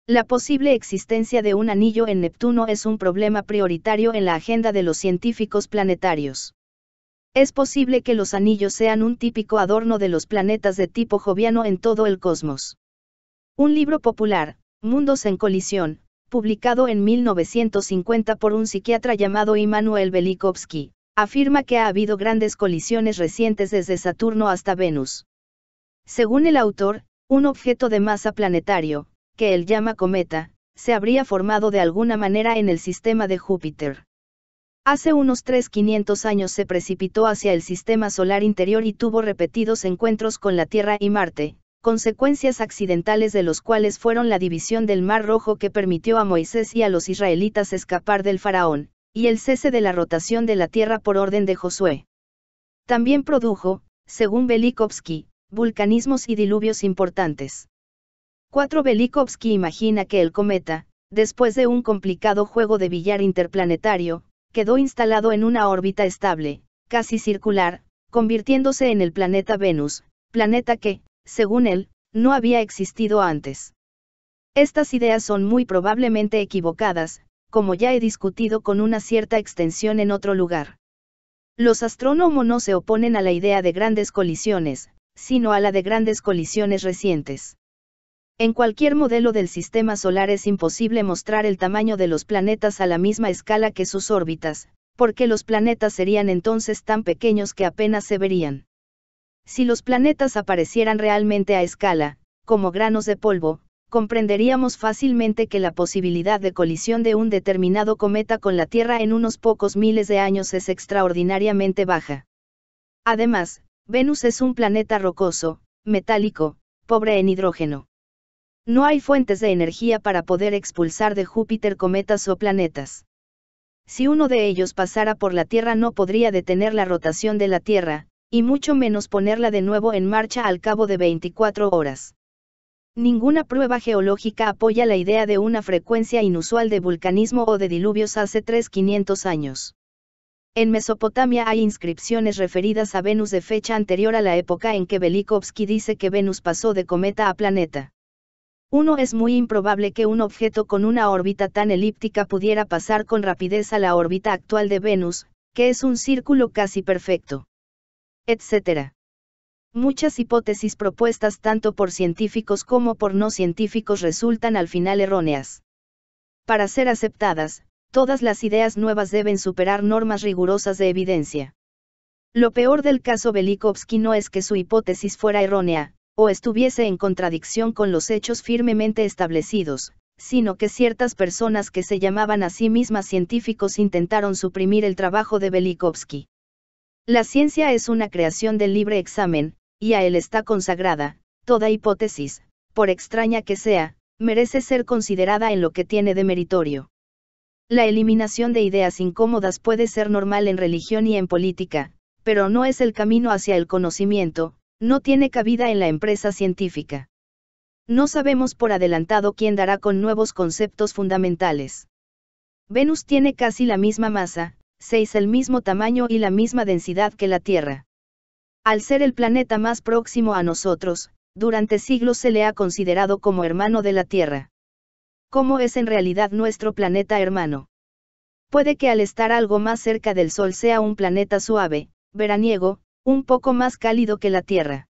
La posible existencia de un anillo en Neptuno es un problema prioritario en la agenda de los científicos planetarios. Es posible que los anillos sean un típico adorno de los planetas de tipo joviano en todo el cosmos. Un libro popular, Mundos en Colisión, publicado en 1950 por un psiquiatra llamado Immanuel Velikovsky, afirma que ha habido grandes colisiones recientes desde Saturno hasta Venus. Según el autor, un objeto de masa planetario, que él llama cometa, se habría formado de alguna manera en el sistema de Júpiter. Hace unos 3.500 años se precipitó hacia el sistema solar interior y tuvo repetidos encuentros con la Tierra y Marte, consecuencias accidentales de los cuales fueron la división del Mar Rojo que permitió a Moisés y a los israelitas escapar del faraón, y el cese de la rotación de la Tierra por orden de Josué. También produjo, según Velikovsky, vulcanismos y diluvios importantes. 4. Velikovsky imagina que el cometa, después de un complicado juego de billar interplanetario, quedó instalado en una órbita estable, casi circular, convirtiéndose en el planeta Venus, planeta que, según él, no había existido antes. Estas ideas son muy probablemente equivocadas, como ya he discutido con una cierta extensión en otro lugar. Los astrónomos no se oponen a la idea de grandes colisiones, sino a la de grandes colisiones recientes. En cualquier modelo del sistema solar es imposible mostrar el tamaño de los planetas a la misma escala que sus órbitas, porque los planetas serían entonces tan pequeños que apenas se verían. Si los planetas aparecieran realmente a escala, como granos de polvo, comprenderíamos fácilmente que la posibilidad de colisión de un determinado cometa con la Tierra en unos pocos miles de años es extraordinariamente baja. Además, Venus es un planeta rocoso, metálico, pobre en hidrógeno. No hay fuentes de energía para poder expulsar de Júpiter cometas o planetas. Si uno de ellos pasara por la Tierra no podría detener la rotación de la Tierra, y mucho menos ponerla de nuevo en marcha al cabo de 24 horas. Ninguna prueba geológica apoya la idea de una frecuencia inusual de vulcanismo o de diluvios hace 3.500 años. En Mesopotamia hay inscripciones referidas a Venus de fecha anterior a la época en que Velikovsky dice que Venus pasó de cometa a planeta. Uno es muy improbable que un objeto con una órbita tan elíptica pudiera pasar con rapidez a la órbita actual de Venus, que es un círculo casi perfecto. Etcétera. Muchas hipótesis propuestas tanto por científicos como por no científicos resultan al final erróneas. Para ser aceptadas, todas las ideas nuevas deben superar normas rigurosas de evidencia. Lo peor del caso Belikovsky no es que su hipótesis fuera errónea, o estuviese en contradicción con los hechos firmemente establecidos, sino que ciertas personas que se llamaban a sí mismas científicos intentaron suprimir el trabajo de Belikovsky. La ciencia es una creación del libre examen, y a él está consagrada, toda hipótesis, por extraña que sea, merece ser considerada en lo que tiene de meritorio. La eliminación de ideas incómodas puede ser normal en religión y en política, pero no es el camino hacia el conocimiento, no tiene cabida en la empresa científica. No sabemos por adelantado quién dará con nuevos conceptos fundamentales. Venus tiene casi la misma masa, 6 el mismo tamaño y la misma densidad que la Tierra. Al ser el planeta más próximo a nosotros, durante siglos se le ha considerado como hermano de la Tierra. ¿Cómo es en realidad nuestro planeta hermano? Puede que al estar algo más cerca del Sol sea un planeta suave, veraniego, un poco más cálido que la Tierra.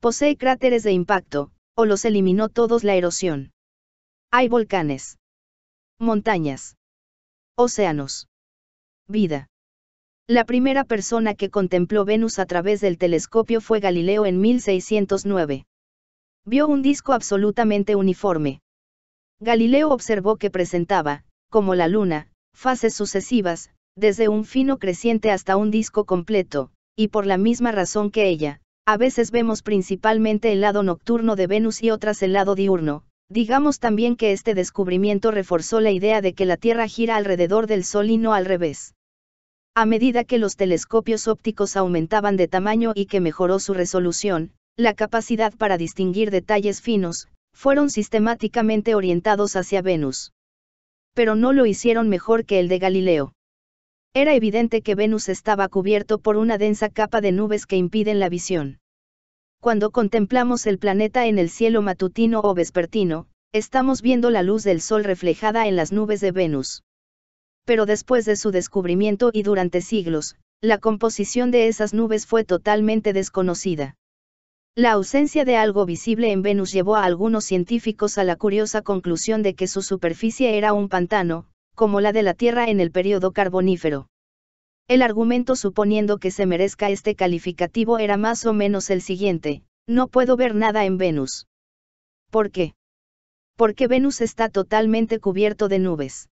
Posee cráteres de impacto, o los eliminó todos la erosión. Hay volcanes, montañas, océanos vida. La primera persona que contempló Venus a través del telescopio fue Galileo en 1609. Vio un disco absolutamente uniforme. Galileo observó que presentaba, como la Luna, fases sucesivas, desde un fino creciente hasta un disco completo, y por la misma razón que ella, a veces vemos principalmente el lado nocturno de Venus y otras el lado diurno, digamos también que este descubrimiento reforzó la idea de que la Tierra gira alrededor del Sol y no al revés. A medida que los telescopios ópticos aumentaban de tamaño y que mejoró su resolución, la capacidad para distinguir detalles finos, fueron sistemáticamente orientados hacia Venus. Pero no lo hicieron mejor que el de Galileo. Era evidente que Venus estaba cubierto por una densa capa de nubes que impiden la visión. Cuando contemplamos el planeta en el cielo matutino o vespertino, estamos viendo la luz del Sol reflejada en las nubes de Venus pero después de su descubrimiento y durante siglos, la composición de esas nubes fue totalmente desconocida. La ausencia de algo visible en Venus llevó a algunos científicos a la curiosa conclusión de que su superficie era un pantano, como la de la Tierra en el período carbonífero. El argumento suponiendo que se merezca este calificativo era más o menos el siguiente, no puedo ver nada en Venus. ¿Por qué? Porque Venus está totalmente cubierto de nubes.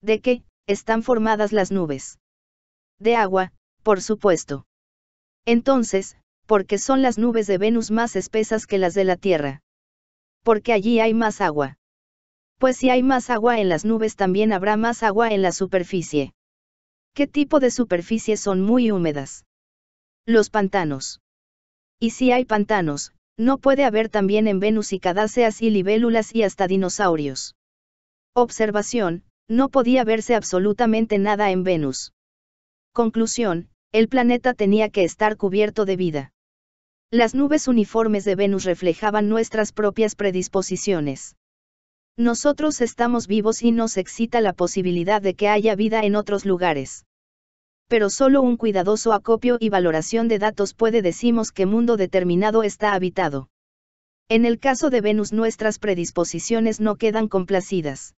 ¿De qué? están formadas las nubes. De agua, por supuesto. Entonces, ¿por qué son las nubes de Venus más espesas que las de la Tierra. Porque allí hay más agua. Pues si hay más agua en las nubes también habrá más agua en la superficie. ¿Qué tipo de superficies son muy húmedas? Los pantanos. Y si hay pantanos, no puede haber también en Venus y cadáceas y libélulas y hasta dinosaurios. Observación, no podía verse absolutamente nada en Venus. Conclusión, el planeta tenía que estar cubierto de vida. Las nubes uniformes de Venus reflejaban nuestras propias predisposiciones. Nosotros estamos vivos y nos excita la posibilidad de que haya vida en otros lugares. Pero solo un cuidadoso acopio y valoración de datos puede decimos que mundo determinado está habitado. En el caso de Venus nuestras predisposiciones no quedan complacidas.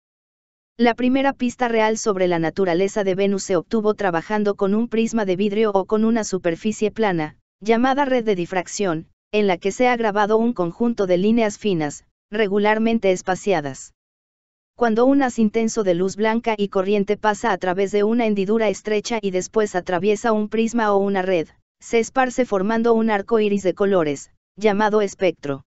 La primera pista real sobre la naturaleza de Venus se obtuvo trabajando con un prisma de vidrio o con una superficie plana, llamada red de difracción, en la que se ha grabado un conjunto de líneas finas, regularmente espaciadas. Cuando un haz intenso de luz blanca y corriente pasa a través de una hendidura estrecha y después atraviesa un prisma o una red, se esparce formando un arco iris de colores, llamado espectro.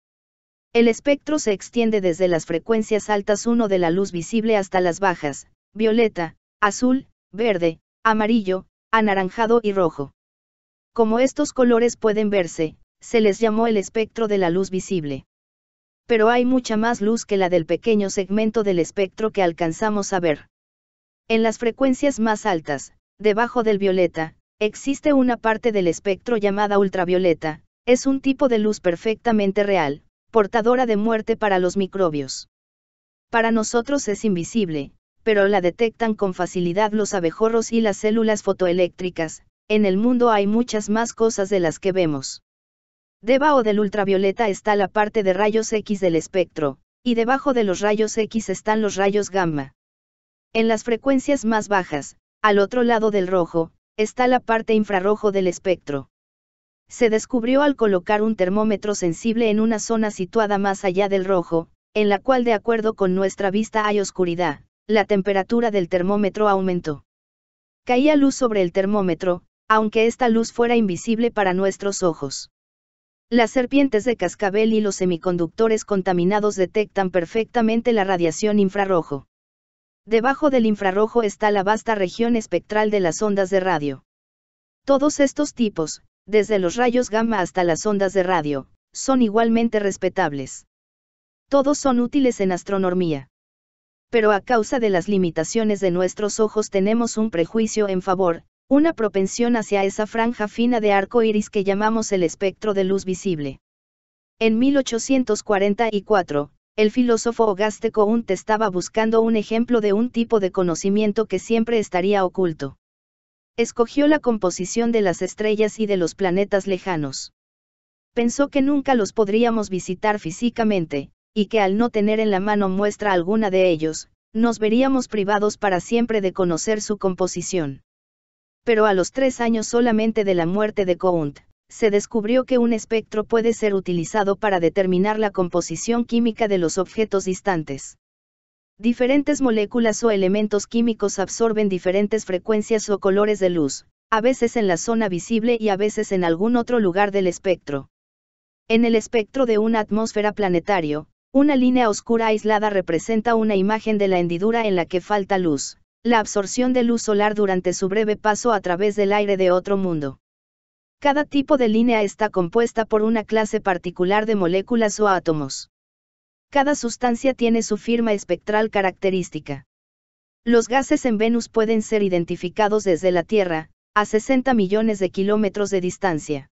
El espectro se extiende desde las frecuencias altas 1 de la luz visible hasta las bajas, violeta, azul, verde, amarillo, anaranjado y rojo. Como estos colores pueden verse, se les llamó el espectro de la luz visible. Pero hay mucha más luz que la del pequeño segmento del espectro que alcanzamos a ver. En las frecuencias más altas, debajo del violeta, existe una parte del espectro llamada ultravioleta, es un tipo de luz perfectamente real, portadora de muerte para los microbios. Para nosotros es invisible, pero la detectan con facilidad los abejorros y las células fotoeléctricas, en el mundo hay muchas más cosas de las que vemos. Debajo del ultravioleta está la parte de rayos X del espectro, y debajo de los rayos X están los rayos gamma. En las frecuencias más bajas, al otro lado del rojo, está la parte infrarrojo del espectro se descubrió al colocar un termómetro sensible en una zona situada más allá del rojo, en la cual de acuerdo con nuestra vista hay oscuridad, la temperatura del termómetro aumentó. Caía luz sobre el termómetro, aunque esta luz fuera invisible para nuestros ojos. Las serpientes de cascabel y los semiconductores contaminados detectan perfectamente la radiación infrarrojo. Debajo del infrarrojo está la vasta región espectral de las ondas de radio. Todos estos tipos, desde los rayos gamma hasta las ondas de radio, son igualmente respetables. Todos son útiles en astronomía. Pero a causa de las limitaciones de nuestros ojos tenemos un prejuicio en favor, una propensión hacia esa franja fina de arco iris que llamamos el espectro de luz visible. En 1844, el filósofo Auguste Count estaba buscando un ejemplo de un tipo de conocimiento que siempre estaría oculto. Escogió la composición de las estrellas y de los planetas lejanos. Pensó que nunca los podríamos visitar físicamente, y que al no tener en la mano muestra alguna de ellos, nos veríamos privados para siempre de conocer su composición. Pero a los tres años solamente de la muerte de Count, se descubrió que un espectro puede ser utilizado para determinar la composición química de los objetos distantes. Diferentes moléculas o elementos químicos absorben diferentes frecuencias o colores de luz, a veces en la zona visible y a veces en algún otro lugar del espectro. En el espectro de una atmósfera planetario, una línea oscura aislada representa una imagen de la hendidura en la que falta luz, la absorción de luz solar durante su breve paso a través del aire de otro mundo. Cada tipo de línea está compuesta por una clase particular de moléculas o átomos. Cada sustancia tiene su firma espectral característica. Los gases en Venus pueden ser identificados desde la Tierra, a 60 millones de kilómetros de distancia.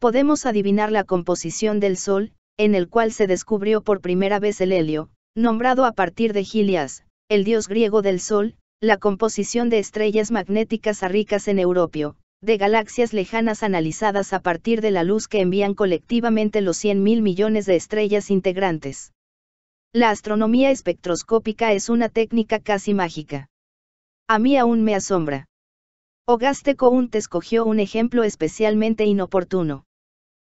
Podemos adivinar la composición del Sol, en el cual se descubrió por primera vez el helio, nombrado a partir de Gilias, el dios griego del Sol, la composición de estrellas magnéticas a ricas en europio, de galaxias lejanas analizadas a partir de la luz que envían colectivamente los 100.000 millones de estrellas integrantes. La astronomía espectroscópica es una técnica casi mágica. A mí aún me asombra. Hogaste Count escogió un ejemplo especialmente inoportuno.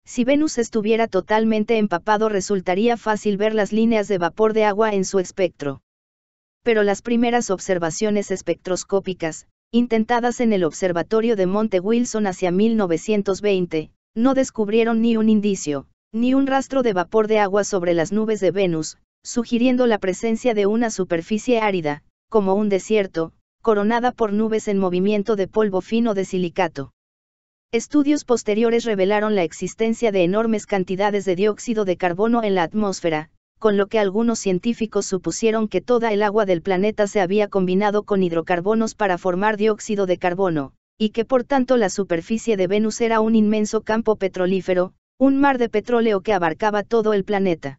Si Venus estuviera totalmente empapado resultaría fácil ver las líneas de vapor de agua en su espectro. Pero las primeras observaciones espectroscópicas, intentadas en el observatorio de Monte Wilson hacia 1920, no descubrieron ni un indicio, ni un rastro de vapor de agua sobre las nubes de Venus, sugiriendo la presencia de una superficie árida, como un desierto, coronada por nubes en movimiento de polvo fino de silicato. Estudios posteriores revelaron la existencia de enormes cantidades de dióxido de carbono en la atmósfera, con lo que algunos científicos supusieron que toda el agua del planeta se había combinado con hidrocarbonos para formar dióxido de carbono, y que por tanto la superficie de Venus era un inmenso campo petrolífero, un mar de petróleo que abarcaba todo el planeta.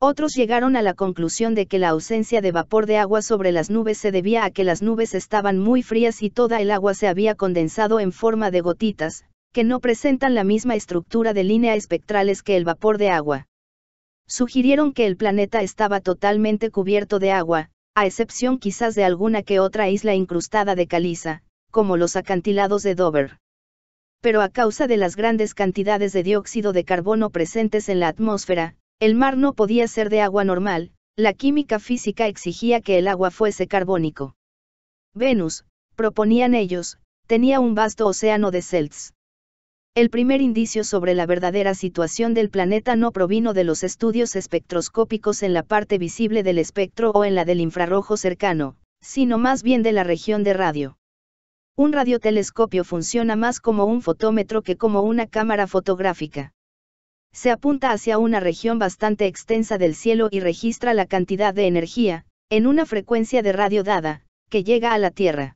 Otros llegaron a la conclusión de que la ausencia de vapor de agua sobre las nubes se debía a que las nubes estaban muy frías y toda el agua se había condensado en forma de gotitas, que no presentan la misma estructura de línea espectrales que el vapor de agua sugirieron que el planeta estaba totalmente cubierto de agua, a excepción quizás de alguna que otra isla incrustada de caliza, como los acantilados de Dover. Pero a causa de las grandes cantidades de dióxido de carbono presentes en la atmósfera, el mar no podía ser de agua normal, la química física exigía que el agua fuese carbónico. Venus, proponían ellos, tenía un vasto océano de celts. El primer indicio sobre la verdadera situación del planeta no provino de los estudios espectroscópicos en la parte visible del espectro o en la del infrarrojo cercano, sino más bien de la región de radio. Un radiotelescopio funciona más como un fotómetro que como una cámara fotográfica. Se apunta hacia una región bastante extensa del cielo y registra la cantidad de energía, en una frecuencia de radio dada, que llega a la Tierra.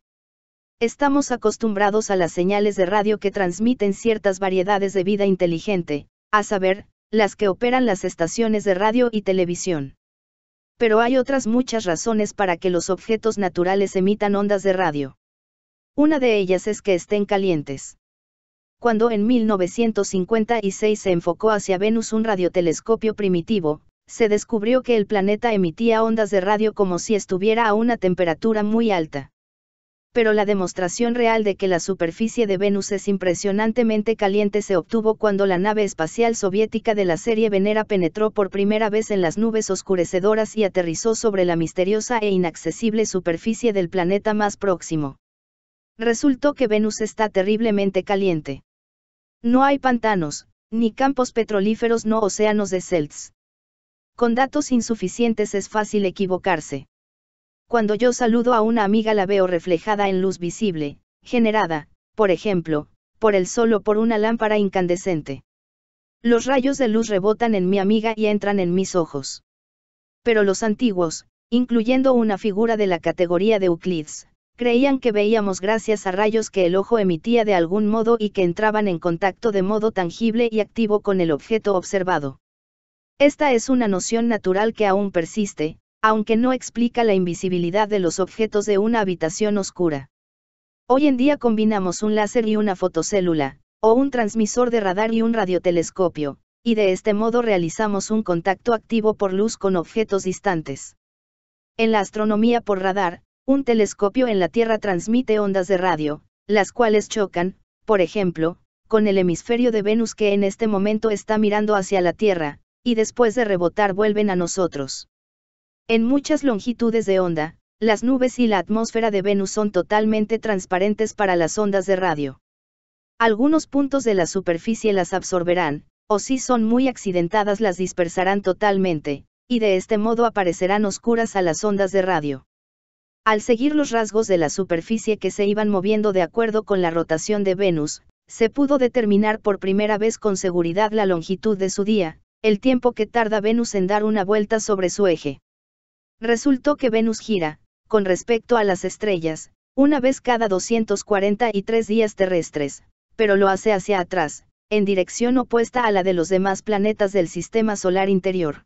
Estamos acostumbrados a las señales de radio que transmiten ciertas variedades de vida inteligente, a saber, las que operan las estaciones de radio y televisión. Pero hay otras muchas razones para que los objetos naturales emitan ondas de radio. Una de ellas es que estén calientes. Cuando en 1956 se enfocó hacia Venus un radiotelescopio primitivo, se descubrió que el planeta emitía ondas de radio como si estuviera a una temperatura muy alta pero la demostración real de que la superficie de Venus es impresionantemente caliente se obtuvo cuando la nave espacial soviética de la serie Venera penetró por primera vez en las nubes oscurecedoras y aterrizó sobre la misteriosa e inaccesible superficie del planeta más próximo. Resultó que Venus está terriblemente caliente. No hay pantanos, ni campos petrolíferos, no océanos de Celts. Con datos insuficientes es fácil equivocarse. Cuando yo saludo a una amiga la veo reflejada en luz visible, generada, por ejemplo, por el sol o por una lámpara incandescente. Los rayos de luz rebotan en mi amiga y entran en mis ojos. Pero los antiguos, incluyendo una figura de la categoría de Euclides, creían que veíamos gracias a rayos que el ojo emitía de algún modo y que entraban en contacto de modo tangible y activo con el objeto observado. Esta es una noción natural que aún persiste, aunque no explica la invisibilidad de los objetos de una habitación oscura. Hoy en día combinamos un láser y una fotocélula, o un transmisor de radar y un radiotelescopio, y de este modo realizamos un contacto activo por luz con objetos distantes. En la astronomía por radar, un telescopio en la Tierra transmite ondas de radio, las cuales chocan, por ejemplo, con el hemisferio de Venus que en este momento está mirando hacia la Tierra, y después de rebotar vuelven a nosotros. En muchas longitudes de onda, las nubes y la atmósfera de Venus son totalmente transparentes para las ondas de radio. Algunos puntos de la superficie las absorberán, o si son muy accidentadas las dispersarán totalmente, y de este modo aparecerán oscuras a las ondas de radio. Al seguir los rasgos de la superficie que se iban moviendo de acuerdo con la rotación de Venus, se pudo determinar por primera vez con seguridad la longitud de su día, el tiempo que tarda Venus en dar una vuelta sobre su eje. Resultó que Venus gira, con respecto a las estrellas, una vez cada 243 días terrestres, pero lo hace hacia atrás, en dirección opuesta a la de los demás planetas del sistema solar interior.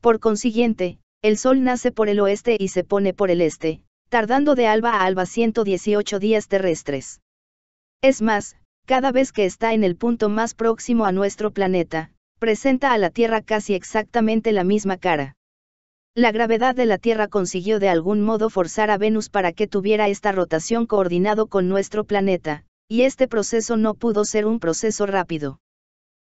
Por consiguiente, el Sol nace por el oeste y se pone por el este, tardando de alba a alba 118 días terrestres. Es más, cada vez que está en el punto más próximo a nuestro planeta, presenta a la Tierra casi exactamente la misma cara. La gravedad de la Tierra consiguió de algún modo forzar a Venus para que tuviera esta rotación coordinado con nuestro planeta, y este proceso no pudo ser un proceso rápido.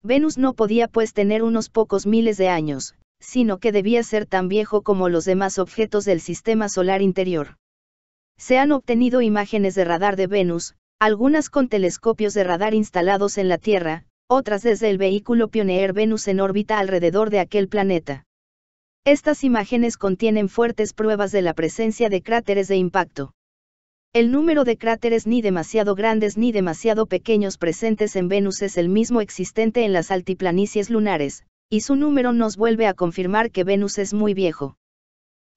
Venus no podía pues tener unos pocos miles de años, sino que debía ser tan viejo como los demás objetos del sistema solar interior. Se han obtenido imágenes de radar de Venus, algunas con telescopios de radar instalados en la Tierra, otras desde el vehículo Pioneer Venus en órbita alrededor de aquel planeta. Estas imágenes contienen fuertes pruebas de la presencia de cráteres de impacto. El número de cráteres ni demasiado grandes ni demasiado pequeños presentes en Venus es el mismo existente en las altiplanicies lunares, y su número nos vuelve a confirmar que Venus es muy viejo.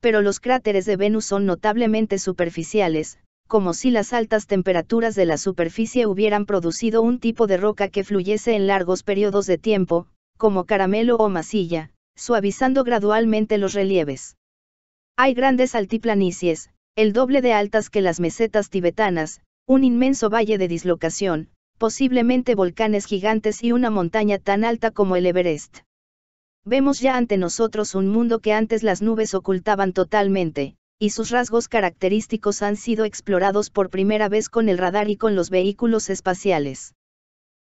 Pero los cráteres de Venus son notablemente superficiales, como si las altas temperaturas de la superficie hubieran producido un tipo de roca que fluyese en largos periodos de tiempo, como caramelo o masilla, suavizando gradualmente los relieves. Hay grandes altiplanicies, el doble de altas que las mesetas tibetanas, un inmenso valle de dislocación, posiblemente volcanes gigantes y una montaña tan alta como el Everest. Vemos ya ante nosotros un mundo que antes las nubes ocultaban totalmente, y sus rasgos característicos han sido explorados por primera vez con el radar y con los vehículos espaciales.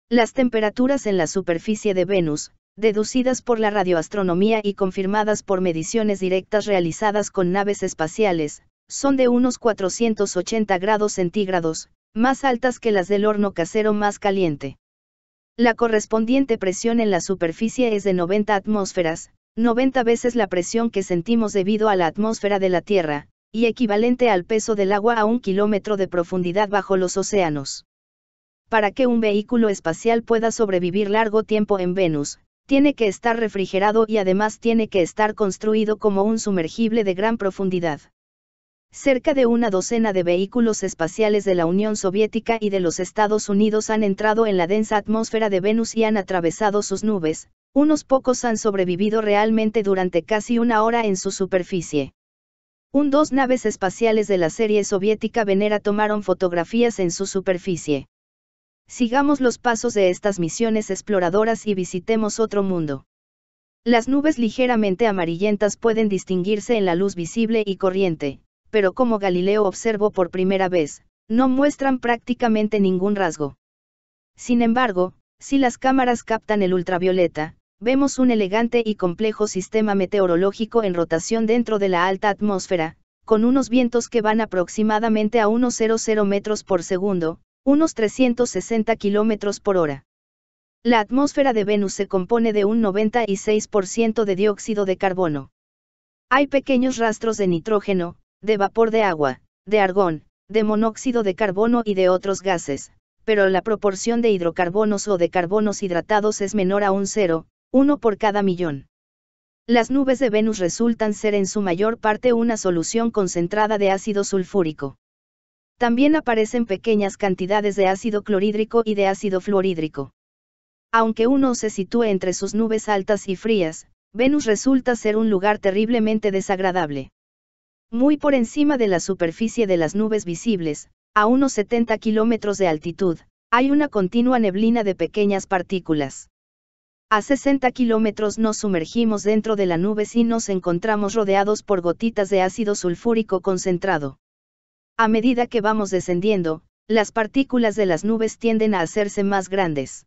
Las temperaturas en la superficie de Venus, deducidas por la radioastronomía y confirmadas por mediciones directas realizadas con naves espaciales, son de unos 480 grados centígrados, más altas que las del horno casero más caliente. La correspondiente presión en la superficie es de 90 atmósferas, 90 veces la presión que sentimos debido a la atmósfera de la Tierra, y equivalente al peso del agua a un kilómetro de profundidad bajo los océanos. Para que un vehículo espacial pueda sobrevivir largo tiempo en Venus, tiene que estar refrigerado y además tiene que estar construido como un sumergible de gran profundidad. Cerca de una docena de vehículos espaciales de la Unión Soviética y de los Estados Unidos han entrado en la densa atmósfera de Venus y han atravesado sus nubes, unos pocos han sobrevivido realmente durante casi una hora en su superficie. Un dos naves espaciales de la serie soviética Venera tomaron fotografías en su superficie. Sigamos los pasos de estas misiones exploradoras y visitemos otro mundo. Las nubes ligeramente amarillentas pueden distinguirse en la luz visible y corriente, pero como Galileo observó por primera vez, no muestran prácticamente ningún rasgo. Sin embargo, si las cámaras captan el ultravioleta, vemos un elegante y complejo sistema meteorológico en rotación dentro de la alta atmósfera, con unos vientos que van aproximadamente a unos 00 metros por segundo, unos 360 km por hora. La atmósfera de Venus se compone de un 96% de dióxido de carbono. Hay pequeños rastros de nitrógeno, de vapor de agua, de argón, de monóxido de carbono y de otros gases, pero la proporción de hidrocarbonos o de carbonos hidratados es menor a un cero, uno por cada millón. Las nubes de Venus resultan ser en su mayor parte una solución concentrada de ácido sulfúrico. También aparecen pequeñas cantidades de ácido clorhídrico y de ácido fluorhídrico. Aunque uno se sitúe entre sus nubes altas y frías, Venus resulta ser un lugar terriblemente desagradable. Muy por encima de la superficie de las nubes visibles, a unos 70 kilómetros de altitud, hay una continua neblina de pequeñas partículas. A 60 kilómetros nos sumergimos dentro de la nube y nos encontramos rodeados por gotitas de ácido sulfúrico concentrado. A medida que vamos descendiendo, las partículas de las nubes tienden a hacerse más grandes.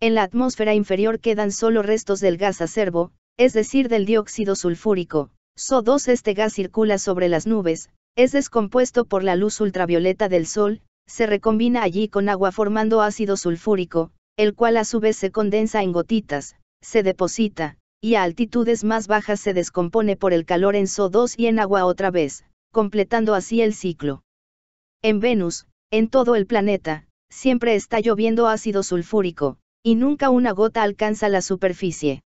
En la atmósfera inferior quedan solo restos del gas acervo, es decir, del dióxido sulfúrico. SO2 Este gas circula sobre las nubes, es descompuesto por la luz ultravioleta del sol, se recombina allí con agua formando ácido sulfúrico, el cual a su vez se condensa en gotitas, se deposita, y a altitudes más bajas se descompone por el calor en SO2 y en agua otra vez, completando así el ciclo. En Venus, en todo el planeta, siempre está lloviendo ácido sulfúrico, y nunca una gota alcanza la superficie.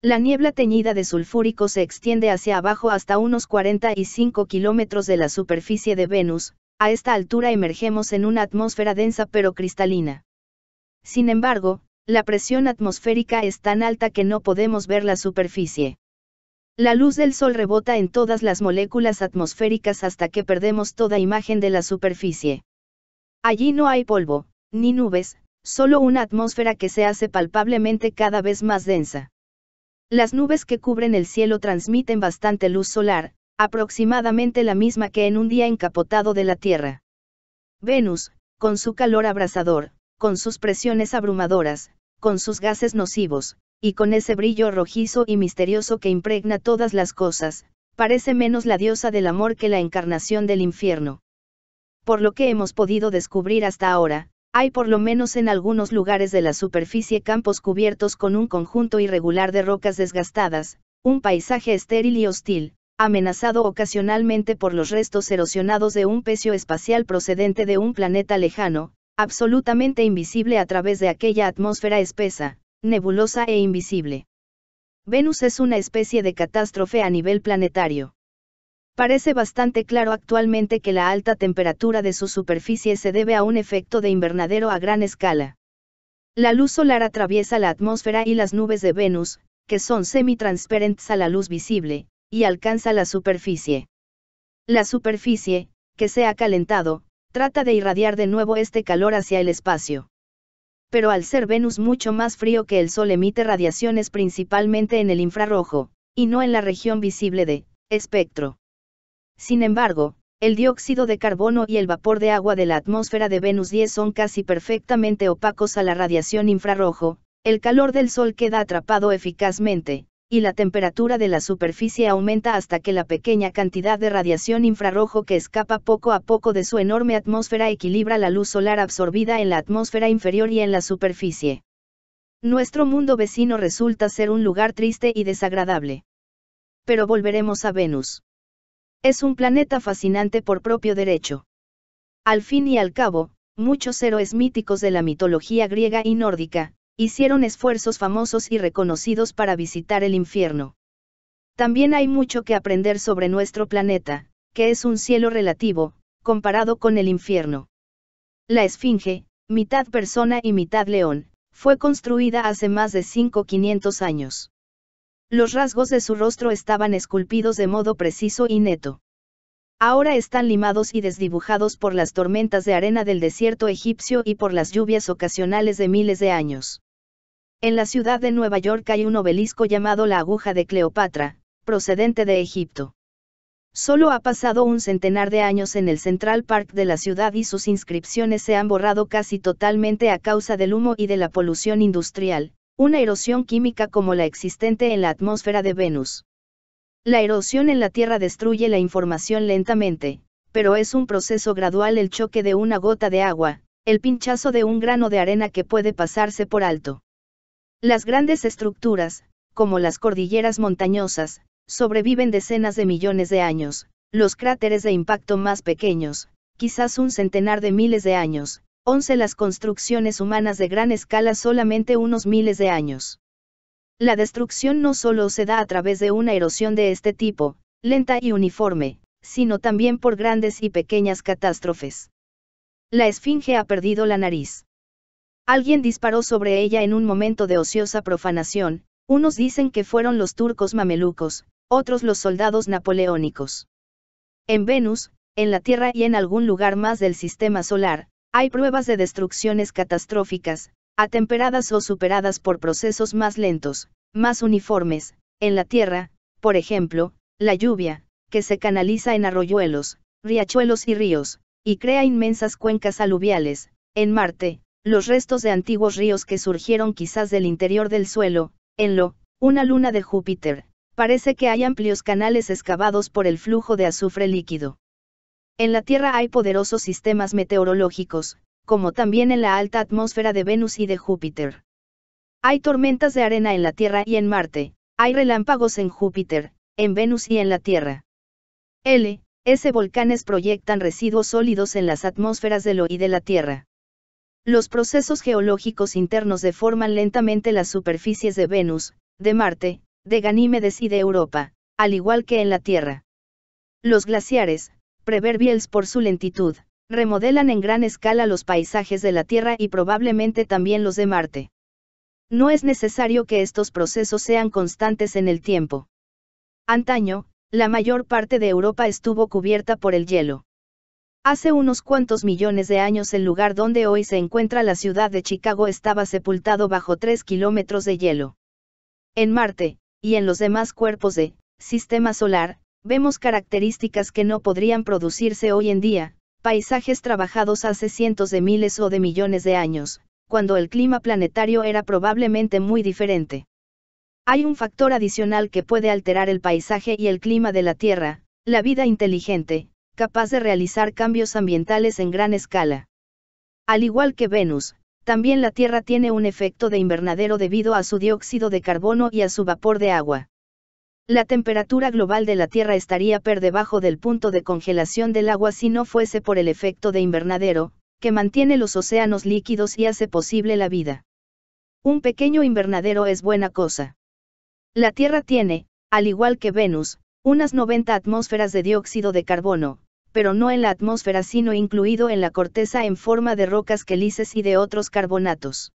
La niebla teñida de sulfúrico se extiende hacia abajo hasta unos 45 kilómetros de la superficie de Venus, a esta altura emergemos en una atmósfera densa pero cristalina. Sin embargo, la presión atmosférica es tan alta que no podemos ver la superficie. La luz del Sol rebota en todas las moléculas atmosféricas hasta que perdemos toda imagen de la superficie. Allí no hay polvo, ni nubes, solo una atmósfera que se hace palpablemente cada vez más densa. Las nubes que cubren el cielo transmiten bastante luz solar, aproximadamente la misma que en un día encapotado de la Tierra. Venus, con su calor abrasador, con sus presiones abrumadoras, con sus gases nocivos, y con ese brillo rojizo y misterioso que impregna todas las cosas, parece menos la diosa del amor que la encarnación del infierno. Por lo que hemos podido descubrir hasta ahora, hay por lo menos en algunos lugares de la superficie campos cubiertos con un conjunto irregular de rocas desgastadas, un paisaje estéril y hostil, amenazado ocasionalmente por los restos erosionados de un pecio espacial procedente de un planeta lejano, absolutamente invisible a través de aquella atmósfera espesa nebulosa e invisible. Venus es una especie de catástrofe a nivel planetario. Parece bastante claro actualmente que la alta temperatura de su superficie se debe a un efecto de invernadero a gran escala. La luz solar atraviesa la atmósfera y las nubes de Venus, que son semi-transparentes a la luz visible, y alcanza la superficie. La superficie, que se ha calentado, trata de irradiar de nuevo este calor hacia el espacio pero al ser Venus mucho más frío que el Sol emite radiaciones principalmente en el infrarrojo, y no en la región visible de espectro. Sin embargo, el dióxido de carbono y el vapor de agua de la atmósfera de Venus 10 son casi perfectamente opacos a la radiación infrarrojo, el calor del Sol queda atrapado eficazmente, y la temperatura de la superficie aumenta hasta que la pequeña cantidad de radiación infrarrojo que escapa poco a poco de su enorme atmósfera equilibra la luz solar absorbida en la atmósfera inferior y en la superficie. Nuestro mundo vecino resulta ser un lugar triste y desagradable. Pero volveremos a Venus. Es un planeta fascinante por propio derecho. Al fin y al cabo, muchos héroes míticos de la mitología griega y nórdica, hicieron esfuerzos famosos y reconocidos para visitar el infierno. También hay mucho que aprender sobre nuestro planeta, que es un cielo relativo, comparado con el infierno. La Esfinge, mitad persona y mitad león, fue construida hace más de 5.500 años. Los rasgos de su rostro estaban esculpidos de modo preciso y neto. Ahora están limados y desdibujados por las tormentas de arena del desierto egipcio y por las lluvias ocasionales de miles de años. En la ciudad de Nueva York hay un obelisco llamado la aguja de Cleopatra, procedente de Egipto. Solo ha pasado un centenar de años en el Central Park de la ciudad y sus inscripciones se han borrado casi totalmente a causa del humo y de la polución industrial, una erosión química como la existente en la atmósfera de Venus. La erosión en la Tierra destruye la información lentamente, pero es un proceso gradual el choque de una gota de agua, el pinchazo de un grano de arena que puede pasarse por alto. Las grandes estructuras, como las cordilleras montañosas, sobreviven decenas de millones de años, los cráteres de impacto más pequeños, quizás un centenar de miles de años, 11 las construcciones humanas de gran escala solamente unos miles de años. La destrucción no solo se da a través de una erosión de este tipo, lenta y uniforme, sino también por grandes y pequeñas catástrofes. La esfinge ha perdido la nariz. Alguien disparó sobre ella en un momento de ociosa profanación, unos dicen que fueron los turcos mamelucos, otros los soldados napoleónicos. En Venus, en la Tierra y en algún lugar más del sistema solar, hay pruebas de destrucciones catastróficas, atemperadas o superadas por procesos más lentos, más uniformes, en la Tierra, por ejemplo, la lluvia, que se canaliza en arroyuelos, riachuelos y ríos, y crea inmensas cuencas aluviales, en Marte, los restos de antiguos ríos que surgieron quizás del interior del suelo, en lo, una luna de Júpiter, parece que hay amplios canales excavados por el flujo de azufre líquido. En la Tierra hay poderosos sistemas meteorológicos, como también en la alta atmósfera de Venus y de Júpiter. Hay tormentas de arena en la Tierra y en Marte, hay relámpagos en Júpiter, en Venus y en la Tierra. L. S. Volcanes proyectan residuos sólidos en las atmósferas de lo y de la Tierra. Los procesos geológicos internos deforman lentamente las superficies de Venus, de Marte, de Ganímedes y de Europa, al igual que en la Tierra. Los glaciares, preverbiales por su lentitud, remodelan en gran escala los paisajes de la Tierra y probablemente también los de Marte. No es necesario que estos procesos sean constantes en el tiempo. Antaño, la mayor parte de Europa estuvo cubierta por el hielo. Hace unos cuantos millones de años el lugar donde hoy se encuentra la ciudad de Chicago estaba sepultado bajo 3 kilómetros de hielo. En Marte, y en los demás cuerpos de, sistema solar, vemos características que no podrían producirse hoy en día, paisajes trabajados hace cientos de miles o de millones de años, cuando el clima planetario era probablemente muy diferente. Hay un factor adicional que puede alterar el paisaje y el clima de la Tierra, la vida inteligente, capaz de realizar cambios ambientales en gran escala. Al igual que Venus, también la Tierra tiene un efecto de invernadero debido a su dióxido de carbono y a su vapor de agua. La temperatura global de la Tierra estaría por debajo del punto de congelación del agua si no fuese por el efecto de invernadero, que mantiene los océanos líquidos y hace posible la vida. Un pequeño invernadero es buena cosa. La Tierra tiene, al igual que Venus, unas 90 atmósferas de dióxido de carbono, pero no en la atmósfera sino incluido en la corteza en forma de rocas quelices y de otros carbonatos.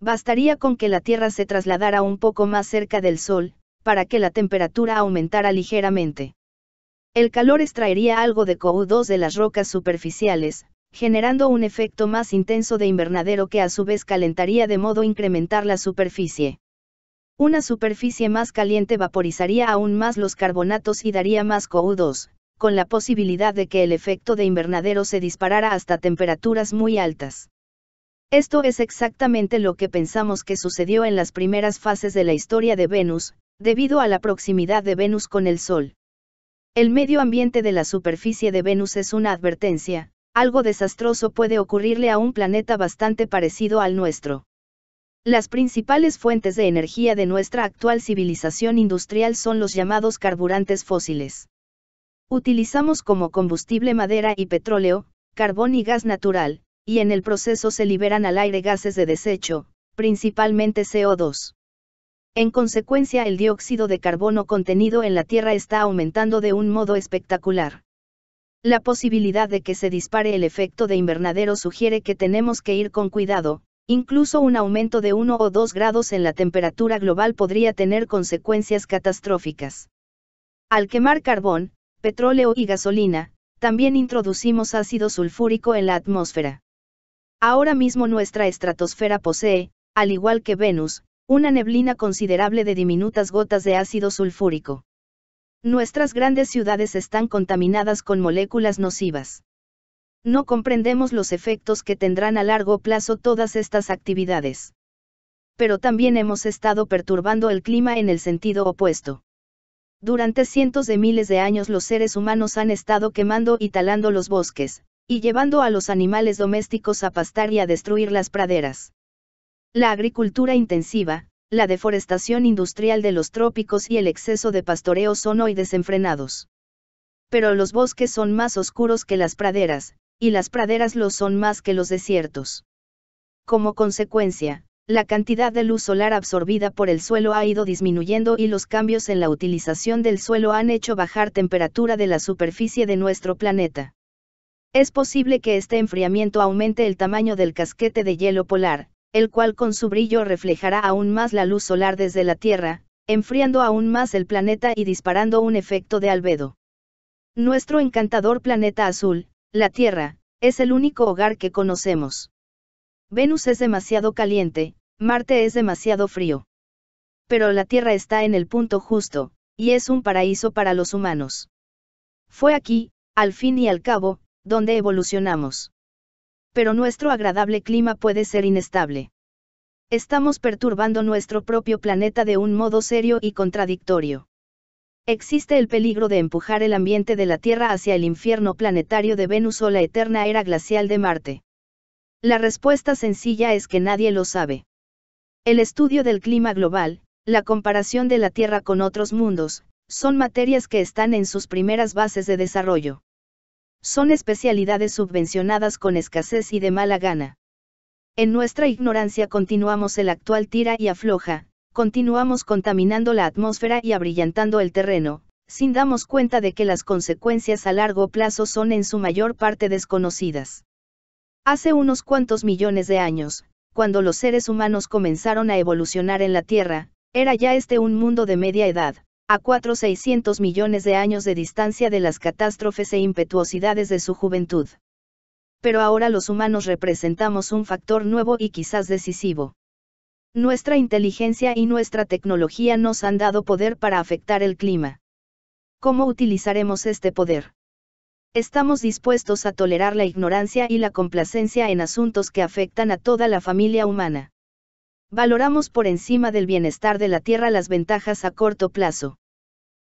Bastaría con que la Tierra se trasladara un poco más cerca del Sol, para que la temperatura aumentara ligeramente. El calor extraería algo de CO2 de las rocas superficiales, generando un efecto más intenso de invernadero que a su vez calentaría de modo incrementar la superficie. Una superficie más caliente vaporizaría aún más los carbonatos y daría más CO2, con la posibilidad de que el efecto de invernadero se disparara hasta temperaturas muy altas. Esto es exactamente lo que pensamos que sucedió en las primeras fases de la historia de Venus, debido a la proximidad de Venus con el Sol. El medio ambiente de la superficie de Venus es una advertencia, algo desastroso puede ocurrirle a un planeta bastante parecido al nuestro. Las principales fuentes de energía de nuestra actual civilización industrial son los llamados carburantes fósiles. Utilizamos como combustible madera y petróleo, carbón y gas natural, y en el proceso se liberan al aire gases de desecho, principalmente CO2. En consecuencia, el dióxido de carbono contenido en la Tierra está aumentando de un modo espectacular. La posibilidad de que se dispare el efecto de invernadero sugiere que tenemos que ir con cuidado, Incluso un aumento de 1 o 2 grados en la temperatura global podría tener consecuencias catastróficas. Al quemar carbón, petróleo y gasolina, también introducimos ácido sulfúrico en la atmósfera. Ahora mismo nuestra estratosfera posee, al igual que Venus, una neblina considerable de diminutas gotas de ácido sulfúrico. Nuestras grandes ciudades están contaminadas con moléculas nocivas no comprendemos los efectos que tendrán a largo plazo todas estas actividades. Pero también hemos estado perturbando el clima en el sentido opuesto. Durante cientos de miles de años los seres humanos han estado quemando y talando los bosques, y llevando a los animales domésticos a pastar y a destruir las praderas. La agricultura intensiva, la deforestación industrial de los trópicos y el exceso de pastoreo son hoy desenfrenados. Pero los bosques son más oscuros que las praderas, y las praderas lo son más que los desiertos. Como consecuencia, la cantidad de luz solar absorbida por el suelo ha ido disminuyendo y los cambios en la utilización del suelo han hecho bajar temperatura de la superficie de nuestro planeta. Es posible que este enfriamiento aumente el tamaño del casquete de hielo polar, el cual con su brillo reflejará aún más la luz solar desde la Tierra, enfriando aún más el planeta y disparando un efecto de albedo. Nuestro encantador planeta azul, la Tierra, es el único hogar que conocemos. Venus es demasiado caliente, Marte es demasiado frío. Pero la Tierra está en el punto justo, y es un paraíso para los humanos. Fue aquí, al fin y al cabo, donde evolucionamos. Pero nuestro agradable clima puede ser inestable. Estamos perturbando nuestro propio planeta de un modo serio y contradictorio. Existe el peligro de empujar el ambiente de la Tierra hacia el infierno planetario de Venus o la eterna era glacial de Marte. La respuesta sencilla es que nadie lo sabe. El estudio del clima global, la comparación de la Tierra con otros mundos, son materias que están en sus primeras bases de desarrollo. Son especialidades subvencionadas con escasez y de mala gana. En nuestra ignorancia continuamos el actual tira y afloja, continuamos contaminando la atmósfera y abrillantando el terreno, sin damos cuenta de que las consecuencias a largo plazo son en su mayor parte desconocidas. Hace unos cuantos millones de años, cuando los seres humanos comenzaron a evolucionar en la Tierra, era ya este un mundo de media edad, a 4-600 millones de años de distancia de las catástrofes e impetuosidades de su juventud. Pero ahora los humanos representamos un factor nuevo y quizás decisivo. Nuestra inteligencia y nuestra tecnología nos han dado poder para afectar el clima. ¿Cómo utilizaremos este poder? Estamos dispuestos a tolerar la ignorancia y la complacencia en asuntos que afectan a toda la familia humana. Valoramos por encima del bienestar de la Tierra las ventajas a corto plazo.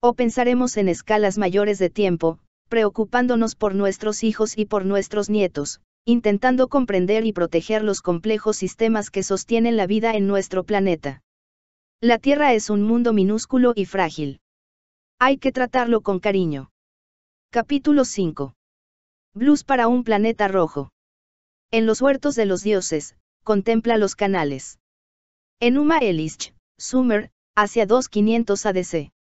O pensaremos en escalas mayores de tiempo, preocupándonos por nuestros hijos y por nuestros nietos, intentando comprender y proteger los complejos sistemas que sostienen la vida en nuestro planeta. La Tierra es un mundo minúsculo y frágil. Hay que tratarlo con cariño. Capítulo 5. Blues para un planeta rojo. En los huertos de los dioses, contempla los canales. En Uma Elish, Sumer, hacia 2500 ADC.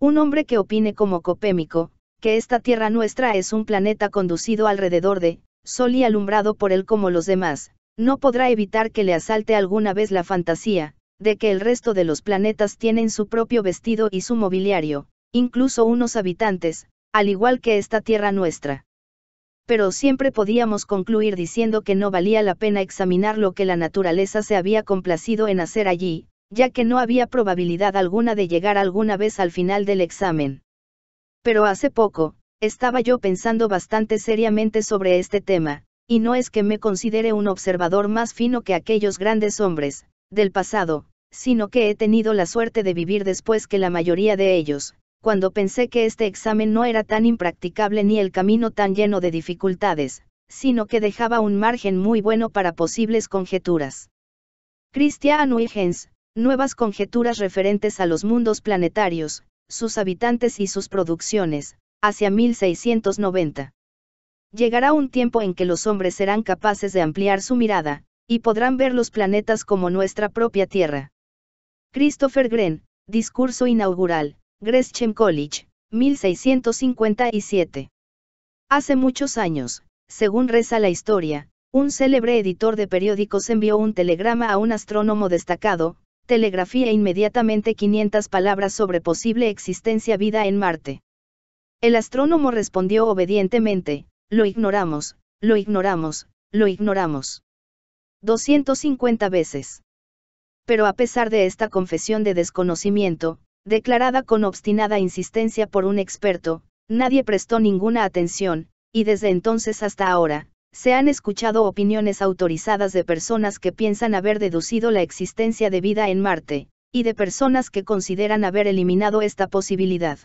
Un hombre que opine como Copémico, que esta Tierra nuestra es un planeta conducido alrededor de, sol y alumbrado por él como los demás, no podrá evitar que le asalte alguna vez la fantasía, de que el resto de los planetas tienen su propio vestido y su mobiliario, incluso unos habitantes, al igual que esta tierra nuestra. Pero siempre podíamos concluir diciendo que no valía la pena examinar lo que la naturaleza se había complacido en hacer allí, ya que no había probabilidad alguna de llegar alguna vez al final del examen. Pero hace poco, estaba yo pensando bastante seriamente sobre este tema, y no es que me considere un observador más fino que aquellos grandes hombres, del pasado, sino que he tenido la suerte de vivir después que la mayoría de ellos, cuando pensé que este examen no era tan impracticable ni el camino tan lleno de dificultades, sino que dejaba un margen muy bueno para posibles conjeturas. Christian Huygens, nuevas conjeturas referentes a los mundos planetarios, sus habitantes y sus producciones, hacia 1690. Llegará un tiempo en que los hombres serán capaces de ampliar su mirada, y podrán ver los planetas como nuestra propia Tierra. Christopher Green, Discurso Inaugural, Gresham College, 1657. Hace muchos años, según reza la historia, un célebre editor de periódicos envió un telegrama a un astrónomo destacado, telegrafía inmediatamente 500 palabras sobre posible existencia vida en Marte. El astrónomo respondió obedientemente, lo ignoramos, lo ignoramos, lo ignoramos. 250 veces. Pero a pesar de esta confesión de desconocimiento, declarada con obstinada insistencia por un experto, nadie prestó ninguna atención, y desde entonces hasta ahora, se han escuchado opiniones autorizadas de personas que piensan haber deducido la existencia de vida en Marte, y de personas que consideran haber eliminado esta posibilidad.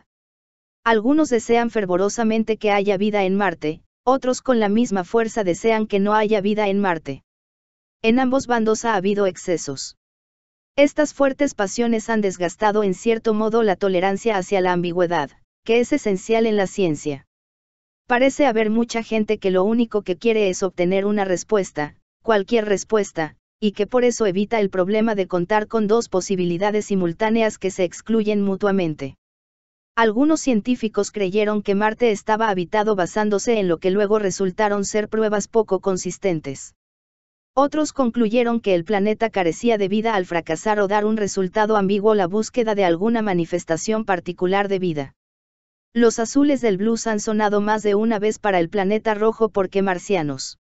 Algunos desean fervorosamente que haya vida en Marte, otros con la misma fuerza desean que no haya vida en Marte. En ambos bandos ha habido excesos. Estas fuertes pasiones han desgastado en cierto modo la tolerancia hacia la ambigüedad, que es esencial en la ciencia. Parece haber mucha gente que lo único que quiere es obtener una respuesta, cualquier respuesta, y que por eso evita el problema de contar con dos posibilidades simultáneas que se excluyen mutuamente. Algunos científicos creyeron que Marte estaba habitado basándose en lo que luego resultaron ser pruebas poco consistentes. Otros concluyeron que el planeta carecía de vida al fracasar o dar un resultado ambiguo la búsqueda de alguna manifestación particular de vida. Los azules del blues han sonado más de una vez para el planeta rojo porque marcianos.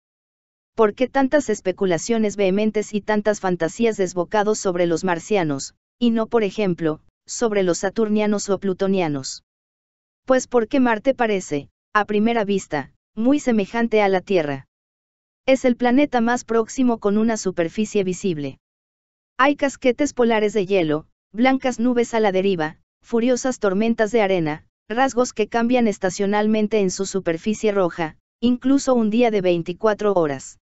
¿Por qué tantas especulaciones vehementes y tantas fantasías desbocados sobre los marcianos, y no por ejemplo, sobre los saturnianos o plutonianos. Pues porque Marte parece, a primera vista, muy semejante a la Tierra. Es el planeta más próximo con una superficie visible. Hay casquetes polares de hielo, blancas nubes a la deriva, furiosas tormentas de arena, rasgos que cambian estacionalmente en su superficie roja, incluso un día de 24 horas.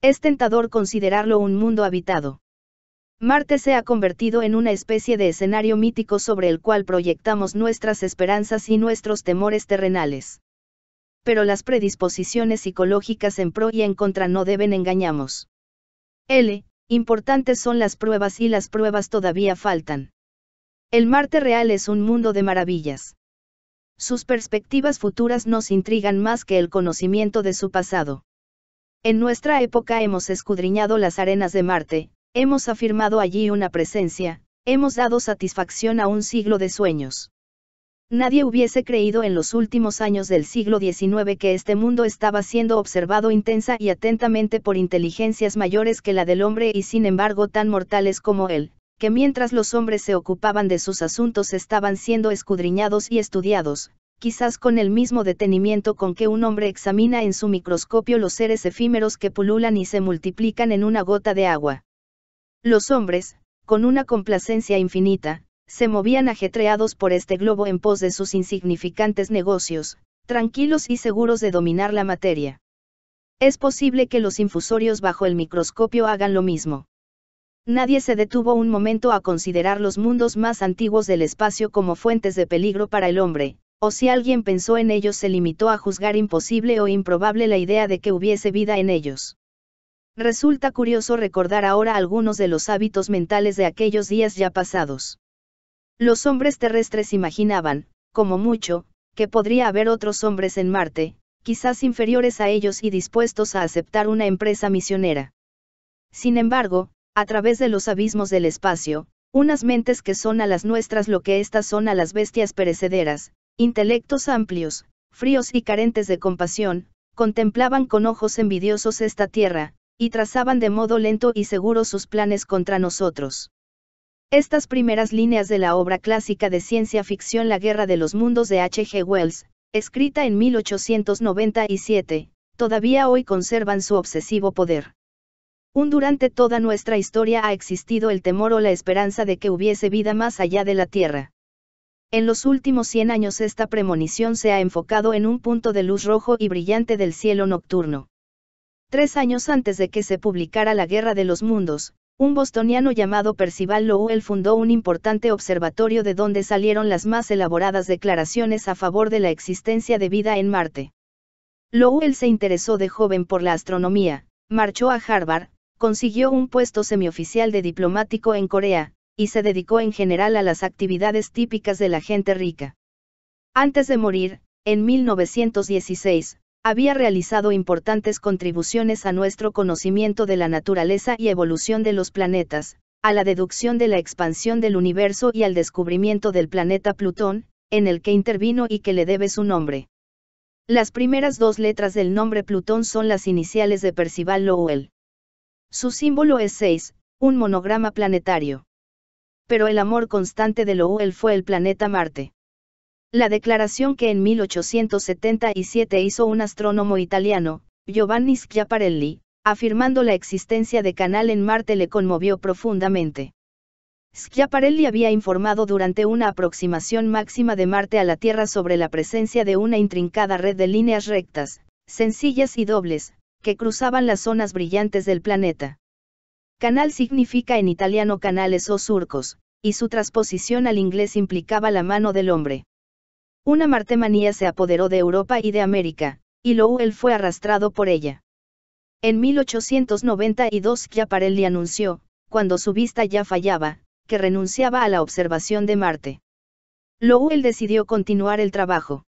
Es tentador considerarlo un mundo habitado. Marte se ha convertido en una especie de escenario mítico sobre el cual proyectamos nuestras esperanzas y nuestros temores terrenales. Pero las predisposiciones psicológicas en pro y en contra no deben engañarnos. L. Importantes son las pruebas y las pruebas todavía faltan. El Marte real es un mundo de maravillas. Sus perspectivas futuras nos intrigan más que el conocimiento de su pasado. En nuestra época hemos escudriñado las arenas de Marte, Hemos afirmado allí una presencia, hemos dado satisfacción a un siglo de sueños. Nadie hubiese creído en los últimos años del siglo XIX que este mundo estaba siendo observado intensa y atentamente por inteligencias mayores que la del hombre y sin embargo tan mortales como él, que mientras los hombres se ocupaban de sus asuntos estaban siendo escudriñados y estudiados, quizás con el mismo detenimiento con que un hombre examina en su microscopio los seres efímeros que pululan y se multiplican en una gota de agua. Los hombres, con una complacencia infinita, se movían ajetreados por este globo en pos de sus insignificantes negocios, tranquilos y seguros de dominar la materia. Es posible que los infusorios bajo el microscopio hagan lo mismo. Nadie se detuvo un momento a considerar los mundos más antiguos del espacio como fuentes de peligro para el hombre, o si alguien pensó en ellos se limitó a juzgar imposible o improbable la idea de que hubiese vida en ellos. Resulta curioso recordar ahora algunos de los hábitos mentales de aquellos días ya pasados. Los hombres terrestres imaginaban, como mucho, que podría haber otros hombres en Marte, quizás inferiores a ellos y dispuestos a aceptar una empresa misionera. Sin embargo, a través de los abismos del espacio, unas mentes que son a las nuestras lo que éstas son a las bestias perecederas, intelectos amplios, fríos y carentes de compasión, contemplaban con ojos envidiosos esta tierra, y trazaban de modo lento y seguro sus planes contra nosotros. Estas primeras líneas de la obra clásica de ciencia ficción La Guerra de los Mundos de H. G. Wells, escrita en 1897, todavía hoy conservan su obsesivo poder. Un durante toda nuestra historia ha existido el temor o la esperanza de que hubiese vida más allá de la Tierra. En los últimos 100 años esta premonición se ha enfocado en un punto de luz rojo y brillante del cielo nocturno. Tres años antes de que se publicara La Guerra de los Mundos, un bostoniano llamado Percival Lowell fundó un importante observatorio de donde salieron las más elaboradas declaraciones a favor de la existencia de vida en Marte. Lowell se interesó de joven por la astronomía, marchó a Harvard, consiguió un puesto semioficial de diplomático en Corea, y se dedicó en general a las actividades típicas de la gente rica. Antes de morir, en 1916, había realizado importantes contribuciones a nuestro conocimiento de la naturaleza y evolución de los planetas, a la deducción de la expansión del universo y al descubrimiento del planeta Plutón, en el que intervino y que le debe su nombre. Las primeras dos letras del nombre Plutón son las iniciales de Percival Lowell. Su símbolo es 6, un monograma planetario. Pero el amor constante de Lowell fue el planeta Marte la declaración que en 1877 hizo un astrónomo italiano, Giovanni Schiaparelli, afirmando la existencia de canal en Marte le conmovió profundamente. Schiaparelli había informado durante una aproximación máxima de Marte a la Tierra sobre la presencia de una intrincada red de líneas rectas, sencillas y dobles, que cruzaban las zonas brillantes del planeta. Canal significa en italiano canales o surcos, y su transposición al inglés implicaba la mano del hombre. Una martemanía se apoderó de Europa y de América, y Lowell fue arrastrado por ella. En 1892 Chiaparelli anunció, cuando su vista ya fallaba, que renunciaba a la observación de Marte. Lowell decidió continuar el trabajo.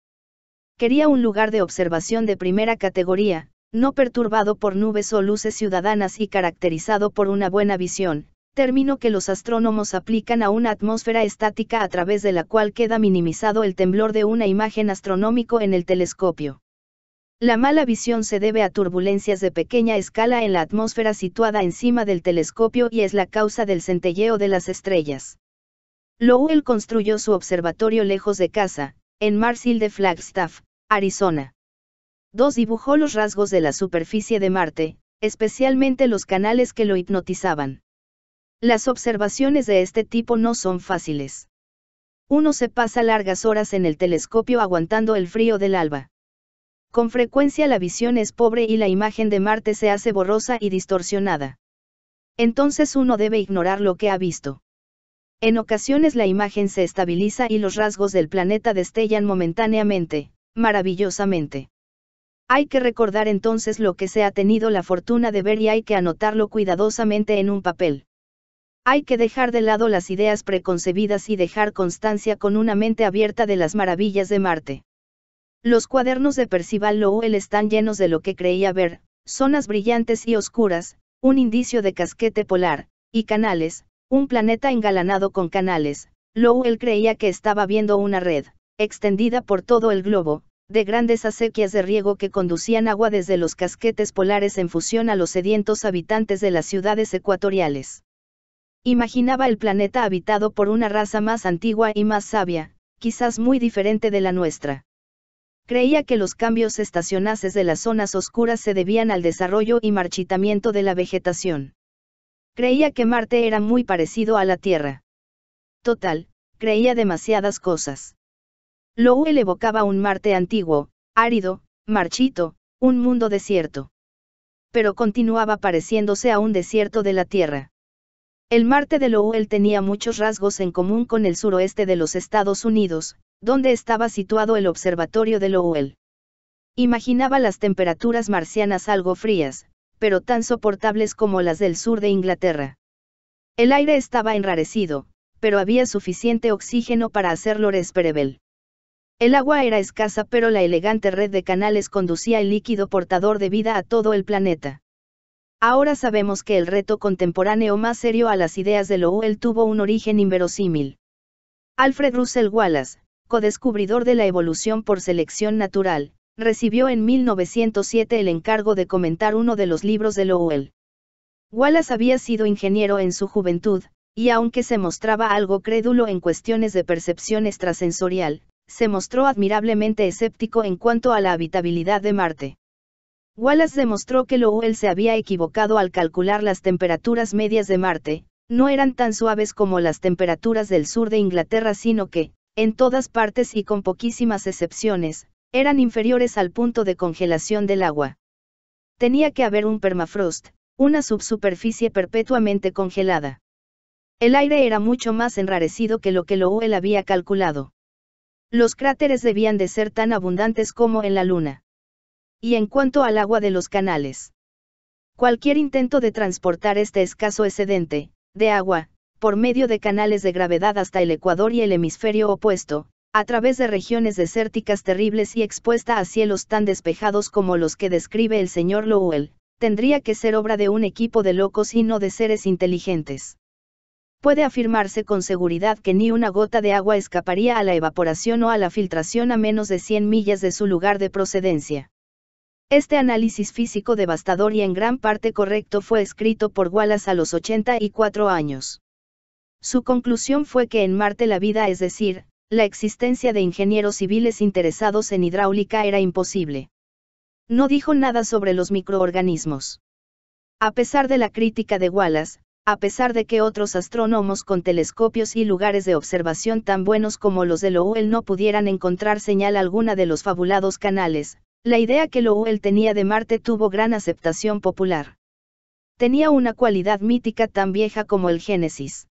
Quería un lugar de observación de primera categoría, no perturbado por nubes o luces ciudadanas y caracterizado por una buena visión, término que los astrónomos aplican a una atmósfera estática a través de la cual queda minimizado el temblor de una imagen astronómico en el telescopio. La mala visión se debe a turbulencias de pequeña escala en la atmósfera situada encima del telescopio y es la causa del centelleo de las estrellas. Lowell construyó su observatorio lejos de casa, en Marshall de Flagstaff, Arizona. 2. Dibujó los rasgos de la superficie de Marte, especialmente los canales que lo hipnotizaban. Las observaciones de este tipo no son fáciles. Uno se pasa largas horas en el telescopio aguantando el frío del alba. Con frecuencia la visión es pobre y la imagen de Marte se hace borrosa y distorsionada. Entonces uno debe ignorar lo que ha visto. En ocasiones la imagen se estabiliza y los rasgos del planeta destellan momentáneamente, maravillosamente. Hay que recordar entonces lo que se ha tenido la fortuna de ver y hay que anotarlo cuidadosamente en un papel. Hay que dejar de lado las ideas preconcebidas y dejar constancia con una mente abierta de las maravillas de Marte. Los cuadernos de Percival Lowell están llenos de lo que creía ver, zonas brillantes y oscuras, un indicio de casquete polar, y canales, un planeta engalanado con canales. Lowell creía que estaba viendo una red, extendida por todo el globo, de grandes acequias de riego que conducían agua desde los casquetes polares en fusión a los sedientos habitantes de las ciudades ecuatoriales. Imaginaba el planeta habitado por una raza más antigua y más sabia, quizás muy diferente de la nuestra. Creía que los cambios estacionaces de las zonas oscuras se debían al desarrollo y marchitamiento de la vegetación. Creía que Marte era muy parecido a la Tierra. Total, creía demasiadas cosas. Lowell evocaba un Marte antiguo, árido, marchito, un mundo desierto. Pero continuaba pareciéndose a un desierto de la Tierra. El Marte de Lowell tenía muchos rasgos en común con el suroeste de los Estados Unidos, donde estaba situado el observatorio de Lowell. Imaginaba las temperaturas marcianas algo frías, pero tan soportables como las del sur de Inglaterra. El aire estaba enrarecido, pero había suficiente oxígeno para hacerlo resperebel. El agua era escasa pero la elegante red de canales conducía el líquido portador de vida a todo el planeta. Ahora sabemos que el reto contemporáneo más serio a las ideas de Lowell tuvo un origen inverosímil. Alfred Russell Wallace, codescubridor de la evolución por selección natural, recibió en 1907 el encargo de comentar uno de los libros de Lowell. Wallace había sido ingeniero en su juventud, y aunque se mostraba algo crédulo en cuestiones de percepción extrasensorial, se mostró admirablemente escéptico en cuanto a la habitabilidad de Marte. Wallace demostró que Lowell se había equivocado al calcular las temperaturas medias de Marte, no eran tan suaves como las temperaturas del sur de Inglaterra, sino que, en todas partes y con poquísimas excepciones, eran inferiores al punto de congelación del agua. Tenía que haber un permafrost, una subsuperficie perpetuamente congelada. El aire era mucho más enrarecido que lo que Lowell había calculado. Los cráteres debían de ser tan abundantes como en la Luna y en cuanto al agua de los canales. Cualquier intento de transportar este escaso excedente, de agua, por medio de canales de gravedad hasta el Ecuador y el hemisferio opuesto, a través de regiones desérticas terribles y expuesta a cielos tan despejados como los que describe el señor Lowell, tendría que ser obra de un equipo de locos y no de seres inteligentes. Puede afirmarse con seguridad que ni una gota de agua escaparía a la evaporación o a la filtración a menos de 100 millas de su lugar de procedencia. Este análisis físico devastador y en gran parte correcto fue escrito por Wallace a los 84 años. Su conclusión fue que en Marte la vida, es decir, la existencia de ingenieros civiles interesados en hidráulica era imposible. No dijo nada sobre los microorganismos. A pesar de la crítica de Wallace, a pesar de que otros astrónomos con telescopios y lugares de observación tan buenos como los de Lowell no pudieran encontrar señal alguna de los fabulados canales, la idea que Lowell tenía de Marte tuvo gran aceptación popular. Tenía una cualidad mítica tan vieja como el Génesis.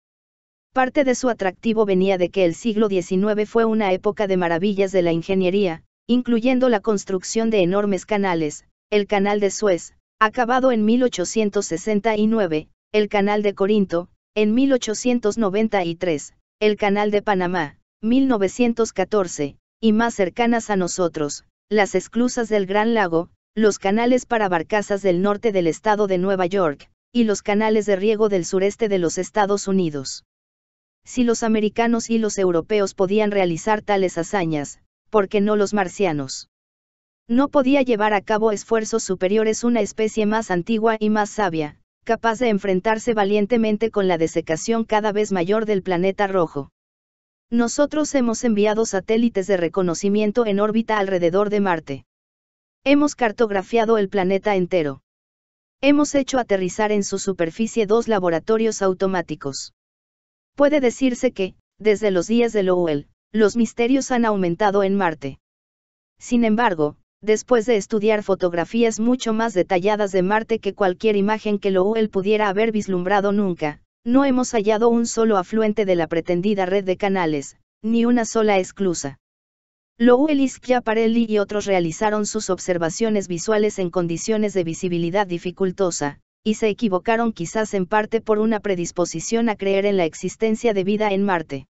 Parte de su atractivo venía de que el siglo XIX fue una época de maravillas de la ingeniería, incluyendo la construcción de enormes canales, el Canal de Suez, acabado en 1869, el Canal de Corinto, en 1893, el Canal de Panamá, 1914, y más cercanas a nosotros, las esclusas del Gran Lago, los canales para barcazas del norte del estado de Nueva York, y los canales de riego del sureste de los Estados Unidos. Si los americanos y los europeos podían realizar tales hazañas, ¿por qué no los marcianos? No podía llevar a cabo esfuerzos superiores una especie más antigua y más sabia, capaz de enfrentarse valientemente con la desecación cada vez mayor del planeta rojo. Nosotros hemos enviado satélites de reconocimiento en órbita alrededor de Marte. Hemos cartografiado el planeta entero. Hemos hecho aterrizar en su superficie dos laboratorios automáticos. Puede decirse que, desde los días de Lowell, los misterios han aumentado en Marte. Sin embargo, después de estudiar fotografías mucho más detalladas de Marte que cualquier imagen que Lowell pudiera haber vislumbrado nunca, no hemos hallado un solo afluente de la pretendida red de canales, ni una sola esclusa. Lowell y Schiaparelli y otros realizaron sus observaciones visuales en condiciones de visibilidad dificultosa, y se equivocaron quizás en parte por una predisposición a creer en la existencia de vida en Marte.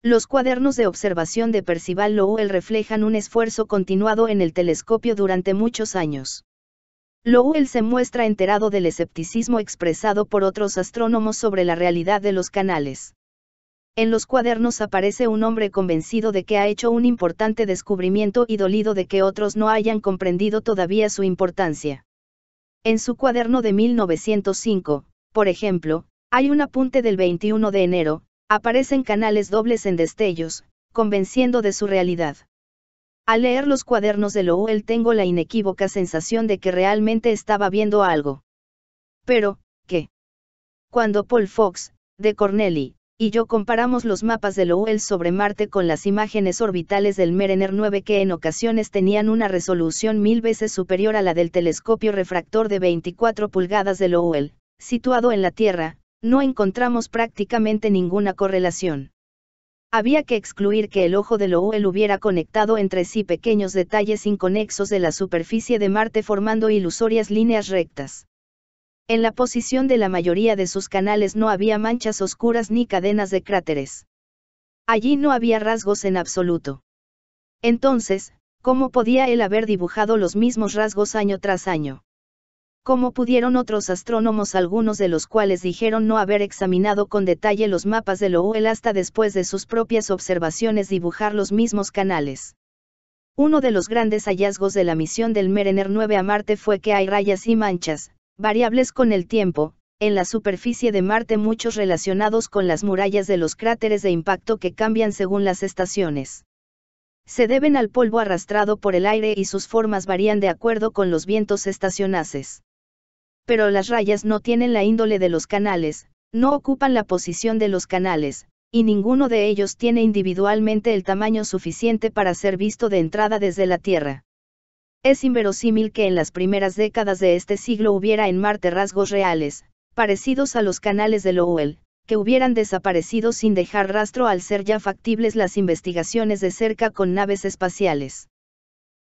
Los cuadernos de observación de Percival Lowell reflejan un esfuerzo continuado en el telescopio durante muchos años. Lowell se muestra enterado del escepticismo expresado por otros astrónomos sobre la realidad de los canales. En los cuadernos aparece un hombre convencido de que ha hecho un importante descubrimiento y dolido de que otros no hayan comprendido todavía su importancia. En su cuaderno de 1905, por ejemplo, hay un apunte del 21 de enero, aparecen canales dobles en destellos, convenciendo de su realidad. Al leer los cuadernos de Lowell tengo la inequívoca sensación de que realmente estaba viendo algo. Pero, ¿qué? Cuando Paul Fox, de Cornell y yo comparamos los mapas de Lowell sobre Marte con las imágenes orbitales del Merener 9 que en ocasiones tenían una resolución mil veces superior a la del telescopio refractor de 24 pulgadas de Lowell, situado en la Tierra, no encontramos prácticamente ninguna correlación. Había que excluir que el ojo de Lowell hubiera conectado entre sí pequeños detalles inconexos de la superficie de Marte formando ilusorias líneas rectas. En la posición de la mayoría de sus canales no había manchas oscuras ni cadenas de cráteres. Allí no había rasgos en absoluto. Entonces, ¿cómo podía él haber dibujado los mismos rasgos año tras año? como pudieron otros astrónomos algunos de los cuales dijeron no haber examinado con detalle los mapas de Lowell hasta después de sus propias observaciones dibujar los mismos canales. Uno de los grandes hallazgos de la misión del Merener 9 a Marte fue que hay rayas y manchas, variables con el tiempo, en la superficie de Marte muchos relacionados con las murallas de los cráteres de impacto que cambian según las estaciones se deben al polvo arrastrado por el aire y sus formas varían de acuerdo con los vientos estacionaces pero las rayas no tienen la índole de los canales, no ocupan la posición de los canales, y ninguno de ellos tiene individualmente el tamaño suficiente para ser visto de entrada desde la Tierra. Es inverosímil que en las primeras décadas de este siglo hubiera en Marte rasgos reales, parecidos a los canales de Lowell, que hubieran desaparecido sin dejar rastro al ser ya factibles las investigaciones de cerca con naves espaciales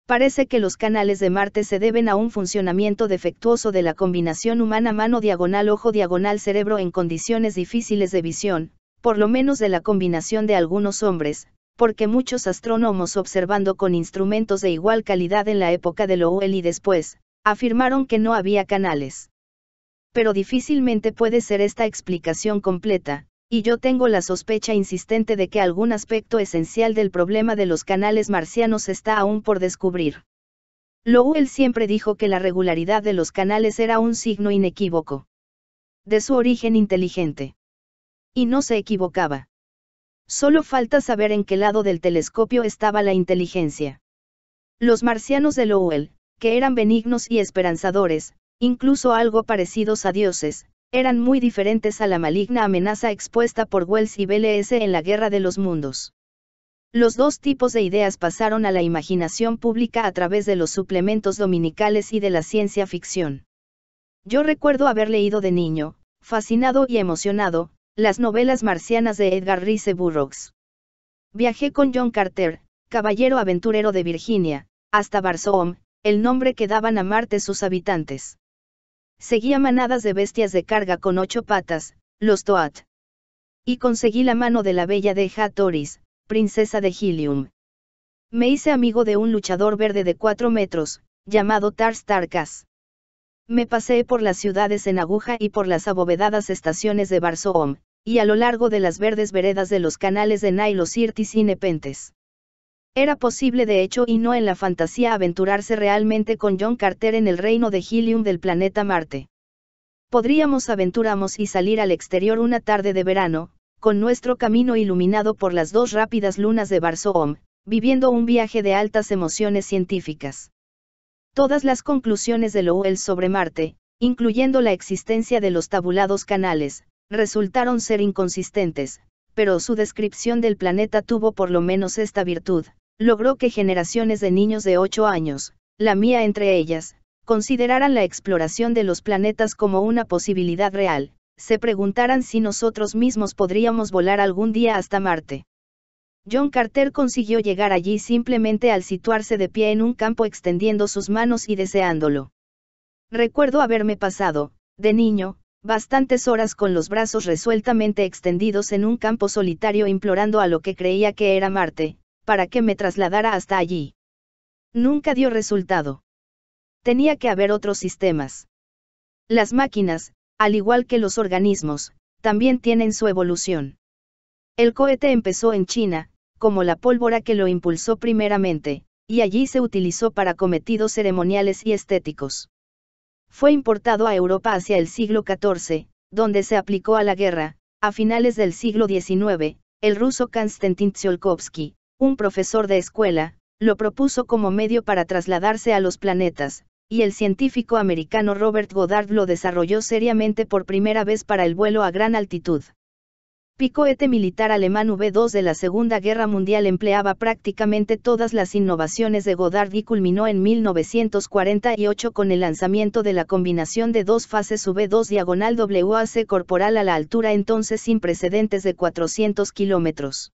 parece que los canales de Marte se deben a un funcionamiento defectuoso de la combinación humana-mano diagonal ojo diagonal cerebro en condiciones difíciles de visión, por lo menos de la combinación de algunos hombres, porque muchos astrónomos observando con instrumentos de igual calidad en la época de Lowell y después, afirmaron que no había canales. Pero difícilmente puede ser esta explicación completa, y yo tengo la sospecha insistente de que algún aspecto esencial del problema de los canales marcianos está aún por descubrir. Lowell siempre dijo que la regularidad de los canales era un signo inequívoco. De su origen inteligente. Y no se equivocaba. Solo falta saber en qué lado del telescopio estaba la inteligencia. Los marcianos de Lowell, que eran benignos y esperanzadores, incluso algo parecidos a dioses, eran muy diferentes a la maligna amenaza expuesta por Wells y BLS en la Guerra de los Mundos. Los dos tipos de ideas pasaron a la imaginación pública a través de los suplementos dominicales y de la ciencia ficción. Yo recuerdo haber leído de niño, fascinado y emocionado, las novelas marcianas de Edgar Rice Burroughs. Viajé con John Carter, caballero aventurero de Virginia, hasta Barsoom, el nombre que daban a Marte sus habitantes. Seguía manadas de bestias de carga con ocho patas, los Toat. Y conseguí la mano de la bella de Hatoris, princesa de Helium. Me hice amigo de un luchador verde de cuatro metros, llamado Tars Tarkas. Me paseé por las ciudades en aguja y por las abovedadas estaciones de Barsoom, y a lo largo de las verdes veredas de los canales de Nilo Sirtis y Nepentes. Era posible de hecho y no en la fantasía aventurarse realmente con John Carter en el reino de Helium del planeta Marte. Podríamos aventuramos y salir al exterior una tarde de verano, con nuestro camino iluminado por las dos rápidas lunas de Barsoom, viviendo un viaje de altas emociones científicas. Todas las conclusiones de Lowell sobre Marte, incluyendo la existencia de los tabulados canales, resultaron ser inconsistentes, pero su descripción del planeta tuvo por lo menos esta virtud, logró que generaciones de niños de 8 años, la mía entre ellas, consideraran la exploración de los planetas como una posibilidad real, se preguntaran si nosotros mismos podríamos volar algún día hasta Marte. John Carter consiguió llegar allí simplemente al situarse de pie en un campo extendiendo sus manos y deseándolo. Recuerdo haberme pasado, de niño, bastantes horas con los brazos resueltamente extendidos en un campo solitario implorando a lo que creía que era Marte, para que me trasladara hasta allí. Nunca dio resultado. Tenía que haber otros sistemas. Las máquinas, al igual que los organismos, también tienen su evolución. El cohete empezó en China, como la pólvora que lo impulsó primeramente, y allí se utilizó para cometidos ceremoniales y estéticos. Fue importado a Europa hacia el siglo XIV, donde se aplicó a la guerra, a finales del siglo XIX, el ruso Konstantin Tsiolkovsky, un profesor de escuela, lo propuso como medio para trasladarse a los planetas, y el científico americano Robert Goddard lo desarrolló seriamente por primera vez para el vuelo a gran altitud. Picoete militar alemán V2 de la Segunda Guerra Mundial empleaba prácticamente todas las innovaciones de Goddard y culminó en 1948 con el lanzamiento de la combinación de dos fases V2 diagonal WAC corporal a la altura entonces sin precedentes de 400 kilómetros.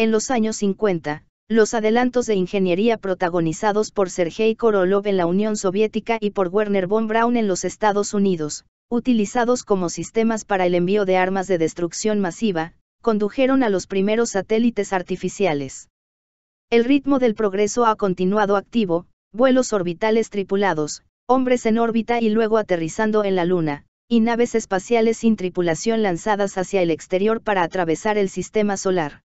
En los años 50, los adelantos de ingeniería protagonizados por Sergei Korolev en la Unión Soviética y por Werner von Braun en los Estados Unidos, utilizados como sistemas para el envío de armas de destrucción masiva, condujeron a los primeros satélites artificiales. El ritmo del progreso ha continuado activo, vuelos orbitales tripulados, hombres en órbita y luego aterrizando en la Luna, y naves espaciales sin tripulación lanzadas hacia el exterior para atravesar el sistema solar.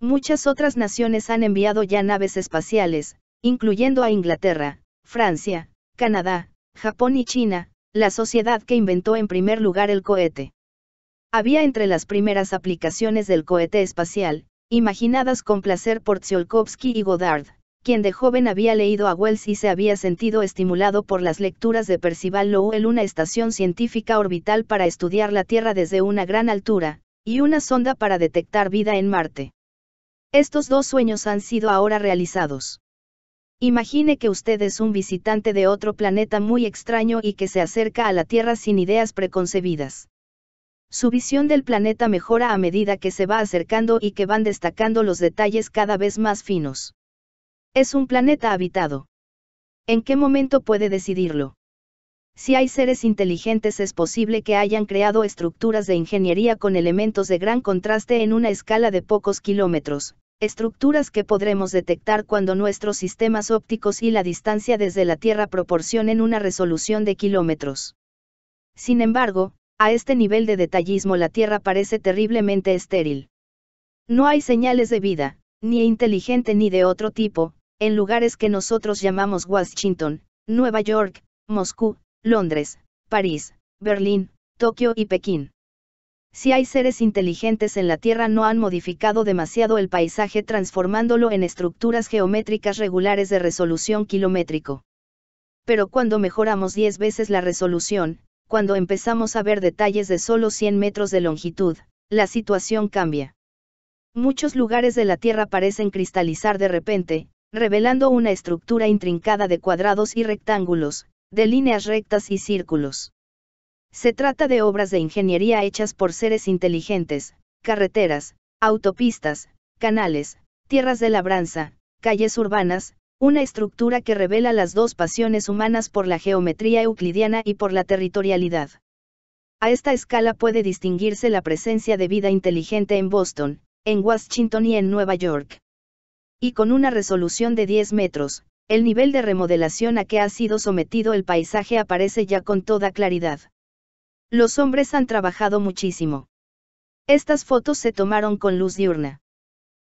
Muchas otras naciones han enviado ya naves espaciales, incluyendo a Inglaterra, Francia, Canadá, Japón y China, la sociedad que inventó en primer lugar el cohete. Había entre las primeras aplicaciones del cohete espacial, imaginadas con placer por Tsiolkovsky y Goddard, quien de joven había leído a Wells y se había sentido estimulado por las lecturas de Percival Lowell una estación científica orbital para estudiar la Tierra desde una gran altura, y una sonda para detectar vida en Marte. Estos dos sueños han sido ahora realizados. Imagine que usted es un visitante de otro planeta muy extraño y que se acerca a la Tierra sin ideas preconcebidas. Su visión del planeta mejora a medida que se va acercando y que van destacando los detalles cada vez más finos. Es un planeta habitado. ¿En qué momento puede decidirlo? Si hay seres inteligentes es posible que hayan creado estructuras de ingeniería con elementos de gran contraste en una escala de pocos kilómetros, estructuras que podremos detectar cuando nuestros sistemas ópticos y la distancia desde la Tierra proporcionen una resolución de kilómetros. Sin embargo, a este nivel de detallismo la Tierra parece terriblemente estéril. No hay señales de vida, ni inteligente ni de otro tipo, en lugares que nosotros llamamos Washington, Nueva York, Moscú, Londres, París, Berlín, Tokio y Pekín si hay seres inteligentes en la Tierra no han modificado demasiado el paisaje transformándolo en estructuras geométricas regulares de resolución kilométrico. Pero cuando mejoramos 10 veces la resolución, cuando empezamos a ver detalles de solo 100 metros de longitud, la situación cambia. Muchos lugares de la Tierra parecen cristalizar de repente, revelando una estructura intrincada de cuadrados y rectángulos, de líneas rectas y círculos. Se trata de obras de ingeniería hechas por seres inteligentes, carreteras, autopistas, canales, tierras de labranza, calles urbanas, una estructura que revela las dos pasiones humanas por la geometría euclidiana y por la territorialidad. A esta escala puede distinguirse la presencia de vida inteligente en Boston, en Washington y en Nueva York. Y con una resolución de 10 metros, el nivel de remodelación a que ha sido sometido el paisaje aparece ya con toda claridad. Los hombres han trabajado muchísimo. Estas fotos se tomaron con luz diurna.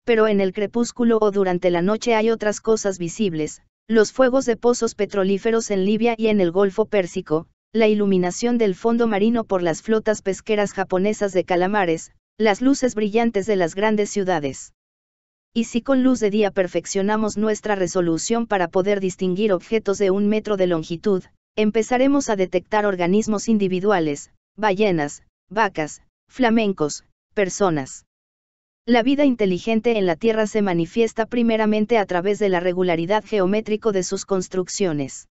Pero en el crepúsculo o durante la noche hay otras cosas visibles, los fuegos de pozos petrolíferos en Libia y en el Golfo Pérsico, la iluminación del fondo marino por las flotas pesqueras japonesas de calamares, las luces brillantes de las grandes ciudades. Y si con luz de día perfeccionamos nuestra resolución para poder distinguir objetos de un metro de longitud, empezaremos a detectar organismos individuales, ballenas, vacas, flamencos, personas. La vida inteligente en la Tierra se manifiesta primeramente a través de la regularidad geométrico de sus construcciones.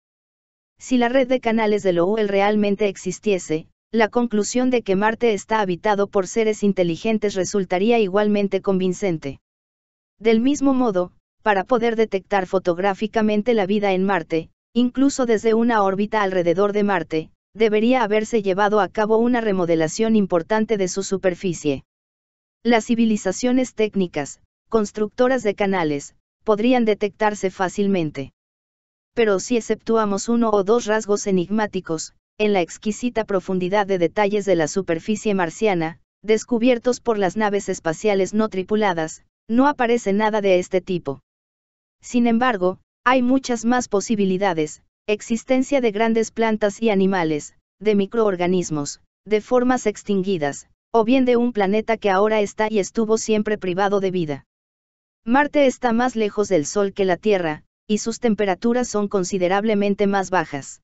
Si la red de canales de Lowell realmente existiese, la conclusión de que Marte está habitado por seres inteligentes resultaría igualmente convincente. Del mismo modo, para poder detectar fotográficamente la vida en Marte, Incluso desde una órbita alrededor de Marte, debería haberse llevado a cabo una remodelación importante de su superficie. Las civilizaciones técnicas, constructoras de canales, podrían detectarse fácilmente. Pero si exceptuamos uno o dos rasgos enigmáticos, en la exquisita profundidad de detalles de la superficie marciana, descubiertos por las naves espaciales no tripuladas, no aparece nada de este tipo. Sin embargo, hay muchas más posibilidades, existencia de grandes plantas y animales, de microorganismos, de formas extinguidas, o bien de un planeta que ahora está y estuvo siempre privado de vida. Marte está más lejos del Sol que la Tierra, y sus temperaturas son considerablemente más bajas.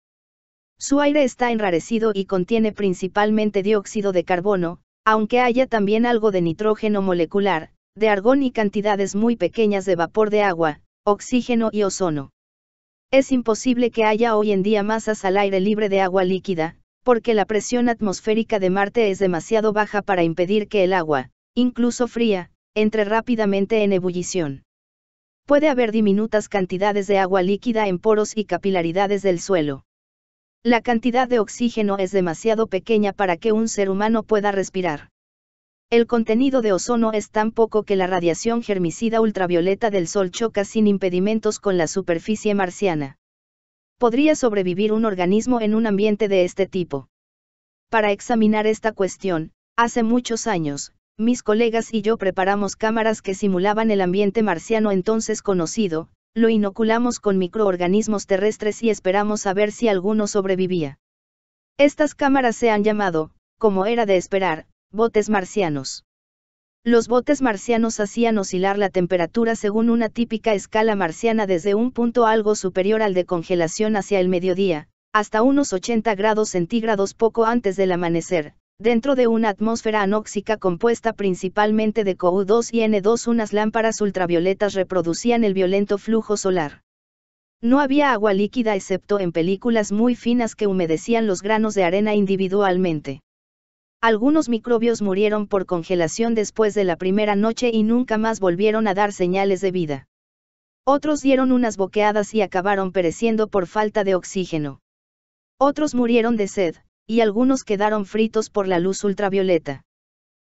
Su aire está enrarecido y contiene principalmente dióxido de carbono, aunque haya también algo de nitrógeno molecular, de argón y cantidades muy pequeñas de vapor de agua, oxígeno y ozono. Es imposible que haya hoy en día masas al aire libre de agua líquida, porque la presión atmosférica de Marte es demasiado baja para impedir que el agua, incluso fría, entre rápidamente en ebullición. Puede haber diminutas cantidades de agua líquida en poros y capilaridades del suelo. La cantidad de oxígeno es demasiado pequeña para que un ser humano pueda respirar. El contenido de ozono es tan poco que la radiación germicida ultravioleta del Sol choca sin impedimentos con la superficie marciana. ¿Podría sobrevivir un organismo en un ambiente de este tipo? Para examinar esta cuestión, hace muchos años, mis colegas y yo preparamos cámaras que simulaban el ambiente marciano entonces conocido, lo inoculamos con microorganismos terrestres y esperamos a ver si alguno sobrevivía. Estas cámaras se han llamado, como era de esperar, Botes marcianos. Los botes marcianos hacían oscilar la temperatura según una típica escala marciana desde un punto algo superior al de congelación hacia el mediodía, hasta unos 80 grados centígrados poco antes del amanecer, dentro de una atmósfera anóxica compuesta principalmente de CO2 y N2 unas lámparas ultravioletas reproducían el violento flujo solar. No había agua líquida excepto en películas muy finas que humedecían los granos de arena individualmente. Algunos microbios murieron por congelación después de la primera noche y nunca más volvieron a dar señales de vida. Otros dieron unas boqueadas y acabaron pereciendo por falta de oxígeno. Otros murieron de sed, y algunos quedaron fritos por la luz ultravioleta.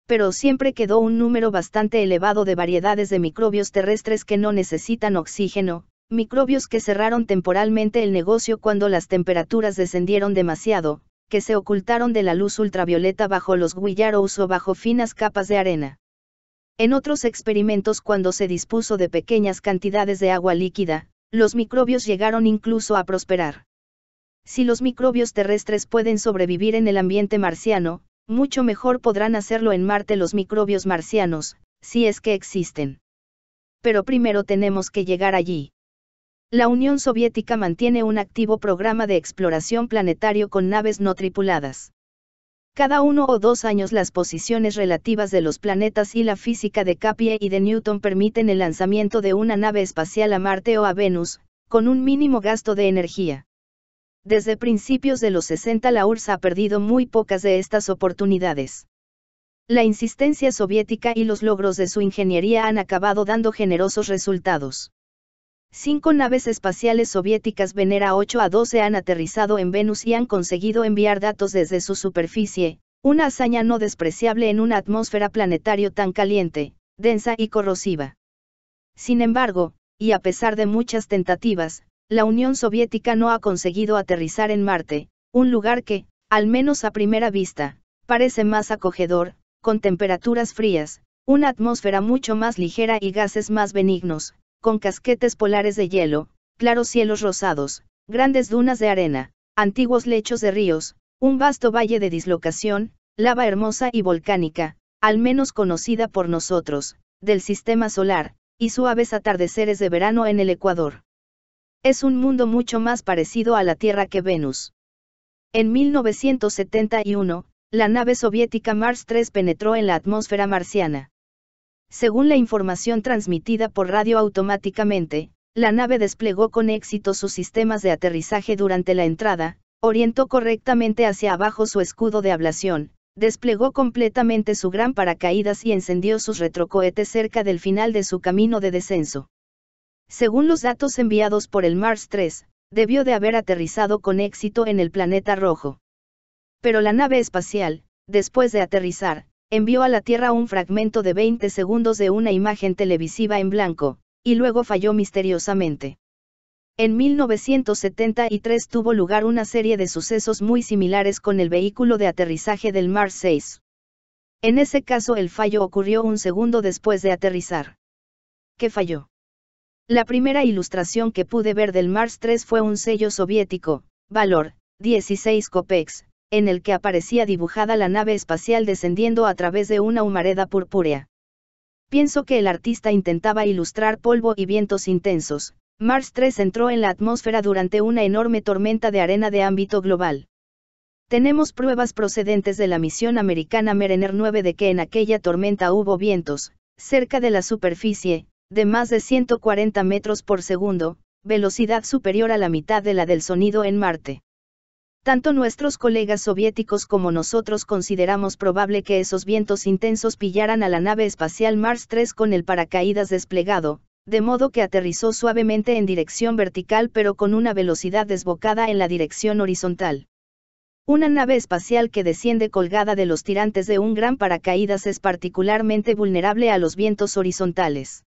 Pero siempre quedó un número bastante elevado de variedades de microbios terrestres que no necesitan oxígeno, microbios que cerraron temporalmente el negocio cuando las temperaturas descendieron demasiado, que se ocultaron de la luz ultravioleta bajo los guillaros o bajo finas capas de arena. En otros experimentos cuando se dispuso de pequeñas cantidades de agua líquida, los microbios llegaron incluso a prosperar. Si los microbios terrestres pueden sobrevivir en el ambiente marciano, mucho mejor podrán hacerlo en Marte los microbios marcianos, si es que existen. Pero primero tenemos que llegar allí. La Unión Soviética mantiene un activo programa de exploración planetario con naves no tripuladas. Cada uno o dos años las posiciones relativas de los planetas y la física de Capie y de Newton permiten el lanzamiento de una nave espacial a Marte o a Venus, con un mínimo gasto de energía. Desde principios de los 60 la URSS ha perdido muy pocas de estas oportunidades. La insistencia soviética y los logros de su ingeniería han acabado dando generosos resultados. Cinco naves espaciales soviéticas Venera 8 a 12 han aterrizado en Venus y han conseguido enviar datos desde su superficie, una hazaña no despreciable en una atmósfera planetario tan caliente, densa y corrosiva. Sin embargo, y a pesar de muchas tentativas, la Unión Soviética no ha conseguido aterrizar en Marte, un lugar que, al menos a primera vista, parece más acogedor, con temperaturas frías, una atmósfera mucho más ligera y gases más benignos, con casquetes polares de hielo, claros cielos rosados, grandes dunas de arena, antiguos lechos de ríos, un vasto valle de dislocación, lava hermosa y volcánica, al menos conocida por nosotros, del sistema solar, y suaves atardeceres de verano en el Ecuador. Es un mundo mucho más parecido a la Tierra que Venus. En 1971, la nave soviética Mars 3 penetró en la atmósfera marciana según la información transmitida por radio automáticamente, la nave desplegó con éxito sus sistemas de aterrizaje durante la entrada, orientó correctamente hacia abajo su escudo de ablación, desplegó completamente su gran paracaídas y encendió sus retrocohetes cerca del final de su camino de descenso. Según los datos enviados por el Mars 3, debió de haber aterrizado con éxito en el planeta rojo. Pero la nave espacial, después de aterrizar, envió a la Tierra un fragmento de 20 segundos de una imagen televisiva en blanco, y luego falló misteriosamente. En 1973 tuvo lugar una serie de sucesos muy similares con el vehículo de aterrizaje del Mars 6. En ese caso el fallo ocurrió un segundo después de aterrizar. ¿Qué falló? La primera ilustración que pude ver del Mars 3 fue un sello soviético, valor, 16 copex, en el que aparecía dibujada la nave espacial descendiendo a través de una humareda purpúrea. Pienso que el artista intentaba ilustrar polvo y vientos intensos. Mars 3 entró en la atmósfera durante una enorme tormenta de arena de ámbito global. Tenemos pruebas procedentes de la misión americana Mariner 9 de que en aquella tormenta hubo vientos, cerca de la superficie, de más de 140 metros por segundo, velocidad superior a la mitad de la del sonido en Marte. Tanto nuestros colegas soviéticos como nosotros consideramos probable que esos vientos intensos pillaran a la nave espacial Mars 3 con el paracaídas desplegado, de modo que aterrizó suavemente en dirección vertical pero con una velocidad desbocada en la dirección horizontal. Una nave espacial que desciende colgada de los tirantes de un gran paracaídas es particularmente vulnerable a los vientos horizontales.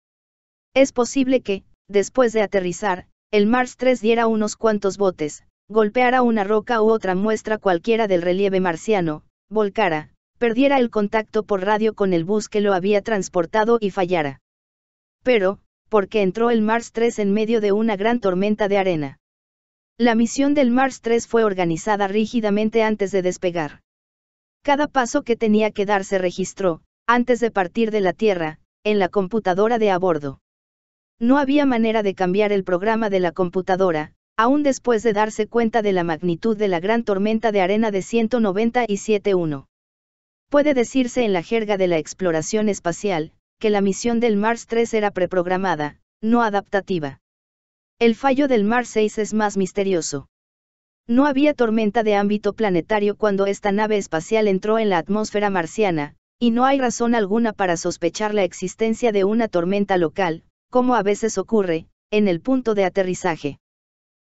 Es posible que, después de aterrizar, el Mars 3 diera unos cuantos botes, golpeara una roca u otra muestra cualquiera del relieve marciano, volcara, perdiera el contacto por radio con el bus que lo había transportado y fallara. Pero, porque entró el Mars 3 en medio de una gran tormenta de arena. La misión del Mars 3 fue organizada rígidamente antes de despegar. Cada paso que tenía que dar se registró, antes de partir de la Tierra, en la computadora de a bordo. No había manera de cambiar el programa de la computadora, aún después de darse cuenta de la magnitud de la gran tormenta de arena de 197.1. Puede decirse en la jerga de la exploración espacial, que la misión del Mars 3 era preprogramada, no adaptativa. El fallo del Mars 6 es más misterioso. No había tormenta de ámbito planetario cuando esta nave espacial entró en la atmósfera marciana, y no hay razón alguna para sospechar la existencia de una tormenta local, como a veces ocurre, en el punto de aterrizaje.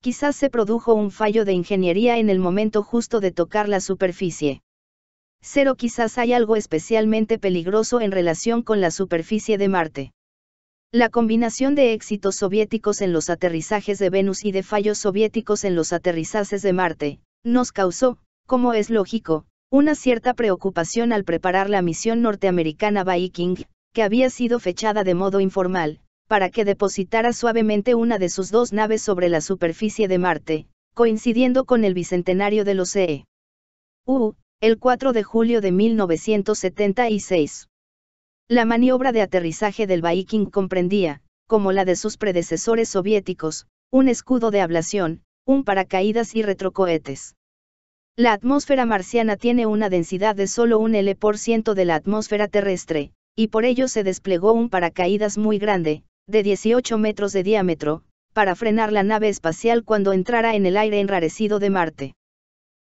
Quizás se produjo un fallo de ingeniería en el momento justo de tocar la superficie. Cero quizás hay algo especialmente peligroso en relación con la superficie de Marte. La combinación de éxitos soviéticos en los aterrizajes de Venus y de fallos soviéticos en los aterrizajes de Marte, nos causó, como es lógico, una cierta preocupación al preparar la misión norteamericana Viking, que había sido fechada de modo informal, para que depositara suavemente una de sus dos naves sobre la superficie de Marte, coincidiendo con el bicentenario de los U, el 4 de julio de 1976. La maniobra de aterrizaje del Viking comprendía, como la de sus predecesores soviéticos, un escudo de ablación, un paracaídas y retrocohetes. La atmósfera marciana tiene una densidad de solo un L% de la atmósfera terrestre, y por ello se desplegó un paracaídas muy grande, de 18 metros de diámetro, para frenar la nave espacial cuando entrara en el aire enrarecido de Marte.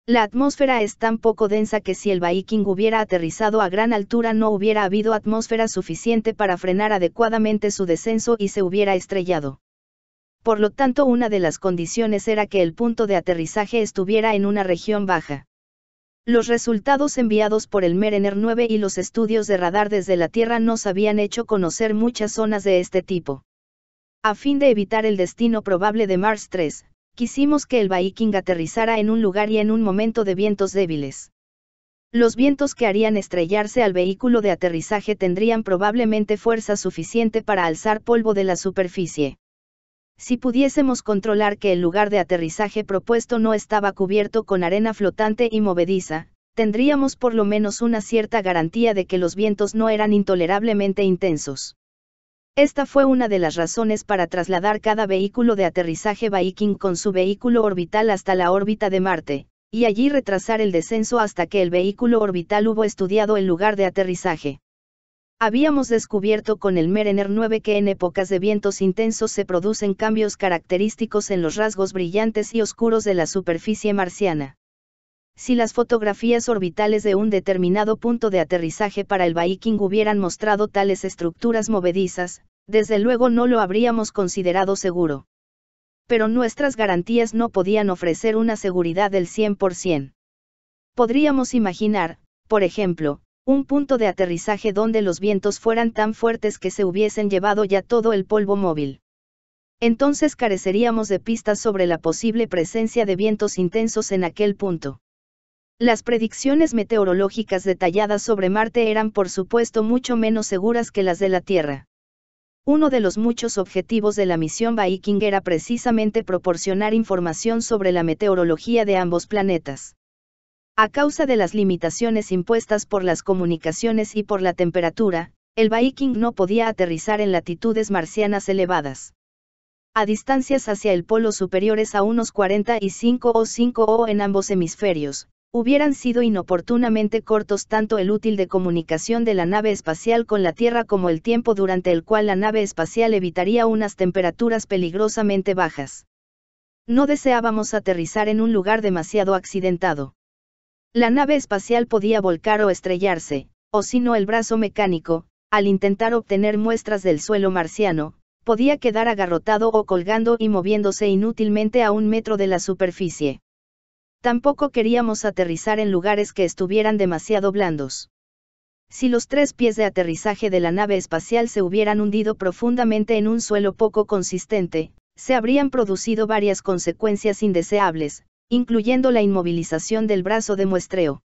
La atmósfera es tan poco densa que si el Viking hubiera aterrizado a gran altura no hubiera habido atmósfera suficiente para frenar adecuadamente su descenso y se hubiera estrellado. Por lo tanto, una de las condiciones era que el punto de aterrizaje estuviera en una región baja. Los resultados enviados por el Merener 9 y los estudios de radar desde la Tierra nos habían hecho conocer muchas zonas de este tipo. A fin de evitar el destino probable de Mars 3, quisimos que el Viking aterrizara en un lugar y en un momento de vientos débiles. Los vientos que harían estrellarse al vehículo de aterrizaje tendrían probablemente fuerza suficiente para alzar polvo de la superficie. Si pudiésemos controlar que el lugar de aterrizaje propuesto no estaba cubierto con arena flotante y movediza, tendríamos por lo menos una cierta garantía de que los vientos no eran intolerablemente intensos. Esta fue una de las razones para trasladar cada vehículo de aterrizaje Viking con su vehículo orbital hasta la órbita de Marte, y allí retrasar el descenso hasta que el vehículo orbital hubo estudiado el lugar de aterrizaje. Habíamos descubierto con el Merener 9 que en épocas de vientos intensos se producen cambios característicos en los rasgos brillantes y oscuros de la superficie marciana. Si las fotografías orbitales de un determinado punto de aterrizaje para el Viking hubieran mostrado tales estructuras movedizas, desde luego no lo habríamos considerado seguro. Pero nuestras garantías no podían ofrecer una seguridad del 100%. Podríamos imaginar, por ejemplo, un punto de aterrizaje donde los vientos fueran tan fuertes que se hubiesen llevado ya todo el polvo móvil. Entonces careceríamos de pistas sobre la posible presencia de vientos intensos en aquel punto. Las predicciones meteorológicas detalladas sobre Marte eran por supuesto mucho menos seguras que las de la Tierra. Uno de los muchos objetivos de la misión Viking era precisamente proporcionar información sobre la meteorología de ambos planetas. A causa de las limitaciones impuestas por las comunicaciones y por la temperatura, el Viking no podía aterrizar en latitudes marcianas elevadas. A distancias hacia el polo superiores a unos 45 o 5 o en ambos hemisferios, hubieran sido inoportunamente cortos tanto el útil de comunicación de la nave espacial con la Tierra como el tiempo durante el cual la nave espacial evitaría unas temperaturas peligrosamente bajas. No deseábamos aterrizar en un lugar demasiado accidentado. La nave espacial podía volcar o estrellarse, o si no el brazo mecánico, al intentar obtener muestras del suelo marciano, podía quedar agarrotado o colgando y moviéndose inútilmente a un metro de la superficie. Tampoco queríamos aterrizar en lugares que estuvieran demasiado blandos. Si los tres pies de aterrizaje de la nave espacial se hubieran hundido profundamente en un suelo poco consistente, se habrían producido varias consecuencias indeseables, incluyendo la inmovilización del brazo de muestreo.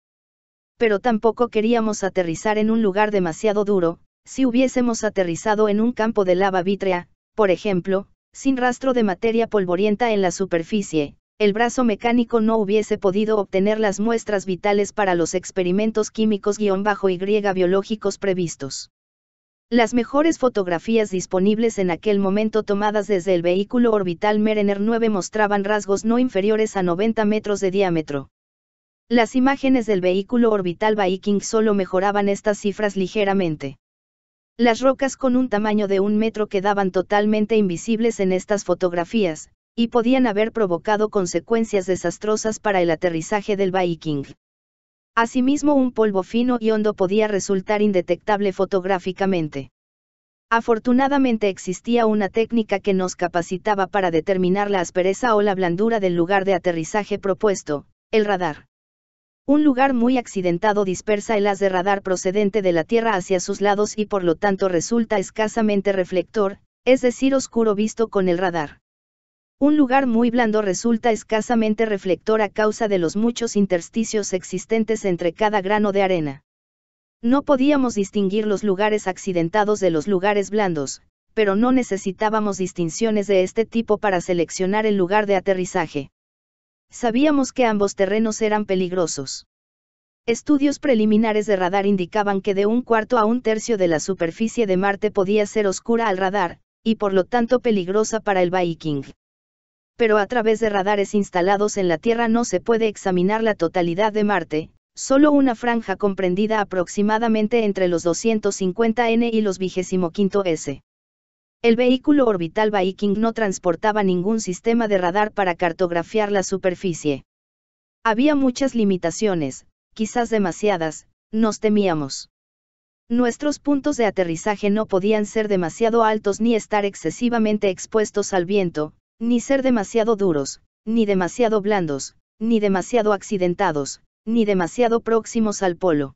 Pero tampoco queríamos aterrizar en un lugar demasiado duro, si hubiésemos aterrizado en un campo de lava vítrea, por ejemplo, sin rastro de materia polvorienta en la superficie, el brazo mecánico no hubiese podido obtener las muestras vitales para los experimentos químicos-y biológicos previstos. Las mejores fotografías disponibles en aquel momento tomadas desde el vehículo orbital Mariner 9 mostraban rasgos no inferiores a 90 metros de diámetro. Las imágenes del vehículo orbital Viking solo mejoraban estas cifras ligeramente. Las rocas con un tamaño de un metro quedaban totalmente invisibles en estas fotografías, y podían haber provocado consecuencias desastrosas para el aterrizaje del Viking. Asimismo un polvo fino y hondo podía resultar indetectable fotográficamente. Afortunadamente existía una técnica que nos capacitaba para determinar la aspereza o la blandura del lugar de aterrizaje propuesto, el radar. Un lugar muy accidentado dispersa el haz de radar procedente de la Tierra hacia sus lados y por lo tanto resulta escasamente reflector, es decir, oscuro visto con el radar. Un lugar muy blando resulta escasamente reflector a causa de los muchos intersticios existentes entre cada grano de arena. No podíamos distinguir los lugares accidentados de los lugares blandos, pero no necesitábamos distinciones de este tipo para seleccionar el lugar de aterrizaje. Sabíamos que ambos terrenos eran peligrosos. Estudios preliminares de radar indicaban que de un cuarto a un tercio de la superficie de Marte podía ser oscura al radar, y por lo tanto peligrosa para el Viking pero a través de radares instalados en la Tierra no se puede examinar la totalidad de Marte, solo una franja comprendida aproximadamente entre los 250N y los 25S. El vehículo orbital Viking no transportaba ningún sistema de radar para cartografiar la superficie. Había muchas limitaciones, quizás demasiadas, nos temíamos. Nuestros puntos de aterrizaje no podían ser demasiado altos ni estar excesivamente expuestos al viento, ni ser demasiado duros, ni demasiado blandos, ni demasiado accidentados, ni demasiado próximos al polo.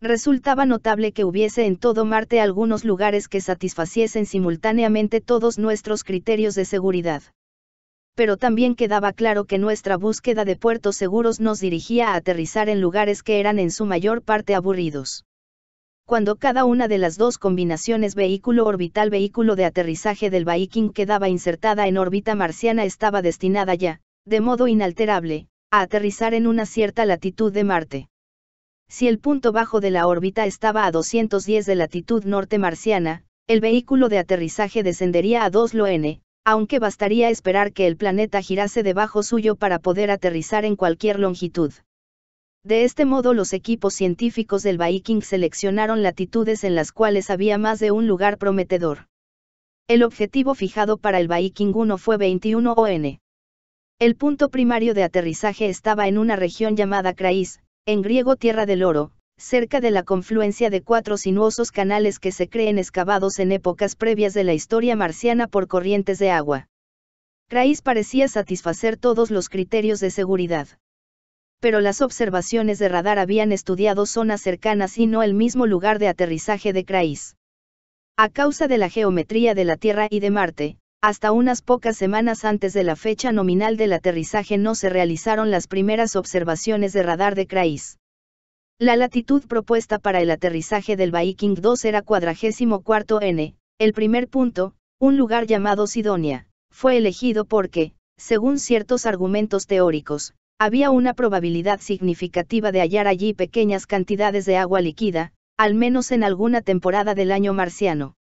Resultaba notable que hubiese en todo Marte algunos lugares que satisfaciesen simultáneamente todos nuestros criterios de seguridad. Pero también quedaba claro que nuestra búsqueda de puertos seguros nos dirigía a aterrizar en lugares que eran en su mayor parte aburridos cuando cada una de las dos combinaciones vehículo orbital vehículo de aterrizaje del Viking quedaba insertada en órbita marciana estaba destinada ya, de modo inalterable, a aterrizar en una cierta latitud de Marte. Si el punto bajo de la órbita estaba a 210 de latitud norte marciana, el vehículo de aterrizaje descendería a 2 n, aunque bastaría esperar que el planeta girase debajo suyo para poder aterrizar en cualquier longitud. De este modo los equipos científicos del Viking seleccionaron latitudes en las cuales había más de un lugar prometedor. El objetivo fijado para el Viking 1 fue 21 ON. El punto primario de aterrizaje estaba en una región llamada Crais, en griego Tierra del Oro, cerca de la confluencia de cuatro sinuosos canales que se creen excavados en épocas previas de la historia marciana por corrientes de agua. Crais parecía satisfacer todos los criterios de seguridad pero las observaciones de radar habían estudiado zonas cercanas y no el mismo lugar de aterrizaje de Crais. A causa de la geometría de la Tierra y de Marte, hasta unas pocas semanas antes de la fecha nominal del aterrizaje no se realizaron las primeras observaciones de radar de Crais. La latitud propuesta para el aterrizaje del Viking 2 era 44 N, el primer punto, un lugar llamado Sidonia, fue elegido porque, según ciertos argumentos teóricos, había una probabilidad significativa de hallar allí pequeñas cantidades de agua líquida, al menos en alguna temporada del año marciano.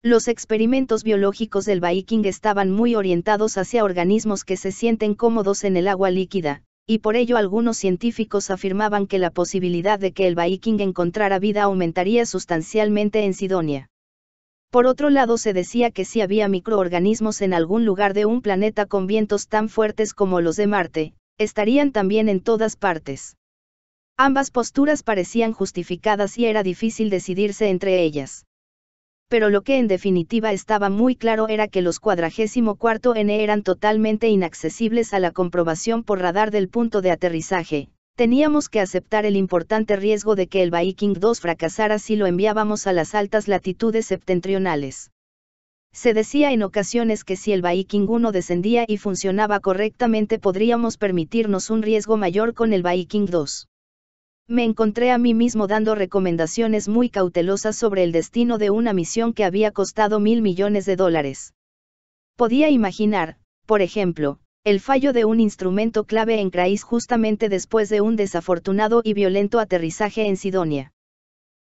Los experimentos biológicos del Viking estaban muy orientados hacia organismos que se sienten cómodos en el agua líquida, y por ello algunos científicos afirmaban que la posibilidad de que el Viking encontrara vida aumentaría sustancialmente en Sidonia. Por otro lado se decía que si había microorganismos en algún lugar de un planeta con vientos tan fuertes como los de Marte, estarían también en todas partes. Ambas posturas parecían justificadas y era difícil decidirse entre ellas. Pero lo que en definitiva estaba muy claro era que los 44 cuarto N eran totalmente inaccesibles a la comprobación por radar del punto de aterrizaje, teníamos que aceptar el importante riesgo de que el Viking 2 fracasara si lo enviábamos a las altas latitudes septentrionales. Se decía en ocasiones que si el Viking 1 descendía y funcionaba correctamente podríamos permitirnos un riesgo mayor con el Viking 2. Me encontré a mí mismo dando recomendaciones muy cautelosas sobre el destino de una misión que había costado mil millones de dólares. Podía imaginar, por ejemplo, el fallo de un instrumento clave en Crais justamente después de un desafortunado y violento aterrizaje en Sidonia.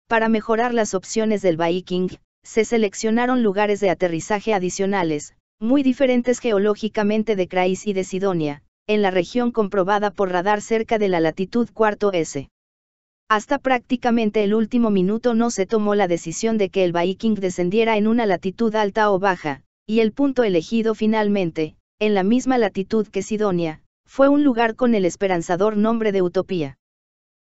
Para mejorar las opciones del Viking, se seleccionaron lugares de aterrizaje adicionales, muy diferentes geológicamente de Crais y de Sidonia, en la región comprobada por radar cerca de la latitud iv S. Hasta prácticamente el último minuto no se tomó la decisión de que el Viking descendiera en una latitud alta o baja, y el punto elegido finalmente, en la misma latitud que Sidonia, fue un lugar con el esperanzador nombre de Utopía.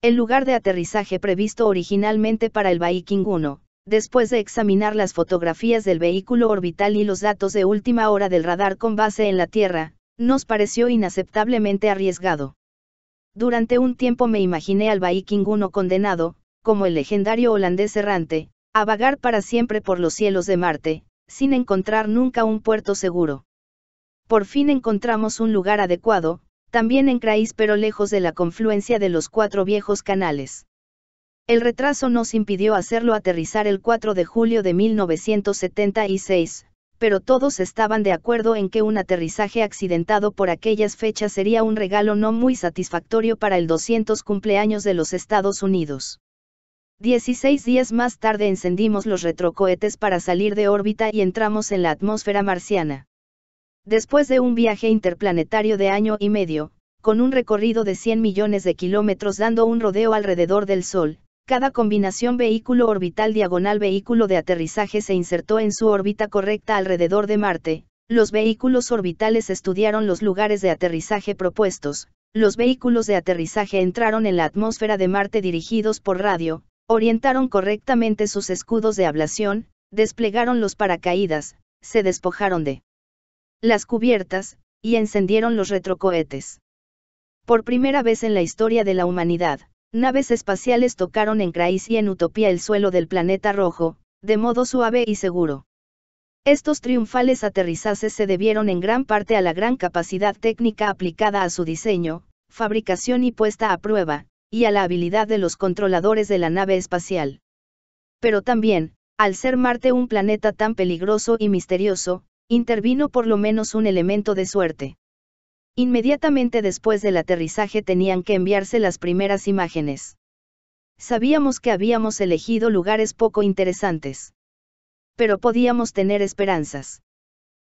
El lugar de aterrizaje previsto originalmente para el Viking 1, después de examinar las fotografías del vehículo orbital y los datos de última hora del radar con base en la Tierra, nos pareció inaceptablemente arriesgado. Durante un tiempo me imaginé al Viking 1 condenado, como el legendario holandés errante, a vagar para siempre por los cielos de Marte, sin encontrar nunca un puerto seguro. Por fin encontramos un lugar adecuado, también en Craís pero lejos de la confluencia de los cuatro viejos canales. El retraso nos impidió hacerlo aterrizar el 4 de julio de 1976, pero todos estaban de acuerdo en que un aterrizaje accidentado por aquellas fechas sería un regalo no muy satisfactorio para el 200 cumpleaños de los Estados Unidos. 16 días más tarde encendimos los retrocohetes para salir de órbita y entramos en la atmósfera marciana. Después de un viaje interplanetario de año y medio, con un recorrido de 100 millones de kilómetros dando un rodeo alrededor del Sol, cada combinación vehículo orbital diagonal vehículo de aterrizaje se insertó en su órbita correcta alrededor de Marte, los vehículos orbitales estudiaron los lugares de aterrizaje propuestos, los vehículos de aterrizaje entraron en la atmósfera de Marte dirigidos por radio, orientaron correctamente sus escudos de ablación, desplegaron los paracaídas, se despojaron de las cubiertas, y encendieron los retrocohetes. Por primera vez en la historia de la humanidad, Naves espaciales tocaron en Crais y en Utopía el suelo del planeta rojo, de modo suave y seguro. Estos triunfales aterrizajes se debieron en gran parte a la gran capacidad técnica aplicada a su diseño, fabricación y puesta a prueba, y a la habilidad de los controladores de la nave espacial. Pero también, al ser Marte un planeta tan peligroso y misterioso, intervino por lo menos un elemento de suerte. Inmediatamente después del aterrizaje tenían que enviarse las primeras imágenes. Sabíamos que habíamos elegido lugares poco interesantes. Pero podíamos tener esperanzas.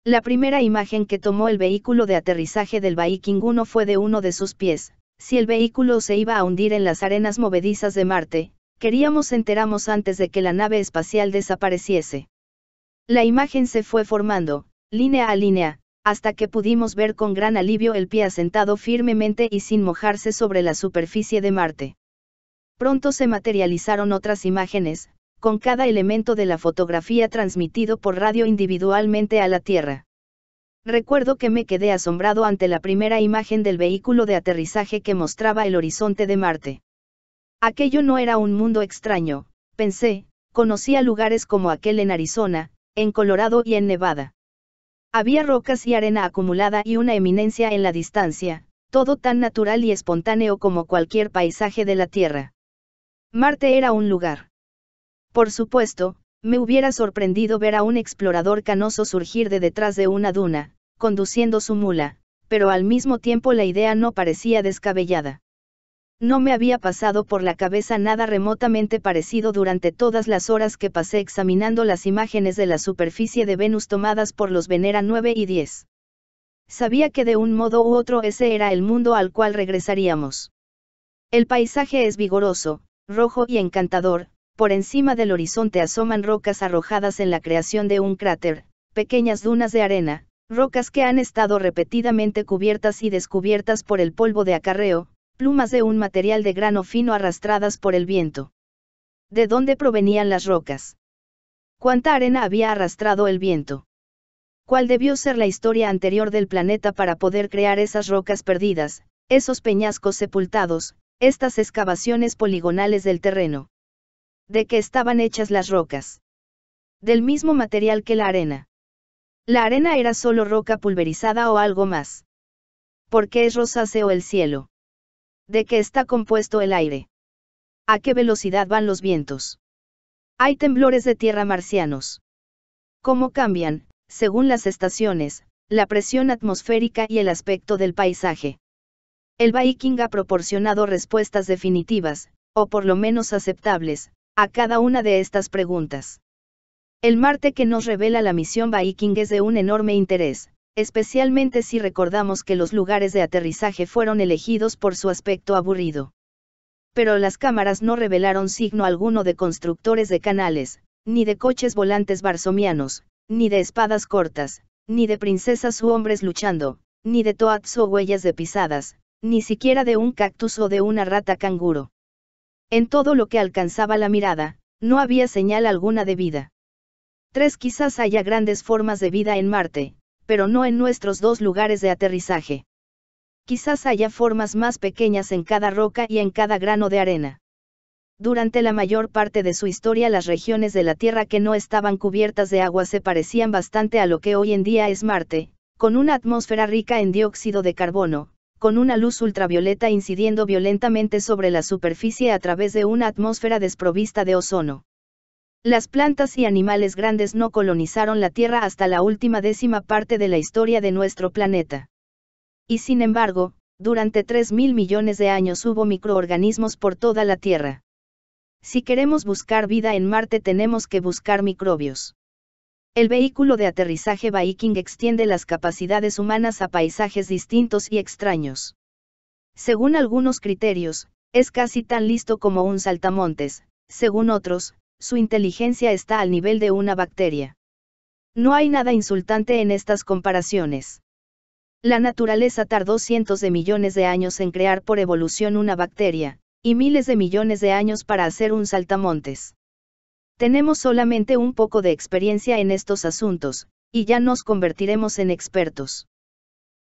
La primera imagen que tomó el vehículo de aterrizaje del Viking 1 fue de uno de sus pies. Si el vehículo se iba a hundir en las arenas movedizas de Marte, queríamos enteramos antes de que la nave espacial desapareciese. La imagen se fue formando, línea a línea, hasta que pudimos ver con gran alivio el pie asentado firmemente y sin mojarse sobre la superficie de Marte. Pronto se materializaron otras imágenes, con cada elemento de la fotografía transmitido por radio individualmente a la Tierra. Recuerdo que me quedé asombrado ante la primera imagen del vehículo de aterrizaje que mostraba el horizonte de Marte. Aquello no era un mundo extraño, pensé, conocía lugares como aquel en Arizona, en Colorado y en Nevada. Había rocas y arena acumulada y una eminencia en la distancia, todo tan natural y espontáneo como cualquier paisaje de la Tierra. Marte era un lugar. Por supuesto, me hubiera sorprendido ver a un explorador canoso surgir de detrás de una duna, conduciendo su mula, pero al mismo tiempo la idea no parecía descabellada. No me había pasado por la cabeza nada remotamente parecido durante todas las horas que pasé examinando las imágenes de la superficie de Venus tomadas por los Venera 9 y 10. Sabía que de un modo u otro ese era el mundo al cual regresaríamos. El paisaje es vigoroso, rojo y encantador, por encima del horizonte asoman rocas arrojadas en la creación de un cráter, pequeñas dunas de arena, rocas que han estado repetidamente cubiertas y descubiertas por el polvo de acarreo, plumas de un material de grano fino arrastradas por el viento. ¿De dónde provenían las rocas? ¿Cuánta arena había arrastrado el viento? ¿Cuál debió ser la historia anterior del planeta para poder crear esas rocas perdidas, esos peñascos sepultados, estas excavaciones poligonales del terreno? ¿De qué estaban hechas las rocas? Del mismo material que la arena. La arena era solo roca pulverizada o algo más. ¿Por qué es rosáceo el cielo? ¿De qué está compuesto el aire? ¿A qué velocidad van los vientos? Hay temblores de tierra marcianos. ¿Cómo cambian, según las estaciones, la presión atmosférica y el aspecto del paisaje? El Viking ha proporcionado respuestas definitivas, o por lo menos aceptables, a cada una de estas preguntas. El Marte que nos revela la misión Viking es de un enorme interés, especialmente si recordamos que los lugares de aterrizaje fueron elegidos por su aspecto aburrido. Pero las cámaras no revelaron signo alguno de constructores de canales, ni de coches volantes barsomianos, ni de espadas cortas, ni de princesas u hombres luchando, ni de toats o huellas de pisadas, ni siquiera de un cactus o de una rata canguro. En todo lo que alcanzaba la mirada, no había señal alguna de vida. Tres Quizás haya grandes formas de vida en Marte, pero no en nuestros dos lugares de aterrizaje. Quizás haya formas más pequeñas en cada roca y en cada grano de arena. Durante la mayor parte de su historia las regiones de la Tierra que no estaban cubiertas de agua se parecían bastante a lo que hoy en día es Marte, con una atmósfera rica en dióxido de carbono, con una luz ultravioleta incidiendo violentamente sobre la superficie a través de una atmósfera desprovista de ozono. Las plantas y animales grandes no colonizaron la Tierra hasta la última décima parte de la historia de nuestro planeta. Y sin embargo, durante 3.000 millones de años hubo microorganismos por toda la Tierra. Si queremos buscar vida en Marte tenemos que buscar microbios. El vehículo de aterrizaje Viking extiende las capacidades humanas a paisajes distintos y extraños. Según algunos criterios, es casi tan listo como un saltamontes, según otros, su inteligencia está al nivel de una bacteria. No hay nada insultante en estas comparaciones. La naturaleza tardó cientos de millones de años en crear por evolución una bacteria, y miles de millones de años para hacer un saltamontes. Tenemos solamente un poco de experiencia en estos asuntos, y ya nos convertiremos en expertos.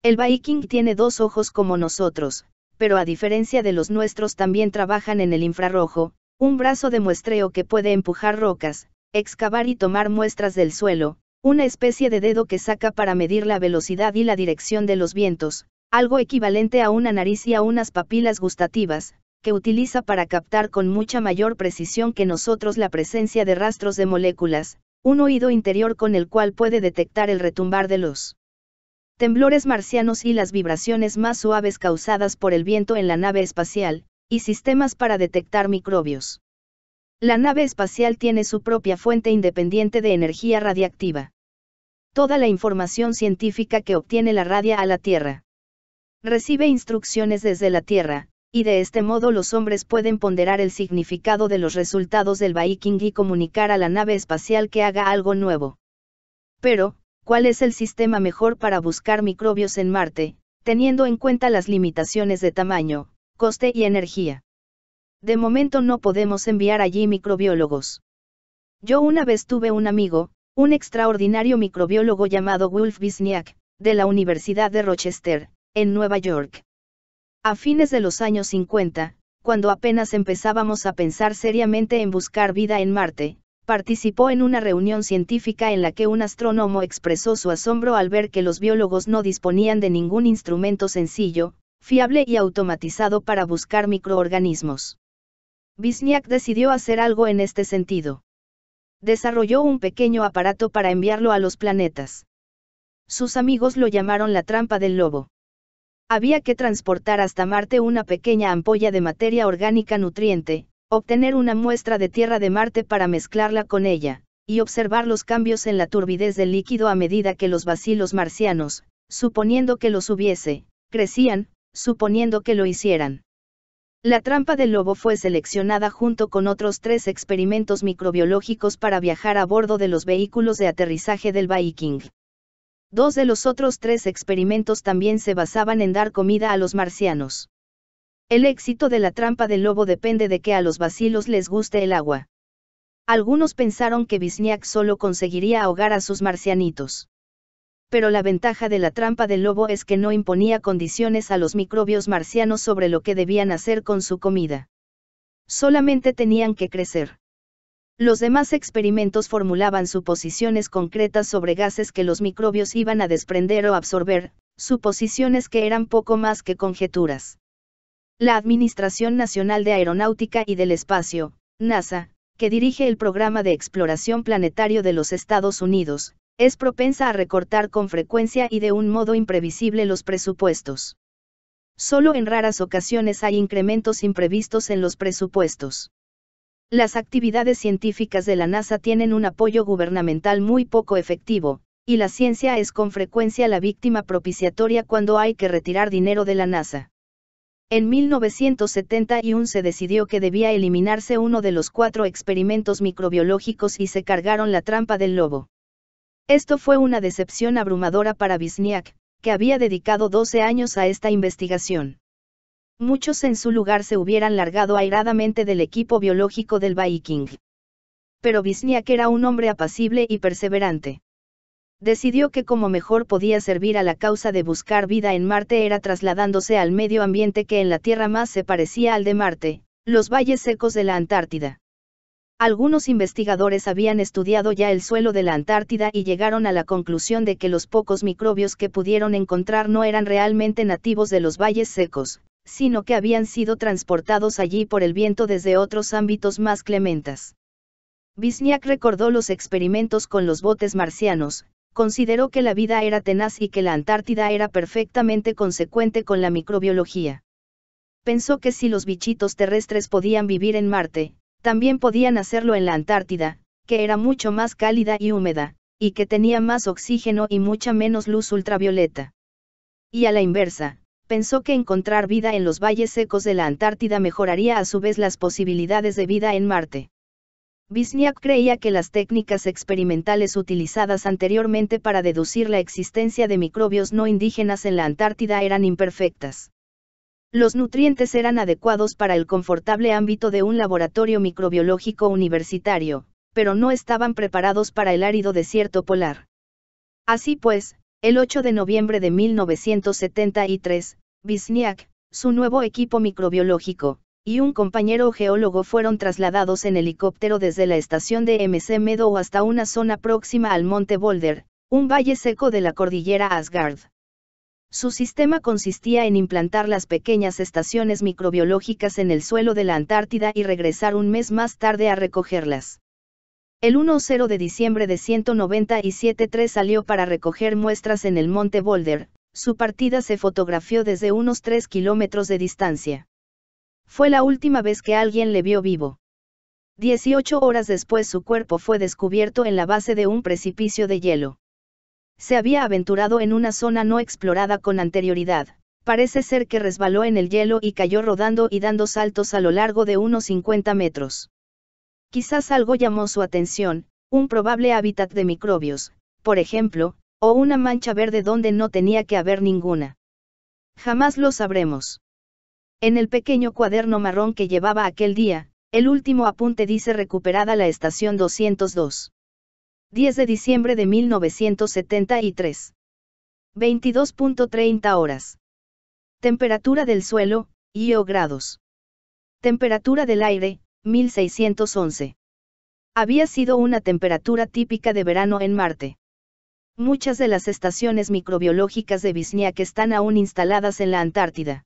El Viking tiene dos ojos como nosotros, pero a diferencia de los nuestros también trabajan en el infrarrojo, un brazo de muestreo que puede empujar rocas, excavar y tomar muestras del suelo, una especie de dedo que saca para medir la velocidad y la dirección de los vientos, algo equivalente a una nariz y a unas papilas gustativas, que utiliza para captar con mucha mayor precisión que nosotros la presencia de rastros de moléculas, un oído interior con el cual puede detectar el retumbar de los temblores marcianos y las vibraciones más suaves causadas por el viento en la nave espacial, y sistemas para detectar microbios. La nave espacial tiene su propia fuente independiente de energía radiactiva. Toda la información científica que obtiene la radia a la Tierra. Recibe instrucciones desde la Tierra, y de este modo los hombres pueden ponderar el significado de los resultados del Viking y comunicar a la nave espacial que haga algo nuevo. Pero, ¿cuál es el sistema mejor para buscar microbios en Marte, teniendo en cuenta las limitaciones de tamaño, coste y energía. De momento no podemos enviar allí microbiólogos. Yo una vez tuve un amigo, un extraordinario microbiólogo llamado Wolf Bisniak, de la Universidad de Rochester, en Nueva York. A fines de los años 50, cuando apenas empezábamos a pensar seriamente en buscar vida en Marte, participó en una reunión científica en la que un astrónomo expresó su asombro al ver que los biólogos no disponían de ningún instrumento sencillo, fiable y automatizado para buscar microorganismos. Bisniak decidió hacer algo en este sentido. Desarrolló un pequeño aparato para enviarlo a los planetas. Sus amigos lo llamaron la trampa del lobo. Había que transportar hasta Marte una pequeña ampolla de materia orgánica nutriente, obtener una muestra de tierra de Marte para mezclarla con ella, y observar los cambios en la turbidez del líquido a medida que los bacilos marcianos, suponiendo que los hubiese, crecían, suponiendo que lo hicieran. La trampa del lobo fue seleccionada junto con otros tres experimentos microbiológicos para viajar a bordo de los vehículos de aterrizaje del Viking. Dos de los otros tres experimentos también se basaban en dar comida a los marcianos. El éxito de la trampa del lobo depende de que a los vacilos les guste el agua. Algunos pensaron que Bisniak solo conseguiría ahogar a sus marcianitos pero la ventaja de la trampa del lobo es que no imponía condiciones a los microbios marcianos sobre lo que debían hacer con su comida. Solamente tenían que crecer. Los demás experimentos formulaban suposiciones concretas sobre gases que los microbios iban a desprender o absorber, suposiciones que eran poco más que conjeturas. La Administración Nacional de Aeronáutica y del Espacio, NASA, que dirige el programa de exploración planetario de los Estados Unidos, es propensa a recortar con frecuencia y de un modo imprevisible los presupuestos. Solo en raras ocasiones hay incrementos imprevistos en los presupuestos. Las actividades científicas de la NASA tienen un apoyo gubernamental muy poco efectivo, y la ciencia es con frecuencia la víctima propiciatoria cuando hay que retirar dinero de la NASA. En 1971 se decidió que debía eliminarse uno de los cuatro experimentos microbiológicos y se cargaron la trampa del lobo. Esto fue una decepción abrumadora para Wisniak, que había dedicado 12 años a esta investigación. Muchos en su lugar se hubieran largado airadamente del equipo biológico del Viking. Pero Wisniak era un hombre apacible y perseverante decidió que como mejor podía servir a la causa de buscar vida en Marte era trasladándose al medio ambiente que en la Tierra más se parecía al de Marte, los valles secos de la Antártida. Algunos investigadores habían estudiado ya el suelo de la Antártida y llegaron a la conclusión de que los pocos microbios que pudieron encontrar no eran realmente nativos de los valles secos, sino que habían sido transportados allí por el viento desde otros ámbitos más clementas. Bisniak recordó los experimentos con los botes marcianos, consideró que la vida era tenaz y que la Antártida era perfectamente consecuente con la microbiología. Pensó que si los bichitos terrestres podían vivir en Marte, también podían hacerlo en la Antártida, que era mucho más cálida y húmeda, y que tenía más oxígeno y mucha menos luz ultravioleta. Y a la inversa, pensó que encontrar vida en los valles secos de la Antártida mejoraría a su vez las posibilidades de vida en Marte. Bisniak creía que las técnicas experimentales utilizadas anteriormente para deducir la existencia de microbios no indígenas en la Antártida eran imperfectas. Los nutrientes eran adecuados para el confortable ámbito de un laboratorio microbiológico universitario, pero no estaban preparados para el árido desierto polar. Así pues, el 8 de noviembre de 1973, Bisniak, su nuevo equipo microbiológico, y un compañero geólogo fueron trasladados en helicóptero desde la estación de MC Meadow hasta una zona próxima al monte Boulder, un valle seco de la cordillera Asgard. Su sistema consistía en implantar las pequeñas estaciones microbiológicas en el suelo de la Antártida y regresar un mes más tarde a recogerlas. El 1 de diciembre de 1973 salió para recoger muestras en el monte Boulder, su partida se fotografió desde unos 3 kilómetros de distancia. Fue la última vez que alguien le vio vivo. 18 horas después su cuerpo fue descubierto en la base de un precipicio de hielo. Se había aventurado en una zona no explorada con anterioridad, parece ser que resbaló en el hielo y cayó rodando y dando saltos a lo largo de unos 50 metros. Quizás algo llamó su atención, un probable hábitat de microbios, por ejemplo, o una mancha verde donde no tenía que haber ninguna. Jamás lo sabremos. En el pequeño cuaderno marrón que llevaba aquel día, el último apunte dice recuperada la estación 202. 10 de diciembre de 1973. 22.30 horas. Temperatura del suelo, IO grados. Temperatura del aire, 1611. Había sido una temperatura típica de verano en Marte. Muchas de las estaciones microbiológicas de que están aún instaladas en la Antártida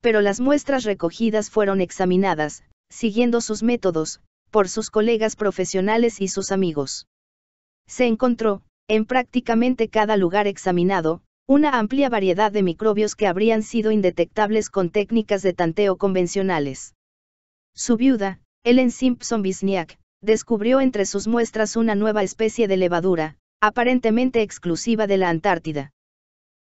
pero las muestras recogidas fueron examinadas, siguiendo sus métodos, por sus colegas profesionales y sus amigos. Se encontró, en prácticamente cada lugar examinado, una amplia variedad de microbios que habrían sido indetectables con técnicas de tanteo convencionales. Su viuda, Ellen Simpson Bisniak, descubrió entre sus muestras una nueva especie de levadura, aparentemente exclusiva de la Antártida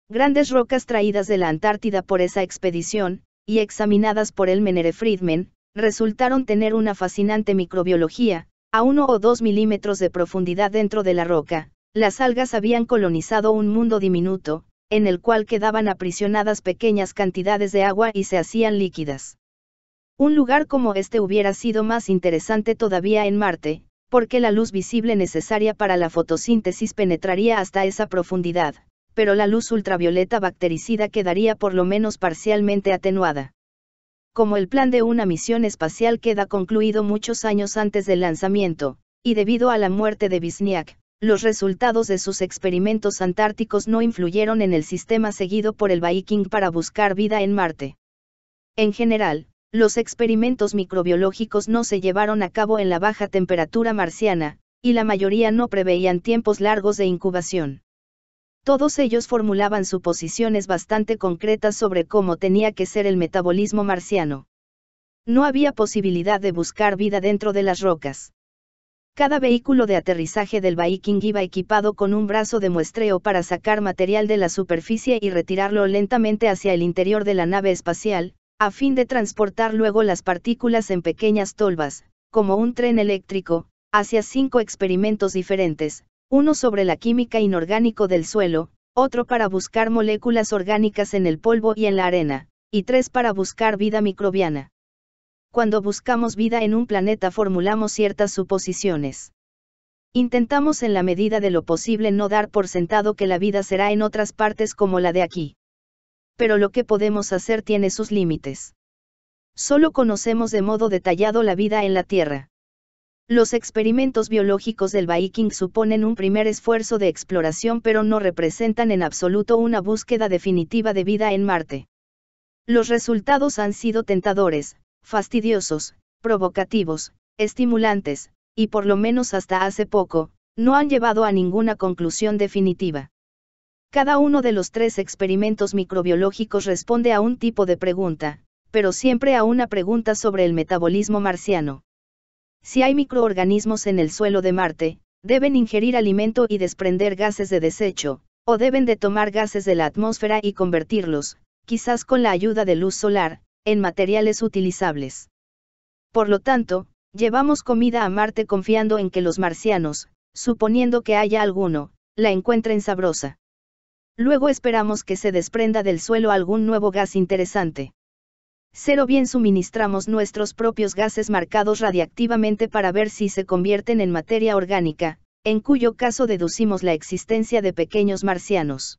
grandes rocas traídas de la Antártida por esa expedición, y examinadas por el Menere Friedman, resultaron tener una fascinante microbiología, a uno o dos milímetros de profundidad dentro de la roca, las algas habían colonizado un mundo diminuto, en el cual quedaban aprisionadas pequeñas cantidades de agua y se hacían líquidas. Un lugar como este hubiera sido más interesante todavía en Marte, porque la luz visible necesaria para la fotosíntesis penetraría hasta esa profundidad, pero la luz ultravioleta bactericida quedaría por lo menos parcialmente atenuada. Como el plan de una misión espacial queda concluido muchos años antes del lanzamiento, y debido a la muerte de Wisniak, los resultados de sus experimentos antárticos no influyeron en el sistema seguido por el Viking para buscar vida en Marte. En general, los experimentos microbiológicos no se llevaron a cabo en la baja temperatura marciana, y la mayoría no preveían tiempos largos de incubación. Todos ellos formulaban suposiciones bastante concretas sobre cómo tenía que ser el metabolismo marciano. No había posibilidad de buscar vida dentro de las rocas. Cada vehículo de aterrizaje del Viking iba equipado con un brazo de muestreo para sacar material de la superficie y retirarlo lentamente hacia el interior de la nave espacial, a fin de transportar luego las partículas en pequeñas tolvas, como un tren eléctrico, hacia cinco experimentos diferentes, uno sobre la química inorgánico del suelo, otro para buscar moléculas orgánicas en el polvo y en la arena, y tres para buscar vida microbiana. Cuando buscamos vida en un planeta formulamos ciertas suposiciones. Intentamos en la medida de lo posible no dar por sentado que la vida será en otras partes como la de aquí. Pero lo que podemos hacer tiene sus límites. Solo conocemos de modo detallado la vida en la Tierra. Los experimentos biológicos del Viking suponen un primer esfuerzo de exploración pero no representan en absoluto una búsqueda definitiva de vida en Marte. Los resultados han sido tentadores, fastidiosos, provocativos, estimulantes, y por lo menos hasta hace poco, no han llevado a ninguna conclusión definitiva. Cada uno de los tres experimentos microbiológicos responde a un tipo de pregunta, pero siempre a una pregunta sobre el metabolismo marciano. Si hay microorganismos en el suelo de Marte, deben ingerir alimento y desprender gases de desecho, o deben de tomar gases de la atmósfera y convertirlos, quizás con la ayuda de luz solar, en materiales utilizables. Por lo tanto, llevamos comida a Marte confiando en que los marcianos, suponiendo que haya alguno, la encuentren sabrosa. Luego esperamos que se desprenda del suelo algún nuevo gas interesante. Cero bien suministramos nuestros propios gases marcados radiactivamente para ver si se convierten en materia orgánica, en cuyo caso deducimos la existencia de pequeños marcianos.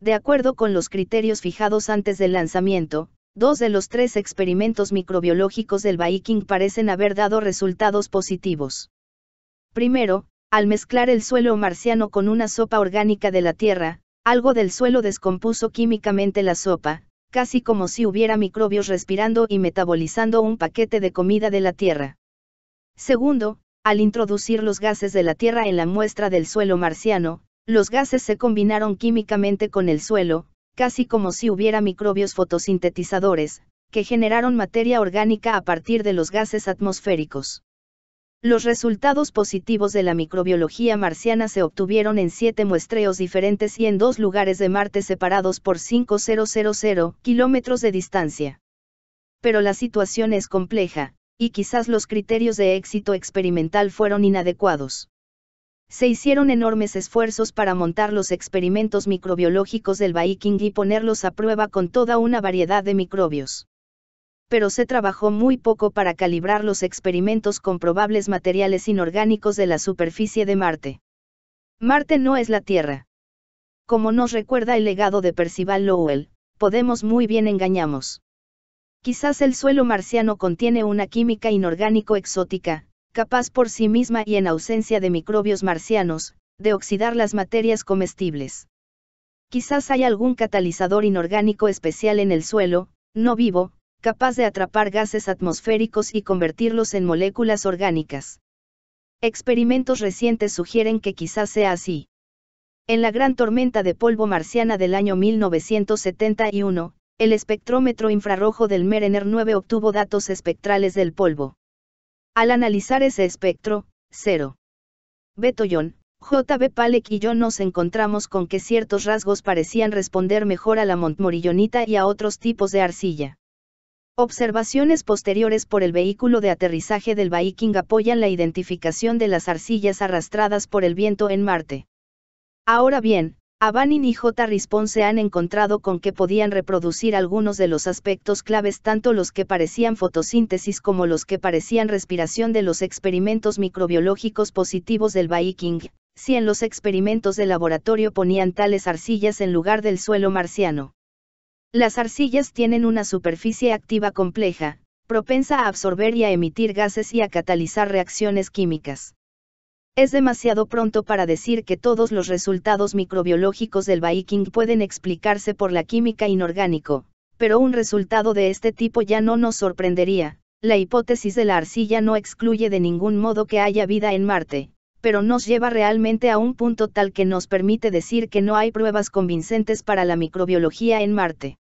De acuerdo con los criterios fijados antes del lanzamiento, dos de los tres experimentos microbiológicos del Viking parecen haber dado resultados positivos. Primero, al mezclar el suelo marciano con una sopa orgánica de la Tierra, algo del suelo descompuso químicamente la sopa, casi como si hubiera microbios respirando y metabolizando un paquete de comida de la Tierra. Segundo, al introducir los gases de la Tierra en la muestra del suelo marciano, los gases se combinaron químicamente con el suelo, casi como si hubiera microbios fotosintetizadores, que generaron materia orgánica a partir de los gases atmosféricos. Los resultados positivos de la microbiología marciana se obtuvieron en siete muestreos diferentes y en dos lugares de Marte separados por 5.000 kilómetros de distancia. Pero la situación es compleja, y quizás los criterios de éxito experimental fueron inadecuados. Se hicieron enormes esfuerzos para montar los experimentos microbiológicos del Viking y ponerlos a prueba con toda una variedad de microbios pero se trabajó muy poco para calibrar los experimentos con probables materiales inorgánicos de la superficie de Marte. Marte no es la Tierra. Como nos recuerda el legado de Percival Lowell, podemos muy bien engañamos. Quizás el suelo marciano contiene una química inorgánico exótica, capaz por sí misma y en ausencia de microbios marcianos, de oxidar las materias comestibles. Quizás hay algún catalizador inorgánico especial en el suelo, no vivo, capaz de atrapar gases atmosféricos y convertirlos en moléculas orgánicas. Experimentos recientes sugieren que quizás sea así. En la gran tormenta de polvo marciana del año 1971, el espectrómetro infrarrojo del Merener 9 obtuvo datos espectrales del polvo. Al analizar ese espectro, 0. Betoyon, J.B. Palek y yo nos encontramos con que ciertos rasgos parecían responder mejor a la montmorillonita y a otros tipos de arcilla. Observaciones posteriores por el vehículo de aterrizaje del Viking apoyan la identificación de las arcillas arrastradas por el viento en Marte. Ahora bien, Avanin y J. Rispon se han encontrado con que podían reproducir algunos de los aspectos claves tanto los que parecían fotosíntesis como los que parecían respiración de los experimentos microbiológicos positivos del Viking, si en los experimentos de laboratorio ponían tales arcillas en lugar del suelo marciano. Las arcillas tienen una superficie activa compleja, propensa a absorber y a emitir gases y a catalizar reacciones químicas. Es demasiado pronto para decir que todos los resultados microbiológicos del Viking pueden explicarse por la química inorgánico, pero un resultado de este tipo ya no nos sorprendería. La hipótesis de la arcilla no excluye de ningún modo que haya vida en Marte pero nos lleva realmente a un punto tal que nos permite decir que no hay pruebas convincentes para la microbiología en Marte.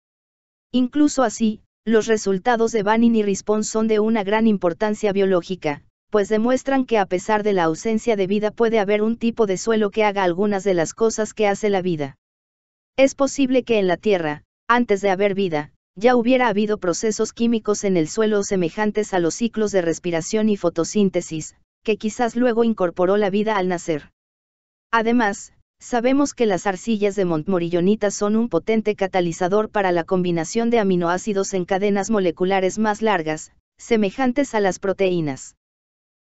Incluso así, los resultados de Banning y Rispon son de una gran importancia biológica, pues demuestran que a pesar de la ausencia de vida puede haber un tipo de suelo que haga algunas de las cosas que hace la vida. Es posible que en la Tierra, antes de haber vida, ya hubiera habido procesos químicos en el suelo semejantes a los ciclos de respiración y fotosíntesis, que quizás luego incorporó la vida al nacer. Además, sabemos que las arcillas de montmorillonita son un potente catalizador para la combinación de aminoácidos en cadenas moleculares más largas, semejantes a las proteínas.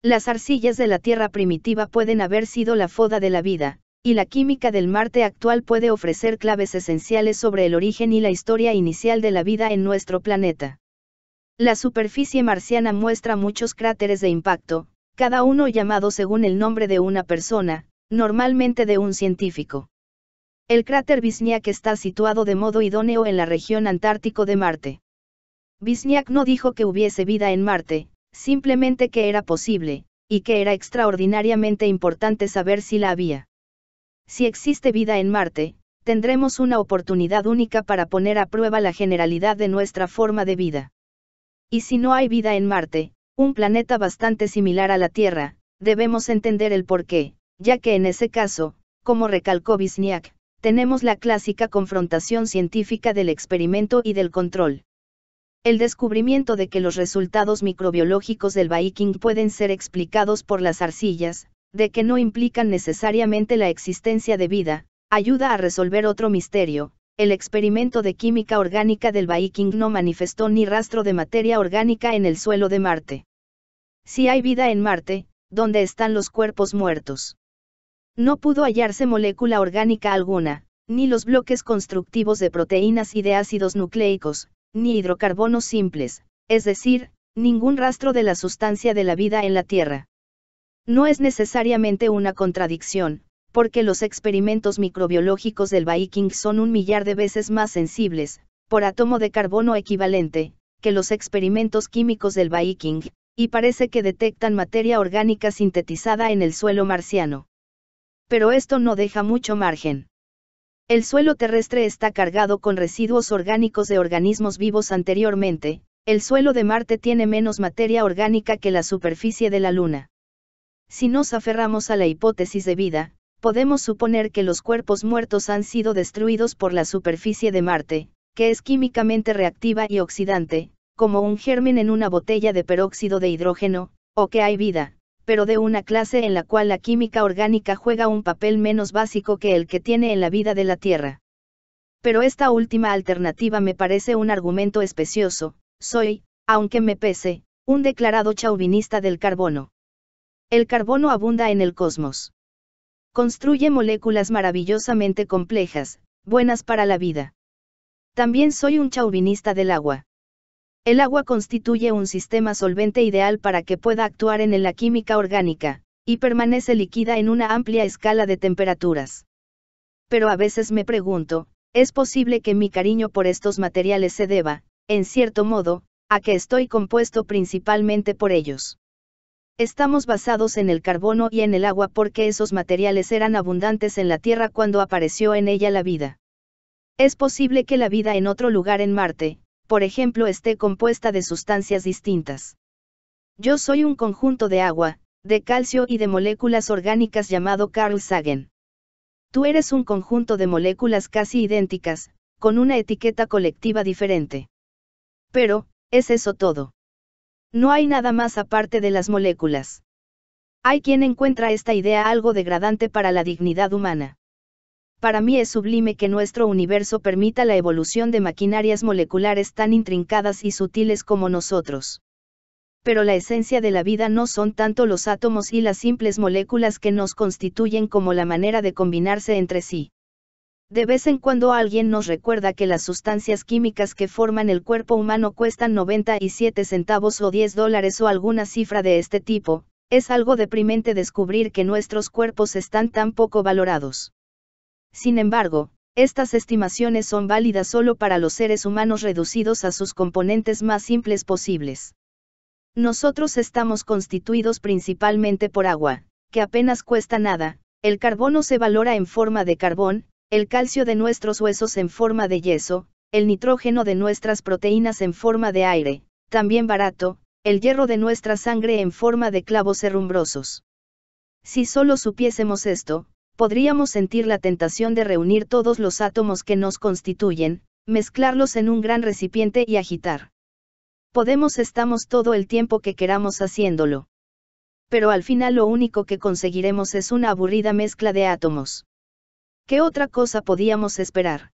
Las arcillas de la Tierra primitiva pueden haber sido la foda de la vida, y la química del Marte actual puede ofrecer claves esenciales sobre el origen y la historia inicial de la vida en nuestro planeta. La superficie marciana muestra muchos cráteres de impacto, cada uno llamado según el nombre de una persona, normalmente de un científico. El cráter Bisniak está situado de modo idóneo en la región antártico de Marte. Wisniak no dijo que hubiese vida en Marte, simplemente que era posible, y que era extraordinariamente importante saber si la había. Si existe vida en Marte, tendremos una oportunidad única para poner a prueba la generalidad de nuestra forma de vida. Y si no hay vida en Marte, un planeta bastante similar a la Tierra, debemos entender el porqué, ya que en ese caso, como recalcó Wisniak, tenemos la clásica confrontación científica del experimento y del control. El descubrimiento de que los resultados microbiológicos del Viking pueden ser explicados por las arcillas, de que no implican necesariamente la existencia de vida, ayuda a resolver otro misterio. El experimento de química orgánica del Viking no manifestó ni rastro de materia orgánica en el suelo de Marte. Si hay vida en Marte, ¿dónde están los cuerpos muertos? No pudo hallarse molécula orgánica alguna, ni los bloques constructivos de proteínas y de ácidos nucleicos, ni hidrocarbonos simples, es decir, ningún rastro de la sustancia de la vida en la Tierra. No es necesariamente una contradicción, porque los experimentos microbiológicos del Viking son un millar de veces más sensibles, por átomo de carbono equivalente, que los experimentos químicos del Viking, y parece que detectan materia orgánica sintetizada en el suelo marciano. Pero esto no deja mucho margen. El suelo terrestre está cargado con residuos orgánicos de organismos vivos anteriormente, el suelo de Marte tiene menos materia orgánica que la superficie de la Luna. Si nos aferramos a la hipótesis de vida, podemos suponer que los cuerpos muertos han sido destruidos por la superficie de Marte, que es químicamente reactiva y oxidante, como un germen en una botella de peróxido de hidrógeno, o que hay vida, pero de una clase en la cual la química orgánica juega un papel menos básico que el que tiene en la vida de la Tierra. Pero esta última alternativa me parece un argumento especioso, soy, aunque me pese, un declarado chauvinista del carbono. El carbono abunda en el cosmos. Construye moléculas maravillosamente complejas, buenas para la vida. También soy un chauvinista del agua. El agua constituye un sistema solvente ideal para que pueda actuar en la química orgánica, y permanece líquida en una amplia escala de temperaturas. Pero a veces me pregunto, es posible que mi cariño por estos materiales se deba, en cierto modo, a que estoy compuesto principalmente por ellos. Estamos basados en el carbono y en el agua porque esos materiales eran abundantes en la Tierra cuando apareció en ella la vida. Es posible que la vida en otro lugar en Marte, por ejemplo, esté compuesta de sustancias distintas. Yo soy un conjunto de agua, de calcio y de moléculas orgánicas llamado Carl Sagan. Tú eres un conjunto de moléculas casi idénticas, con una etiqueta colectiva diferente. Pero, es eso todo. No hay nada más aparte de las moléculas. Hay quien encuentra esta idea algo degradante para la dignidad humana para mí es sublime que nuestro universo permita la evolución de maquinarias moleculares tan intrincadas y sutiles como nosotros. Pero la esencia de la vida no son tanto los átomos y las simples moléculas que nos constituyen como la manera de combinarse entre sí. De vez en cuando alguien nos recuerda que las sustancias químicas que forman el cuerpo humano cuestan 97 centavos o 10 dólares o alguna cifra de este tipo, es algo deprimente descubrir que nuestros cuerpos están tan poco valorados. Sin embargo, estas estimaciones son válidas solo para los seres humanos reducidos a sus componentes más simples posibles. Nosotros estamos constituidos principalmente por agua, que apenas cuesta nada, el carbono se valora en forma de carbón, el calcio de nuestros huesos en forma de yeso, el nitrógeno de nuestras proteínas en forma de aire, también barato, el hierro de nuestra sangre en forma de clavos herrumbrosos. Si solo supiésemos esto, podríamos sentir la tentación de reunir todos los átomos que nos constituyen, mezclarlos en un gran recipiente y agitar. Podemos estamos todo el tiempo que queramos haciéndolo. Pero al final lo único que conseguiremos es una aburrida mezcla de átomos. ¿Qué otra cosa podíamos esperar?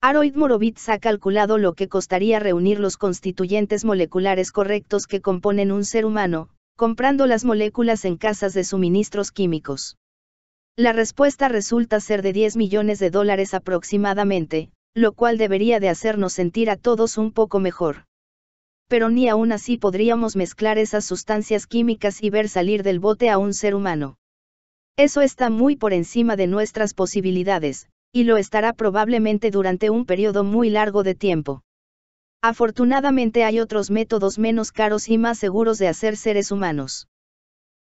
Aroid Morovitz ha calculado lo que costaría reunir los constituyentes moleculares correctos que componen un ser humano, comprando las moléculas en casas de suministros químicos. La respuesta resulta ser de 10 millones de dólares aproximadamente, lo cual debería de hacernos sentir a todos un poco mejor. Pero ni aún así podríamos mezclar esas sustancias químicas y ver salir del bote a un ser humano. Eso está muy por encima de nuestras posibilidades, y lo estará probablemente durante un periodo muy largo de tiempo. Afortunadamente hay otros métodos menos caros y más seguros de hacer seres humanos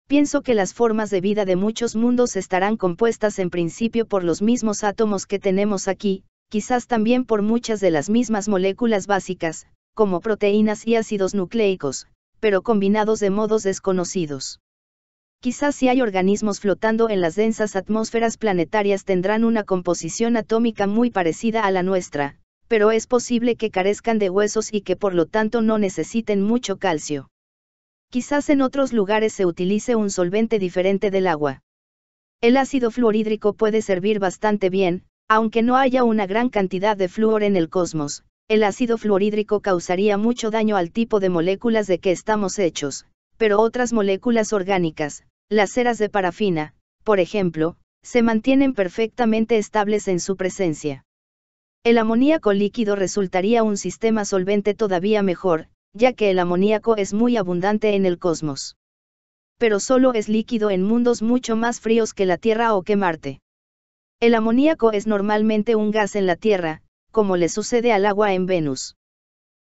pienso que las formas de vida de muchos mundos estarán compuestas en principio por los mismos átomos que tenemos aquí, quizás también por muchas de las mismas moléculas básicas, como proteínas y ácidos nucleicos, pero combinados de modos desconocidos. Quizás si hay organismos flotando en las densas atmósferas planetarias tendrán una composición atómica muy parecida a la nuestra, pero es posible que carezcan de huesos y que por lo tanto no necesiten mucho calcio. Quizás en otros lugares se utilice un solvente diferente del agua. El ácido fluorhídrico puede servir bastante bien, aunque no haya una gran cantidad de flúor en el cosmos, el ácido fluorhídrico causaría mucho daño al tipo de moléculas de que estamos hechos, pero otras moléculas orgánicas, las ceras de parafina, por ejemplo, se mantienen perfectamente estables en su presencia. El amoníaco líquido resultaría un sistema solvente todavía mejor, ya que el amoníaco es muy abundante en el cosmos. Pero solo es líquido en mundos mucho más fríos que la Tierra o que Marte. El amoníaco es normalmente un gas en la Tierra, como le sucede al agua en Venus.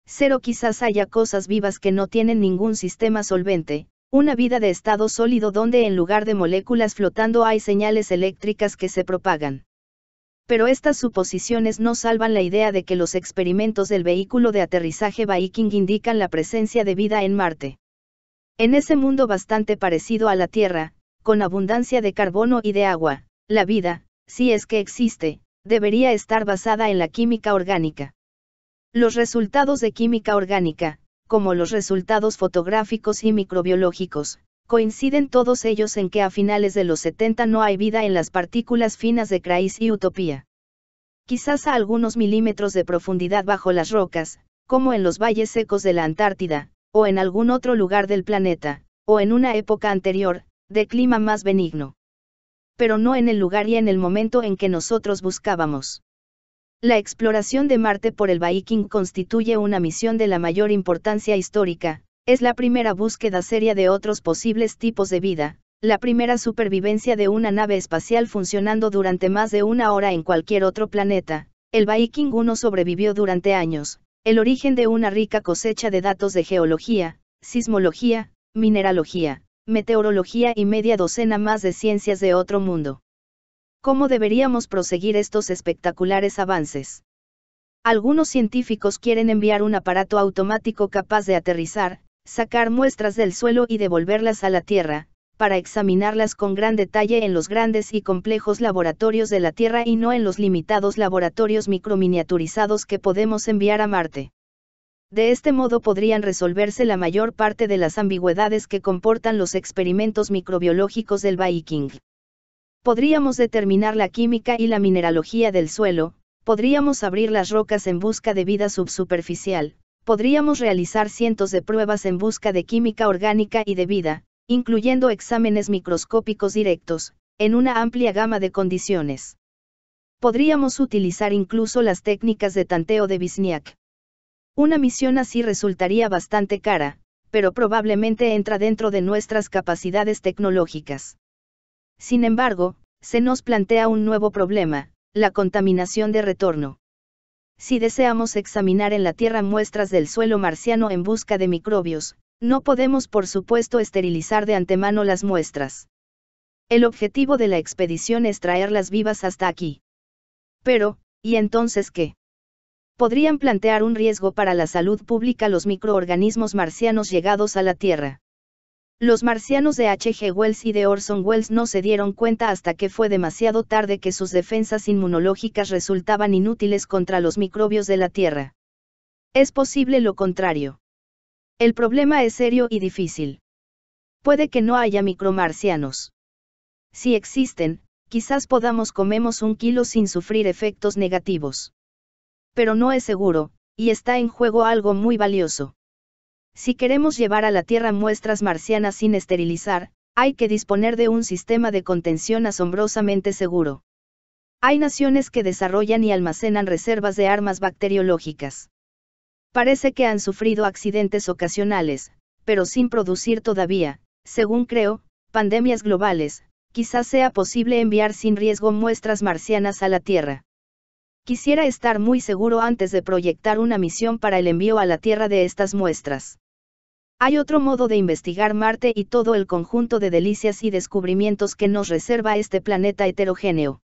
Cero quizás haya cosas vivas que no tienen ningún sistema solvente, una vida de estado sólido donde en lugar de moléculas flotando hay señales eléctricas que se propagan pero estas suposiciones no salvan la idea de que los experimentos del vehículo de aterrizaje Viking indican la presencia de vida en Marte. En ese mundo bastante parecido a la Tierra, con abundancia de carbono y de agua, la vida, si es que existe, debería estar basada en la química orgánica. Los resultados de química orgánica, como los resultados fotográficos y microbiológicos, coinciden todos ellos en que a finales de los 70 no hay vida en las partículas finas de Crais y Utopía. Quizás a algunos milímetros de profundidad bajo las rocas, como en los valles secos de la Antártida, o en algún otro lugar del planeta, o en una época anterior, de clima más benigno. Pero no en el lugar y en el momento en que nosotros buscábamos. La exploración de Marte por el Viking constituye una misión de la mayor importancia histórica, es la primera búsqueda seria de otros posibles tipos de vida, la primera supervivencia de una nave espacial funcionando durante más de una hora en cualquier otro planeta. El Viking 1 sobrevivió durante años, el origen de una rica cosecha de datos de geología, sismología, mineralogía, meteorología y media docena más de ciencias de otro mundo. ¿Cómo deberíamos proseguir estos espectaculares avances? Algunos científicos quieren enviar un aparato automático capaz de aterrizar, sacar muestras del suelo y devolverlas a la Tierra, para examinarlas con gran detalle en los grandes y complejos laboratorios de la Tierra y no en los limitados laboratorios microminiaturizados que podemos enviar a Marte. De este modo podrían resolverse la mayor parte de las ambigüedades que comportan los experimentos microbiológicos del Viking. Podríamos determinar la química y la mineralogía del suelo, podríamos abrir las rocas en busca de vida subsuperficial, podríamos realizar cientos de pruebas en busca de química orgánica y de vida, incluyendo exámenes microscópicos directos, en una amplia gama de condiciones. Podríamos utilizar incluso las técnicas de tanteo de Wisniak. Una misión así resultaría bastante cara, pero probablemente entra dentro de nuestras capacidades tecnológicas. Sin embargo, se nos plantea un nuevo problema, la contaminación de retorno. Si deseamos examinar en la Tierra muestras del suelo marciano en busca de microbios, no podemos por supuesto esterilizar de antemano las muestras. El objetivo de la expedición es traerlas vivas hasta aquí. Pero, ¿y entonces qué? Podrían plantear un riesgo para la salud pública los microorganismos marcianos llegados a la Tierra. Los marcianos de H.G. Wells y de Orson Welles no se dieron cuenta hasta que fue demasiado tarde que sus defensas inmunológicas resultaban inútiles contra los microbios de la Tierra. Es posible lo contrario. El problema es serio y difícil. Puede que no haya micromarcianos. Si existen, quizás podamos comemos un kilo sin sufrir efectos negativos. Pero no es seguro, y está en juego algo muy valioso. Si queremos llevar a la Tierra muestras marcianas sin esterilizar, hay que disponer de un sistema de contención asombrosamente seguro. Hay naciones que desarrollan y almacenan reservas de armas bacteriológicas. Parece que han sufrido accidentes ocasionales, pero sin producir todavía, según creo, pandemias globales, quizás sea posible enviar sin riesgo muestras marcianas a la Tierra quisiera estar muy seguro antes de proyectar una misión para el envío a la Tierra de estas muestras. Hay otro modo de investigar Marte y todo el conjunto de delicias y descubrimientos que nos reserva este planeta heterogéneo.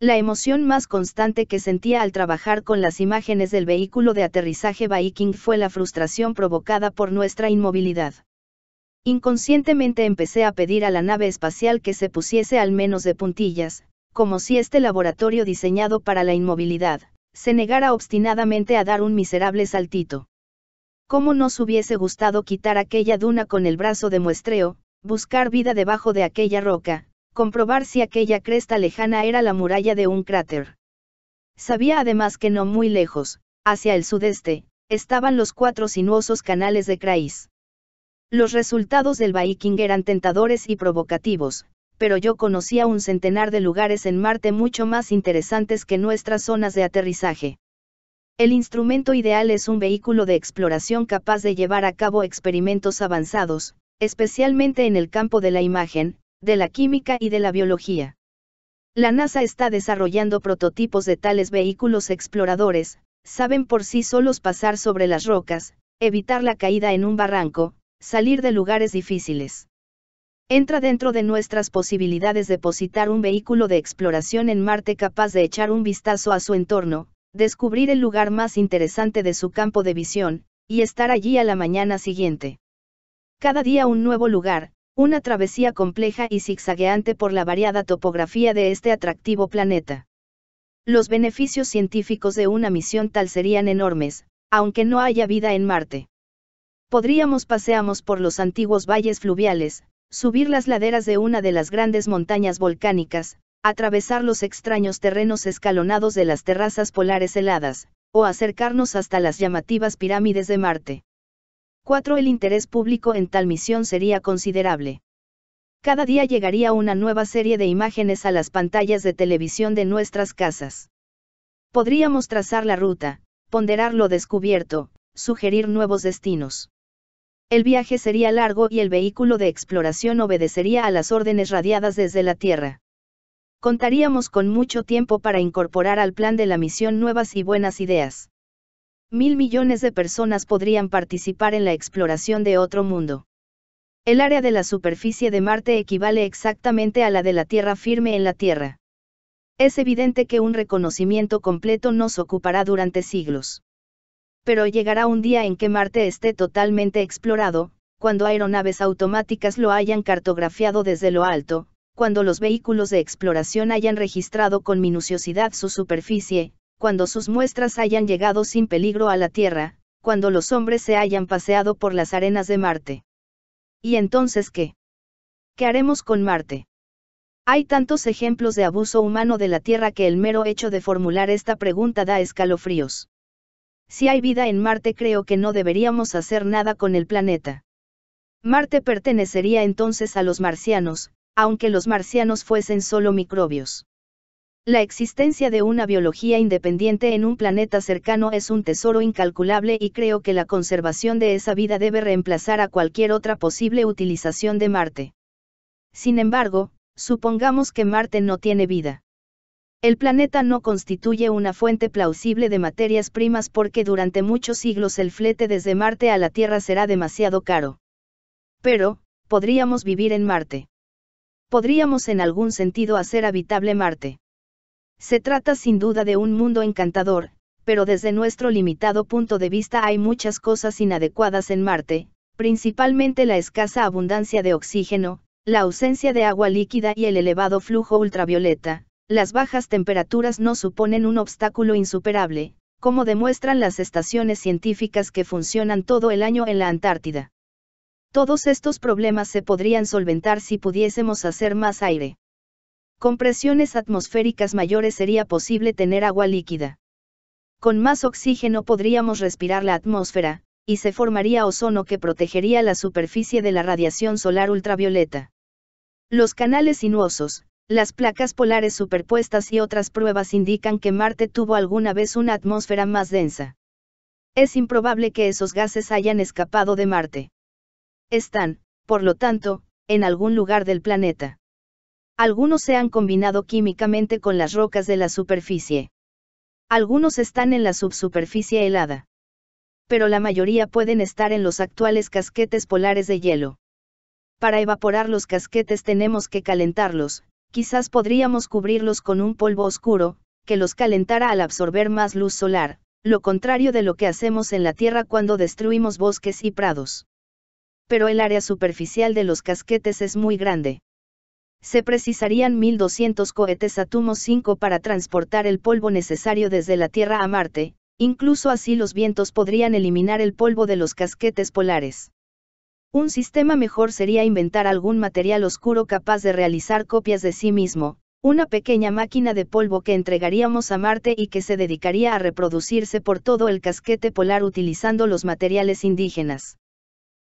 La emoción más constante que sentía al trabajar con las imágenes del vehículo de aterrizaje Viking fue la frustración provocada por nuestra inmovilidad. Inconscientemente empecé a pedir a la nave espacial que se pusiese al menos de puntillas, como si este laboratorio diseñado para la inmovilidad, se negara obstinadamente a dar un miserable saltito. ¿Cómo nos hubiese gustado quitar aquella duna con el brazo de muestreo, buscar vida debajo de aquella roca, comprobar si aquella cresta lejana era la muralla de un cráter? Sabía además que no muy lejos, hacia el sudeste, estaban los cuatro sinuosos canales de Craís. Los resultados del Viking eran tentadores y provocativos, pero yo conocía un centenar de lugares en Marte mucho más interesantes que nuestras zonas de aterrizaje. El instrumento ideal es un vehículo de exploración capaz de llevar a cabo experimentos avanzados, especialmente en el campo de la imagen, de la química y de la biología. La NASA está desarrollando prototipos de tales vehículos exploradores, saben por sí solos pasar sobre las rocas, evitar la caída en un barranco, salir de lugares difíciles entra dentro de nuestras posibilidades depositar un vehículo de exploración en Marte capaz de echar un vistazo a su entorno, descubrir el lugar más interesante de su campo de visión, y estar allí a la mañana siguiente. Cada día un nuevo lugar, una travesía compleja y zigzagueante por la variada topografía de este atractivo planeta. Los beneficios científicos de una misión tal serían enormes, aunque no haya vida en Marte. Podríamos paseamos por los antiguos valles fluviales, subir las laderas de una de las grandes montañas volcánicas, atravesar los extraños terrenos escalonados de las terrazas polares heladas, o acercarnos hasta las llamativas pirámides de Marte. 4. El interés público en tal misión sería considerable. Cada día llegaría una nueva serie de imágenes a las pantallas de televisión de nuestras casas. Podríamos trazar la ruta, ponderar lo descubierto, sugerir nuevos destinos el viaje sería largo y el vehículo de exploración obedecería a las órdenes radiadas desde la Tierra. Contaríamos con mucho tiempo para incorporar al plan de la misión nuevas y buenas ideas. Mil millones de personas podrían participar en la exploración de otro mundo. El área de la superficie de Marte equivale exactamente a la de la Tierra firme en la Tierra. Es evidente que un reconocimiento completo nos ocupará durante siglos pero llegará un día en que Marte esté totalmente explorado, cuando aeronaves automáticas lo hayan cartografiado desde lo alto, cuando los vehículos de exploración hayan registrado con minuciosidad su superficie, cuando sus muestras hayan llegado sin peligro a la Tierra, cuando los hombres se hayan paseado por las arenas de Marte. ¿Y entonces qué? ¿Qué haremos con Marte? Hay tantos ejemplos de abuso humano de la Tierra que el mero hecho de formular esta pregunta da escalofríos si hay vida en Marte creo que no deberíamos hacer nada con el planeta. Marte pertenecería entonces a los marcianos, aunque los marcianos fuesen solo microbios. La existencia de una biología independiente en un planeta cercano es un tesoro incalculable y creo que la conservación de esa vida debe reemplazar a cualquier otra posible utilización de Marte. Sin embargo, supongamos que Marte no tiene vida. El planeta no constituye una fuente plausible de materias primas porque durante muchos siglos el flete desde Marte a la Tierra será demasiado caro. Pero, podríamos vivir en Marte. Podríamos en algún sentido hacer habitable Marte. Se trata sin duda de un mundo encantador, pero desde nuestro limitado punto de vista hay muchas cosas inadecuadas en Marte, principalmente la escasa abundancia de oxígeno, la ausencia de agua líquida y el elevado flujo ultravioleta, las bajas temperaturas no suponen un obstáculo insuperable, como demuestran las estaciones científicas que funcionan todo el año en la Antártida. Todos estos problemas se podrían solventar si pudiésemos hacer más aire. Con presiones atmosféricas mayores sería posible tener agua líquida. Con más oxígeno podríamos respirar la atmósfera, y se formaría ozono que protegería la superficie de la radiación solar ultravioleta. Los canales sinuosos, las placas polares superpuestas y otras pruebas indican que Marte tuvo alguna vez una atmósfera más densa. Es improbable que esos gases hayan escapado de Marte. Están, por lo tanto, en algún lugar del planeta. Algunos se han combinado químicamente con las rocas de la superficie. Algunos están en la subsuperficie helada. Pero la mayoría pueden estar en los actuales casquetes polares de hielo. Para evaporar los casquetes tenemos que calentarlos, quizás podríamos cubrirlos con un polvo oscuro, que los calentara al absorber más luz solar, lo contrario de lo que hacemos en la Tierra cuando destruimos bosques y prados. Pero el área superficial de los casquetes es muy grande. Se precisarían 1.200 cohetes Atomo 5 para transportar el polvo necesario desde la Tierra a Marte, incluso así los vientos podrían eliminar el polvo de los casquetes polares. Un sistema mejor sería inventar algún material oscuro capaz de realizar copias de sí mismo, una pequeña máquina de polvo que entregaríamos a Marte y que se dedicaría a reproducirse por todo el casquete polar utilizando los materiales indígenas.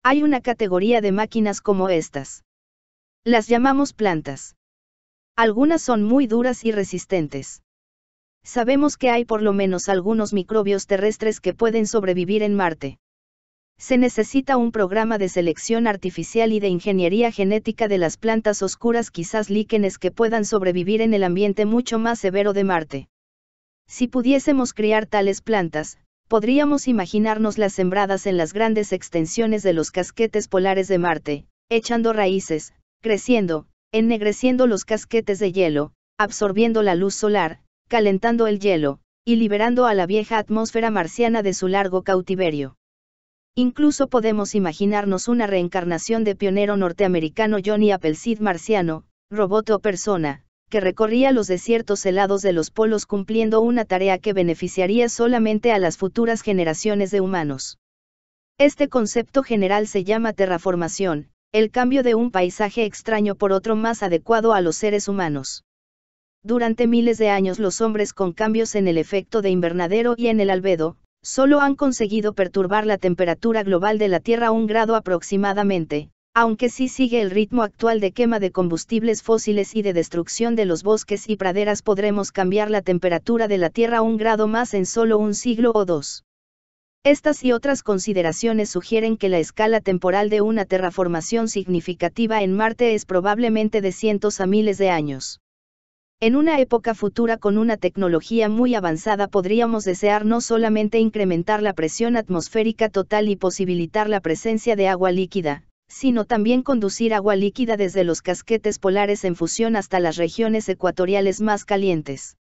Hay una categoría de máquinas como estas. Las llamamos plantas. Algunas son muy duras y resistentes. Sabemos que hay por lo menos algunos microbios terrestres que pueden sobrevivir en Marte se necesita un programa de selección artificial y de ingeniería genética de las plantas oscuras quizás líquenes que puedan sobrevivir en el ambiente mucho más severo de Marte. Si pudiésemos criar tales plantas, podríamos imaginarnos las sembradas en las grandes extensiones de los casquetes polares de Marte, echando raíces, creciendo, ennegreciendo los casquetes de hielo, absorbiendo la luz solar, calentando el hielo, y liberando a la vieja atmósfera marciana de su largo cautiverio. Incluso podemos imaginarnos una reencarnación de pionero norteamericano Johnny Appleseed marciano, robot o persona, que recorría los desiertos helados de los polos cumpliendo una tarea que beneficiaría solamente a las futuras generaciones de humanos. Este concepto general se llama terraformación, el cambio de un paisaje extraño por otro más adecuado a los seres humanos. Durante miles de años los hombres con cambios en el efecto de invernadero y en el albedo, solo han conseguido perturbar la temperatura global de la Tierra un grado aproximadamente, aunque si sigue el ritmo actual de quema de combustibles fósiles y de destrucción de los bosques y praderas podremos cambiar la temperatura de la Tierra un grado más en solo un siglo o dos. Estas y otras consideraciones sugieren que la escala temporal de una terraformación significativa en Marte es probablemente de cientos a miles de años. En una época futura con una tecnología muy avanzada podríamos desear no solamente incrementar la presión atmosférica total y posibilitar la presencia de agua líquida, sino también conducir agua líquida desde los casquetes polares en fusión hasta las regiones ecuatoriales más calientes.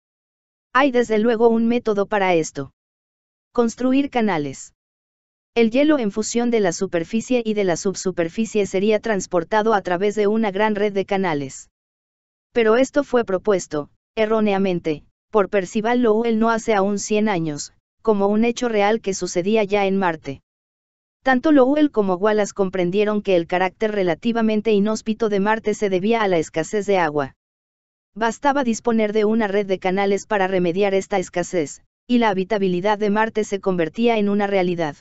Hay desde luego un método para esto. Construir canales. El hielo en fusión de la superficie y de la subsuperficie sería transportado a través de una gran red de canales pero esto fue propuesto, erróneamente, por Percival Lowell no hace aún 100 años, como un hecho real que sucedía ya en Marte. Tanto Lowell como Wallace comprendieron que el carácter relativamente inhóspito de Marte se debía a la escasez de agua. Bastaba disponer de una red de canales para remediar esta escasez, y la habitabilidad de Marte se convertía en una realidad.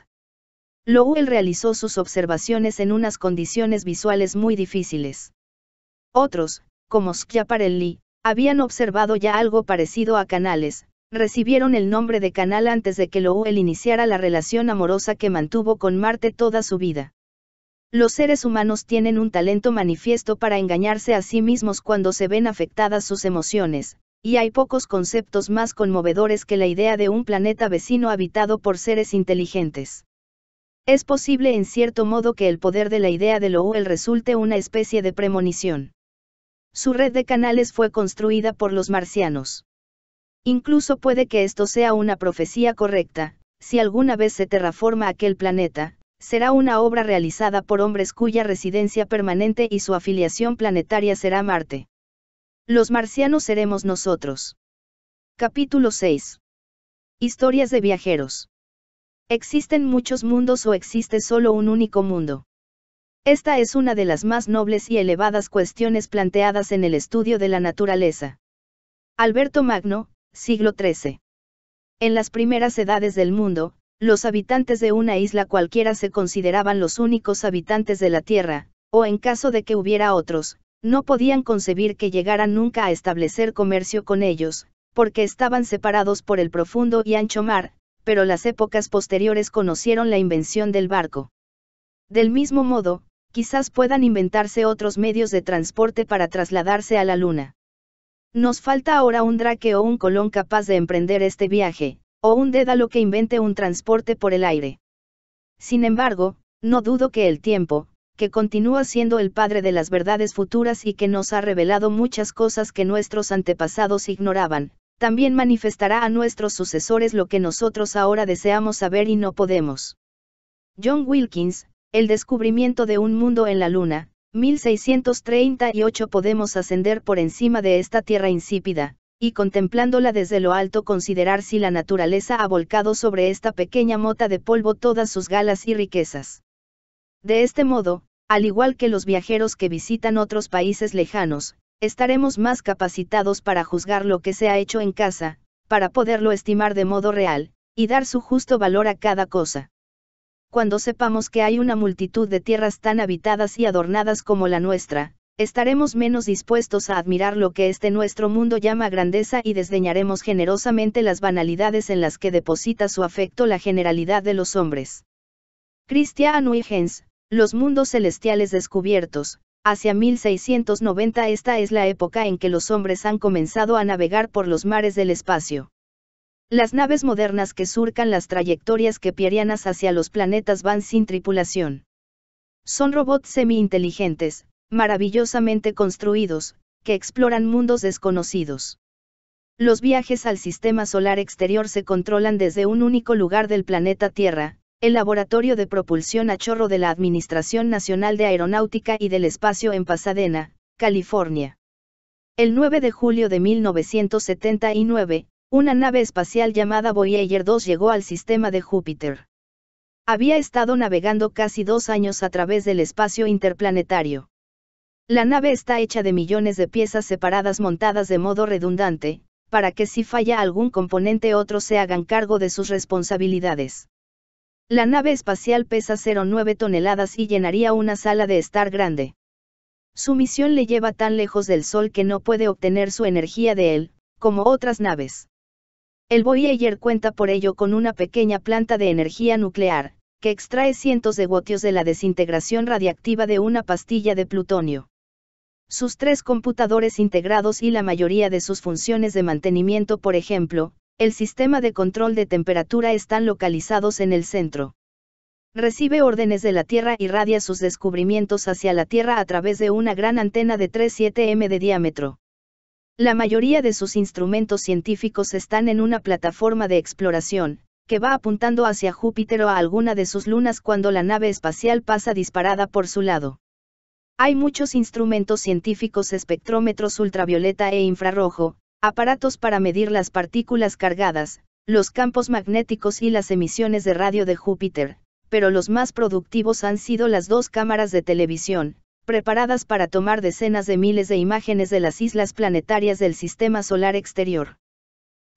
Lowell realizó sus observaciones en unas condiciones visuales muy difíciles. Otros, como Schiaparelli, habían observado ya algo parecido a canales, recibieron el nombre de canal antes de que Lowell iniciara la relación amorosa que mantuvo con Marte toda su vida. Los seres humanos tienen un talento manifiesto para engañarse a sí mismos cuando se ven afectadas sus emociones, y hay pocos conceptos más conmovedores que la idea de un planeta vecino habitado por seres inteligentes. Es posible en cierto modo que el poder de la idea de Lowell resulte una especie de premonición. Su red de canales fue construida por los marcianos. Incluso puede que esto sea una profecía correcta, si alguna vez se terraforma aquel planeta, será una obra realizada por hombres cuya residencia permanente y su afiliación planetaria será Marte. Los marcianos seremos nosotros. Capítulo 6. Historias de viajeros. Existen muchos mundos o existe solo un único mundo. Esta es una de las más nobles y elevadas cuestiones planteadas en el estudio de la naturaleza. Alberto Magno, siglo XIII. En las primeras edades del mundo, los habitantes de una isla cualquiera se consideraban los únicos habitantes de la Tierra, o en caso de que hubiera otros, no podían concebir que llegaran nunca a establecer comercio con ellos, porque estaban separados por el profundo y ancho mar, pero las épocas posteriores conocieron la invención del barco. Del mismo modo, quizás puedan inventarse otros medios de transporte para trasladarse a la Luna. Nos falta ahora un Drake o un Colón capaz de emprender este viaje, o un Dédalo que invente un transporte por el aire. Sin embargo, no dudo que el tiempo, que continúa siendo el padre de las verdades futuras y que nos ha revelado muchas cosas que nuestros antepasados ignoraban, también manifestará a nuestros sucesores lo que nosotros ahora deseamos saber y no podemos. John Wilkins, el descubrimiento de un mundo en la Luna, 1638 podemos ascender por encima de esta tierra insípida, y contemplándola desde lo alto considerar si la naturaleza ha volcado sobre esta pequeña mota de polvo todas sus galas y riquezas. De este modo, al igual que los viajeros que visitan otros países lejanos, estaremos más capacitados para juzgar lo que se ha hecho en casa, para poderlo estimar de modo real, y dar su justo valor a cada cosa cuando sepamos que hay una multitud de tierras tan habitadas y adornadas como la nuestra, estaremos menos dispuestos a admirar lo que este nuestro mundo llama grandeza y desdeñaremos generosamente las banalidades en las que deposita su afecto la generalidad de los hombres. Christian Huygens, Los mundos celestiales descubiertos, hacia 1690 esta es la época en que los hombres han comenzado a navegar por los mares del espacio. Las naves modernas que surcan las trayectorias kepierianas hacia los planetas van sin tripulación. Son robots semi-inteligentes, maravillosamente construidos, que exploran mundos desconocidos. Los viajes al sistema solar exterior se controlan desde un único lugar del planeta Tierra, el Laboratorio de Propulsión a Chorro de la Administración Nacional de Aeronáutica y del Espacio en Pasadena, California. El 9 de julio de 1979, una nave espacial llamada Voyager 2 llegó al sistema de Júpiter. Había estado navegando casi dos años a través del espacio interplanetario. La nave está hecha de millones de piezas separadas montadas de modo redundante, para que si falla algún componente otro se hagan cargo de sus responsabilidades. La nave espacial pesa 0,9 toneladas y llenaría una sala de estar grande. Su misión le lleva tan lejos del Sol que no puede obtener su energía de él, como otras naves. El Voyager cuenta por ello con una pequeña planta de energía nuclear, que extrae cientos de gotios de la desintegración radiactiva de una pastilla de plutonio. Sus tres computadores integrados y la mayoría de sus funciones de mantenimiento, por ejemplo, el sistema de control de temperatura están localizados en el centro. Recibe órdenes de la Tierra y radia sus descubrimientos hacia la Tierra a través de una gran antena de 3,7 m de diámetro. La mayoría de sus instrumentos científicos están en una plataforma de exploración, que va apuntando hacia Júpiter o a alguna de sus lunas cuando la nave espacial pasa disparada por su lado. Hay muchos instrumentos científicos espectrómetros ultravioleta e infrarrojo, aparatos para medir las partículas cargadas, los campos magnéticos y las emisiones de radio de Júpiter, pero los más productivos han sido las dos cámaras de televisión, preparadas para tomar decenas de miles de imágenes de las islas planetarias del sistema solar exterior.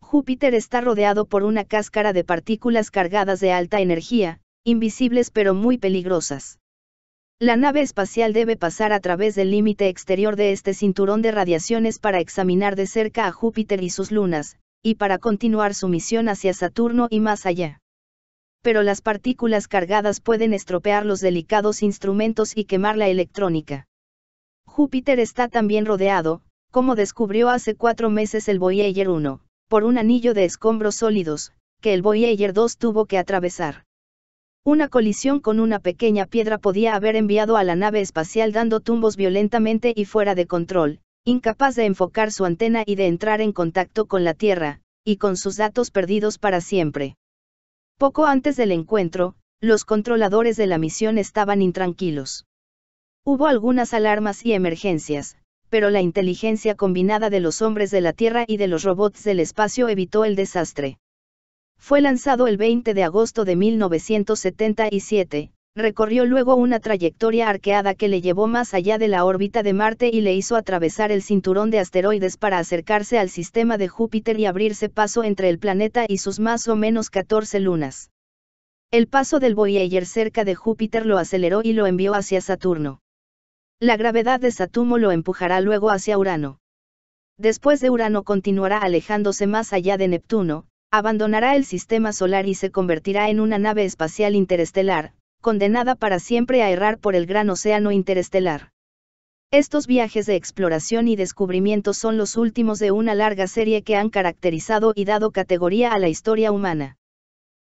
Júpiter está rodeado por una cáscara de partículas cargadas de alta energía, invisibles pero muy peligrosas. La nave espacial debe pasar a través del límite exterior de este cinturón de radiaciones para examinar de cerca a Júpiter y sus lunas, y para continuar su misión hacia Saturno y más allá pero las partículas cargadas pueden estropear los delicados instrumentos y quemar la electrónica. Júpiter está también rodeado, como descubrió hace cuatro meses el Voyager 1, por un anillo de escombros sólidos, que el Voyager 2 tuvo que atravesar. Una colisión con una pequeña piedra podía haber enviado a la nave espacial dando tumbos violentamente y fuera de control, incapaz de enfocar su antena y de entrar en contacto con la Tierra, y con sus datos perdidos para siempre. Poco antes del encuentro, los controladores de la misión estaban intranquilos. Hubo algunas alarmas y emergencias, pero la inteligencia combinada de los hombres de la Tierra y de los robots del espacio evitó el desastre. Fue lanzado el 20 de agosto de 1977, recorrió luego una trayectoria arqueada que le llevó más allá de la órbita de Marte y le hizo atravesar el cinturón de asteroides para acercarse al sistema de Júpiter y abrirse paso entre el planeta y sus más o menos 14 lunas. El paso del Voyager cerca de Júpiter lo aceleró y lo envió hacia Saturno. La gravedad de Saturno lo empujará luego hacia Urano. Después de Urano continuará alejándose más allá de Neptuno, abandonará el sistema solar y se convertirá en una nave espacial interestelar, condenada para siempre a errar por el gran océano interestelar. Estos viajes de exploración y descubrimiento son los últimos de una larga serie que han caracterizado y dado categoría a la historia humana.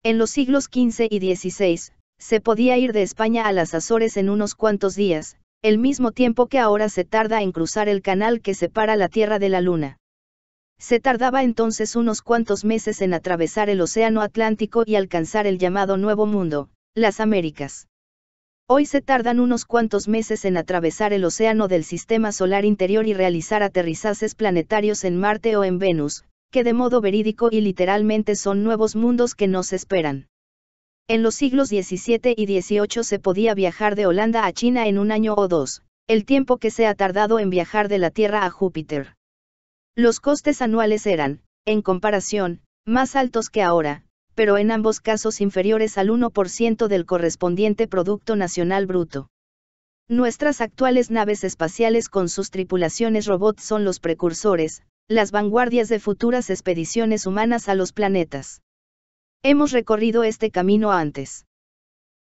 En los siglos XV y XVI, se podía ir de España a las Azores en unos cuantos días, el mismo tiempo que ahora se tarda en cruzar el canal que separa la Tierra de la Luna. Se tardaba entonces unos cuantos meses en atravesar el Océano Atlántico y alcanzar el llamado Nuevo Mundo, las Américas. Hoy se tardan unos cuantos meses en atravesar el océano del sistema solar interior y realizar aterrizajes planetarios en Marte o en Venus, que de modo verídico y literalmente son nuevos mundos que nos esperan. En los siglos XVII y XVIII se podía viajar de Holanda a China en un año o dos, el tiempo que se ha tardado en viajar de la Tierra a Júpiter. Los costes anuales eran, en comparación, más altos que ahora, pero en ambos casos inferiores al 1% del correspondiente Producto Nacional Bruto. Nuestras actuales naves espaciales con sus tripulaciones robots son los precursores, las vanguardias de futuras expediciones humanas a los planetas. Hemos recorrido este camino antes.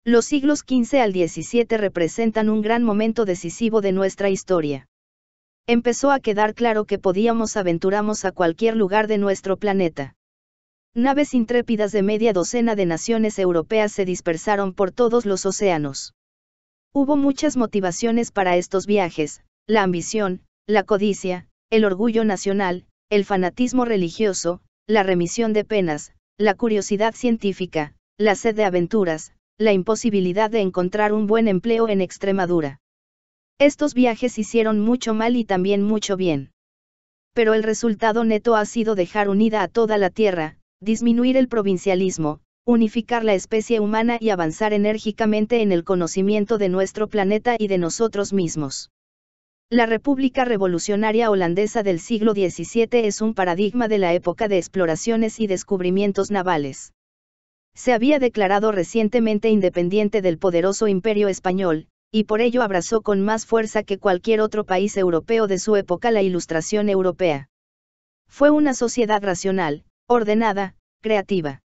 Los siglos XV al XVII representan un gran momento decisivo de nuestra historia. Empezó a quedar claro que podíamos aventurarnos a cualquier lugar de nuestro planeta. Naves intrépidas de media docena de naciones europeas se dispersaron por todos los océanos. Hubo muchas motivaciones para estos viajes, la ambición, la codicia, el orgullo nacional, el fanatismo religioso, la remisión de penas, la curiosidad científica, la sed de aventuras, la imposibilidad de encontrar un buen empleo en Extremadura. Estos viajes hicieron mucho mal y también mucho bien. Pero el resultado neto ha sido dejar unida a toda la Tierra, Disminuir el provincialismo, unificar la especie humana y avanzar enérgicamente en el conocimiento de nuestro planeta y de nosotros mismos. La República Revolucionaria Holandesa del siglo XVII es un paradigma de la época de exploraciones y descubrimientos navales. Se había declarado recientemente independiente del poderoso imperio español, y por ello abrazó con más fuerza que cualquier otro país europeo de su época la Ilustración Europea. Fue una sociedad racional, ordenada, creativa.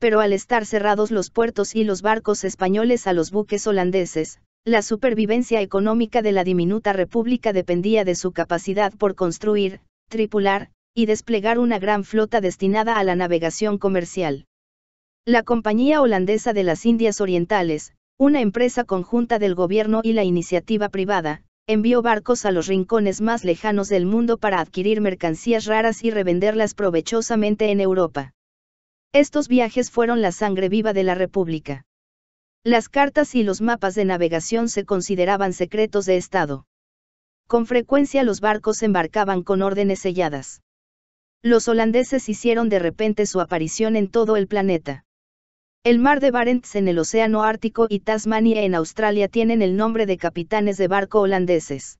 Pero al estar cerrados los puertos y los barcos españoles a los buques holandeses, la supervivencia económica de la diminuta república dependía de su capacidad por construir, tripular, y desplegar una gran flota destinada a la navegación comercial. La Compañía Holandesa de las Indias Orientales, una empresa conjunta del gobierno y la iniciativa privada, envió barcos a los rincones más lejanos del mundo para adquirir mercancías raras y revenderlas provechosamente en Europa. Estos viajes fueron la sangre viva de la República. Las cartas y los mapas de navegación se consideraban secretos de Estado. Con frecuencia los barcos embarcaban con órdenes selladas. Los holandeses hicieron de repente su aparición en todo el planeta. El mar de Barents en el Océano Ártico y Tasmania en Australia tienen el nombre de capitanes de barco holandeses.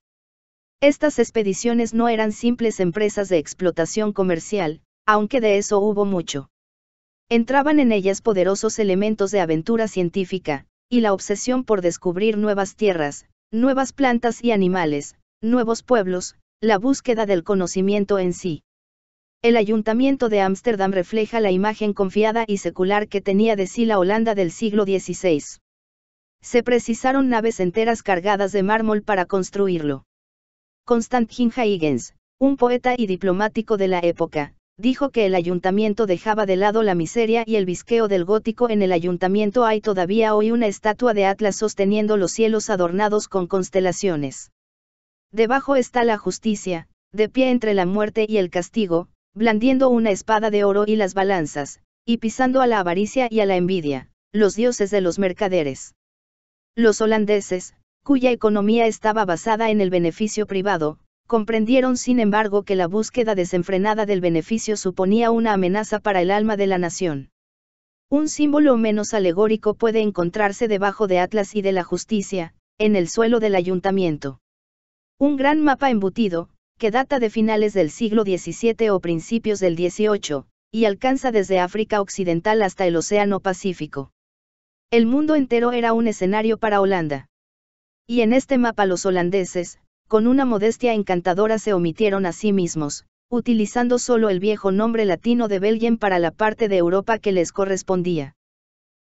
Estas expediciones no eran simples empresas de explotación comercial, aunque de eso hubo mucho. Entraban en ellas poderosos elementos de aventura científica, y la obsesión por descubrir nuevas tierras, nuevas plantas y animales, nuevos pueblos, la búsqueda del conocimiento en sí. El ayuntamiento de Ámsterdam refleja la imagen confiada y secular que tenía de sí la Holanda del siglo XVI. Se precisaron naves enteras cargadas de mármol para construirlo. Constantin Huygens, un poeta y diplomático de la época, dijo que el ayuntamiento dejaba de lado la miseria y el visqueo del gótico. En el ayuntamiento hay todavía hoy una estatua de Atlas sosteniendo los cielos adornados con constelaciones. Debajo está la justicia, de pie entre la muerte y el castigo, blandiendo una espada de oro y las balanzas, y pisando a la avaricia y a la envidia, los dioses de los mercaderes. Los holandeses, cuya economía estaba basada en el beneficio privado, comprendieron sin embargo que la búsqueda desenfrenada del beneficio suponía una amenaza para el alma de la nación. Un símbolo menos alegórico puede encontrarse debajo de Atlas y de la Justicia, en el suelo del ayuntamiento. Un gran mapa embutido, que data de finales del siglo XVII o principios del XVIII, y alcanza desde África Occidental hasta el Océano Pacífico. El mundo entero era un escenario para Holanda. Y en este mapa los holandeses, con una modestia encantadora se omitieron a sí mismos, utilizando solo el viejo nombre latino de Belgien para la parte de Europa que les correspondía.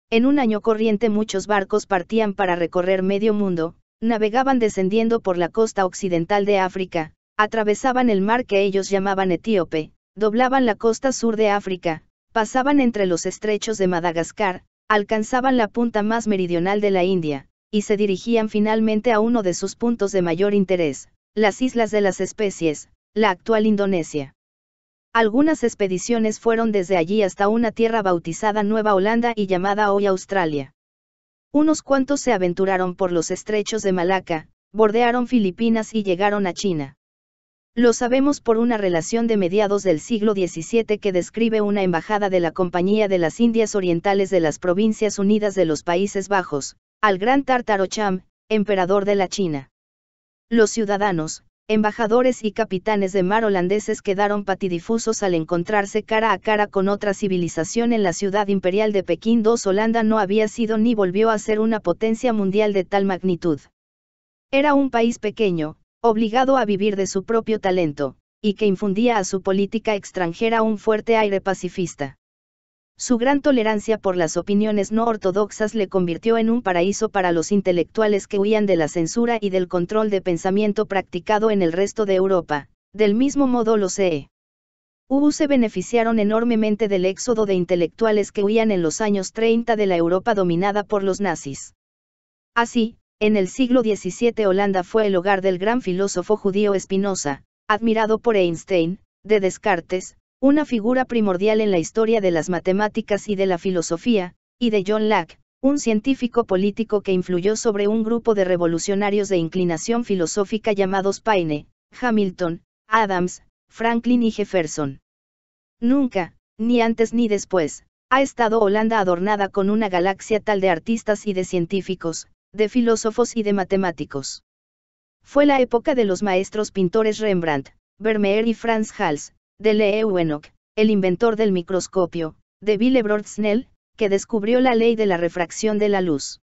En un año corriente muchos barcos partían para recorrer medio mundo, navegaban descendiendo por la costa occidental de África, Atravesaban el mar que ellos llamaban Etíope, doblaban la costa sur de África, pasaban entre los estrechos de Madagascar, alcanzaban la punta más meridional de la India, y se dirigían finalmente a uno de sus puntos de mayor interés, las Islas de las Especies, la actual Indonesia. Algunas expediciones fueron desde allí hasta una tierra bautizada Nueva Holanda y llamada hoy Australia. Unos cuantos se aventuraron por los estrechos de Malaca, bordearon Filipinas y llegaron a China. Lo sabemos por una relación de mediados del siglo XVII que describe una embajada de la Compañía de las Indias Orientales de las Provincias Unidas de los Países Bajos, al gran tártaro Cham, emperador de la China. Los ciudadanos, embajadores y capitanes de mar holandeses quedaron patidifusos al encontrarse cara a cara con otra civilización en la ciudad imperial de Pekín II. Holanda no había sido ni volvió a ser una potencia mundial de tal magnitud. Era un país pequeño, obligado a vivir de su propio talento, y que infundía a su política extranjera un fuerte aire pacifista. Su gran tolerancia por las opiniones no ortodoxas le convirtió en un paraíso para los intelectuales que huían de la censura y del control de pensamiento practicado en el resto de Europa. Del mismo modo los sé. E. se beneficiaron enormemente del éxodo de intelectuales que huían en los años 30 de la Europa dominada por los nazis. Así, en el siglo XVII Holanda fue el hogar del gran filósofo judío Spinoza, admirado por Einstein, de Descartes, una figura primordial en la historia de las matemáticas y de la filosofía, y de John Locke, un científico político que influyó sobre un grupo de revolucionarios de inclinación filosófica llamados Paine, Hamilton, Adams, Franklin y Jefferson. Nunca, ni antes ni después, ha estado Holanda adornada con una galaxia tal de artistas y de científicos, de filósofos y de matemáticos. Fue la época de los maestros pintores Rembrandt, Vermeer y Franz Hals, de Leeuwenhoek, el inventor del microscopio, de Willebrord Snell, que descubrió la ley de la refracción de la luz.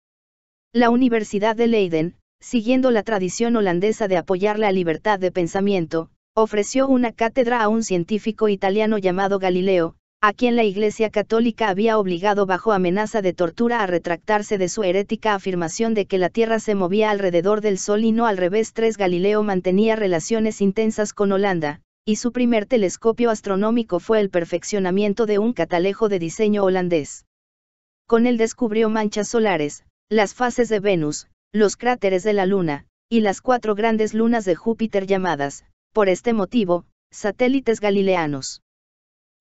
La Universidad de Leiden, siguiendo la tradición holandesa de apoyar la libertad de pensamiento, ofreció una cátedra a un científico italiano llamado Galileo, a quien la Iglesia Católica había obligado bajo amenaza de tortura a retractarse de su herética afirmación de que la Tierra se movía alrededor del Sol y no al revés. 3. Galileo mantenía relaciones intensas con Holanda, y su primer telescopio astronómico fue el perfeccionamiento de un catalejo de diseño holandés. Con él descubrió manchas solares, las fases de Venus, los cráteres de la Luna, y las cuatro grandes lunas de Júpiter llamadas, por este motivo, satélites galileanos.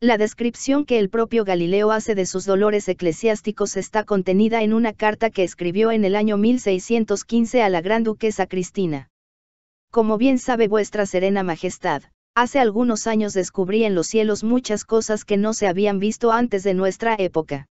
La descripción que el propio Galileo hace de sus dolores eclesiásticos está contenida en una carta que escribió en el año 1615 a la gran duquesa Cristina. Como bien sabe vuestra serena majestad, hace algunos años descubrí en los cielos muchas cosas que no se habían visto antes de nuestra época.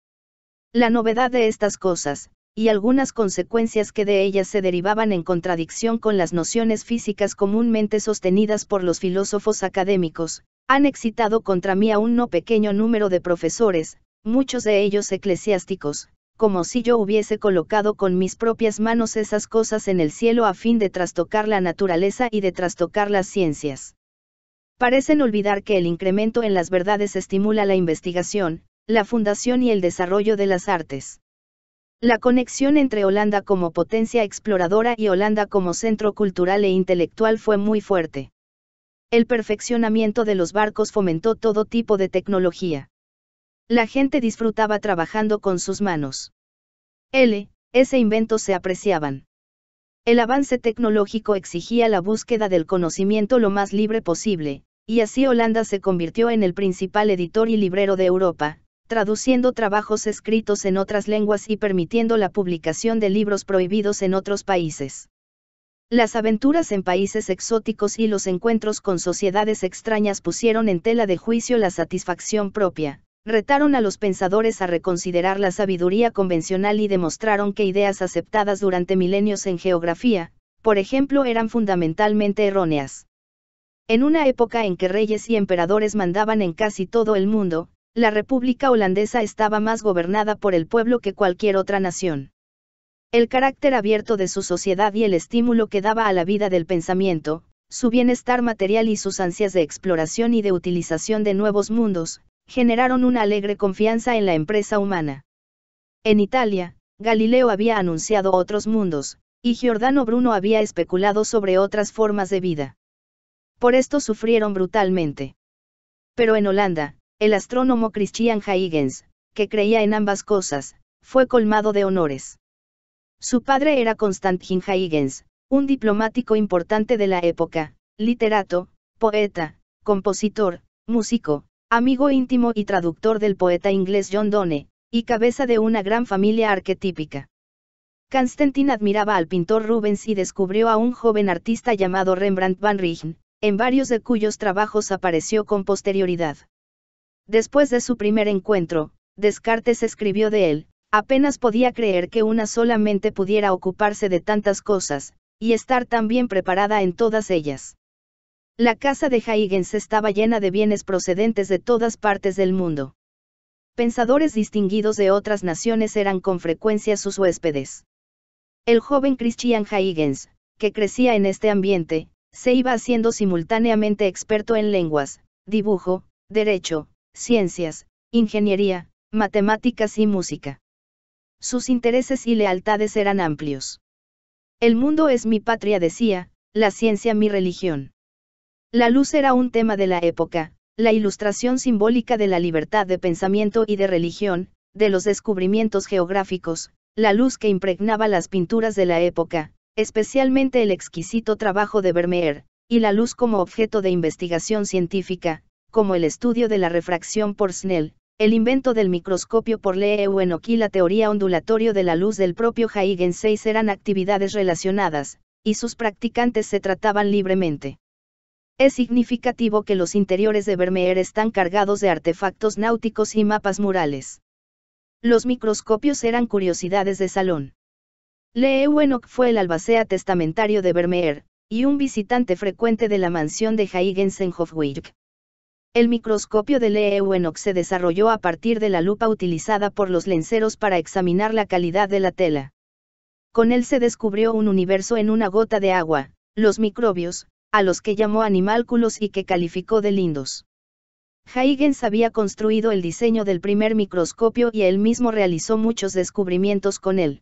La novedad de estas cosas, y algunas consecuencias que de ellas se derivaban en contradicción con las nociones físicas comúnmente sostenidas por los filósofos académicos, han excitado contra mí a un no pequeño número de profesores, muchos de ellos eclesiásticos, como si yo hubiese colocado con mis propias manos esas cosas en el cielo a fin de trastocar la naturaleza y de trastocar las ciencias. Parecen olvidar que el incremento en las verdades estimula la investigación, la fundación y el desarrollo de las artes. La conexión entre Holanda como potencia exploradora y Holanda como centro cultural e intelectual fue muy fuerte el perfeccionamiento de los barcos fomentó todo tipo de tecnología. La gente disfrutaba trabajando con sus manos. L, ese invento se apreciaban. El avance tecnológico exigía la búsqueda del conocimiento lo más libre posible, y así Holanda se convirtió en el principal editor y librero de Europa, traduciendo trabajos escritos en otras lenguas y permitiendo la publicación de libros prohibidos en otros países. Las aventuras en países exóticos y los encuentros con sociedades extrañas pusieron en tela de juicio la satisfacción propia, retaron a los pensadores a reconsiderar la sabiduría convencional y demostraron que ideas aceptadas durante milenios en geografía, por ejemplo, eran fundamentalmente erróneas. En una época en que reyes y emperadores mandaban en casi todo el mundo, la República holandesa estaba más gobernada por el pueblo que cualquier otra nación. El carácter abierto de su sociedad y el estímulo que daba a la vida del pensamiento, su bienestar material y sus ansias de exploración y de utilización de nuevos mundos, generaron una alegre confianza en la empresa humana. En Italia, Galileo había anunciado otros mundos, y Giordano Bruno había especulado sobre otras formas de vida. Por esto sufrieron brutalmente. Pero en Holanda, el astrónomo Christian Huygens, que creía en ambas cosas, fue colmado de honores. Su padre era Constantin Huygens, un diplomático importante de la época, literato, poeta, compositor, músico, amigo íntimo y traductor del poeta inglés John Donne, y cabeza de una gran familia arquetípica. Constantin admiraba al pintor Rubens y descubrió a un joven artista llamado Rembrandt van Rijn, en varios de cuyos trabajos apareció con posterioridad. Después de su primer encuentro, Descartes escribió de él, Apenas podía creer que una solamente pudiera ocuparse de tantas cosas, y estar tan bien preparada en todas ellas. La casa de Huygens estaba llena de bienes procedentes de todas partes del mundo. Pensadores distinguidos de otras naciones eran con frecuencia sus huéspedes. El joven Christian Huygens, que crecía en este ambiente, se iba haciendo simultáneamente experto en lenguas, dibujo, derecho, ciencias, ingeniería, matemáticas y música sus intereses y lealtades eran amplios. El mundo es mi patria decía, la ciencia mi religión. La luz era un tema de la época, la ilustración simbólica de la libertad de pensamiento y de religión, de los descubrimientos geográficos, la luz que impregnaba las pinturas de la época, especialmente el exquisito trabajo de Vermeer, y la luz como objeto de investigación científica, como el estudio de la refracción por Snell, el invento del microscopio por Leeuwenhoek y la teoría ondulatorio de la luz del propio Huygens 6 eran actividades relacionadas, y sus practicantes se trataban libremente. Es significativo que los interiores de Vermeer están cargados de artefactos náuticos y mapas murales. Los microscopios eran curiosidades de salón. Leeuwenhoek fue el albacea testamentario de Vermeer, y un visitante frecuente de la mansión de Huygens en Hofwijk. El microscopio de Leeuwenhoek se desarrolló a partir de la lupa utilizada por los lenceros para examinar la calidad de la tela. Con él se descubrió un universo en una gota de agua, los microbios, a los que llamó animálculos y que calificó de lindos. Huygens había construido el diseño del primer microscopio y él mismo realizó muchos descubrimientos con él.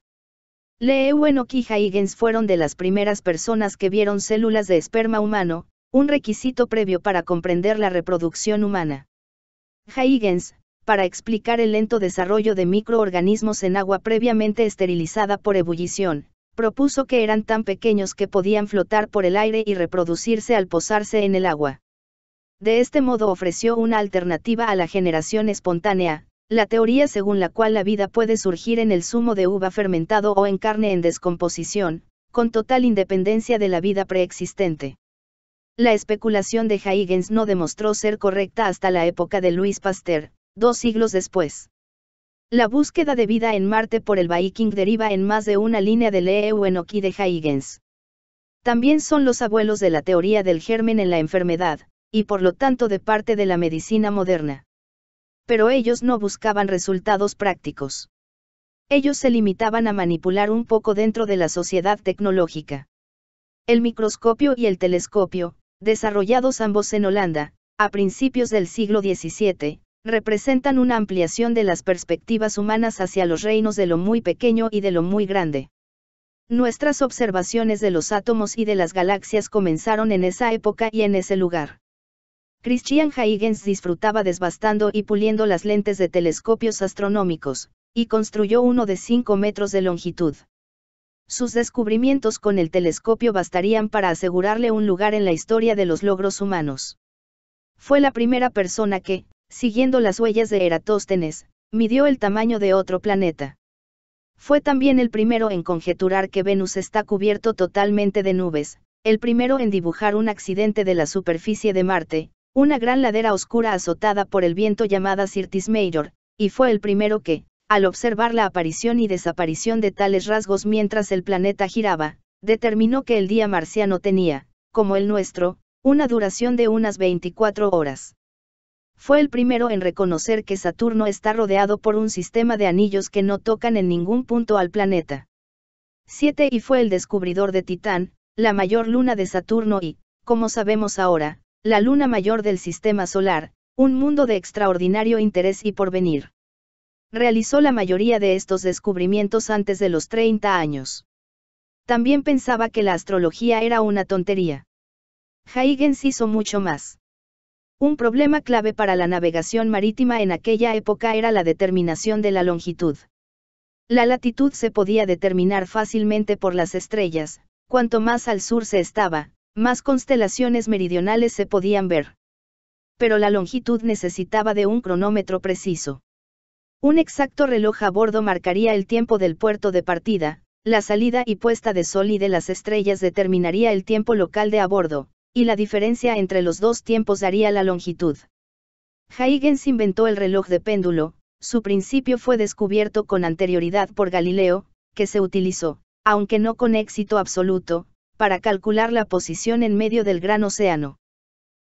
Leeuwenhoek y Huygens fueron de las primeras personas que vieron células de esperma humano, un requisito previo para comprender la reproducción humana. Huygens, para explicar el lento desarrollo de microorganismos en agua previamente esterilizada por ebullición, propuso que eran tan pequeños que podían flotar por el aire y reproducirse al posarse en el agua. De este modo ofreció una alternativa a la generación espontánea, la teoría según la cual la vida puede surgir en el zumo de uva fermentado o en carne en descomposición, con total independencia de la vida preexistente. La especulación de Huygens no demostró ser correcta hasta la época de Louis Pasteur, dos siglos después. La búsqueda de vida en Marte por el Viking deriva en más de una línea de del Oki de Huygens. También son los abuelos de la teoría del germen en la enfermedad, y por lo tanto de parte de la medicina moderna. Pero ellos no buscaban resultados prácticos. Ellos se limitaban a manipular un poco dentro de la sociedad tecnológica. El microscopio y el telescopio, desarrollados ambos en Holanda, a principios del siglo XVII, representan una ampliación de las perspectivas humanas hacia los reinos de lo muy pequeño y de lo muy grande. Nuestras observaciones de los átomos y de las galaxias comenzaron en esa época y en ese lugar. Christian Huygens disfrutaba desbastando y puliendo las lentes de telescopios astronómicos, y construyó uno de 5 metros de longitud sus descubrimientos con el telescopio bastarían para asegurarle un lugar en la historia de los logros humanos. Fue la primera persona que, siguiendo las huellas de Eratóstenes, midió el tamaño de otro planeta. Fue también el primero en conjeturar que Venus está cubierto totalmente de nubes, el primero en dibujar un accidente de la superficie de Marte, una gran ladera oscura azotada por el viento llamada Sirtis Major, y fue el primero que, al observar la aparición y desaparición de tales rasgos mientras el planeta giraba, determinó que el día marciano tenía, como el nuestro, una duración de unas 24 horas. Fue el primero en reconocer que Saturno está rodeado por un sistema de anillos que no tocan en ningún punto al planeta. 7. Y fue el descubridor de Titán, la mayor luna de Saturno y, como sabemos ahora, la luna mayor del sistema solar, un mundo de extraordinario interés y porvenir realizó la mayoría de estos descubrimientos antes de los 30 años. También pensaba que la astrología era una tontería. Huygens hizo mucho más. Un problema clave para la navegación marítima en aquella época era la determinación de la longitud. La latitud se podía determinar fácilmente por las estrellas, cuanto más al sur se estaba, más constelaciones meridionales se podían ver. Pero la longitud necesitaba de un cronómetro preciso. Un exacto reloj a bordo marcaría el tiempo del puerto de partida, la salida y puesta de sol y de las estrellas determinaría el tiempo local de a bordo, y la diferencia entre los dos tiempos daría la longitud. Huygens inventó el reloj de péndulo, su principio fue descubierto con anterioridad por Galileo, que se utilizó, aunque no con éxito absoluto, para calcular la posición en medio del gran océano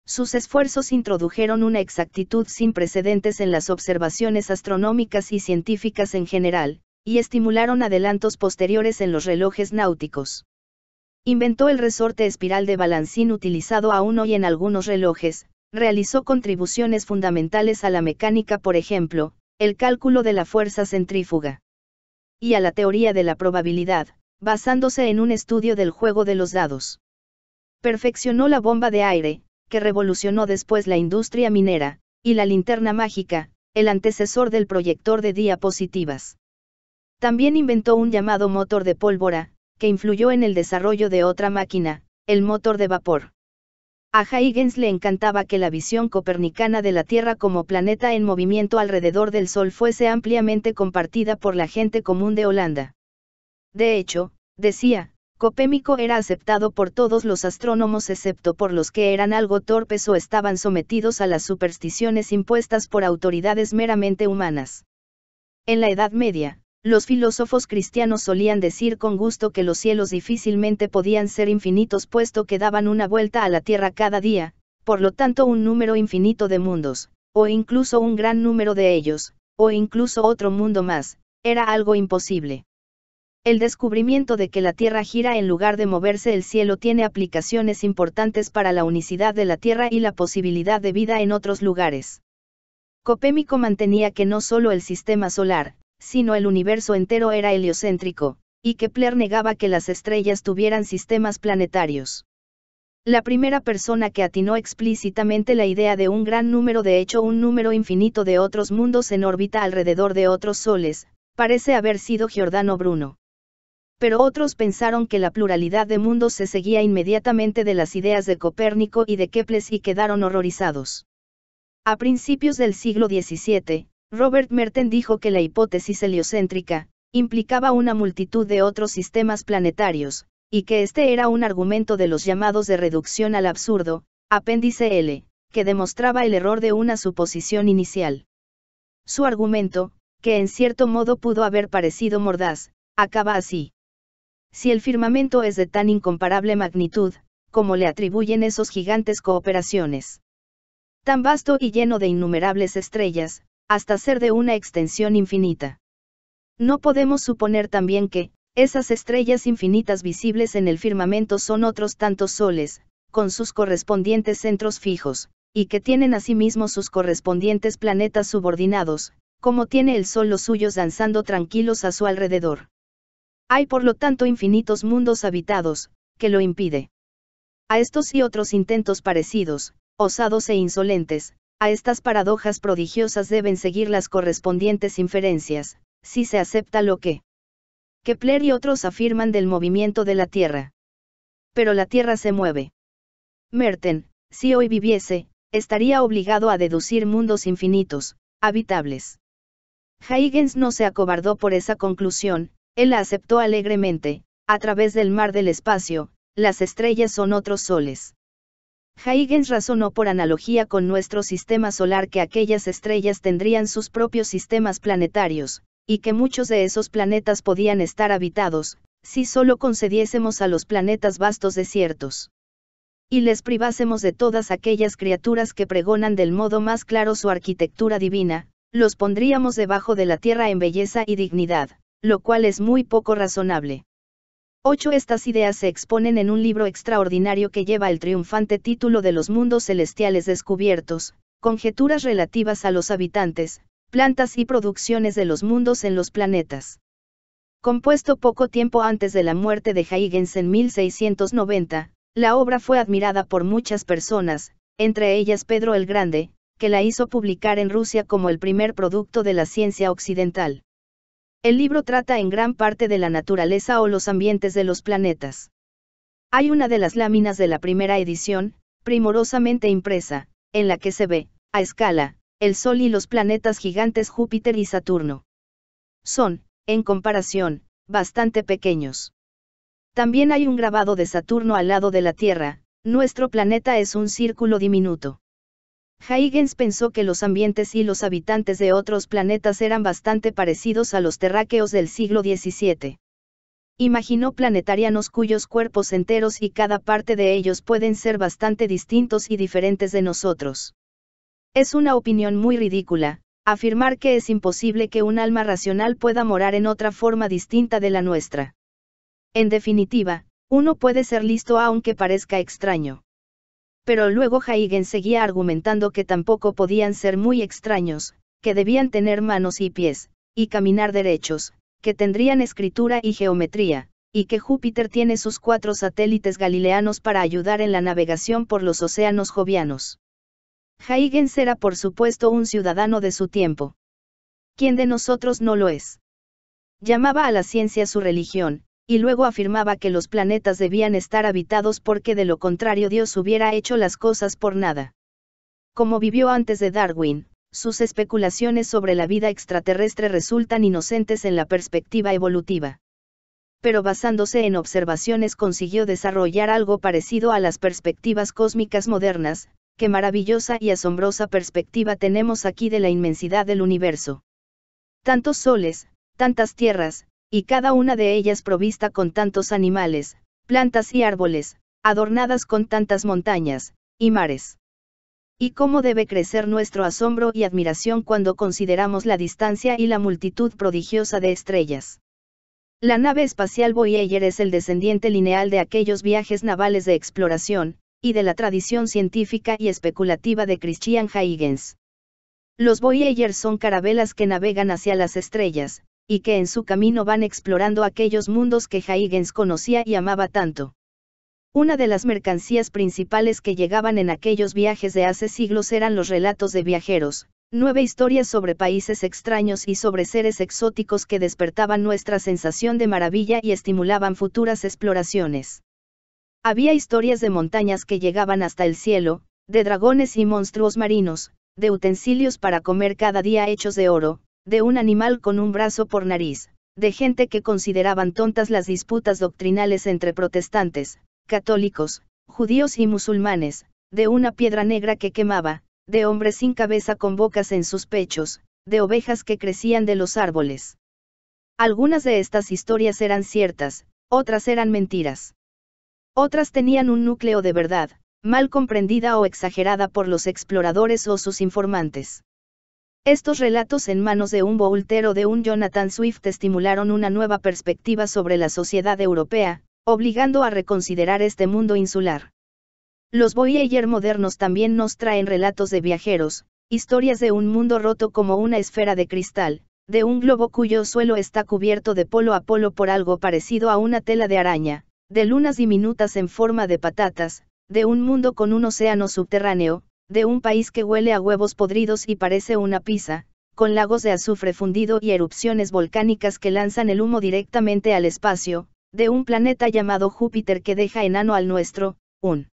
sus esfuerzos introdujeron una exactitud sin precedentes en las observaciones astronómicas y científicas en general, y estimularon adelantos posteriores en los relojes náuticos. Inventó el resorte espiral de balancín utilizado aún hoy en algunos relojes, realizó contribuciones fundamentales a la mecánica, por ejemplo, el cálculo de la fuerza centrífuga y a la teoría de la probabilidad, basándose en un estudio del juego de los dados. Perfeccionó la bomba de aire, que revolucionó después la industria minera, y la linterna mágica, el antecesor del proyector de diapositivas. También inventó un llamado motor de pólvora, que influyó en el desarrollo de otra máquina, el motor de vapor. A Huygens le encantaba que la visión copernicana de la Tierra como planeta en movimiento alrededor del Sol fuese ampliamente compartida por la gente común de Holanda. De hecho, decía, Copémico era aceptado por todos los astrónomos excepto por los que eran algo torpes o estaban sometidos a las supersticiones impuestas por autoridades meramente humanas. En la Edad Media, los filósofos cristianos solían decir con gusto que los cielos difícilmente podían ser infinitos puesto que daban una vuelta a la Tierra cada día, por lo tanto un número infinito de mundos, o incluso un gran número de ellos, o incluso otro mundo más, era algo imposible. El descubrimiento de que la Tierra gira en lugar de moverse el cielo tiene aplicaciones importantes para la unicidad de la Tierra y la posibilidad de vida en otros lugares. Copémico mantenía que no solo el sistema solar, sino el universo entero era heliocéntrico, y Kepler negaba que las estrellas tuvieran sistemas planetarios. La primera persona que atinó explícitamente la idea de un gran número de hecho un número infinito de otros mundos en órbita alrededor de otros soles, parece haber sido Giordano Bruno pero otros pensaron que la pluralidad de mundos se seguía inmediatamente de las ideas de Copérnico y de Kepler y quedaron horrorizados. A principios del siglo XVII, Robert Merten dijo que la hipótesis heliocéntrica, implicaba una multitud de otros sistemas planetarios, y que este era un argumento de los llamados de reducción al absurdo, apéndice L, que demostraba el error de una suposición inicial. Su argumento, que en cierto modo pudo haber parecido mordaz, acaba así. Si el firmamento es de tan incomparable magnitud, como le atribuyen esos gigantes cooperaciones. Tan vasto y lleno de innumerables estrellas, hasta ser de una extensión infinita. No podemos suponer también que, esas estrellas infinitas visibles en el firmamento son otros tantos soles, con sus correspondientes centros fijos, y que tienen asimismo sus correspondientes planetas subordinados, como tiene el Sol los suyos danzando tranquilos a su alrededor. Hay por lo tanto infinitos mundos habitados, que lo impide. A estos y otros intentos parecidos, osados e insolentes, a estas paradojas prodigiosas deben seguir las correspondientes inferencias, si se acepta lo que Kepler y otros afirman del movimiento de la Tierra. Pero la Tierra se mueve. Merten, si hoy viviese, estaría obligado a deducir mundos infinitos, habitables. Huygens no se acobardó por esa conclusión, él la aceptó alegremente, a través del mar del espacio, las estrellas son otros soles. Huygens razonó por analogía con nuestro sistema solar que aquellas estrellas tendrían sus propios sistemas planetarios, y que muchos de esos planetas podían estar habitados, si solo concediésemos a los planetas vastos desiertos. Y les privásemos de todas aquellas criaturas que pregonan del modo más claro su arquitectura divina, los pondríamos debajo de la tierra en belleza y dignidad lo cual es muy poco razonable. 8. Estas ideas se exponen en un libro extraordinario que lleva el triunfante título de Los mundos celestiales descubiertos, conjeturas relativas a los habitantes, plantas y producciones de los mundos en los planetas. Compuesto poco tiempo antes de la muerte de Huygens en 1690, la obra fue admirada por muchas personas, entre ellas Pedro el Grande, que la hizo publicar en Rusia como el primer producto de la ciencia occidental. El libro trata en gran parte de la naturaleza o los ambientes de los planetas. Hay una de las láminas de la primera edición, primorosamente impresa, en la que se ve, a escala, el Sol y los planetas gigantes Júpiter y Saturno. Son, en comparación, bastante pequeños. También hay un grabado de Saturno al lado de la Tierra, nuestro planeta es un círculo diminuto. Huygens pensó que los ambientes y los habitantes de otros planetas eran bastante parecidos a los terráqueos del siglo XVII. Imaginó planetarianos cuyos cuerpos enteros y cada parte de ellos pueden ser bastante distintos y diferentes de nosotros. Es una opinión muy ridícula, afirmar que es imposible que un alma racional pueda morar en otra forma distinta de la nuestra. En definitiva, uno puede ser listo aunque parezca extraño pero luego Huygens seguía argumentando que tampoco podían ser muy extraños, que debían tener manos y pies, y caminar derechos, que tendrían escritura y geometría, y que Júpiter tiene sus cuatro satélites galileanos para ayudar en la navegación por los océanos jovianos. Huygens era por supuesto un ciudadano de su tiempo. ¿Quién de nosotros no lo es? Llamaba a la ciencia su religión, y luego afirmaba que los planetas debían estar habitados porque de lo contrario Dios hubiera hecho las cosas por nada. Como vivió antes de Darwin, sus especulaciones sobre la vida extraterrestre resultan inocentes en la perspectiva evolutiva. Pero basándose en observaciones consiguió desarrollar algo parecido a las perspectivas cósmicas modernas, qué maravillosa y asombrosa perspectiva tenemos aquí de la inmensidad del universo. Tantos soles, tantas tierras, y cada una de ellas provista con tantos animales, plantas y árboles, adornadas con tantas montañas, y mares. Y cómo debe crecer nuestro asombro y admiración cuando consideramos la distancia y la multitud prodigiosa de estrellas. La nave espacial Voyager es el descendiente lineal de aquellos viajes navales de exploración, y de la tradición científica y especulativa de Christian Huygens. Los Voyagers son carabelas que navegan hacia las estrellas, y que en su camino van explorando aquellos mundos que Huygens conocía y amaba tanto. Una de las mercancías principales que llegaban en aquellos viajes de hace siglos eran los relatos de viajeros, nueve historias sobre países extraños y sobre seres exóticos que despertaban nuestra sensación de maravilla y estimulaban futuras exploraciones. Había historias de montañas que llegaban hasta el cielo, de dragones y monstruos marinos, de utensilios para comer cada día hechos de oro, de un animal con un brazo por nariz, de gente que consideraban tontas las disputas doctrinales entre protestantes, católicos, judíos y musulmanes, de una piedra negra que quemaba, de hombres sin cabeza con bocas en sus pechos, de ovejas que crecían de los árboles. Algunas de estas historias eran ciertas, otras eran mentiras. Otras tenían un núcleo de verdad, mal comprendida o exagerada por los exploradores o sus informantes. Estos relatos en manos de un Voltero o de un Jonathan Swift estimularon una nueva perspectiva sobre la sociedad europea, obligando a reconsiderar este mundo insular. Los Voyager modernos también nos traen relatos de viajeros, historias de un mundo roto como una esfera de cristal, de un globo cuyo suelo está cubierto de polo a polo por algo parecido a una tela de araña, de lunas diminutas en forma de patatas, de un mundo con un océano subterráneo, de un país que huele a huevos podridos y parece una pizza, con lagos de azufre fundido y erupciones volcánicas que lanzan el humo directamente al espacio, de un planeta llamado Júpiter que deja enano al nuestro, un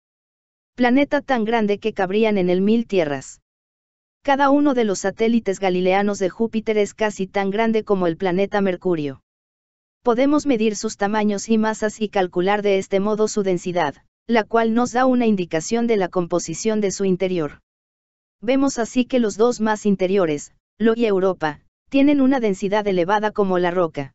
planeta tan grande que cabrían en el mil tierras. Cada uno de los satélites galileanos de Júpiter es casi tan grande como el planeta Mercurio. Podemos medir sus tamaños y masas y calcular de este modo su densidad, la cual nos da una indicación de la composición de su interior. Vemos así que los dos más interiores, Lo y Europa, tienen una densidad elevada como la roca.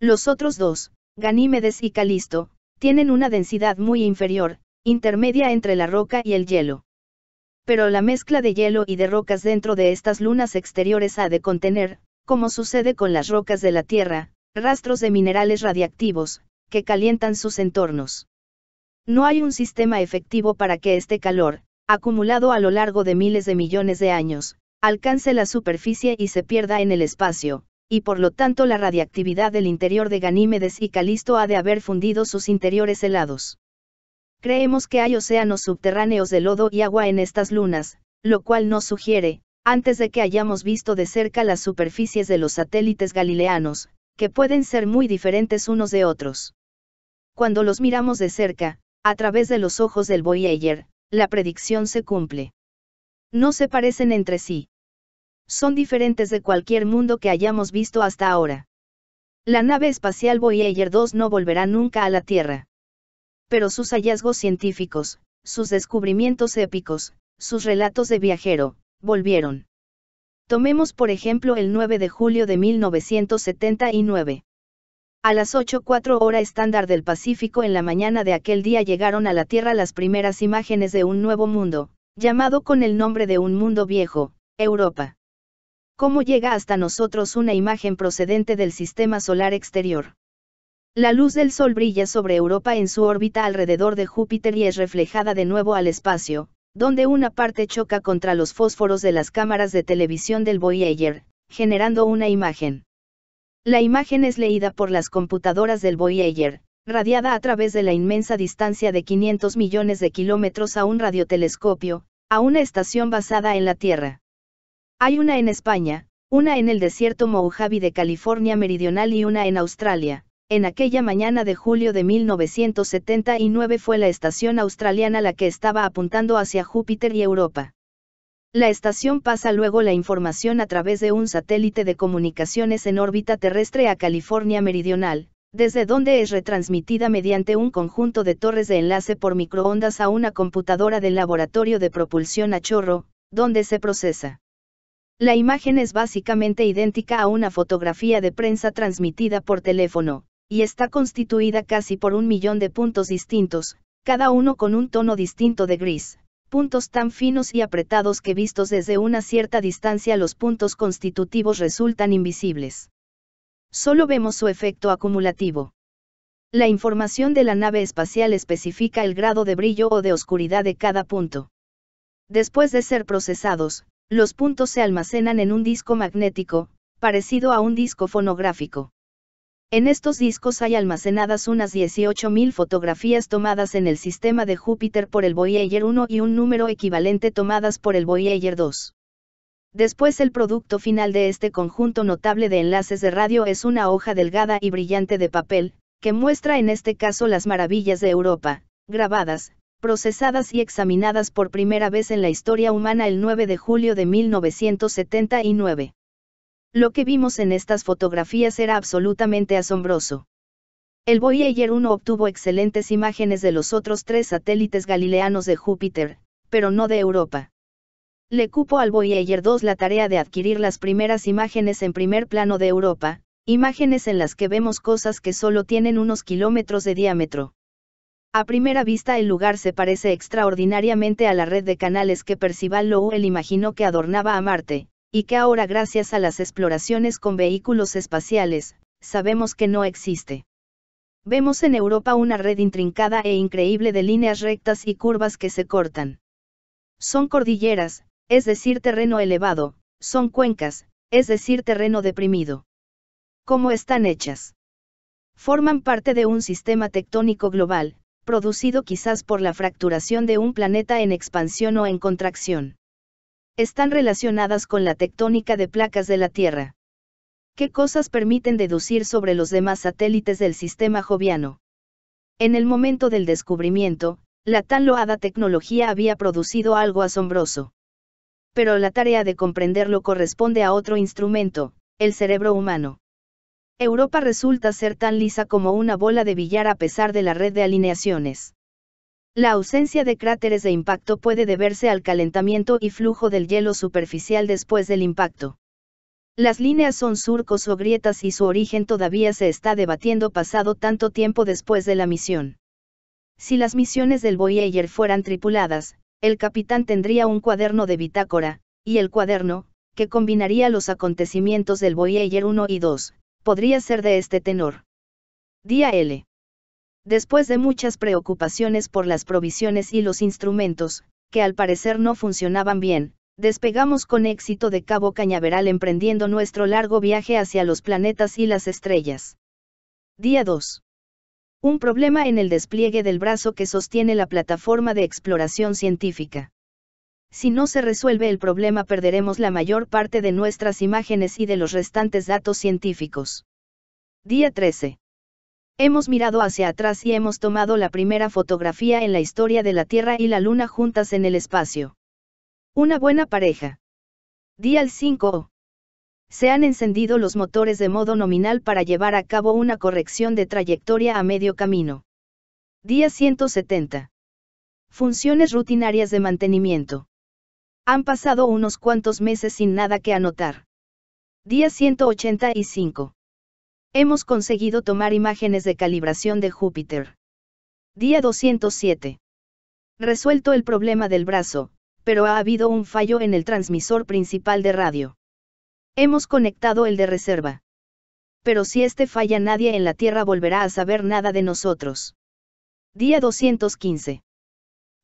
Los otros dos, Ganímedes y Calisto, tienen una densidad muy inferior, intermedia entre la roca y el hielo. Pero la mezcla de hielo y de rocas dentro de estas lunas exteriores ha de contener, como sucede con las rocas de la Tierra, rastros de minerales radiactivos, que calientan sus entornos. No hay un sistema efectivo para que este calor, acumulado a lo largo de miles de millones de años, alcance la superficie y se pierda en el espacio, y por lo tanto la radiactividad del interior de Ganímedes y Calisto ha de haber fundido sus interiores helados. Creemos que hay océanos subterráneos de lodo y agua en estas lunas, lo cual nos sugiere, antes de que hayamos visto de cerca las superficies de los satélites galileanos, que pueden ser muy diferentes unos de otros. Cuando los miramos de cerca, a través de los ojos del Voyager, la predicción se cumple. No se parecen entre sí. Son diferentes de cualquier mundo que hayamos visto hasta ahora. La nave espacial Voyager 2 no volverá nunca a la Tierra. Pero sus hallazgos científicos, sus descubrimientos épicos, sus relatos de viajero, volvieron. Tomemos por ejemplo el 9 de julio de 1979. A las 84 hora estándar del Pacífico en la mañana de aquel día llegaron a la Tierra las primeras imágenes de un nuevo mundo, llamado con el nombre de un mundo viejo, Europa. ¿Cómo llega hasta nosotros una imagen procedente del sistema solar exterior? La luz del Sol brilla sobre Europa en su órbita alrededor de Júpiter y es reflejada de nuevo al espacio, donde una parte choca contra los fósforos de las cámaras de televisión del Voyager, generando una imagen. La imagen es leída por las computadoras del Voyager, radiada a través de la inmensa distancia de 500 millones de kilómetros a un radiotelescopio, a una estación basada en la Tierra. Hay una en España, una en el desierto Mojave de California Meridional y una en Australia. En aquella mañana de julio de 1979 fue la estación australiana la que estaba apuntando hacia Júpiter y Europa. La estación pasa luego la información a través de un satélite de comunicaciones en órbita terrestre a California Meridional, desde donde es retransmitida mediante un conjunto de torres de enlace por microondas a una computadora del laboratorio de propulsión a chorro, donde se procesa. La imagen es básicamente idéntica a una fotografía de prensa transmitida por teléfono, y está constituida casi por un millón de puntos distintos, cada uno con un tono distinto de gris puntos tan finos y apretados que vistos desde una cierta distancia los puntos constitutivos resultan invisibles. Solo vemos su efecto acumulativo. La información de la nave espacial especifica el grado de brillo o de oscuridad de cada punto. Después de ser procesados, los puntos se almacenan en un disco magnético, parecido a un disco fonográfico. En estos discos hay almacenadas unas 18.000 fotografías tomadas en el sistema de Júpiter por el Voyager 1 y un número equivalente tomadas por el Voyager 2. Después el producto final de este conjunto notable de enlaces de radio es una hoja delgada y brillante de papel, que muestra en este caso las maravillas de Europa, grabadas, procesadas y examinadas por primera vez en la historia humana el 9 de julio de 1979. Lo que vimos en estas fotografías era absolutamente asombroso. El Voyager 1 obtuvo excelentes imágenes de los otros tres satélites galileanos de Júpiter, pero no de Europa. Le cupo al Voyager 2 la tarea de adquirir las primeras imágenes en primer plano de Europa, imágenes en las que vemos cosas que solo tienen unos kilómetros de diámetro. A primera vista el lugar se parece extraordinariamente a la red de canales que Percival Lowell imaginó que adornaba a Marte, y que ahora gracias a las exploraciones con vehículos espaciales, sabemos que no existe. Vemos en Europa una red intrincada e increíble de líneas rectas y curvas que se cortan. Son cordilleras, es decir, terreno elevado, son cuencas, es decir, terreno deprimido. ¿Cómo están hechas? Forman parte de un sistema tectónico global, producido quizás por la fracturación de un planeta en expansión o en contracción están relacionadas con la tectónica de placas de la Tierra. ¿Qué cosas permiten deducir sobre los demás satélites del sistema joviano? En el momento del descubrimiento, la tan loada tecnología había producido algo asombroso. Pero la tarea de comprenderlo corresponde a otro instrumento, el cerebro humano. Europa resulta ser tan lisa como una bola de billar a pesar de la red de alineaciones. La ausencia de cráteres de impacto puede deberse al calentamiento y flujo del hielo superficial después del impacto. Las líneas son surcos o grietas y su origen todavía se está debatiendo pasado tanto tiempo después de la misión. Si las misiones del Voyager fueran tripuladas, el capitán tendría un cuaderno de bitácora, y el cuaderno, que combinaría los acontecimientos del Voyager 1 y 2, podría ser de este tenor. Día L. Después de muchas preocupaciones por las provisiones y los instrumentos, que al parecer no funcionaban bien, despegamos con éxito de Cabo Cañaveral emprendiendo nuestro largo viaje hacia los planetas y las estrellas. Día 2. Un problema en el despliegue del brazo que sostiene la plataforma de exploración científica. Si no se resuelve el problema perderemos la mayor parte de nuestras imágenes y de los restantes datos científicos. Día 13. Hemos mirado hacia atrás y hemos tomado la primera fotografía en la historia de la Tierra y la Luna juntas en el espacio. Una buena pareja. Día 5 se han encendido los motores de modo nominal para llevar a cabo una corrección de trayectoria a medio camino. Día 170. Funciones rutinarias de mantenimiento. Han pasado unos cuantos meses sin nada que anotar. Día 185. Hemos conseguido tomar imágenes de calibración de Júpiter. Día 207. Resuelto el problema del brazo, pero ha habido un fallo en el transmisor principal de radio. Hemos conectado el de reserva. Pero si este falla nadie en la Tierra volverá a saber nada de nosotros. Día 215.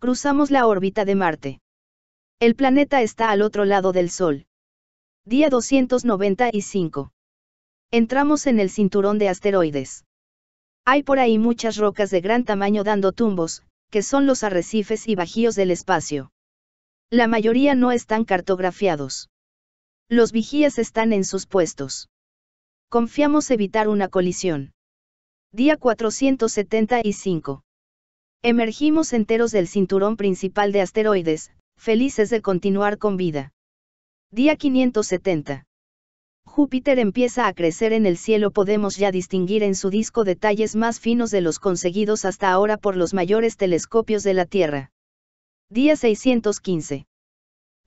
Cruzamos la órbita de Marte. El planeta está al otro lado del Sol. Día 295. Entramos en el cinturón de asteroides. Hay por ahí muchas rocas de gran tamaño dando tumbos, que son los arrecifes y bajíos del espacio. La mayoría no están cartografiados. Los vigías están en sus puestos. Confiamos evitar una colisión. Día 475. Emergimos enteros del cinturón principal de asteroides, felices de continuar con vida. Día 570. Júpiter empieza a crecer en el cielo podemos ya distinguir en su disco detalles más finos de los conseguidos hasta ahora por los mayores telescopios de la Tierra. Día 615.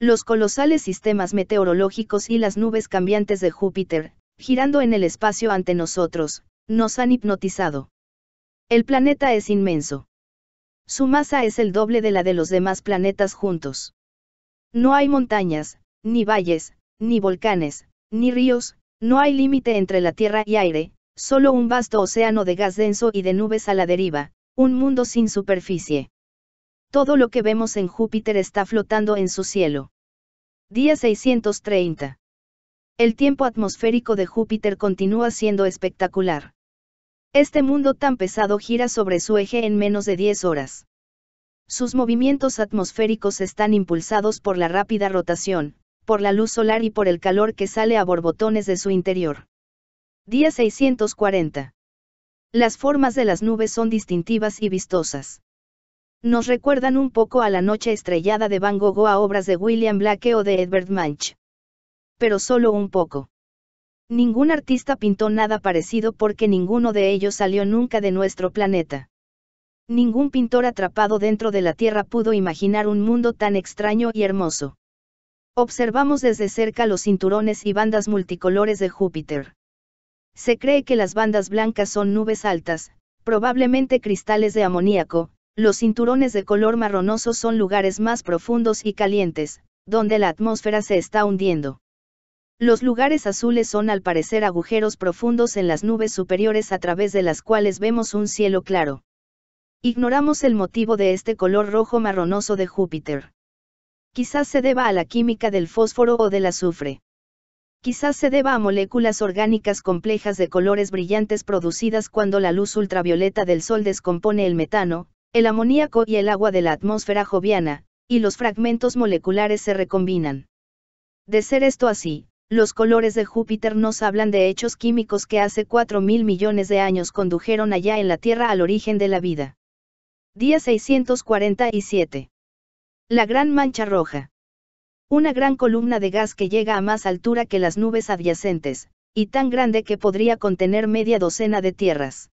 Los colosales sistemas meteorológicos y las nubes cambiantes de Júpiter, girando en el espacio ante nosotros, nos han hipnotizado. El planeta es inmenso. Su masa es el doble de la de los demás planetas juntos. No hay montañas, ni valles, ni volcanes, ni ríos, no hay límite entre la tierra y aire, solo un vasto océano de gas denso y de nubes a la deriva, un mundo sin superficie. Todo lo que vemos en Júpiter está flotando en su cielo. Día 630. El tiempo atmosférico de Júpiter continúa siendo espectacular. Este mundo tan pesado gira sobre su eje en menos de 10 horas. Sus movimientos atmosféricos están impulsados por la rápida rotación, por la luz solar y por el calor que sale a borbotones de su interior. Día 640. Las formas de las nubes son distintivas y vistosas. Nos recuerdan un poco a la noche estrellada de Van Gogh a obras de William Blake o de Edward Munch. Pero solo un poco. Ningún artista pintó nada parecido porque ninguno de ellos salió nunca de nuestro planeta. Ningún pintor atrapado dentro de la Tierra pudo imaginar un mundo tan extraño y hermoso. Observamos desde cerca los cinturones y bandas multicolores de Júpiter. Se cree que las bandas blancas son nubes altas, probablemente cristales de amoníaco, los cinturones de color marronoso son lugares más profundos y calientes, donde la atmósfera se está hundiendo. Los lugares azules son al parecer agujeros profundos en las nubes superiores a través de las cuales vemos un cielo claro. Ignoramos el motivo de este color rojo marronoso de Júpiter. Quizás se deba a la química del fósforo o del azufre. Quizás se deba a moléculas orgánicas complejas de colores brillantes producidas cuando la luz ultravioleta del sol descompone el metano, el amoníaco y el agua de la atmósfera joviana, y los fragmentos moleculares se recombinan. De ser esto así, los colores de Júpiter nos hablan de hechos químicos que hace 4.000 millones de años condujeron allá en la Tierra al origen de la vida. Día 647. La gran mancha roja. Una gran columna de gas que llega a más altura que las nubes adyacentes, y tan grande que podría contener media docena de tierras.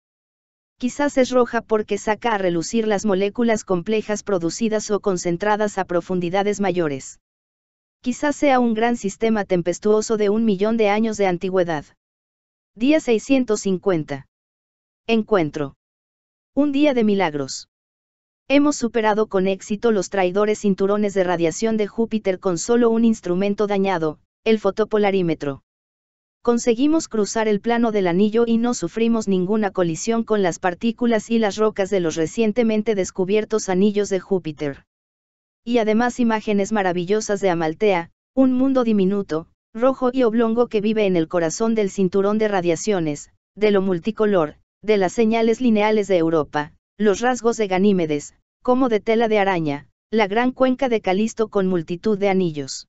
Quizás es roja porque saca a relucir las moléculas complejas producidas o concentradas a profundidades mayores. Quizás sea un gran sistema tempestuoso de un millón de años de antigüedad. Día 650. Encuentro. Un día de milagros. Hemos superado con éxito los traidores cinturones de radiación de Júpiter con solo un instrumento dañado, el fotopolarímetro. Conseguimos cruzar el plano del anillo y no sufrimos ninguna colisión con las partículas y las rocas de los recientemente descubiertos anillos de Júpiter. Y además imágenes maravillosas de Amaltea, un mundo diminuto, rojo y oblongo que vive en el corazón del cinturón de radiaciones, de lo multicolor, de las señales lineales de Europa, los rasgos de Ganímedes, como de tela de araña, la gran cuenca de Calisto con multitud de anillos.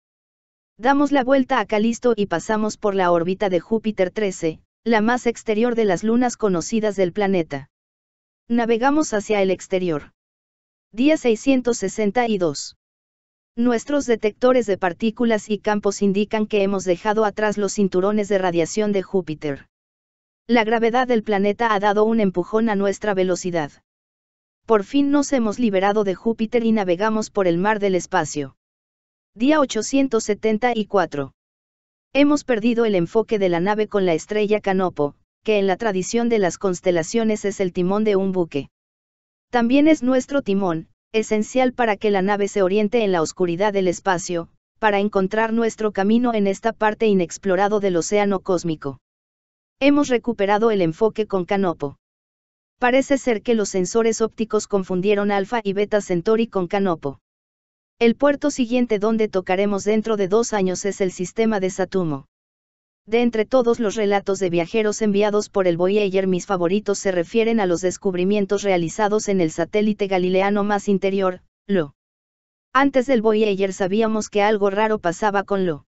Damos la vuelta a Calisto y pasamos por la órbita de Júpiter 13, la más exterior de las lunas conocidas del planeta. Navegamos hacia el exterior. Día 662. Nuestros detectores de partículas y campos indican que hemos dejado atrás los cinturones de radiación de Júpiter. La gravedad del planeta ha dado un empujón a nuestra velocidad. Por fin nos hemos liberado de Júpiter y navegamos por el mar del espacio. Día 874. Hemos perdido el enfoque de la nave con la estrella Canopo, que en la tradición de las constelaciones es el timón de un buque. También es nuestro timón, esencial para que la nave se oriente en la oscuridad del espacio, para encontrar nuestro camino en esta parte inexplorado del océano cósmico. Hemos recuperado el enfoque con Canopo. Parece ser que los sensores ópticos confundieron Alfa y Beta Centauri con Canopo. El puerto siguiente donde tocaremos dentro de dos años es el sistema de Satumo. De entre todos los relatos de viajeros enviados por el Voyager mis favoritos se refieren a los descubrimientos realizados en el satélite galileano más interior, Lo. Antes del Voyager sabíamos que algo raro pasaba con Lo.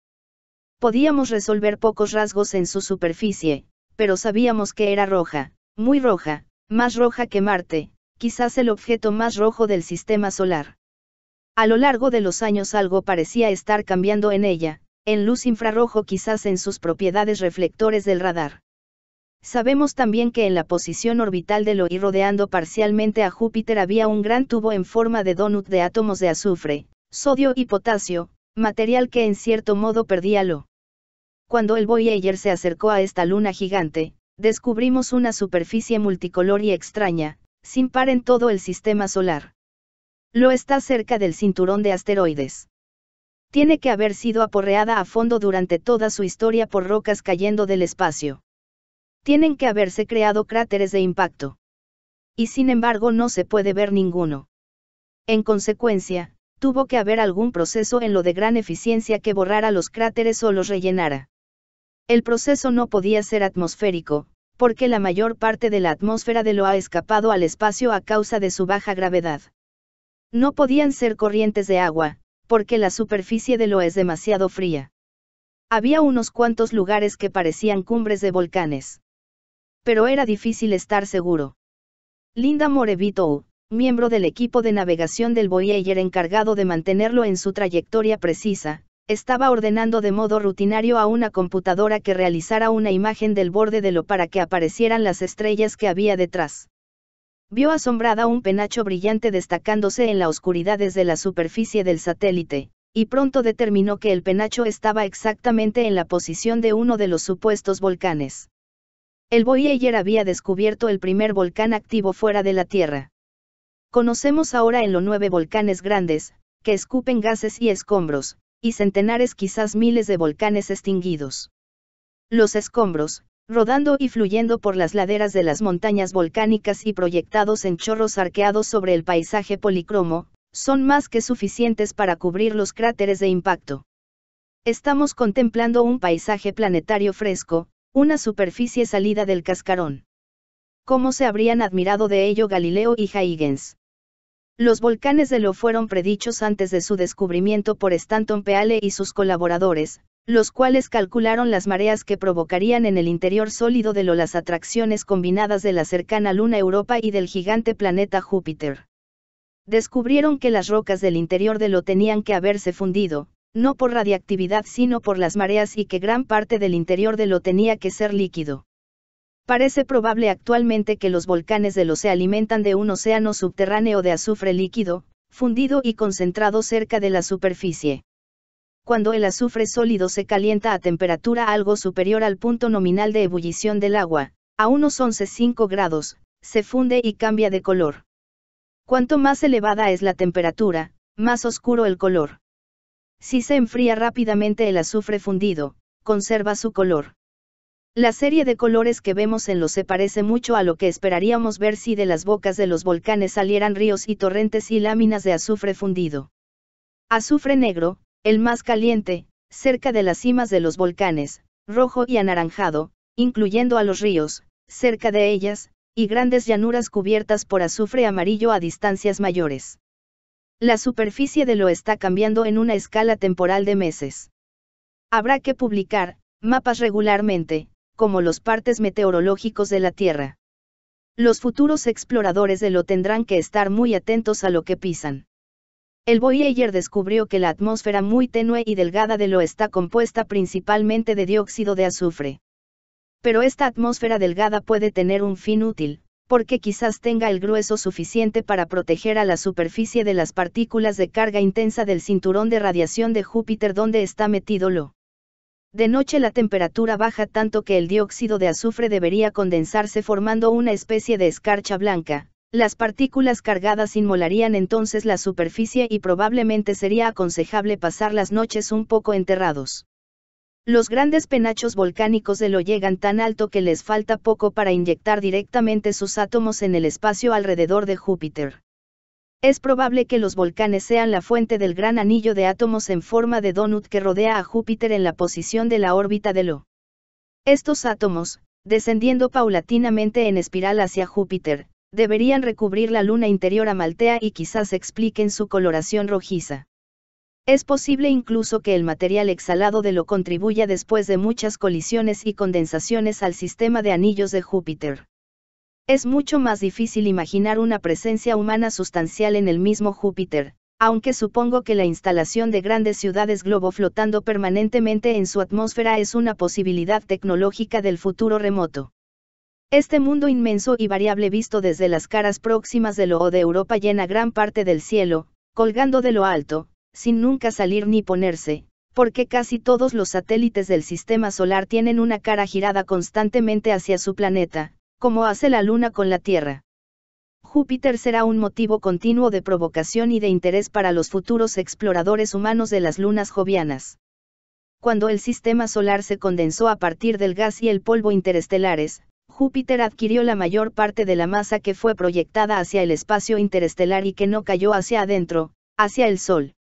Podíamos resolver pocos rasgos en su superficie, pero sabíamos que era roja, muy roja, más roja que Marte, quizás el objeto más rojo del sistema solar. A lo largo de los años algo parecía estar cambiando en ella, en luz infrarrojo quizás en sus propiedades reflectores del radar. Sabemos también que en la posición orbital de lo y rodeando parcialmente a Júpiter había un gran tubo en forma de donut de átomos de azufre, sodio y potasio, material que en cierto modo perdía lo. Cuando el Voyager se acercó a esta luna gigante, Descubrimos una superficie multicolor y extraña, sin par en todo el sistema solar. Lo está cerca del cinturón de asteroides. Tiene que haber sido aporreada a fondo durante toda su historia por rocas cayendo del espacio. Tienen que haberse creado cráteres de impacto. Y sin embargo no se puede ver ninguno. En consecuencia, tuvo que haber algún proceso en lo de gran eficiencia que borrara los cráteres o los rellenara. El proceso no podía ser atmosférico, porque la mayor parte de la atmósfera de lo ha escapado al espacio a causa de su baja gravedad. No podían ser corrientes de agua, porque la superficie de lo es demasiado fría. Había unos cuantos lugares que parecían cumbres de volcanes. Pero era difícil estar seguro. Linda Morevito, miembro del equipo de navegación del Voyager encargado de mantenerlo en su trayectoria precisa, estaba ordenando de modo rutinario a una computadora que realizara una imagen del borde de lo para que aparecieran las estrellas que había detrás. Vio asombrada un penacho brillante destacándose en la oscuridad desde la superficie del satélite, y pronto determinó que el penacho estaba exactamente en la posición de uno de los supuestos volcanes. El Voyager había descubierto el primer volcán activo fuera de la Tierra. Conocemos ahora en lo nueve volcanes grandes, que escupen gases y escombros, y centenares quizás miles de volcanes extinguidos. Los escombros, rodando y fluyendo por las laderas de las montañas volcánicas y proyectados en chorros arqueados sobre el paisaje policromo, son más que suficientes para cubrir los cráteres de impacto. Estamos contemplando un paisaje planetario fresco, una superficie salida del cascarón. ¿Cómo se habrían admirado de ello Galileo y Huygens? Los volcanes de lo fueron predichos antes de su descubrimiento por Stanton Peale y sus colaboradores, los cuales calcularon las mareas que provocarían en el interior sólido de lo las atracciones combinadas de la cercana luna Europa y del gigante planeta Júpiter. Descubrieron que las rocas del interior de lo tenían que haberse fundido, no por radiactividad sino por las mareas y que gran parte del interior de lo tenía que ser líquido. Parece probable actualmente que los volcanes del se alimentan de un océano subterráneo de azufre líquido, fundido y concentrado cerca de la superficie. Cuando el azufre sólido se calienta a temperatura algo superior al punto nominal de ebullición del agua, a unos 11.5 grados, se funde y cambia de color. Cuanto más elevada es la temperatura, más oscuro el color. Si se enfría rápidamente el azufre fundido, conserva su color. La serie de colores que vemos en los se parece mucho a lo que esperaríamos ver si de las bocas de los volcanes salieran ríos y torrentes y láminas de azufre fundido. Azufre negro, el más caliente, cerca de las cimas de los volcanes, rojo y anaranjado, incluyendo a los ríos, cerca de ellas, y grandes llanuras cubiertas por azufre amarillo a distancias mayores. La superficie de lo está cambiando en una escala temporal de meses. Habrá que publicar, mapas regularmente, como los partes meteorológicos de la Tierra. Los futuros exploradores de lo tendrán que estar muy atentos a lo que pisan. El Voyager descubrió que la atmósfera muy tenue y delgada de lo está compuesta principalmente de dióxido de azufre. Pero esta atmósfera delgada puede tener un fin útil, porque quizás tenga el grueso suficiente para proteger a la superficie de las partículas de carga intensa del cinturón de radiación de Júpiter donde está metido lo de noche la temperatura baja tanto que el dióxido de azufre debería condensarse formando una especie de escarcha blanca, las partículas cargadas inmolarían entonces la superficie y probablemente sería aconsejable pasar las noches un poco enterrados. Los grandes penachos volcánicos de lo llegan tan alto que les falta poco para inyectar directamente sus átomos en el espacio alrededor de Júpiter. Es probable que los volcanes sean la fuente del gran anillo de átomos en forma de donut que rodea a Júpiter en la posición de la órbita de Lo. Estos átomos, descendiendo paulatinamente en espiral hacia Júpiter, deberían recubrir la luna interior amaltea y quizás expliquen su coloración rojiza. Es posible incluso que el material exhalado de lo contribuya después de muchas colisiones y condensaciones al sistema de anillos de Júpiter. Es mucho más difícil imaginar una presencia humana sustancial en el mismo Júpiter, aunque supongo que la instalación de grandes ciudades globo flotando permanentemente en su atmósfera es una posibilidad tecnológica del futuro remoto. Este mundo inmenso y variable visto desde las caras próximas de lo o de Europa llena gran parte del cielo, colgando de lo alto, sin nunca salir ni ponerse, porque casi todos los satélites del sistema solar tienen una cara girada constantemente hacia su planeta, como hace la Luna con la Tierra. Júpiter será un motivo continuo de provocación y de interés para los futuros exploradores humanos de las lunas jovianas. Cuando el sistema solar se condensó a partir del gas y el polvo interestelares, Júpiter adquirió la mayor parte de la masa que fue proyectada hacia el espacio interestelar y que no cayó hacia adentro, hacia el Sol.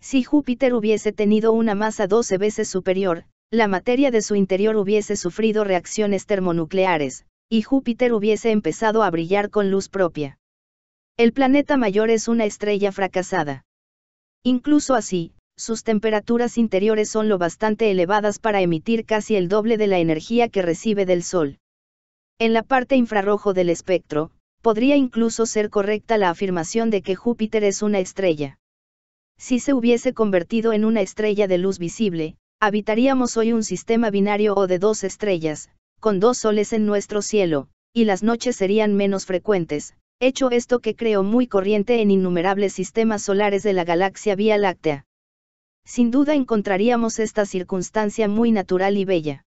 Si Júpiter hubiese tenido una masa 12 veces superior, la materia de su interior hubiese sufrido reacciones termonucleares, y Júpiter hubiese empezado a brillar con luz propia. El planeta mayor es una estrella fracasada. Incluso así, sus temperaturas interiores son lo bastante elevadas para emitir casi el doble de la energía que recibe del Sol. En la parte infrarrojo del espectro, podría incluso ser correcta la afirmación de que Júpiter es una estrella. Si se hubiese convertido en una estrella de luz visible, habitaríamos hoy un sistema binario o de dos estrellas, con dos soles en nuestro cielo, y las noches serían menos frecuentes, hecho esto que creo muy corriente en innumerables sistemas solares de la galaxia Vía Láctea. Sin duda encontraríamos esta circunstancia muy natural y bella.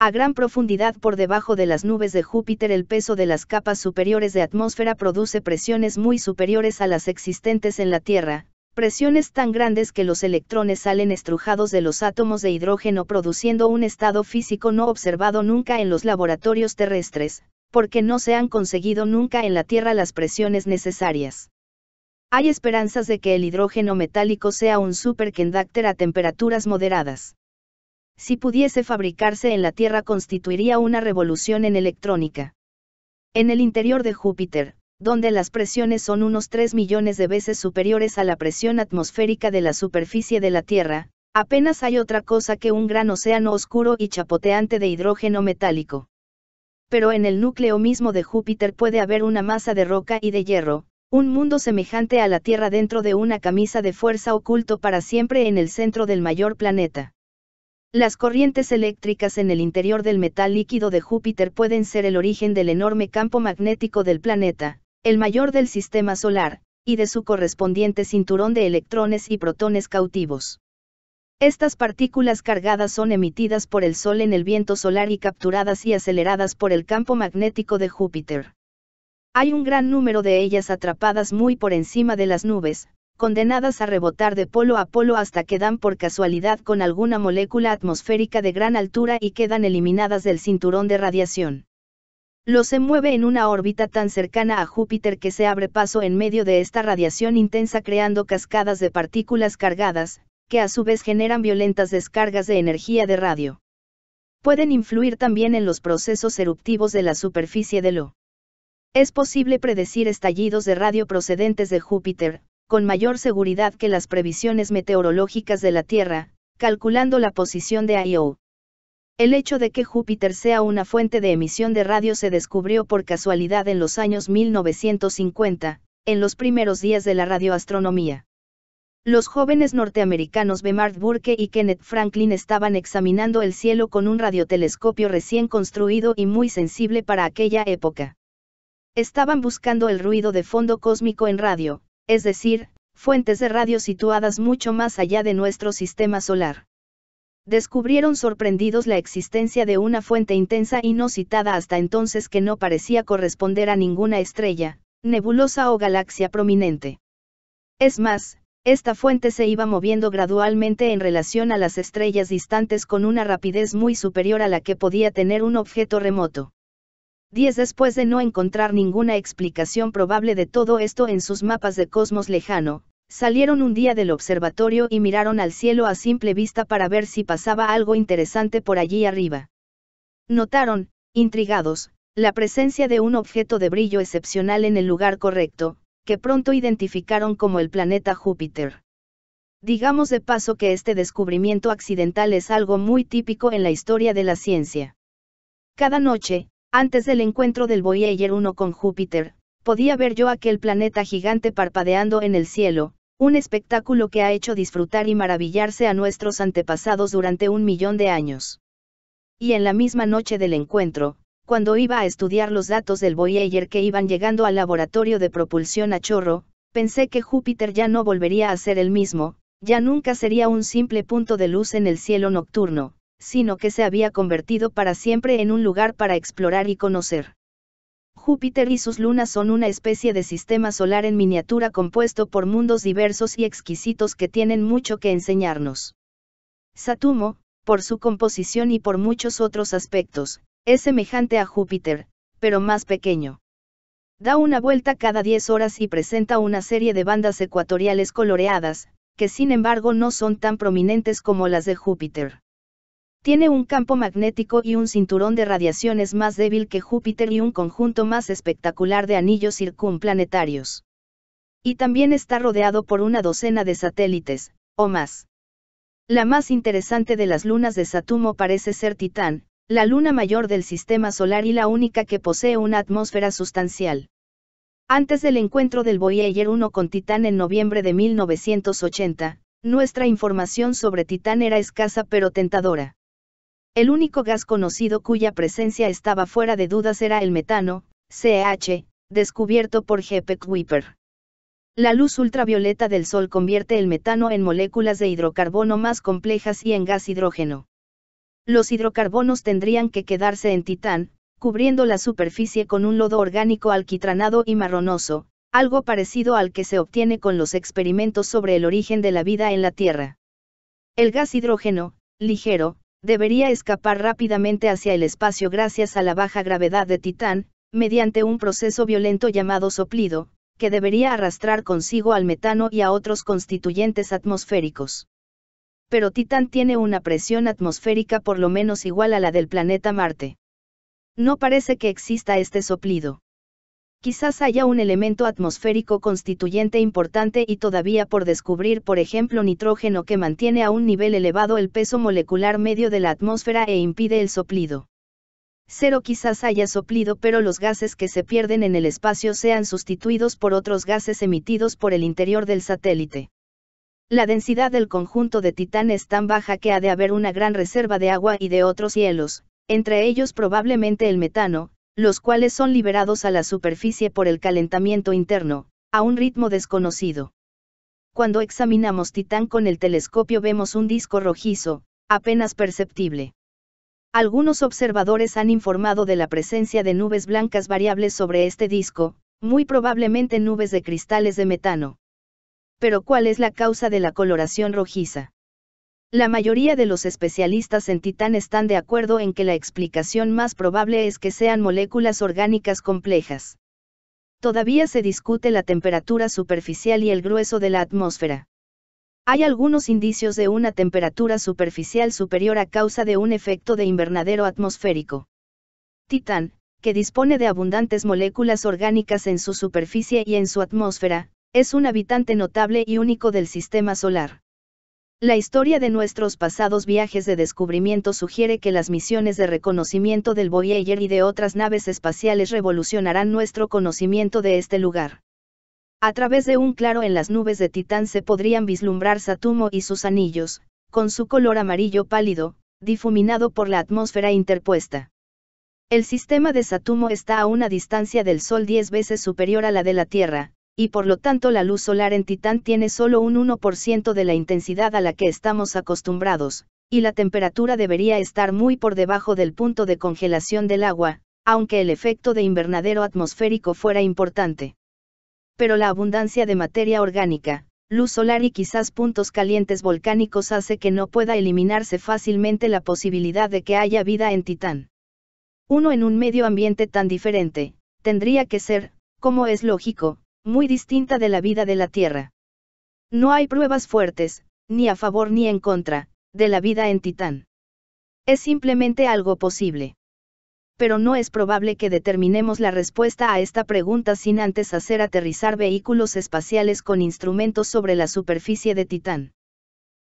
A gran profundidad por debajo de las nubes de Júpiter el peso de las capas superiores de atmósfera produce presiones muy superiores a las existentes en la Tierra, presiones tan grandes que los electrones salen estrujados de los átomos de hidrógeno produciendo un estado físico no observado nunca en los laboratorios terrestres, porque no se han conseguido nunca en la Tierra las presiones necesarias. Hay esperanzas de que el hidrógeno metálico sea un superconductor a temperaturas moderadas. Si pudiese fabricarse en la Tierra constituiría una revolución en electrónica. En el interior de Júpiter, donde las presiones son unos 3 millones de veces superiores a la presión atmosférica de la superficie de la Tierra, apenas hay otra cosa que un gran océano oscuro y chapoteante de hidrógeno metálico. Pero en el núcleo mismo de Júpiter puede haber una masa de roca y de hierro, un mundo semejante a la Tierra dentro de una camisa de fuerza oculto para siempre en el centro del mayor planeta. Las corrientes eléctricas en el interior del metal líquido de Júpiter pueden ser el origen del enorme campo magnético del planeta, el mayor del sistema solar, y de su correspondiente cinturón de electrones y protones cautivos. Estas partículas cargadas son emitidas por el Sol en el viento solar y capturadas y aceleradas por el campo magnético de Júpiter. Hay un gran número de ellas atrapadas muy por encima de las nubes, condenadas a rebotar de polo a polo hasta que dan por casualidad con alguna molécula atmosférica de gran altura y quedan eliminadas del cinturón de radiación. Lo se mueve en una órbita tan cercana a Júpiter que se abre paso en medio de esta radiación intensa creando cascadas de partículas cargadas, que a su vez generan violentas descargas de energía de radio. Pueden influir también en los procesos eruptivos de la superficie de lo. Es posible predecir estallidos de radio procedentes de Júpiter, con mayor seguridad que las previsiones meteorológicas de la Tierra, calculando la posición de Io, el hecho de que Júpiter sea una fuente de emisión de radio se descubrió por casualidad en los años 1950, en los primeros días de la radioastronomía. Los jóvenes norteamericanos Bemart Burke y Kenneth Franklin estaban examinando el cielo con un radiotelescopio recién construido y muy sensible para aquella época. Estaban buscando el ruido de fondo cósmico en radio, es decir, fuentes de radio situadas mucho más allá de nuestro sistema solar descubrieron sorprendidos la existencia de una fuente intensa y no citada hasta entonces que no parecía corresponder a ninguna estrella, nebulosa o galaxia prominente. Es más, esta fuente se iba moviendo gradualmente en relación a las estrellas distantes con una rapidez muy superior a la que podía tener un objeto remoto. Diez Después de no encontrar ninguna explicación probable de todo esto en sus mapas de cosmos lejano, salieron un día del observatorio y miraron al cielo a simple vista para ver si pasaba algo interesante por allí arriba. Notaron, intrigados, la presencia de un objeto de brillo excepcional en el lugar correcto, que pronto identificaron como el planeta Júpiter. Digamos de paso que este descubrimiento accidental es algo muy típico en la historia de la ciencia. Cada noche, antes del encuentro del Voyager 1 con Júpiter, podía ver yo aquel planeta gigante parpadeando en el cielo, un espectáculo que ha hecho disfrutar y maravillarse a nuestros antepasados durante un millón de años. Y en la misma noche del encuentro, cuando iba a estudiar los datos del Voyager que iban llegando al laboratorio de propulsión a chorro, pensé que Júpiter ya no volvería a ser el mismo, ya nunca sería un simple punto de luz en el cielo nocturno, sino que se había convertido para siempre en un lugar para explorar y conocer. Júpiter y sus lunas son una especie de sistema solar en miniatura compuesto por mundos diversos y exquisitos que tienen mucho que enseñarnos. Satumo, por su composición y por muchos otros aspectos, es semejante a Júpiter, pero más pequeño. Da una vuelta cada 10 horas y presenta una serie de bandas ecuatoriales coloreadas, que sin embargo no son tan prominentes como las de Júpiter. Tiene un campo magnético y un cinturón de radiaciones más débil que Júpiter y un conjunto más espectacular de anillos circumplanetarios. Y también está rodeado por una docena de satélites, o más. La más interesante de las lunas de Saturno parece ser Titán, la luna mayor del sistema solar y la única que posee una atmósfera sustancial. Antes del encuentro del Voyager 1 con Titán en noviembre de 1980, nuestra información sobre Titán era escasa pero tentadora. El único gas conocido cuya presencia estaba fuera de dudas era el metano, CH, descubierto por P. Weeper. La luz ultravioleta del Sol convierte el metano en moléculas de hidrocarbono más complejas y en gas hidrógeno. Los hidrocarbonos tendrían que quedarse en Titán, cubriendo la superficie con un lodo orgánico alquitranado y marronoso, algo parecido al que se obtiene con los experimentos sobre el origen de la vida en la Tierra. El gas hidrógeno, ligero, debería escapar rápidamente hacia el espacio gracias a la baja gravedad de Titán, mediante un proceso violento llamado soplido, que debería arrastrar consigo al metano y a otros constituyentes atmosféricos. Pero Titán tiene una presión atmosférica por lo menos igual a la del planeta Marte. No parece que exista este soplido. Quizás haya un elemento atmosférico constituyente importante y todavía por descubrir, por ejemplo, nitrógeno que mantiene a un nivel elevado el peso molecular medio de la atmósfera e impide el soplido. Cero quizás haya soplido, pero los gases que se pierden en el espacio sean sustituidos por otros gases emitidos por el interior del satélite. La densidad del conjunto de Titán es tan baja que ha de haber una gran reserva de agua y de otros hielos, entre ellos probablemente el metano, los cuales son liberados a la superficie por el calentamiento interno, a un ritmo desconocido. Cuando examinamos Titán con el telescopio vemos un disco rojizo, apenas perceptible. Algunos observadores han informado de la presencia de nubes blancas variables sobre este disco, muy probablemente nubes de cristales de metano. Pero ¿cuál es la causa de la coloración rojiza? La mayoría de los especialistas en titán están de acuerdo en que la explicación más probable es que sean moléculas orgánicas complejas. Todavía se discute la temperatura superficial y el grueso de la atmósfera. Hay algunos indicios de una temperatura superficial superior a causa de un efecto de invernadero atmosférico. Titán, que dispone de abundantes moléculas orgánicas en su superficie y en su atmósfera, es un habitante notable y único del sistema solar. La historia de nuestros pasados viajes de descubrimiento sugiere que las misiones de reconocimiento del Voyager y de otras naves espaciales revolucionarán nuestro conocimiento de este lugar. A través de un claro en las nubes de Titán se podrían vislumbrar Satumo y sus anillos, con su color amarillo pálido, difuminado por la atmósfera interpuesta. El sistema de Satumo está a una distancia del Sol diez veces superior a la de la Tierra, y por lo tanto la luz solar en Titán tiene solo un 1% de la intensidad a la que estamos acostumbrados, y la temperatura debería estar muy por debajo del punto de congelación del agua, aunque el efecto de invernadero atmosférico fuera importante. Pero la abundancia de materia orgánica, luz solar y quizás puntos calientes volcánicos hace que no pueda eliminarse fácilmente la posibilidad de que haya vida en Titán. Uno en un medio ambiente tan diferente, tendría que ser, como es lógico, muy distinta de la vida de la Tierra. No hay pruebas fuertes, ni a favor ni en contra, de la vida en Titán. Es simplemente algo posible. Pero no es probable que determinemos la respuesta a esta pregunta sin antes hacer aterrizar vehículos espaciales con instrumentos sobre la superficie de Titán.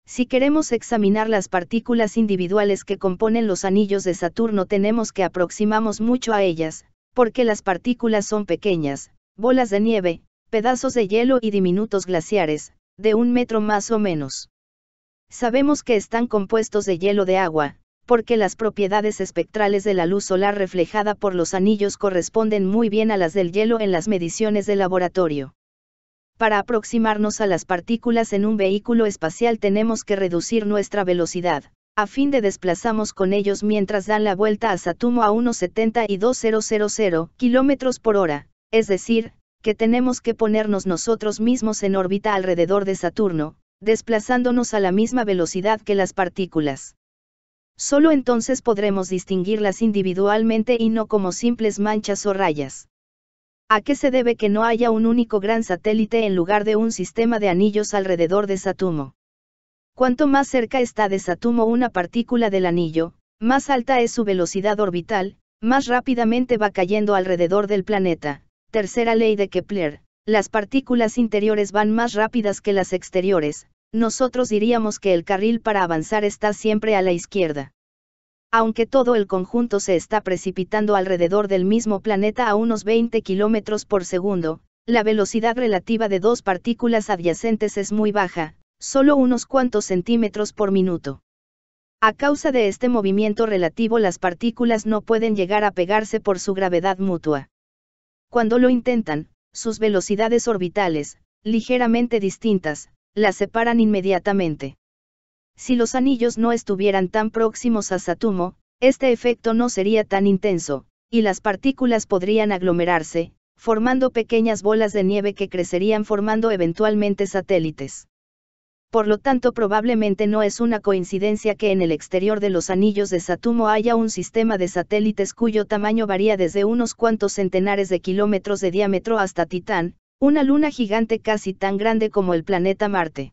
Si queremos examinar las partículas individuales que componen los anillos de Saturno tenemos que aproximamos mucho a ellas, porque las partículas son pequeñas, bolas de nieve, pedazos de hielo y diminutos glaciares, de un metro más o menos. Sabemos que están compuestos de hielo de agua, porque las propiedades espectrales de la luz solar reflejada por los anillos corresponden muy bien a las del hielo en las mediciones de laboratorio. Para aproximarnos a las partículas en un vehículo espacial tenemos que reducir nuestra velocidad, a fin de desplazamos con ellos mientras dan la vuelta a Satumo a unos km por hora, es decir, que tenemos que ponernos nosotros mismos en órbita alrededor de Saturno, desplazándonos a la misma velocidad que las partículas. Solo entonces podremos distinguirlas individualmente y no como simples manchas o rayas. ¿A qué se debe que no haya un único gran satélite en lugar de un sistema de anillos alrededor de Saturno? Cuanto más cerca está de Saturno una partícula del anillo, más alta es su velocidad orbital, más rápidamente va cayendo alrededor del planeta tercera ley de Kepler, las partículas interiores van más rápidas que las exteriores, nosotros diríamos que el carril para avanzar está siempre a la izquierda. Aunque todo el conjunto se está precipitando alrededor del mismo planeta a unos 20 km por segundo, la velocidad relativa de dos partículas adyacentes es muy baja, solo unos cuantos centímetros por minuto. A causa de este movimiento relativo las partículas no pueden llegar a pegarse por su gravedad mutua. Cuando lo intentan, sus velocidades orbitales, ligeramente distintas, las separan inmediatamente. Si los anillos no estuvieran tan próximos a Satumo, este efecto no sería tan intenso, y las partículas podrían aglomerarse, formando pequeñas bolas de nieve que crecerían formando eventualmente satélites por lo tanto probablemente no es una coincidencia que en el exterior de los anillos de Satumo haya un sistema de satélites cuyo tamaño varía desde unos cuantos centenares de kilómetros de diámetro hasta Titán, una luna gigante casi tan grande como el planeta Marte.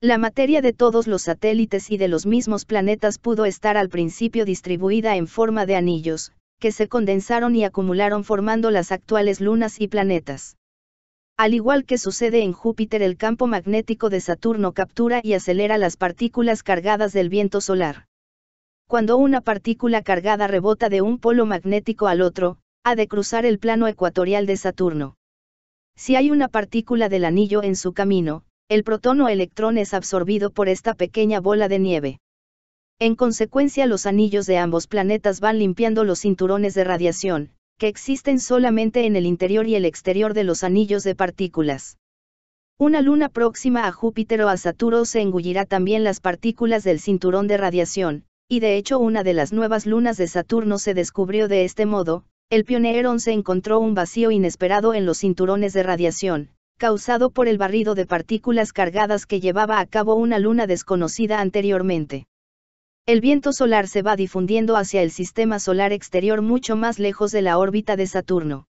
La materia de todos los satélites y de los mismos planetas pudo estar al principio distribuida en forma de anillos, que se condensaron y acumularon formando las actuales lunas y planetas. Al igual que sucede en Júpiter, el campo magnético de Saturno captura y acelera las partículas cargadas del viento solar. Cuando una partícula cargada rebota de un polo magnético al otro, ha de cruzar el plano ecuatorial de Saturno. Si hay una partícula del anillo en su camino, el protón o electrón es absorbido por esta pequeña bola de nieve. En consecuencia los anillos de ambos planetas van limpiando los cinturones de radiación, que existen solamente en el interior y el exterior de los anillos de partículas. Una luna próxima a Júpiter o a Saturno se engullirá también las partículas del cinturón de radiación, y de hecho una de las nuevas lunas de Saturno se descubrió de este modo, el Pioneer se encontró un vacío inesperado en los cinturones de radiación, causado por el barrido de partículas cargadas que llevaba a cabo una luna desconocida anteriormente. El viento solar se va difundiendo hacia el sistema solar exterior mucho más lejos de la órbita de Saturno.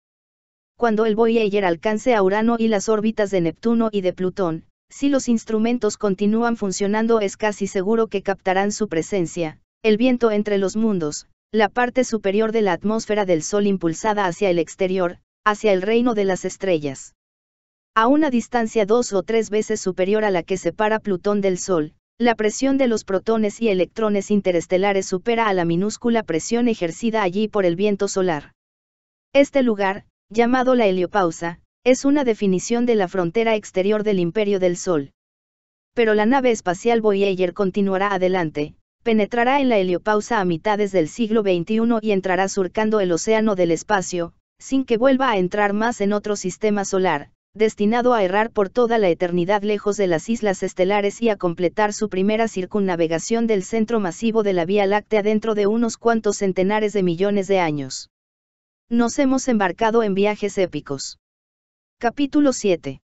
Cuando el Voyager alcance a Urano y las órbitas de Neptuno y de Plutón, si los instrumentos continúan funcionando es casi seguro que captarán su presencia, el viento entre los mundos, la parte superior de la atmósfera del Sol impulsada hacia el exterior, hacia el reino de las estrellas. A una distancia dos o tres veces superior a la que separa Plutón del Sol, la presión de los protones y electrones interestelares supera a la minúscula presión ejercida allí por el viento solar. Este lugar, llamado la heliopausa, es una definición de la frontera exterior del imperio del Sol. Pero la nave espacial Voyager continuará adelante, penetrará en la heliopausa a mitades del siglo XXI y entrará surcando el océano del espacio, sin que vuelva a entrar más en otro sistema solar, destinado a errar por toda la eternidad lejos de las islas estelares y a completar su primera circunnavegación del centro masivo de la Vía Láctea dentro de unos cuantos centenares de millones de años. Nos hemos embarcado en viajes épicos. Capítulo 7.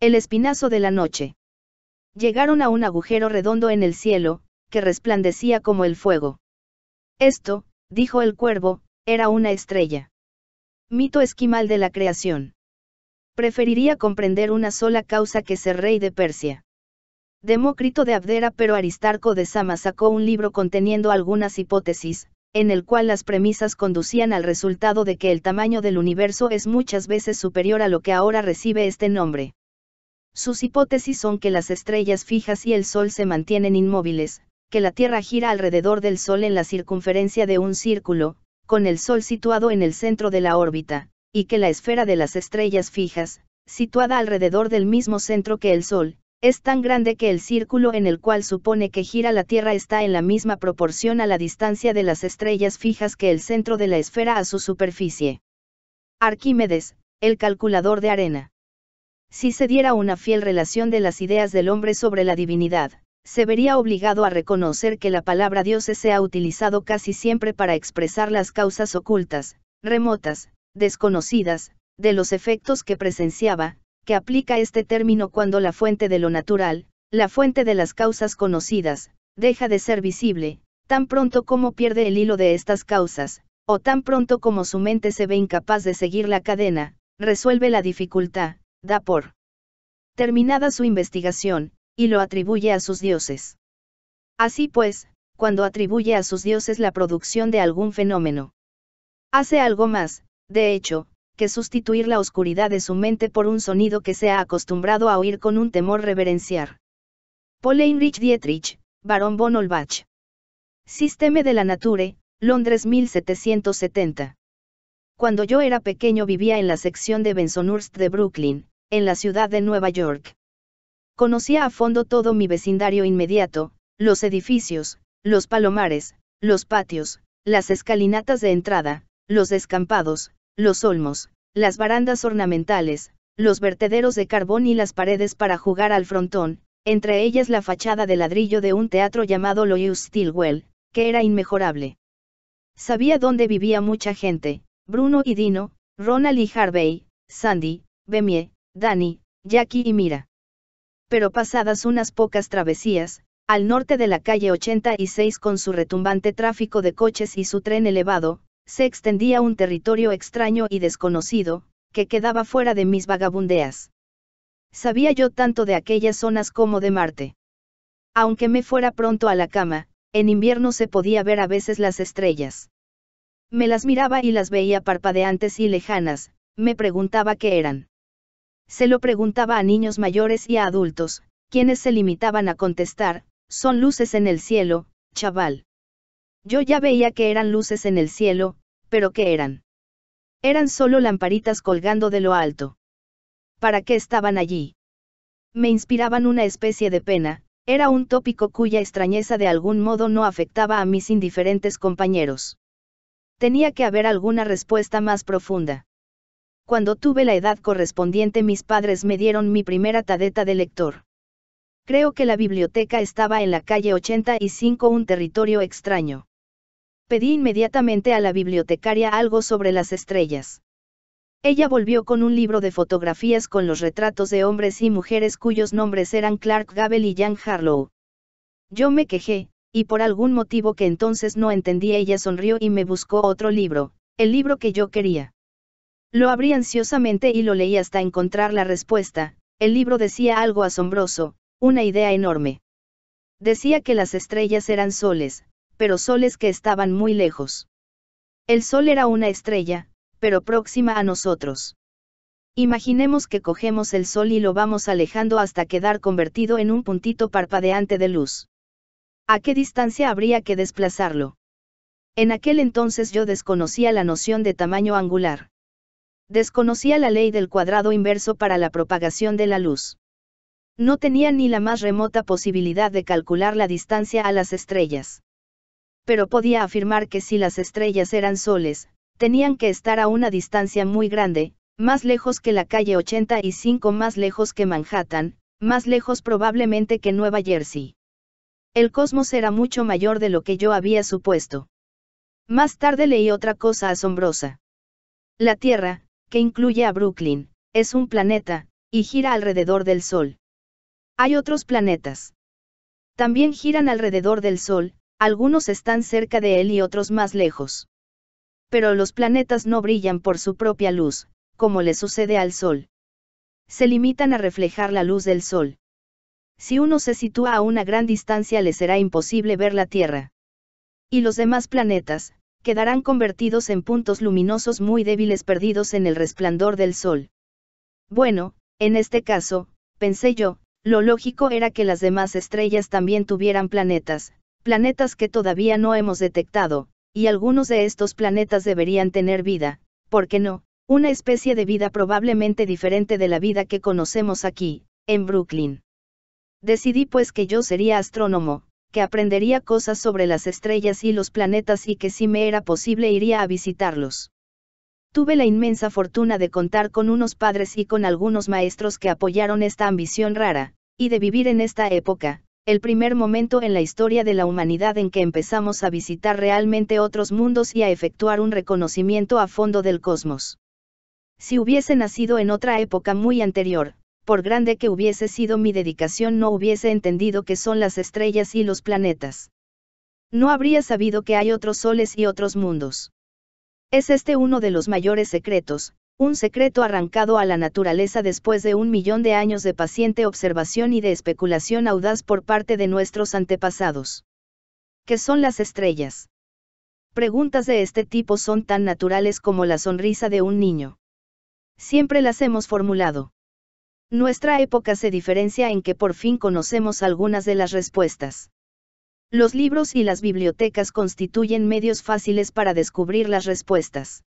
El espinazo de la noche. Llegaron a un agujero redondo en el cielo, que resplandecía como el fuego. Esto, dijo el cuervo, era una estrella. Mito esquimal de la creación preferiría comprender una sola causa que ser rey de Persia. Demócrito de Abdera pero Aristarco de Sama sacó un libro conteniendo algunas hipótesis, en el cual las premisas conducían al resultado de que el tamaño del universo es muchas veces superior a lo que ahora recibe este nombre. Sus hipótesis son que las estrellas fijas y el Sol se mantienen inmóviles, que la Tierra gira alrededor del Sol en la circunferencia de un círculo, con el Sol situado en el centro de la órbita, y que la esfera de las estrellas fijas, situada alrededor del mismo centro que el Sol, es tan grande que el círculo en el cual supone que gira la Tierra está en la misma proporción a la distancia de las estrellas fijas que el centro de la esfera a su superficie. Arquímedes, el calculador de arena. Si se diera una fiel relación de las ideas del hombre sobre la divinidad, se vería obligado a reconocer que la palabra dioses se ha utilizado casi siempre para expresar las causas ocultas, remotas, desconocidas, de los efectos que presenciaba, que aplica este término cuando la fuente de lo natural, la fuente de las causas conocidas, deja de ser visible, tan pronto como pierde el hilo de estas causas, o tan pronto como su mente se ve incapaz de seguir la cadena, resuelve la dificultad, da por terminada su investigación, y lo atribuye a sus dioses. Así pues, cuando atribuye a sus dioses la producción de algún fenómeno, hace algo más, de hecho, que sustituir la oscuridad de su mente por un sonido que se ha acostumbrado a oír con un temor reverenciar. Paul Heinrich Dietrich, Barón von Olbach. de la Nature, Londres 1770. Cuando yo era pequeño vivía en la sección de Bensonhurst de Brooklyn, en la ciudad de Nueva York. Conocía a fondo todo mi vecindario inmediato, los edificios, los palomares, los patios, las escalinatas de entrada, los descampados, los olmos, las barandas ornamentales, los vertederos de carbón y las paredes para jugar al frontón, entre ellas la fachada de ladrillo de un teatro llamado Loews Steelwell, que era inmejorable. Sabía dónde vivía mucha gente, Bruno y Dino, Ronald y Harvey, Sandy, Bemie, Danny, Jackie y Mira. Pero pasadas unas pocas travesías, al norte de la calle 86 con su retumbante tráfico de coches y su tren elevado, se extendía un territorio extraño y desconocido, que quedaba fuera de mis vagabundeas. Sabía yo tanto de aquellas zonas como de Marte. Aunque me fuera pronto a la cama, en invierno se podía ver a veces las estrellas. Me las miraba y las veía parpadeantes y lejanas, me preguntaba qué eran. Se lo preguntaba a niños mayores y a adultos, quienes se limitaban a contestar, son luces en el cielo, chaval. Yo ya veía que eran luces en el cielo, pero ¿qué eran? Eran solo lamparitas colgando de lo alto. ¿Para qué estaban allí? Me inspiraban una especie de pena, era un tópico cuya extrañeza de algún modo no afectaba a mis indiferentes compañeros. Tenía que haber alguna respuesta más profunda. Cuando tuve la edad correspondiente mis padres me dieron mi primera tadeta de lector. Creo que la biblioteca estaba en la calle 85, un territorio extraño pedí inmediatamente a la bibliotecaria algo sobre las estrellas. Ella volvió con un libro de fotografías con los retratos de hombres y mujeres cuyos nombres eran Clark Gable y Jan Harlow. Yo me quejé, y por algún motivo que entonces no entendí ella sonrió y me buscó otro libro, el libro que yo quería. Lo abrí ansiosamente y lo leí hasta encontrar la respuesta, el libro decía algo asombroso, una idea enorme. Decía que las estrellas eran soles, pero soles que estaban muy lejos. El sol era una estrella, pero próxima a nosotros. Imaginemos que cogemos el sol y lo vamos alejando hasta quedar convertido en un puntito parpadeante de luz. ¿A qué distancia habría que desplazarlo? En aquel entonces yo desconocía la noción de tamaño angular. Desconocía la ley del cuadrado inverso para la propagación de la luz. No tenía ni la más remota posibilidad de calcular la distancia a las estrellas pero podía afirmar que si las estrellas eran soles, tenían que estar a una distancia muy grande, más lejos que la calle 85, más lejos que Manhattan, más lejos probablemente que Nueva Jersey. El cosmos era mucho mayor de lo que yo había supuesto. Más tarde leí otra cosa asombrosa. La Tierra, que incluye a Brooklyn, es un planeta, y gira alrededor del Sol. Hay otros planetas. También giran alrededor del Sol, algunos están cerca de él y otros más lejos. Pero los planetas no brillan por su propia luz, como le sucede al Sol. Se limitan a reflejar la luz del Sol. Si uno se sitúa a una gran distancia le será imposible ver la Tierra. Y los demás planetas, quedarán convertidos en puntos luminosos muy débiles perdidos en el resplandor del Sol. Bueno, en este caso, pensé yo, lo lógico era que las demás estrellas también tuvieran planetas, planetas que todavía no hemos detectado, y algunos de estos planetas deberían tener vida, ¿por qué no? Una especie de vida probablemente diferente de la vida que conocemos aquí, en Brooklyn. Decidí pues que yo sería astrónomo, que aprendería cosas sobre las estrellas y los planetas y que si me era posible iría a visitarlos. Tuve la inmensa fortuna de contar con unos padres y con algunos maestros que apoyaron esta ambición rara, y de vivir en esta época, el primer momento en la historia de la humanidad en que empezamos a visitar realmente otros mundos y a efectuar un reconocimiento a fondo del cosmos. Si hubiese nacido en otra época muy anterior, por grande que hubiese sido mi dedicación no hubiese entendido que son las estrellas y los planetas. No habría sabido que hay otros soles y otros mundos. Es este uno de los mayores secretos, un secreto arrancado a la naturaleza después de un millón de años de paciente observación y de especulación audaz por parte de nuestros antepasados. ¿Qué son las estrellas? Preguntas de este tipo son tan naturales como la sonrisa de un niño. Siempre las hemos formulado. Nuestra época se diferencia en que por fin conocemos algunas de las respuestas. Los libros y las bibliotecas constituyen medios fáciles para descubrir las respuestas.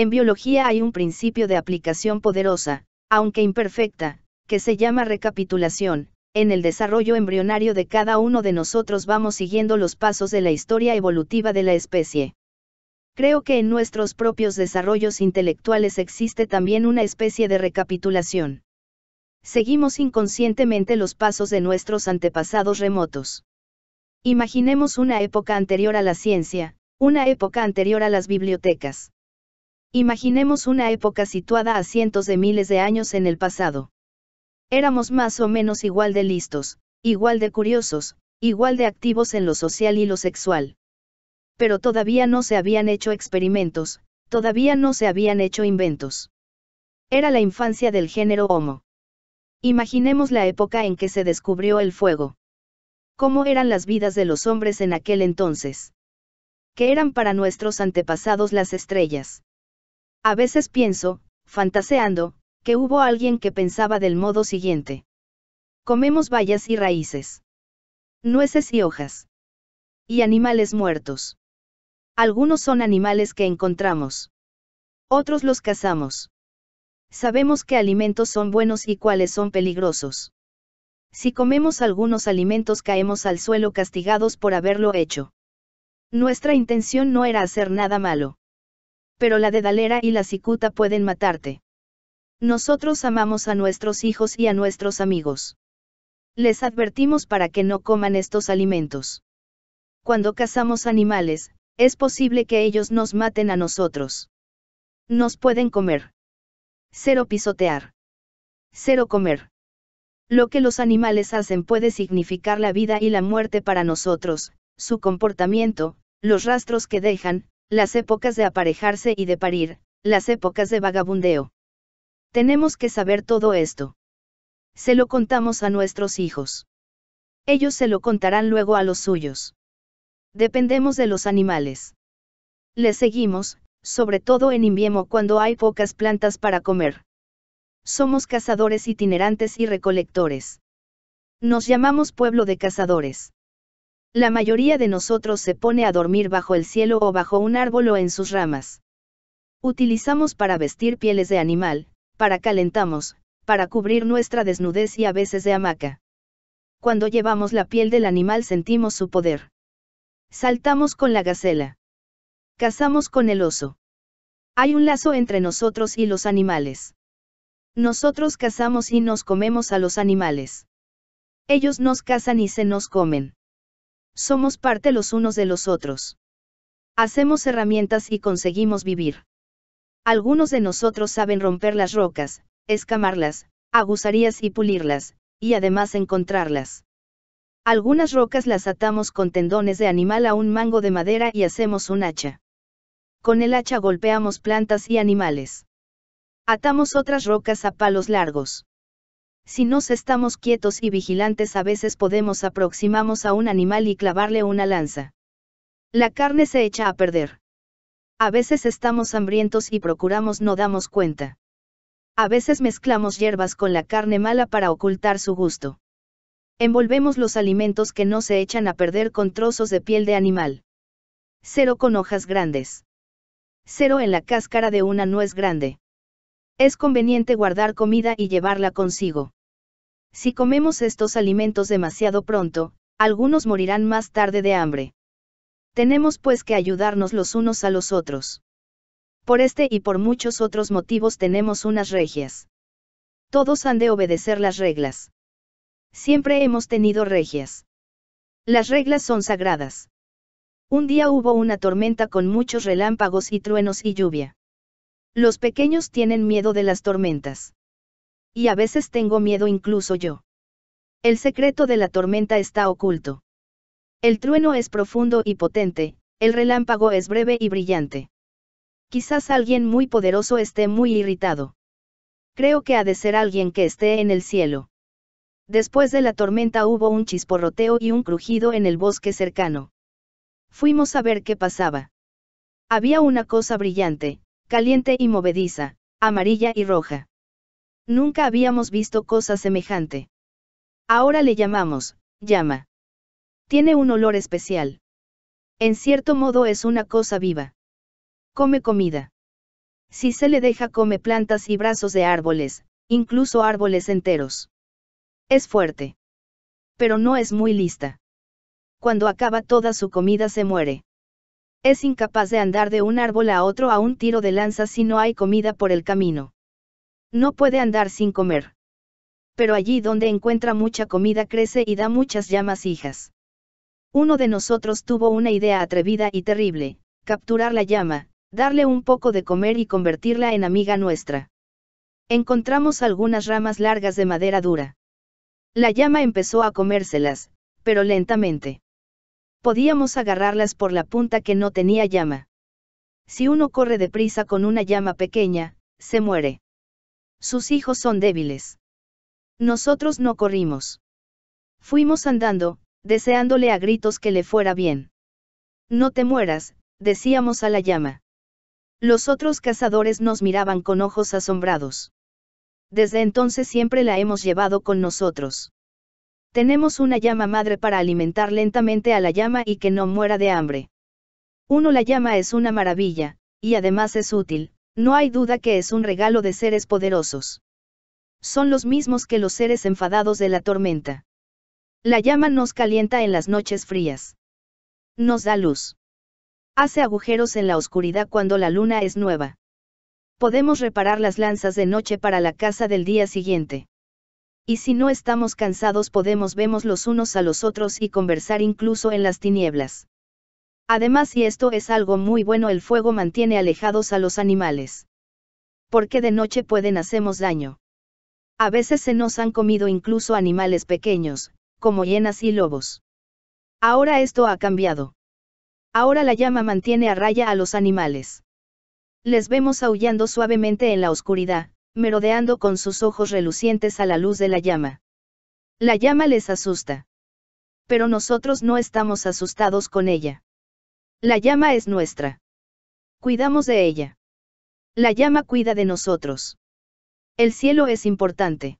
En biología hay un principio de aplicación poderosa, aunque imperfecta, que se llama recapitulación. En el desarrollo embrionario de cada uno de nosotros vamos siguiendo los pasos de la historia evolutiva de la especie. Creo que en nuestros propios desarrollos intelectuales existe también una especie de recapitulación. Seguimos inconscientemente los pasos de nuestros antepasados remotos. Imaginemos una época anterior a la ciencia, una época anterior a las bibliotecas. Imaginemos una época situada a cientos de miles de años en el pasado. Éramos más o menos igual de listos, igual de curiosos, igual de activos en lo social y lo sexual. Pero todavía no se habían hecho experimentos, todavía no se habían hecho inventos. Era la infancia del género Homo. Imaginemos la época en que se descubrió el fuego. ¿Cómo eran las vidas de los hombres en aquel entonces? ¿Qué eran para nuestros antepasados las estrellas? A veces pienso, fantaseando, que hubo alguien que pensaba del modo siguiente. Comemos bayas y raíces. Nueces y hojas. Y animales muertos. Algunos son animales que encontramos. Otros los cazamos. Sabemos qué alimentos son buenos y cuáles son peligrosos. Si comemos algunos alimentos caemos al suelo castigados por haberlo hecho. Nuestra intención no era hacer nada malo pero la dedalera y la cicuta pueden matarte. Nosotros amamos a nuestros hijos y a nuestros amigos. Les advertimos para que no coman estos alimentos. Cuando cazamos animales, es posible que ellos nos maten a nosotros. Nos pueden comer. Cero pisotear. Cero comer. Lo que los animales hacen puede significar la vida y la muerte para nosotros, su comportamiento, los rastros que dejan, las épocas de aparejarse y de parir, las épocas de vagabundeo. Tenemos que saber todo esto. Se lo contamos a nuestros hijos. Ellos se lo contarán luego a los suyos. Dependemos de los animales. Les seguimos, sobre todo en invierno cuando hay pocas plantas para comer. Somos cazadores itinerantes y recolectores. Nos llamamos pueblo de cazadores. La mayoría de nosotros se pone a dormir bajo el cielo o bajo un árbol o en sus ramas. Utilizamos para vestir pieles de animal, para calentamos, para cubrir nuestra desnudez y a veces de hamaca. Cuando llevamos la piel del animal sentimos su poder. Saltamos con la gacela. Cazamos con el oso. Hay un lazo entre nosotros y los animales. Nosotros cazamos y nos comemos a los animales. Ellos nos cazan y se nos comen. Somos parte los unos de los otros. Hacemos herramientas y conseguimos vivir. Algunos de nosotros saben romper las rocas, escamarlas, aguzarías y pulirlas, y además encontrarlas. Algunas rocas las atamos con tendones de animal a un mango de madera y hacemos un hacha. Con el hacha golpeamos plantas y animales. Atamos otras rocas a palos largos. Si nos estamos quietos y vigilantes a veces podemos aproximamos a un animal y clavarle una lanza. La carne se echa a perder. A veces estamos hambrientos y procuramos no damos cuenta. A veces mezclamos hierbas con la carne mala para ocultar su gusto. Envolvemos los alimentos que no se echan a perder con trozos de piel de animal. Cero con hojas grandes. Cero en la cáscara de una nuez grande. Es conveniente guardar comida y llevarla consigo. Si comemos estos alimentos demasiado pronto, algunos morirán más tarde de hambre. Tenemos pues que ayudarnos los unos a los otros. Por este y por muchos otros motivos tenemos unas regias. Todos han de obedecer las reglas. Siempre hemos tenido regias. Las reglas son sagradas. Un día hubo una tormenta con muchos relámpagos y truenos y lluvia. Los pequeños tienen miedo de las tormentas. Y a veces tengo miedo incluso yo. El secreto de la tormenta está oculto. El trueno es profundo y potente, el relámpago es breve y brillante. Quizás alguien muy poderoso esté muy irritado. Creo que ha de ser alguien que esté en el cielo. Después de la tormenta hubo un chisporroteo y un crujido en el bosque cercano. Fuimos a ver qué pasaba. Había una cosa brillante, caliente y movediza, amarilla y roja. Nunca habíamos visto cosa semejante. Ahora le llamamos, llama. Tiene un olor especial. En cierto modo es una cosa viva. Come comida. Si se le deja come plantas y brazos de árboles, incluso árboles enteros. Es fuerte. Pero no es muy lista. Cuando acaba toda su comida se muere. Es incapaz de andar de un árbol a otro a un tiro de lanza si no hay comida por el camino. No puede andar sin comer. Pero allí donde encuentra mucha comida crece y da muchas llamas hijas. Uno de nosotros tuvo una idea atrevida y terrible, capturar la llama, darle un poco de comer y convertirla en amiga nuestra. Encontramos algunas ramas largas de madera dura. La llama empezó a comérselas, pero lentamente. Podíamos agarrarlas por la punta que no tenía llama. Si uno corre deprisa con una llama pequeña, se muere sus hijos son débiles. Nosotros no corrimos. Fuimos andando, deseándole a gritos que le fuera bien. No te mueras, decíamos a la llama. Los otros cazadores nos miraban con ojos asombrados. Desde entonces siempre la hemos llevado con nosotros. Tenemos una llama madre para alimentar lentamente a la llama y que no muera de hambre. Uno la llama es una maravilla, y además es útil, no hay duda que es un regalo de seres poderosos. Son los mismos que los seres enfadados de la tormenta. La llama nos calienta en las noches frías. Nos da luz. Hace agujeros en la oscuridad cuando la luna es nueva. Podemos reparar las lanzas de noche para la casa del día siguiente. Y si no estamos cansados podemos vemos los unos a los otros y conversar incluso en las tinieblas. Además y esto es algo muy bueno el fuego mantiene alejados a los animales. Porque de noche pueden hacemos daño. A veces se nos han comido incluso animales pequeños, como hienas y lobos. Ahora esto ha cambiado. Ahora la llama mantiene a raya a los animales. Les vemos aullando suavemente en la oscuridad, merodeando con sus ojos relucientes a la luz de la llama. La llama les asusta. Pero nosotros no estamos asustados con ella. La llama es nuestra. Cuidamos de ella. La llama cuida de nosotros. El cielo es importante.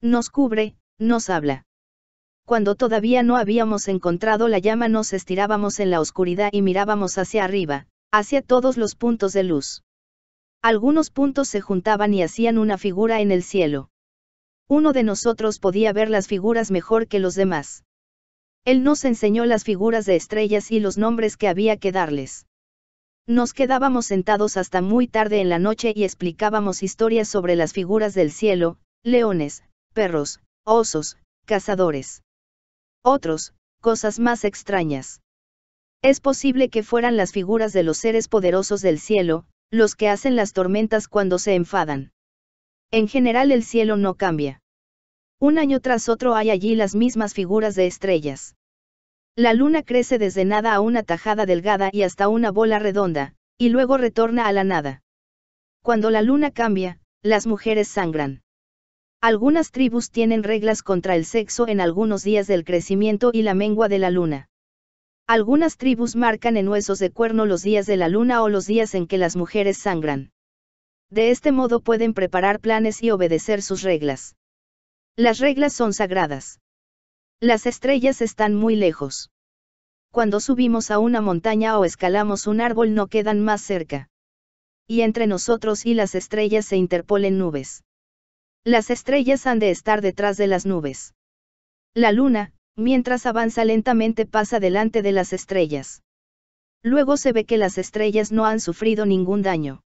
Nos cubre, nos habla. Cuando todavía no habíamos encontrado la llama nos estirábamos en la oscuridad y mirábamos hacia arriba, hacia todos los puntos de luz. Algunos puntos se juntaban y hacían una figura en el cielo. Uno de nosotros podía ver las figuras mejor que los demás. Él nos enseñó las figuras de estrellas y los nombres que había que darles. Nos quedábamos sentados hasta muy tarde en la noche y explicábamos historias sobre las figuras del cielo, leones, perros, osos, cazadores. Otros, cosas más extrañas. Es posible que fueran las figuras de los seres poderosos del cielo, los que hacen las tormentas cuando se enfadan. En general el cielo no cambia. Un año tras otro hay allí las mismas figuras de estrellas. La luna crece desde nada a una tajada delgada y hasta una bola redonda, y luego retorna a la nada. Cuando la luna cambia, las mujeres sangran. Algunas tribus tienen reglas contra el sexo en algunos días del crecimiento y la mengua de la luna. Algunas tribus marcan en huesos de cuerno los días de la luna o los días en que las mujeres sangran. De este modo pueden preparar planes y obedecer sus reglas. Las reglas son sagradas. Las estrellas están muy lejos. Cuando subimos a una montaña o escalamos un árbol no quedan más cerca. Y entre nosotros y las estrellas se interpolen nubes. Las estrellas han de estar detrás de las nubes. La luna, mientras avanza lentamente pasa delante de las estrellas. Luego se ve que las estrellas no han sufrido ningún daño.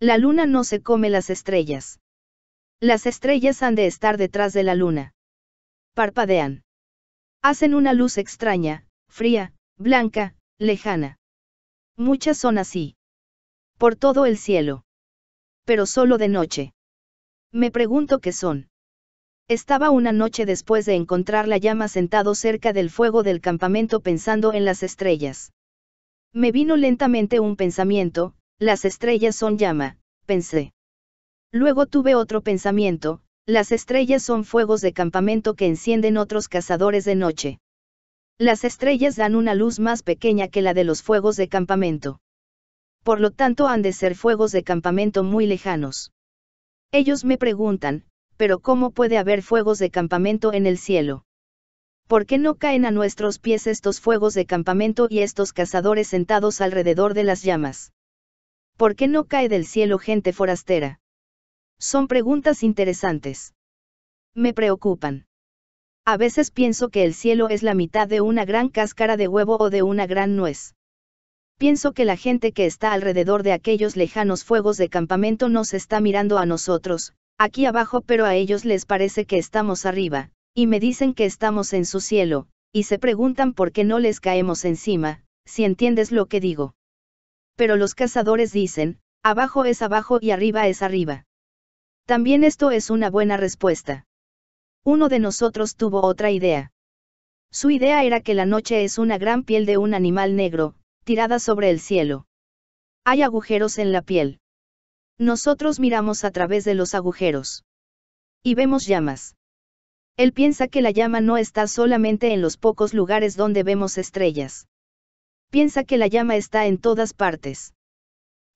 La luna no se come las estrellas. Las estrellas han de estar detrás de la luna. Parpadean. Hacen una luz extraña, fría, blanca, lejana. Muchas son así. Por todo el cielo. Pero solo de noche. Me pregunto qué son. Estaba una noche después de encontrar la llama sentado cerca del fuego del campamento pensando en las estrellas. Me vino lentamente un pensamiento, las estrellas son llama, pensé. Luego tuve otro pensamiento, las estrellas son fuegos de campamento que encienden otros cazadores de noche. Las estrellas dan una luz más pequeña que la de los fuegos de campamento. Por lo tanto han de ser fuegos de campamento muy lejanos. Ellos me preguntan, pero ¿cómo puede haber fuegos de campamento en el cielo? ¿Por qué no caen a nuestros pies estos fuegos de campamento y estos cazadores sentados alrededor de las llamas? ¿Por qué no cae del cielo gente forastera? Son preguntas interesantes. Me preocupan. A veces pienso que el cielo es la mitad de una gran cáscara de huevo o de una gran nuez. Pienso que la gente que está alrededor de aquellos lejanos fuegos de campamento nos está mirando a nosotros, aquí abajo pero a ellos les parece que estamos arriba, y me dicen que estamos en su cielo, y se preguntan por qué no les caemos encima, si entiendes lo que digo. Pero los cazadores dicen, abajo es abajo y arriba es arriba. También esto es una buena respuesta. Uno de nosotros tuvo otra idea. Su idea era que la noche es una gran piel de un animal negro, tirada sobre el cielo. Hay agujeros en la piel. Nosotros miramos a través de los agujeros. Y vemos llamas. Él piensa que la llama no está solamente en los pocos lugares donde vemos estrellas. Piensa que la llama está en todas partes.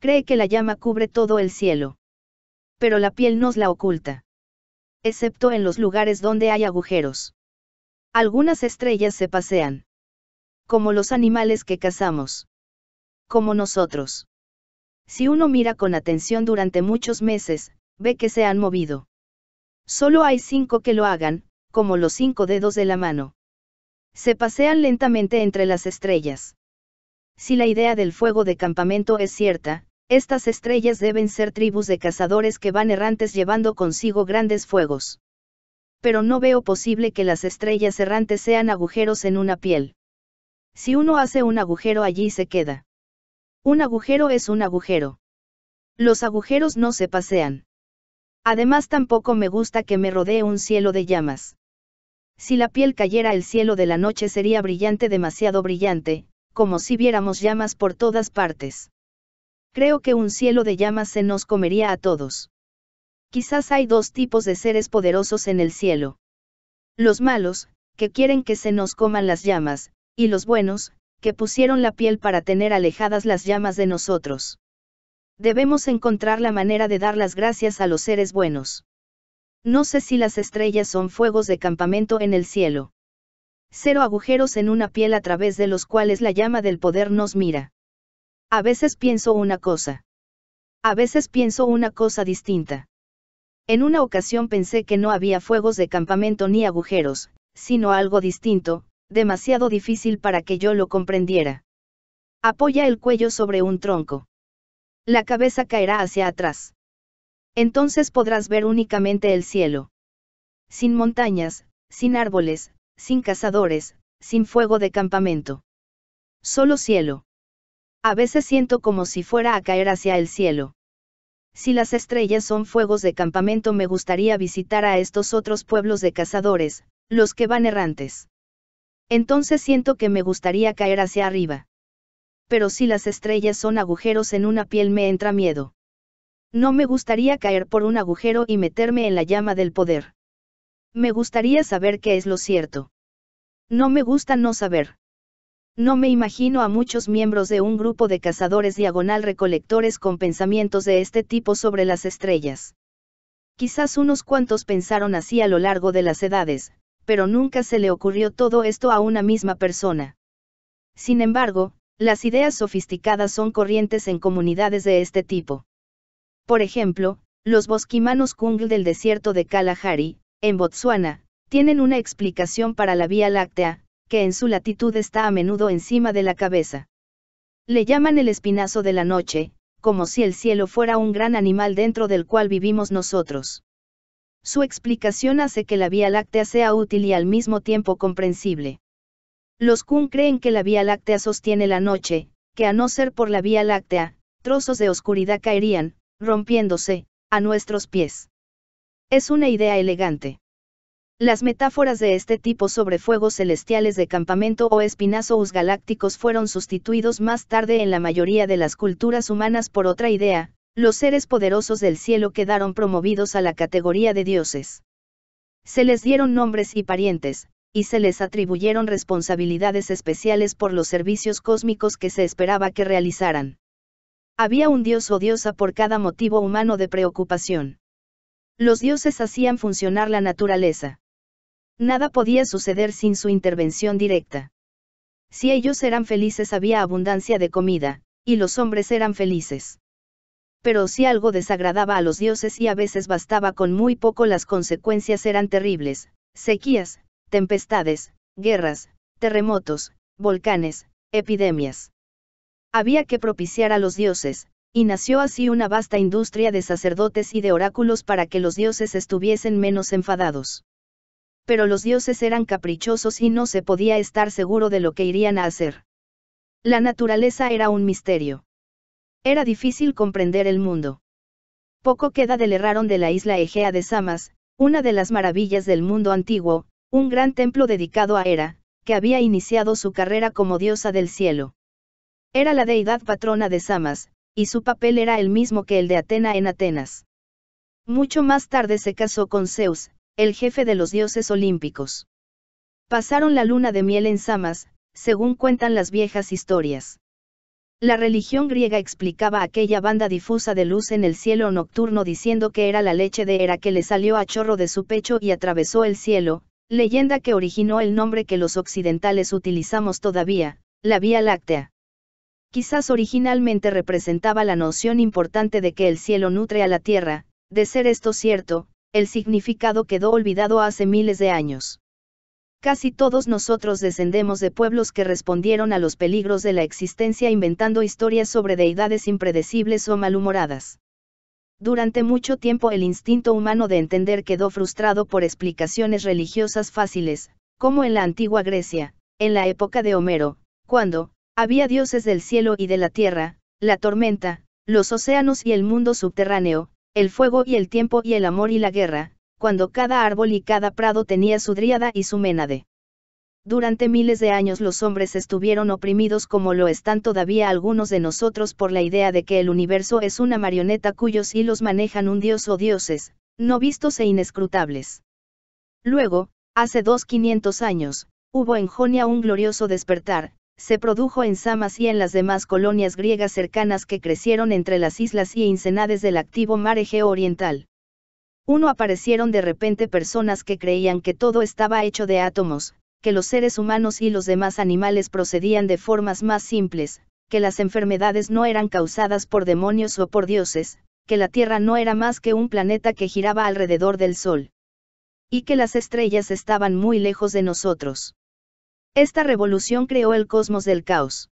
Cree que la llama cubre todo el cielo pero la piel nos la oculta. Excepto en los lugares donde hay agujeros. Algunas estrellas se pasean. Como los animales que cazamos. Como nosotros. Si uno mira con atención durante muchos meses, ve que se han movido. Solo hay cinco que lo hagan, como los cinco dedos de la mano. Se pasean lentamente entre las estrellas. Si la idea del fuego de campamento es cierta, estas estrellas deben ser tribus de cazadores que van errantes llevando consigo grandes fuegos. Pero no veo posible que las estrellas errantes sean agujeros en una piel. Si uno hace un agujero allí se queda. Un agujero es un agujero. Los agujeros no se pasean. Además tampoco me gusta que me rodee un cielo de llamas. Si la piel cayera el cielo de la noche sería brillante demasiado brillante, como si viéramos llamas por todas partes. Creo que un cielo de llamas se nos comería a todos. Quizás hay dos tipos de seres poderosos en el cielo. Los malos, que quieren que se nos coman las llamas, y los buenos, que pusieron la piel para tener alejadas las llamas de nosotros. Debemos encontrar la manera de dar las gracias a los seres buenos. No sé si las estrellas son fuegos de campamento en el cielo. Cero agujeros en una piel a través de los cuales la llama del poder nos mira. A veces pienso una cosa. A veces pienso una cosa distinta. En una ocasión pensé que no había fuegos de campamento ni agujeros, sino algo distinto, demasiado difícil para que yo lo comprendiera. Apoya el cuello sobre un tronco. La cabeza caerá hacia atrás. Entonces podrás ver únicamente el cielo. Sin montañas, sin árboles, sin cazadores, sin fuego de campamento. Solo cielo. A veces siento como si fuera a caer hacia el cielo. Si las estrellas son fuegos de campamento me gustaría visitar a estos otros pueblos de cazadores, los que van errantes. Entonces siento que me gustaría caer hacia arriba. Pero si las estrellas son agujeros en una piel me entra miedo. No me gustaría caer por un agujero y meterme en la llama del poder. Me gustaría saber qué es lo cierto. No me gusta no saber. No me imagino a muchos miembros de un grupo de cazadores diagonal recolectores con pensamientos de este tipo sobre las estrellas. Quizás unos cuantos pensaron así a lo largo de las edades, pero nunca se le ocurrió todo esto a una misma persona. Sin embargo, las ideas sofisticadas son corrientes en comunidades de este tipo. Por ejemplo, los bosquimanos Kung del desierto de Kalahari, en Botsuana, tienen una explicación para la Vía Láctea, que en su latitud está a menudo encima de la cabeza. Le llaman el espinazo de la noche, como si el cielo fuera un gran animal dentro del cual vivimos nosotros. Su explicación hace que la Vía Láctea sea útil y al mismo tiempo comprensible. Los Kun creen que la Vía Láctea sostiene la noche, que a no ser por la Vía Láctea, trozos de oscuridad caerían, rompiéndose, a nuestros pies. Es una idea elegante. Las metáforas de este tipo sobre fuegos celestiales de campamento o espinazos galácticos fueron sustituidos más tarde en la mayoría de las culturas humanas por otra idea, los seres poderosos del cielo quedaron promovidos a la categoría de dioses. Se les dieron nombres y parientes, y se les atribuyeron responsabilidades especiales por los servicios cósmicos que se esperaba que realizaran. Había un dios o diosa por cada motivo humano de preocupación. Los dioses hacían funcionar la naturaleza. Nada podía suceder sin su intervención directa. Si ellos eran felices había abundancia de comida, y los hombres eran felices. Pero si algo desagradaba a los dioses y a veces bastaba con muy poco las consecuencias eran terribles, sequías, tempestades, guerras, terremotos, volcanes, epidemias. Había que propiciar a los dioses, y nació así una vasta industria de sacerdotes y de oráculos para que los dioses estuviesen menos enfadados pero los dioses eran caprichosos y no se podía estar seguro de lo que irían a hacer. La naturaleza era un misterio. Era difícil comprender el mundo. Poco queda del erraron de la isla Egea de Samas, una de las maravillas del mundo antiguo, un gran templo dedicado a Hera, que había iniciado su carrera como diosa del cielo. Era la deidad patrona de Samas, y su papel era el mismo que el de Atena en Atenas. Mucho más tarde se casó con Zeus, el jefe de los dioses olímpicos. Pasaron la luna de miel en Samas, según cuentan las viejas historias. La religión griega explicaba aquella banda difusa de luz en el cielo nocturno diciendo que era la leche de Hera que le salió a chorro de su pecho y atravesó el cielo, leyenda que originó el nombre que los occidentales utilizamos todavía, la Vía Láctea. Quizás originalmente representaba la noción importante de que el cielo nutre a la tierra, de ser esto cierto, el significado quedó olvidado hace miles de años. Casi todos nosotros descendemos de pueblos que respondieron a los peligros de la existencia inventando historias sobre deidades impredecibles o malhumoradas. Durante mucho tiempo el instinto humano de entender quedó frustrado por explicaciones religiosas fáciles, como en la antigua Grecia, en la época de Homero, cuando, había dioses del cielo y de la tierra, la tormenta, los océanos y el mundo subterráneo, el fuego y el tiempo y el amor y la guerra, cuando cada árbol y cada prado tenía su dríada y su ménade. Durante miles de años los hombres estuvieron oprimidos como lo están todavía algunos de nosotros por la idea de que el universo es una marioneta cuyos hilos manejan un dios o dioses, no vistos e inescrutables. Luego, hace dos quinientos años, hubo en Jonia un glorioso despertar, se produjo en Samas y en las demás colonias griegas cercanas que crecieron entre las islas y insenadas del activo mar Egeo Oriental. Uno aparecieron de repente personas que creían que todo estaba hecho de átomos, que los seres humanos y los demás animales procedían de formas más simples, que las enfermedades no eran causadas por demonios o por dioses, que la Tierra no era más que un planeta que giraba alrededor del Sol. Y que las estrellas estaban muy lejos de nosotros. Esta revolución creó el cosmos del caos.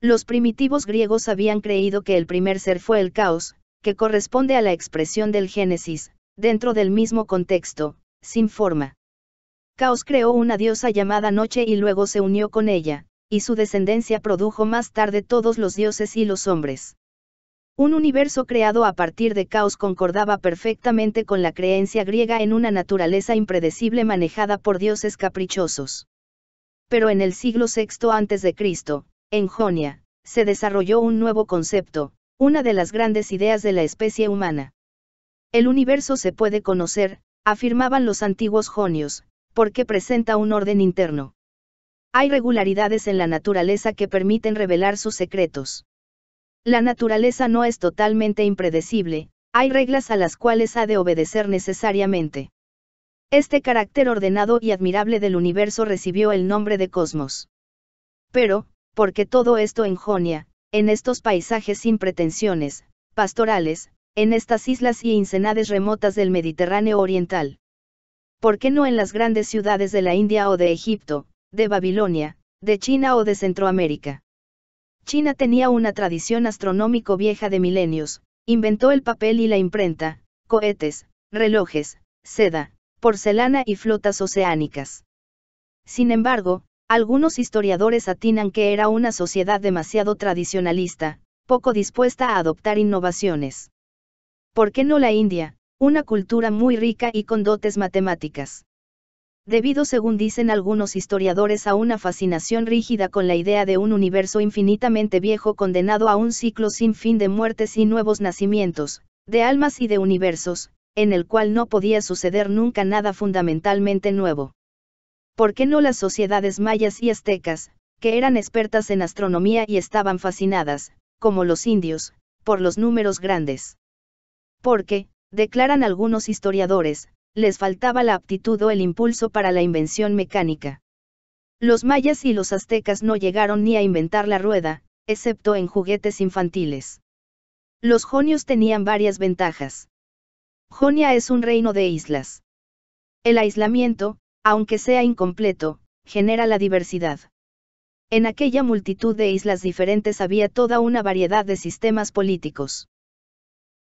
Los primitivos griegos habían creído que el primer ser fue el caos, que corresponde a la expresión del Génesis, dentro del mismo contexto, sin forma. Caos creó una diosa llamada Noche y luego se unió con ella, y su descendencia produjo más tarde todos los dioses y los hombres. Un universo creado a partir de caos concordaba perfectamente con la creencia griega en una naturaleza impredecible manejada por dioses caprichosos pero en el siglo VI a.C., en Jonia, se desarrolló un nuevo concepto, una de las grandes ideas de la especie humana. El universo se puede conocer, afirmaban los antiguos jonios, porque presenta un orden interno. Hay regularidades en la naturaleza que permiten revelar sus secretos. La naturaleza no es totalmente impredecible, hay reglas a las cuales ha de obedecer necesariamente. Este carácter ordenado y admirable del universo recibió el nombre de cosmos. Pero, ¿por qué todo esto en Jonia, en estos paisajes sin pretensiones, pastorales, en estas islas y encenades remotas del Mediterráneo oriental. ¿Por qué no en las grandes ciudades de la India o de Egipto, de Babilonia, de China o de Centroamérica? China tenía una tradición astronómico vieja de milenios, inventó el papel y la imprenta, cohetes, relojes, seda, porcelana y flotas oceánicas. Sin embargo, algunos historiadores atinan que era una sociedad demasiado tradicionalista, poco dispuesta a adoptar innovaciones. ¿Por qué no la India, una cultura muy rica y con dotes matemáticas? Debido, según dicen algunos historiadores, a una fascinación rígida con la idea de un universo infinitamente viejo condenado a un ciclo sin fin de muertes y nuevos nacimientos, de almas y de universos, en el cual no podía suceder nunca nada fundamentalmente nuevo. ¿Por qué no las sociedades mayas y aztecas, que eran expertas en astronomía y estaban fascinadas, como los indios, por los números grandes? Porque, declaran algunos historiadores, les faltaba la aptitud o el impulso para la invención mecánica. Los mayas y los aztecas no llegaron ni a inventar la rueda, excepto en juguetes infantiles. Los jonios tenían varias ventajas. Jonia es un reino de islas. El aislamiento, aunque sea incompleto, genera la diversidad. En aquella multitud de islas diferentes había toda una variedad de sistemas políticos.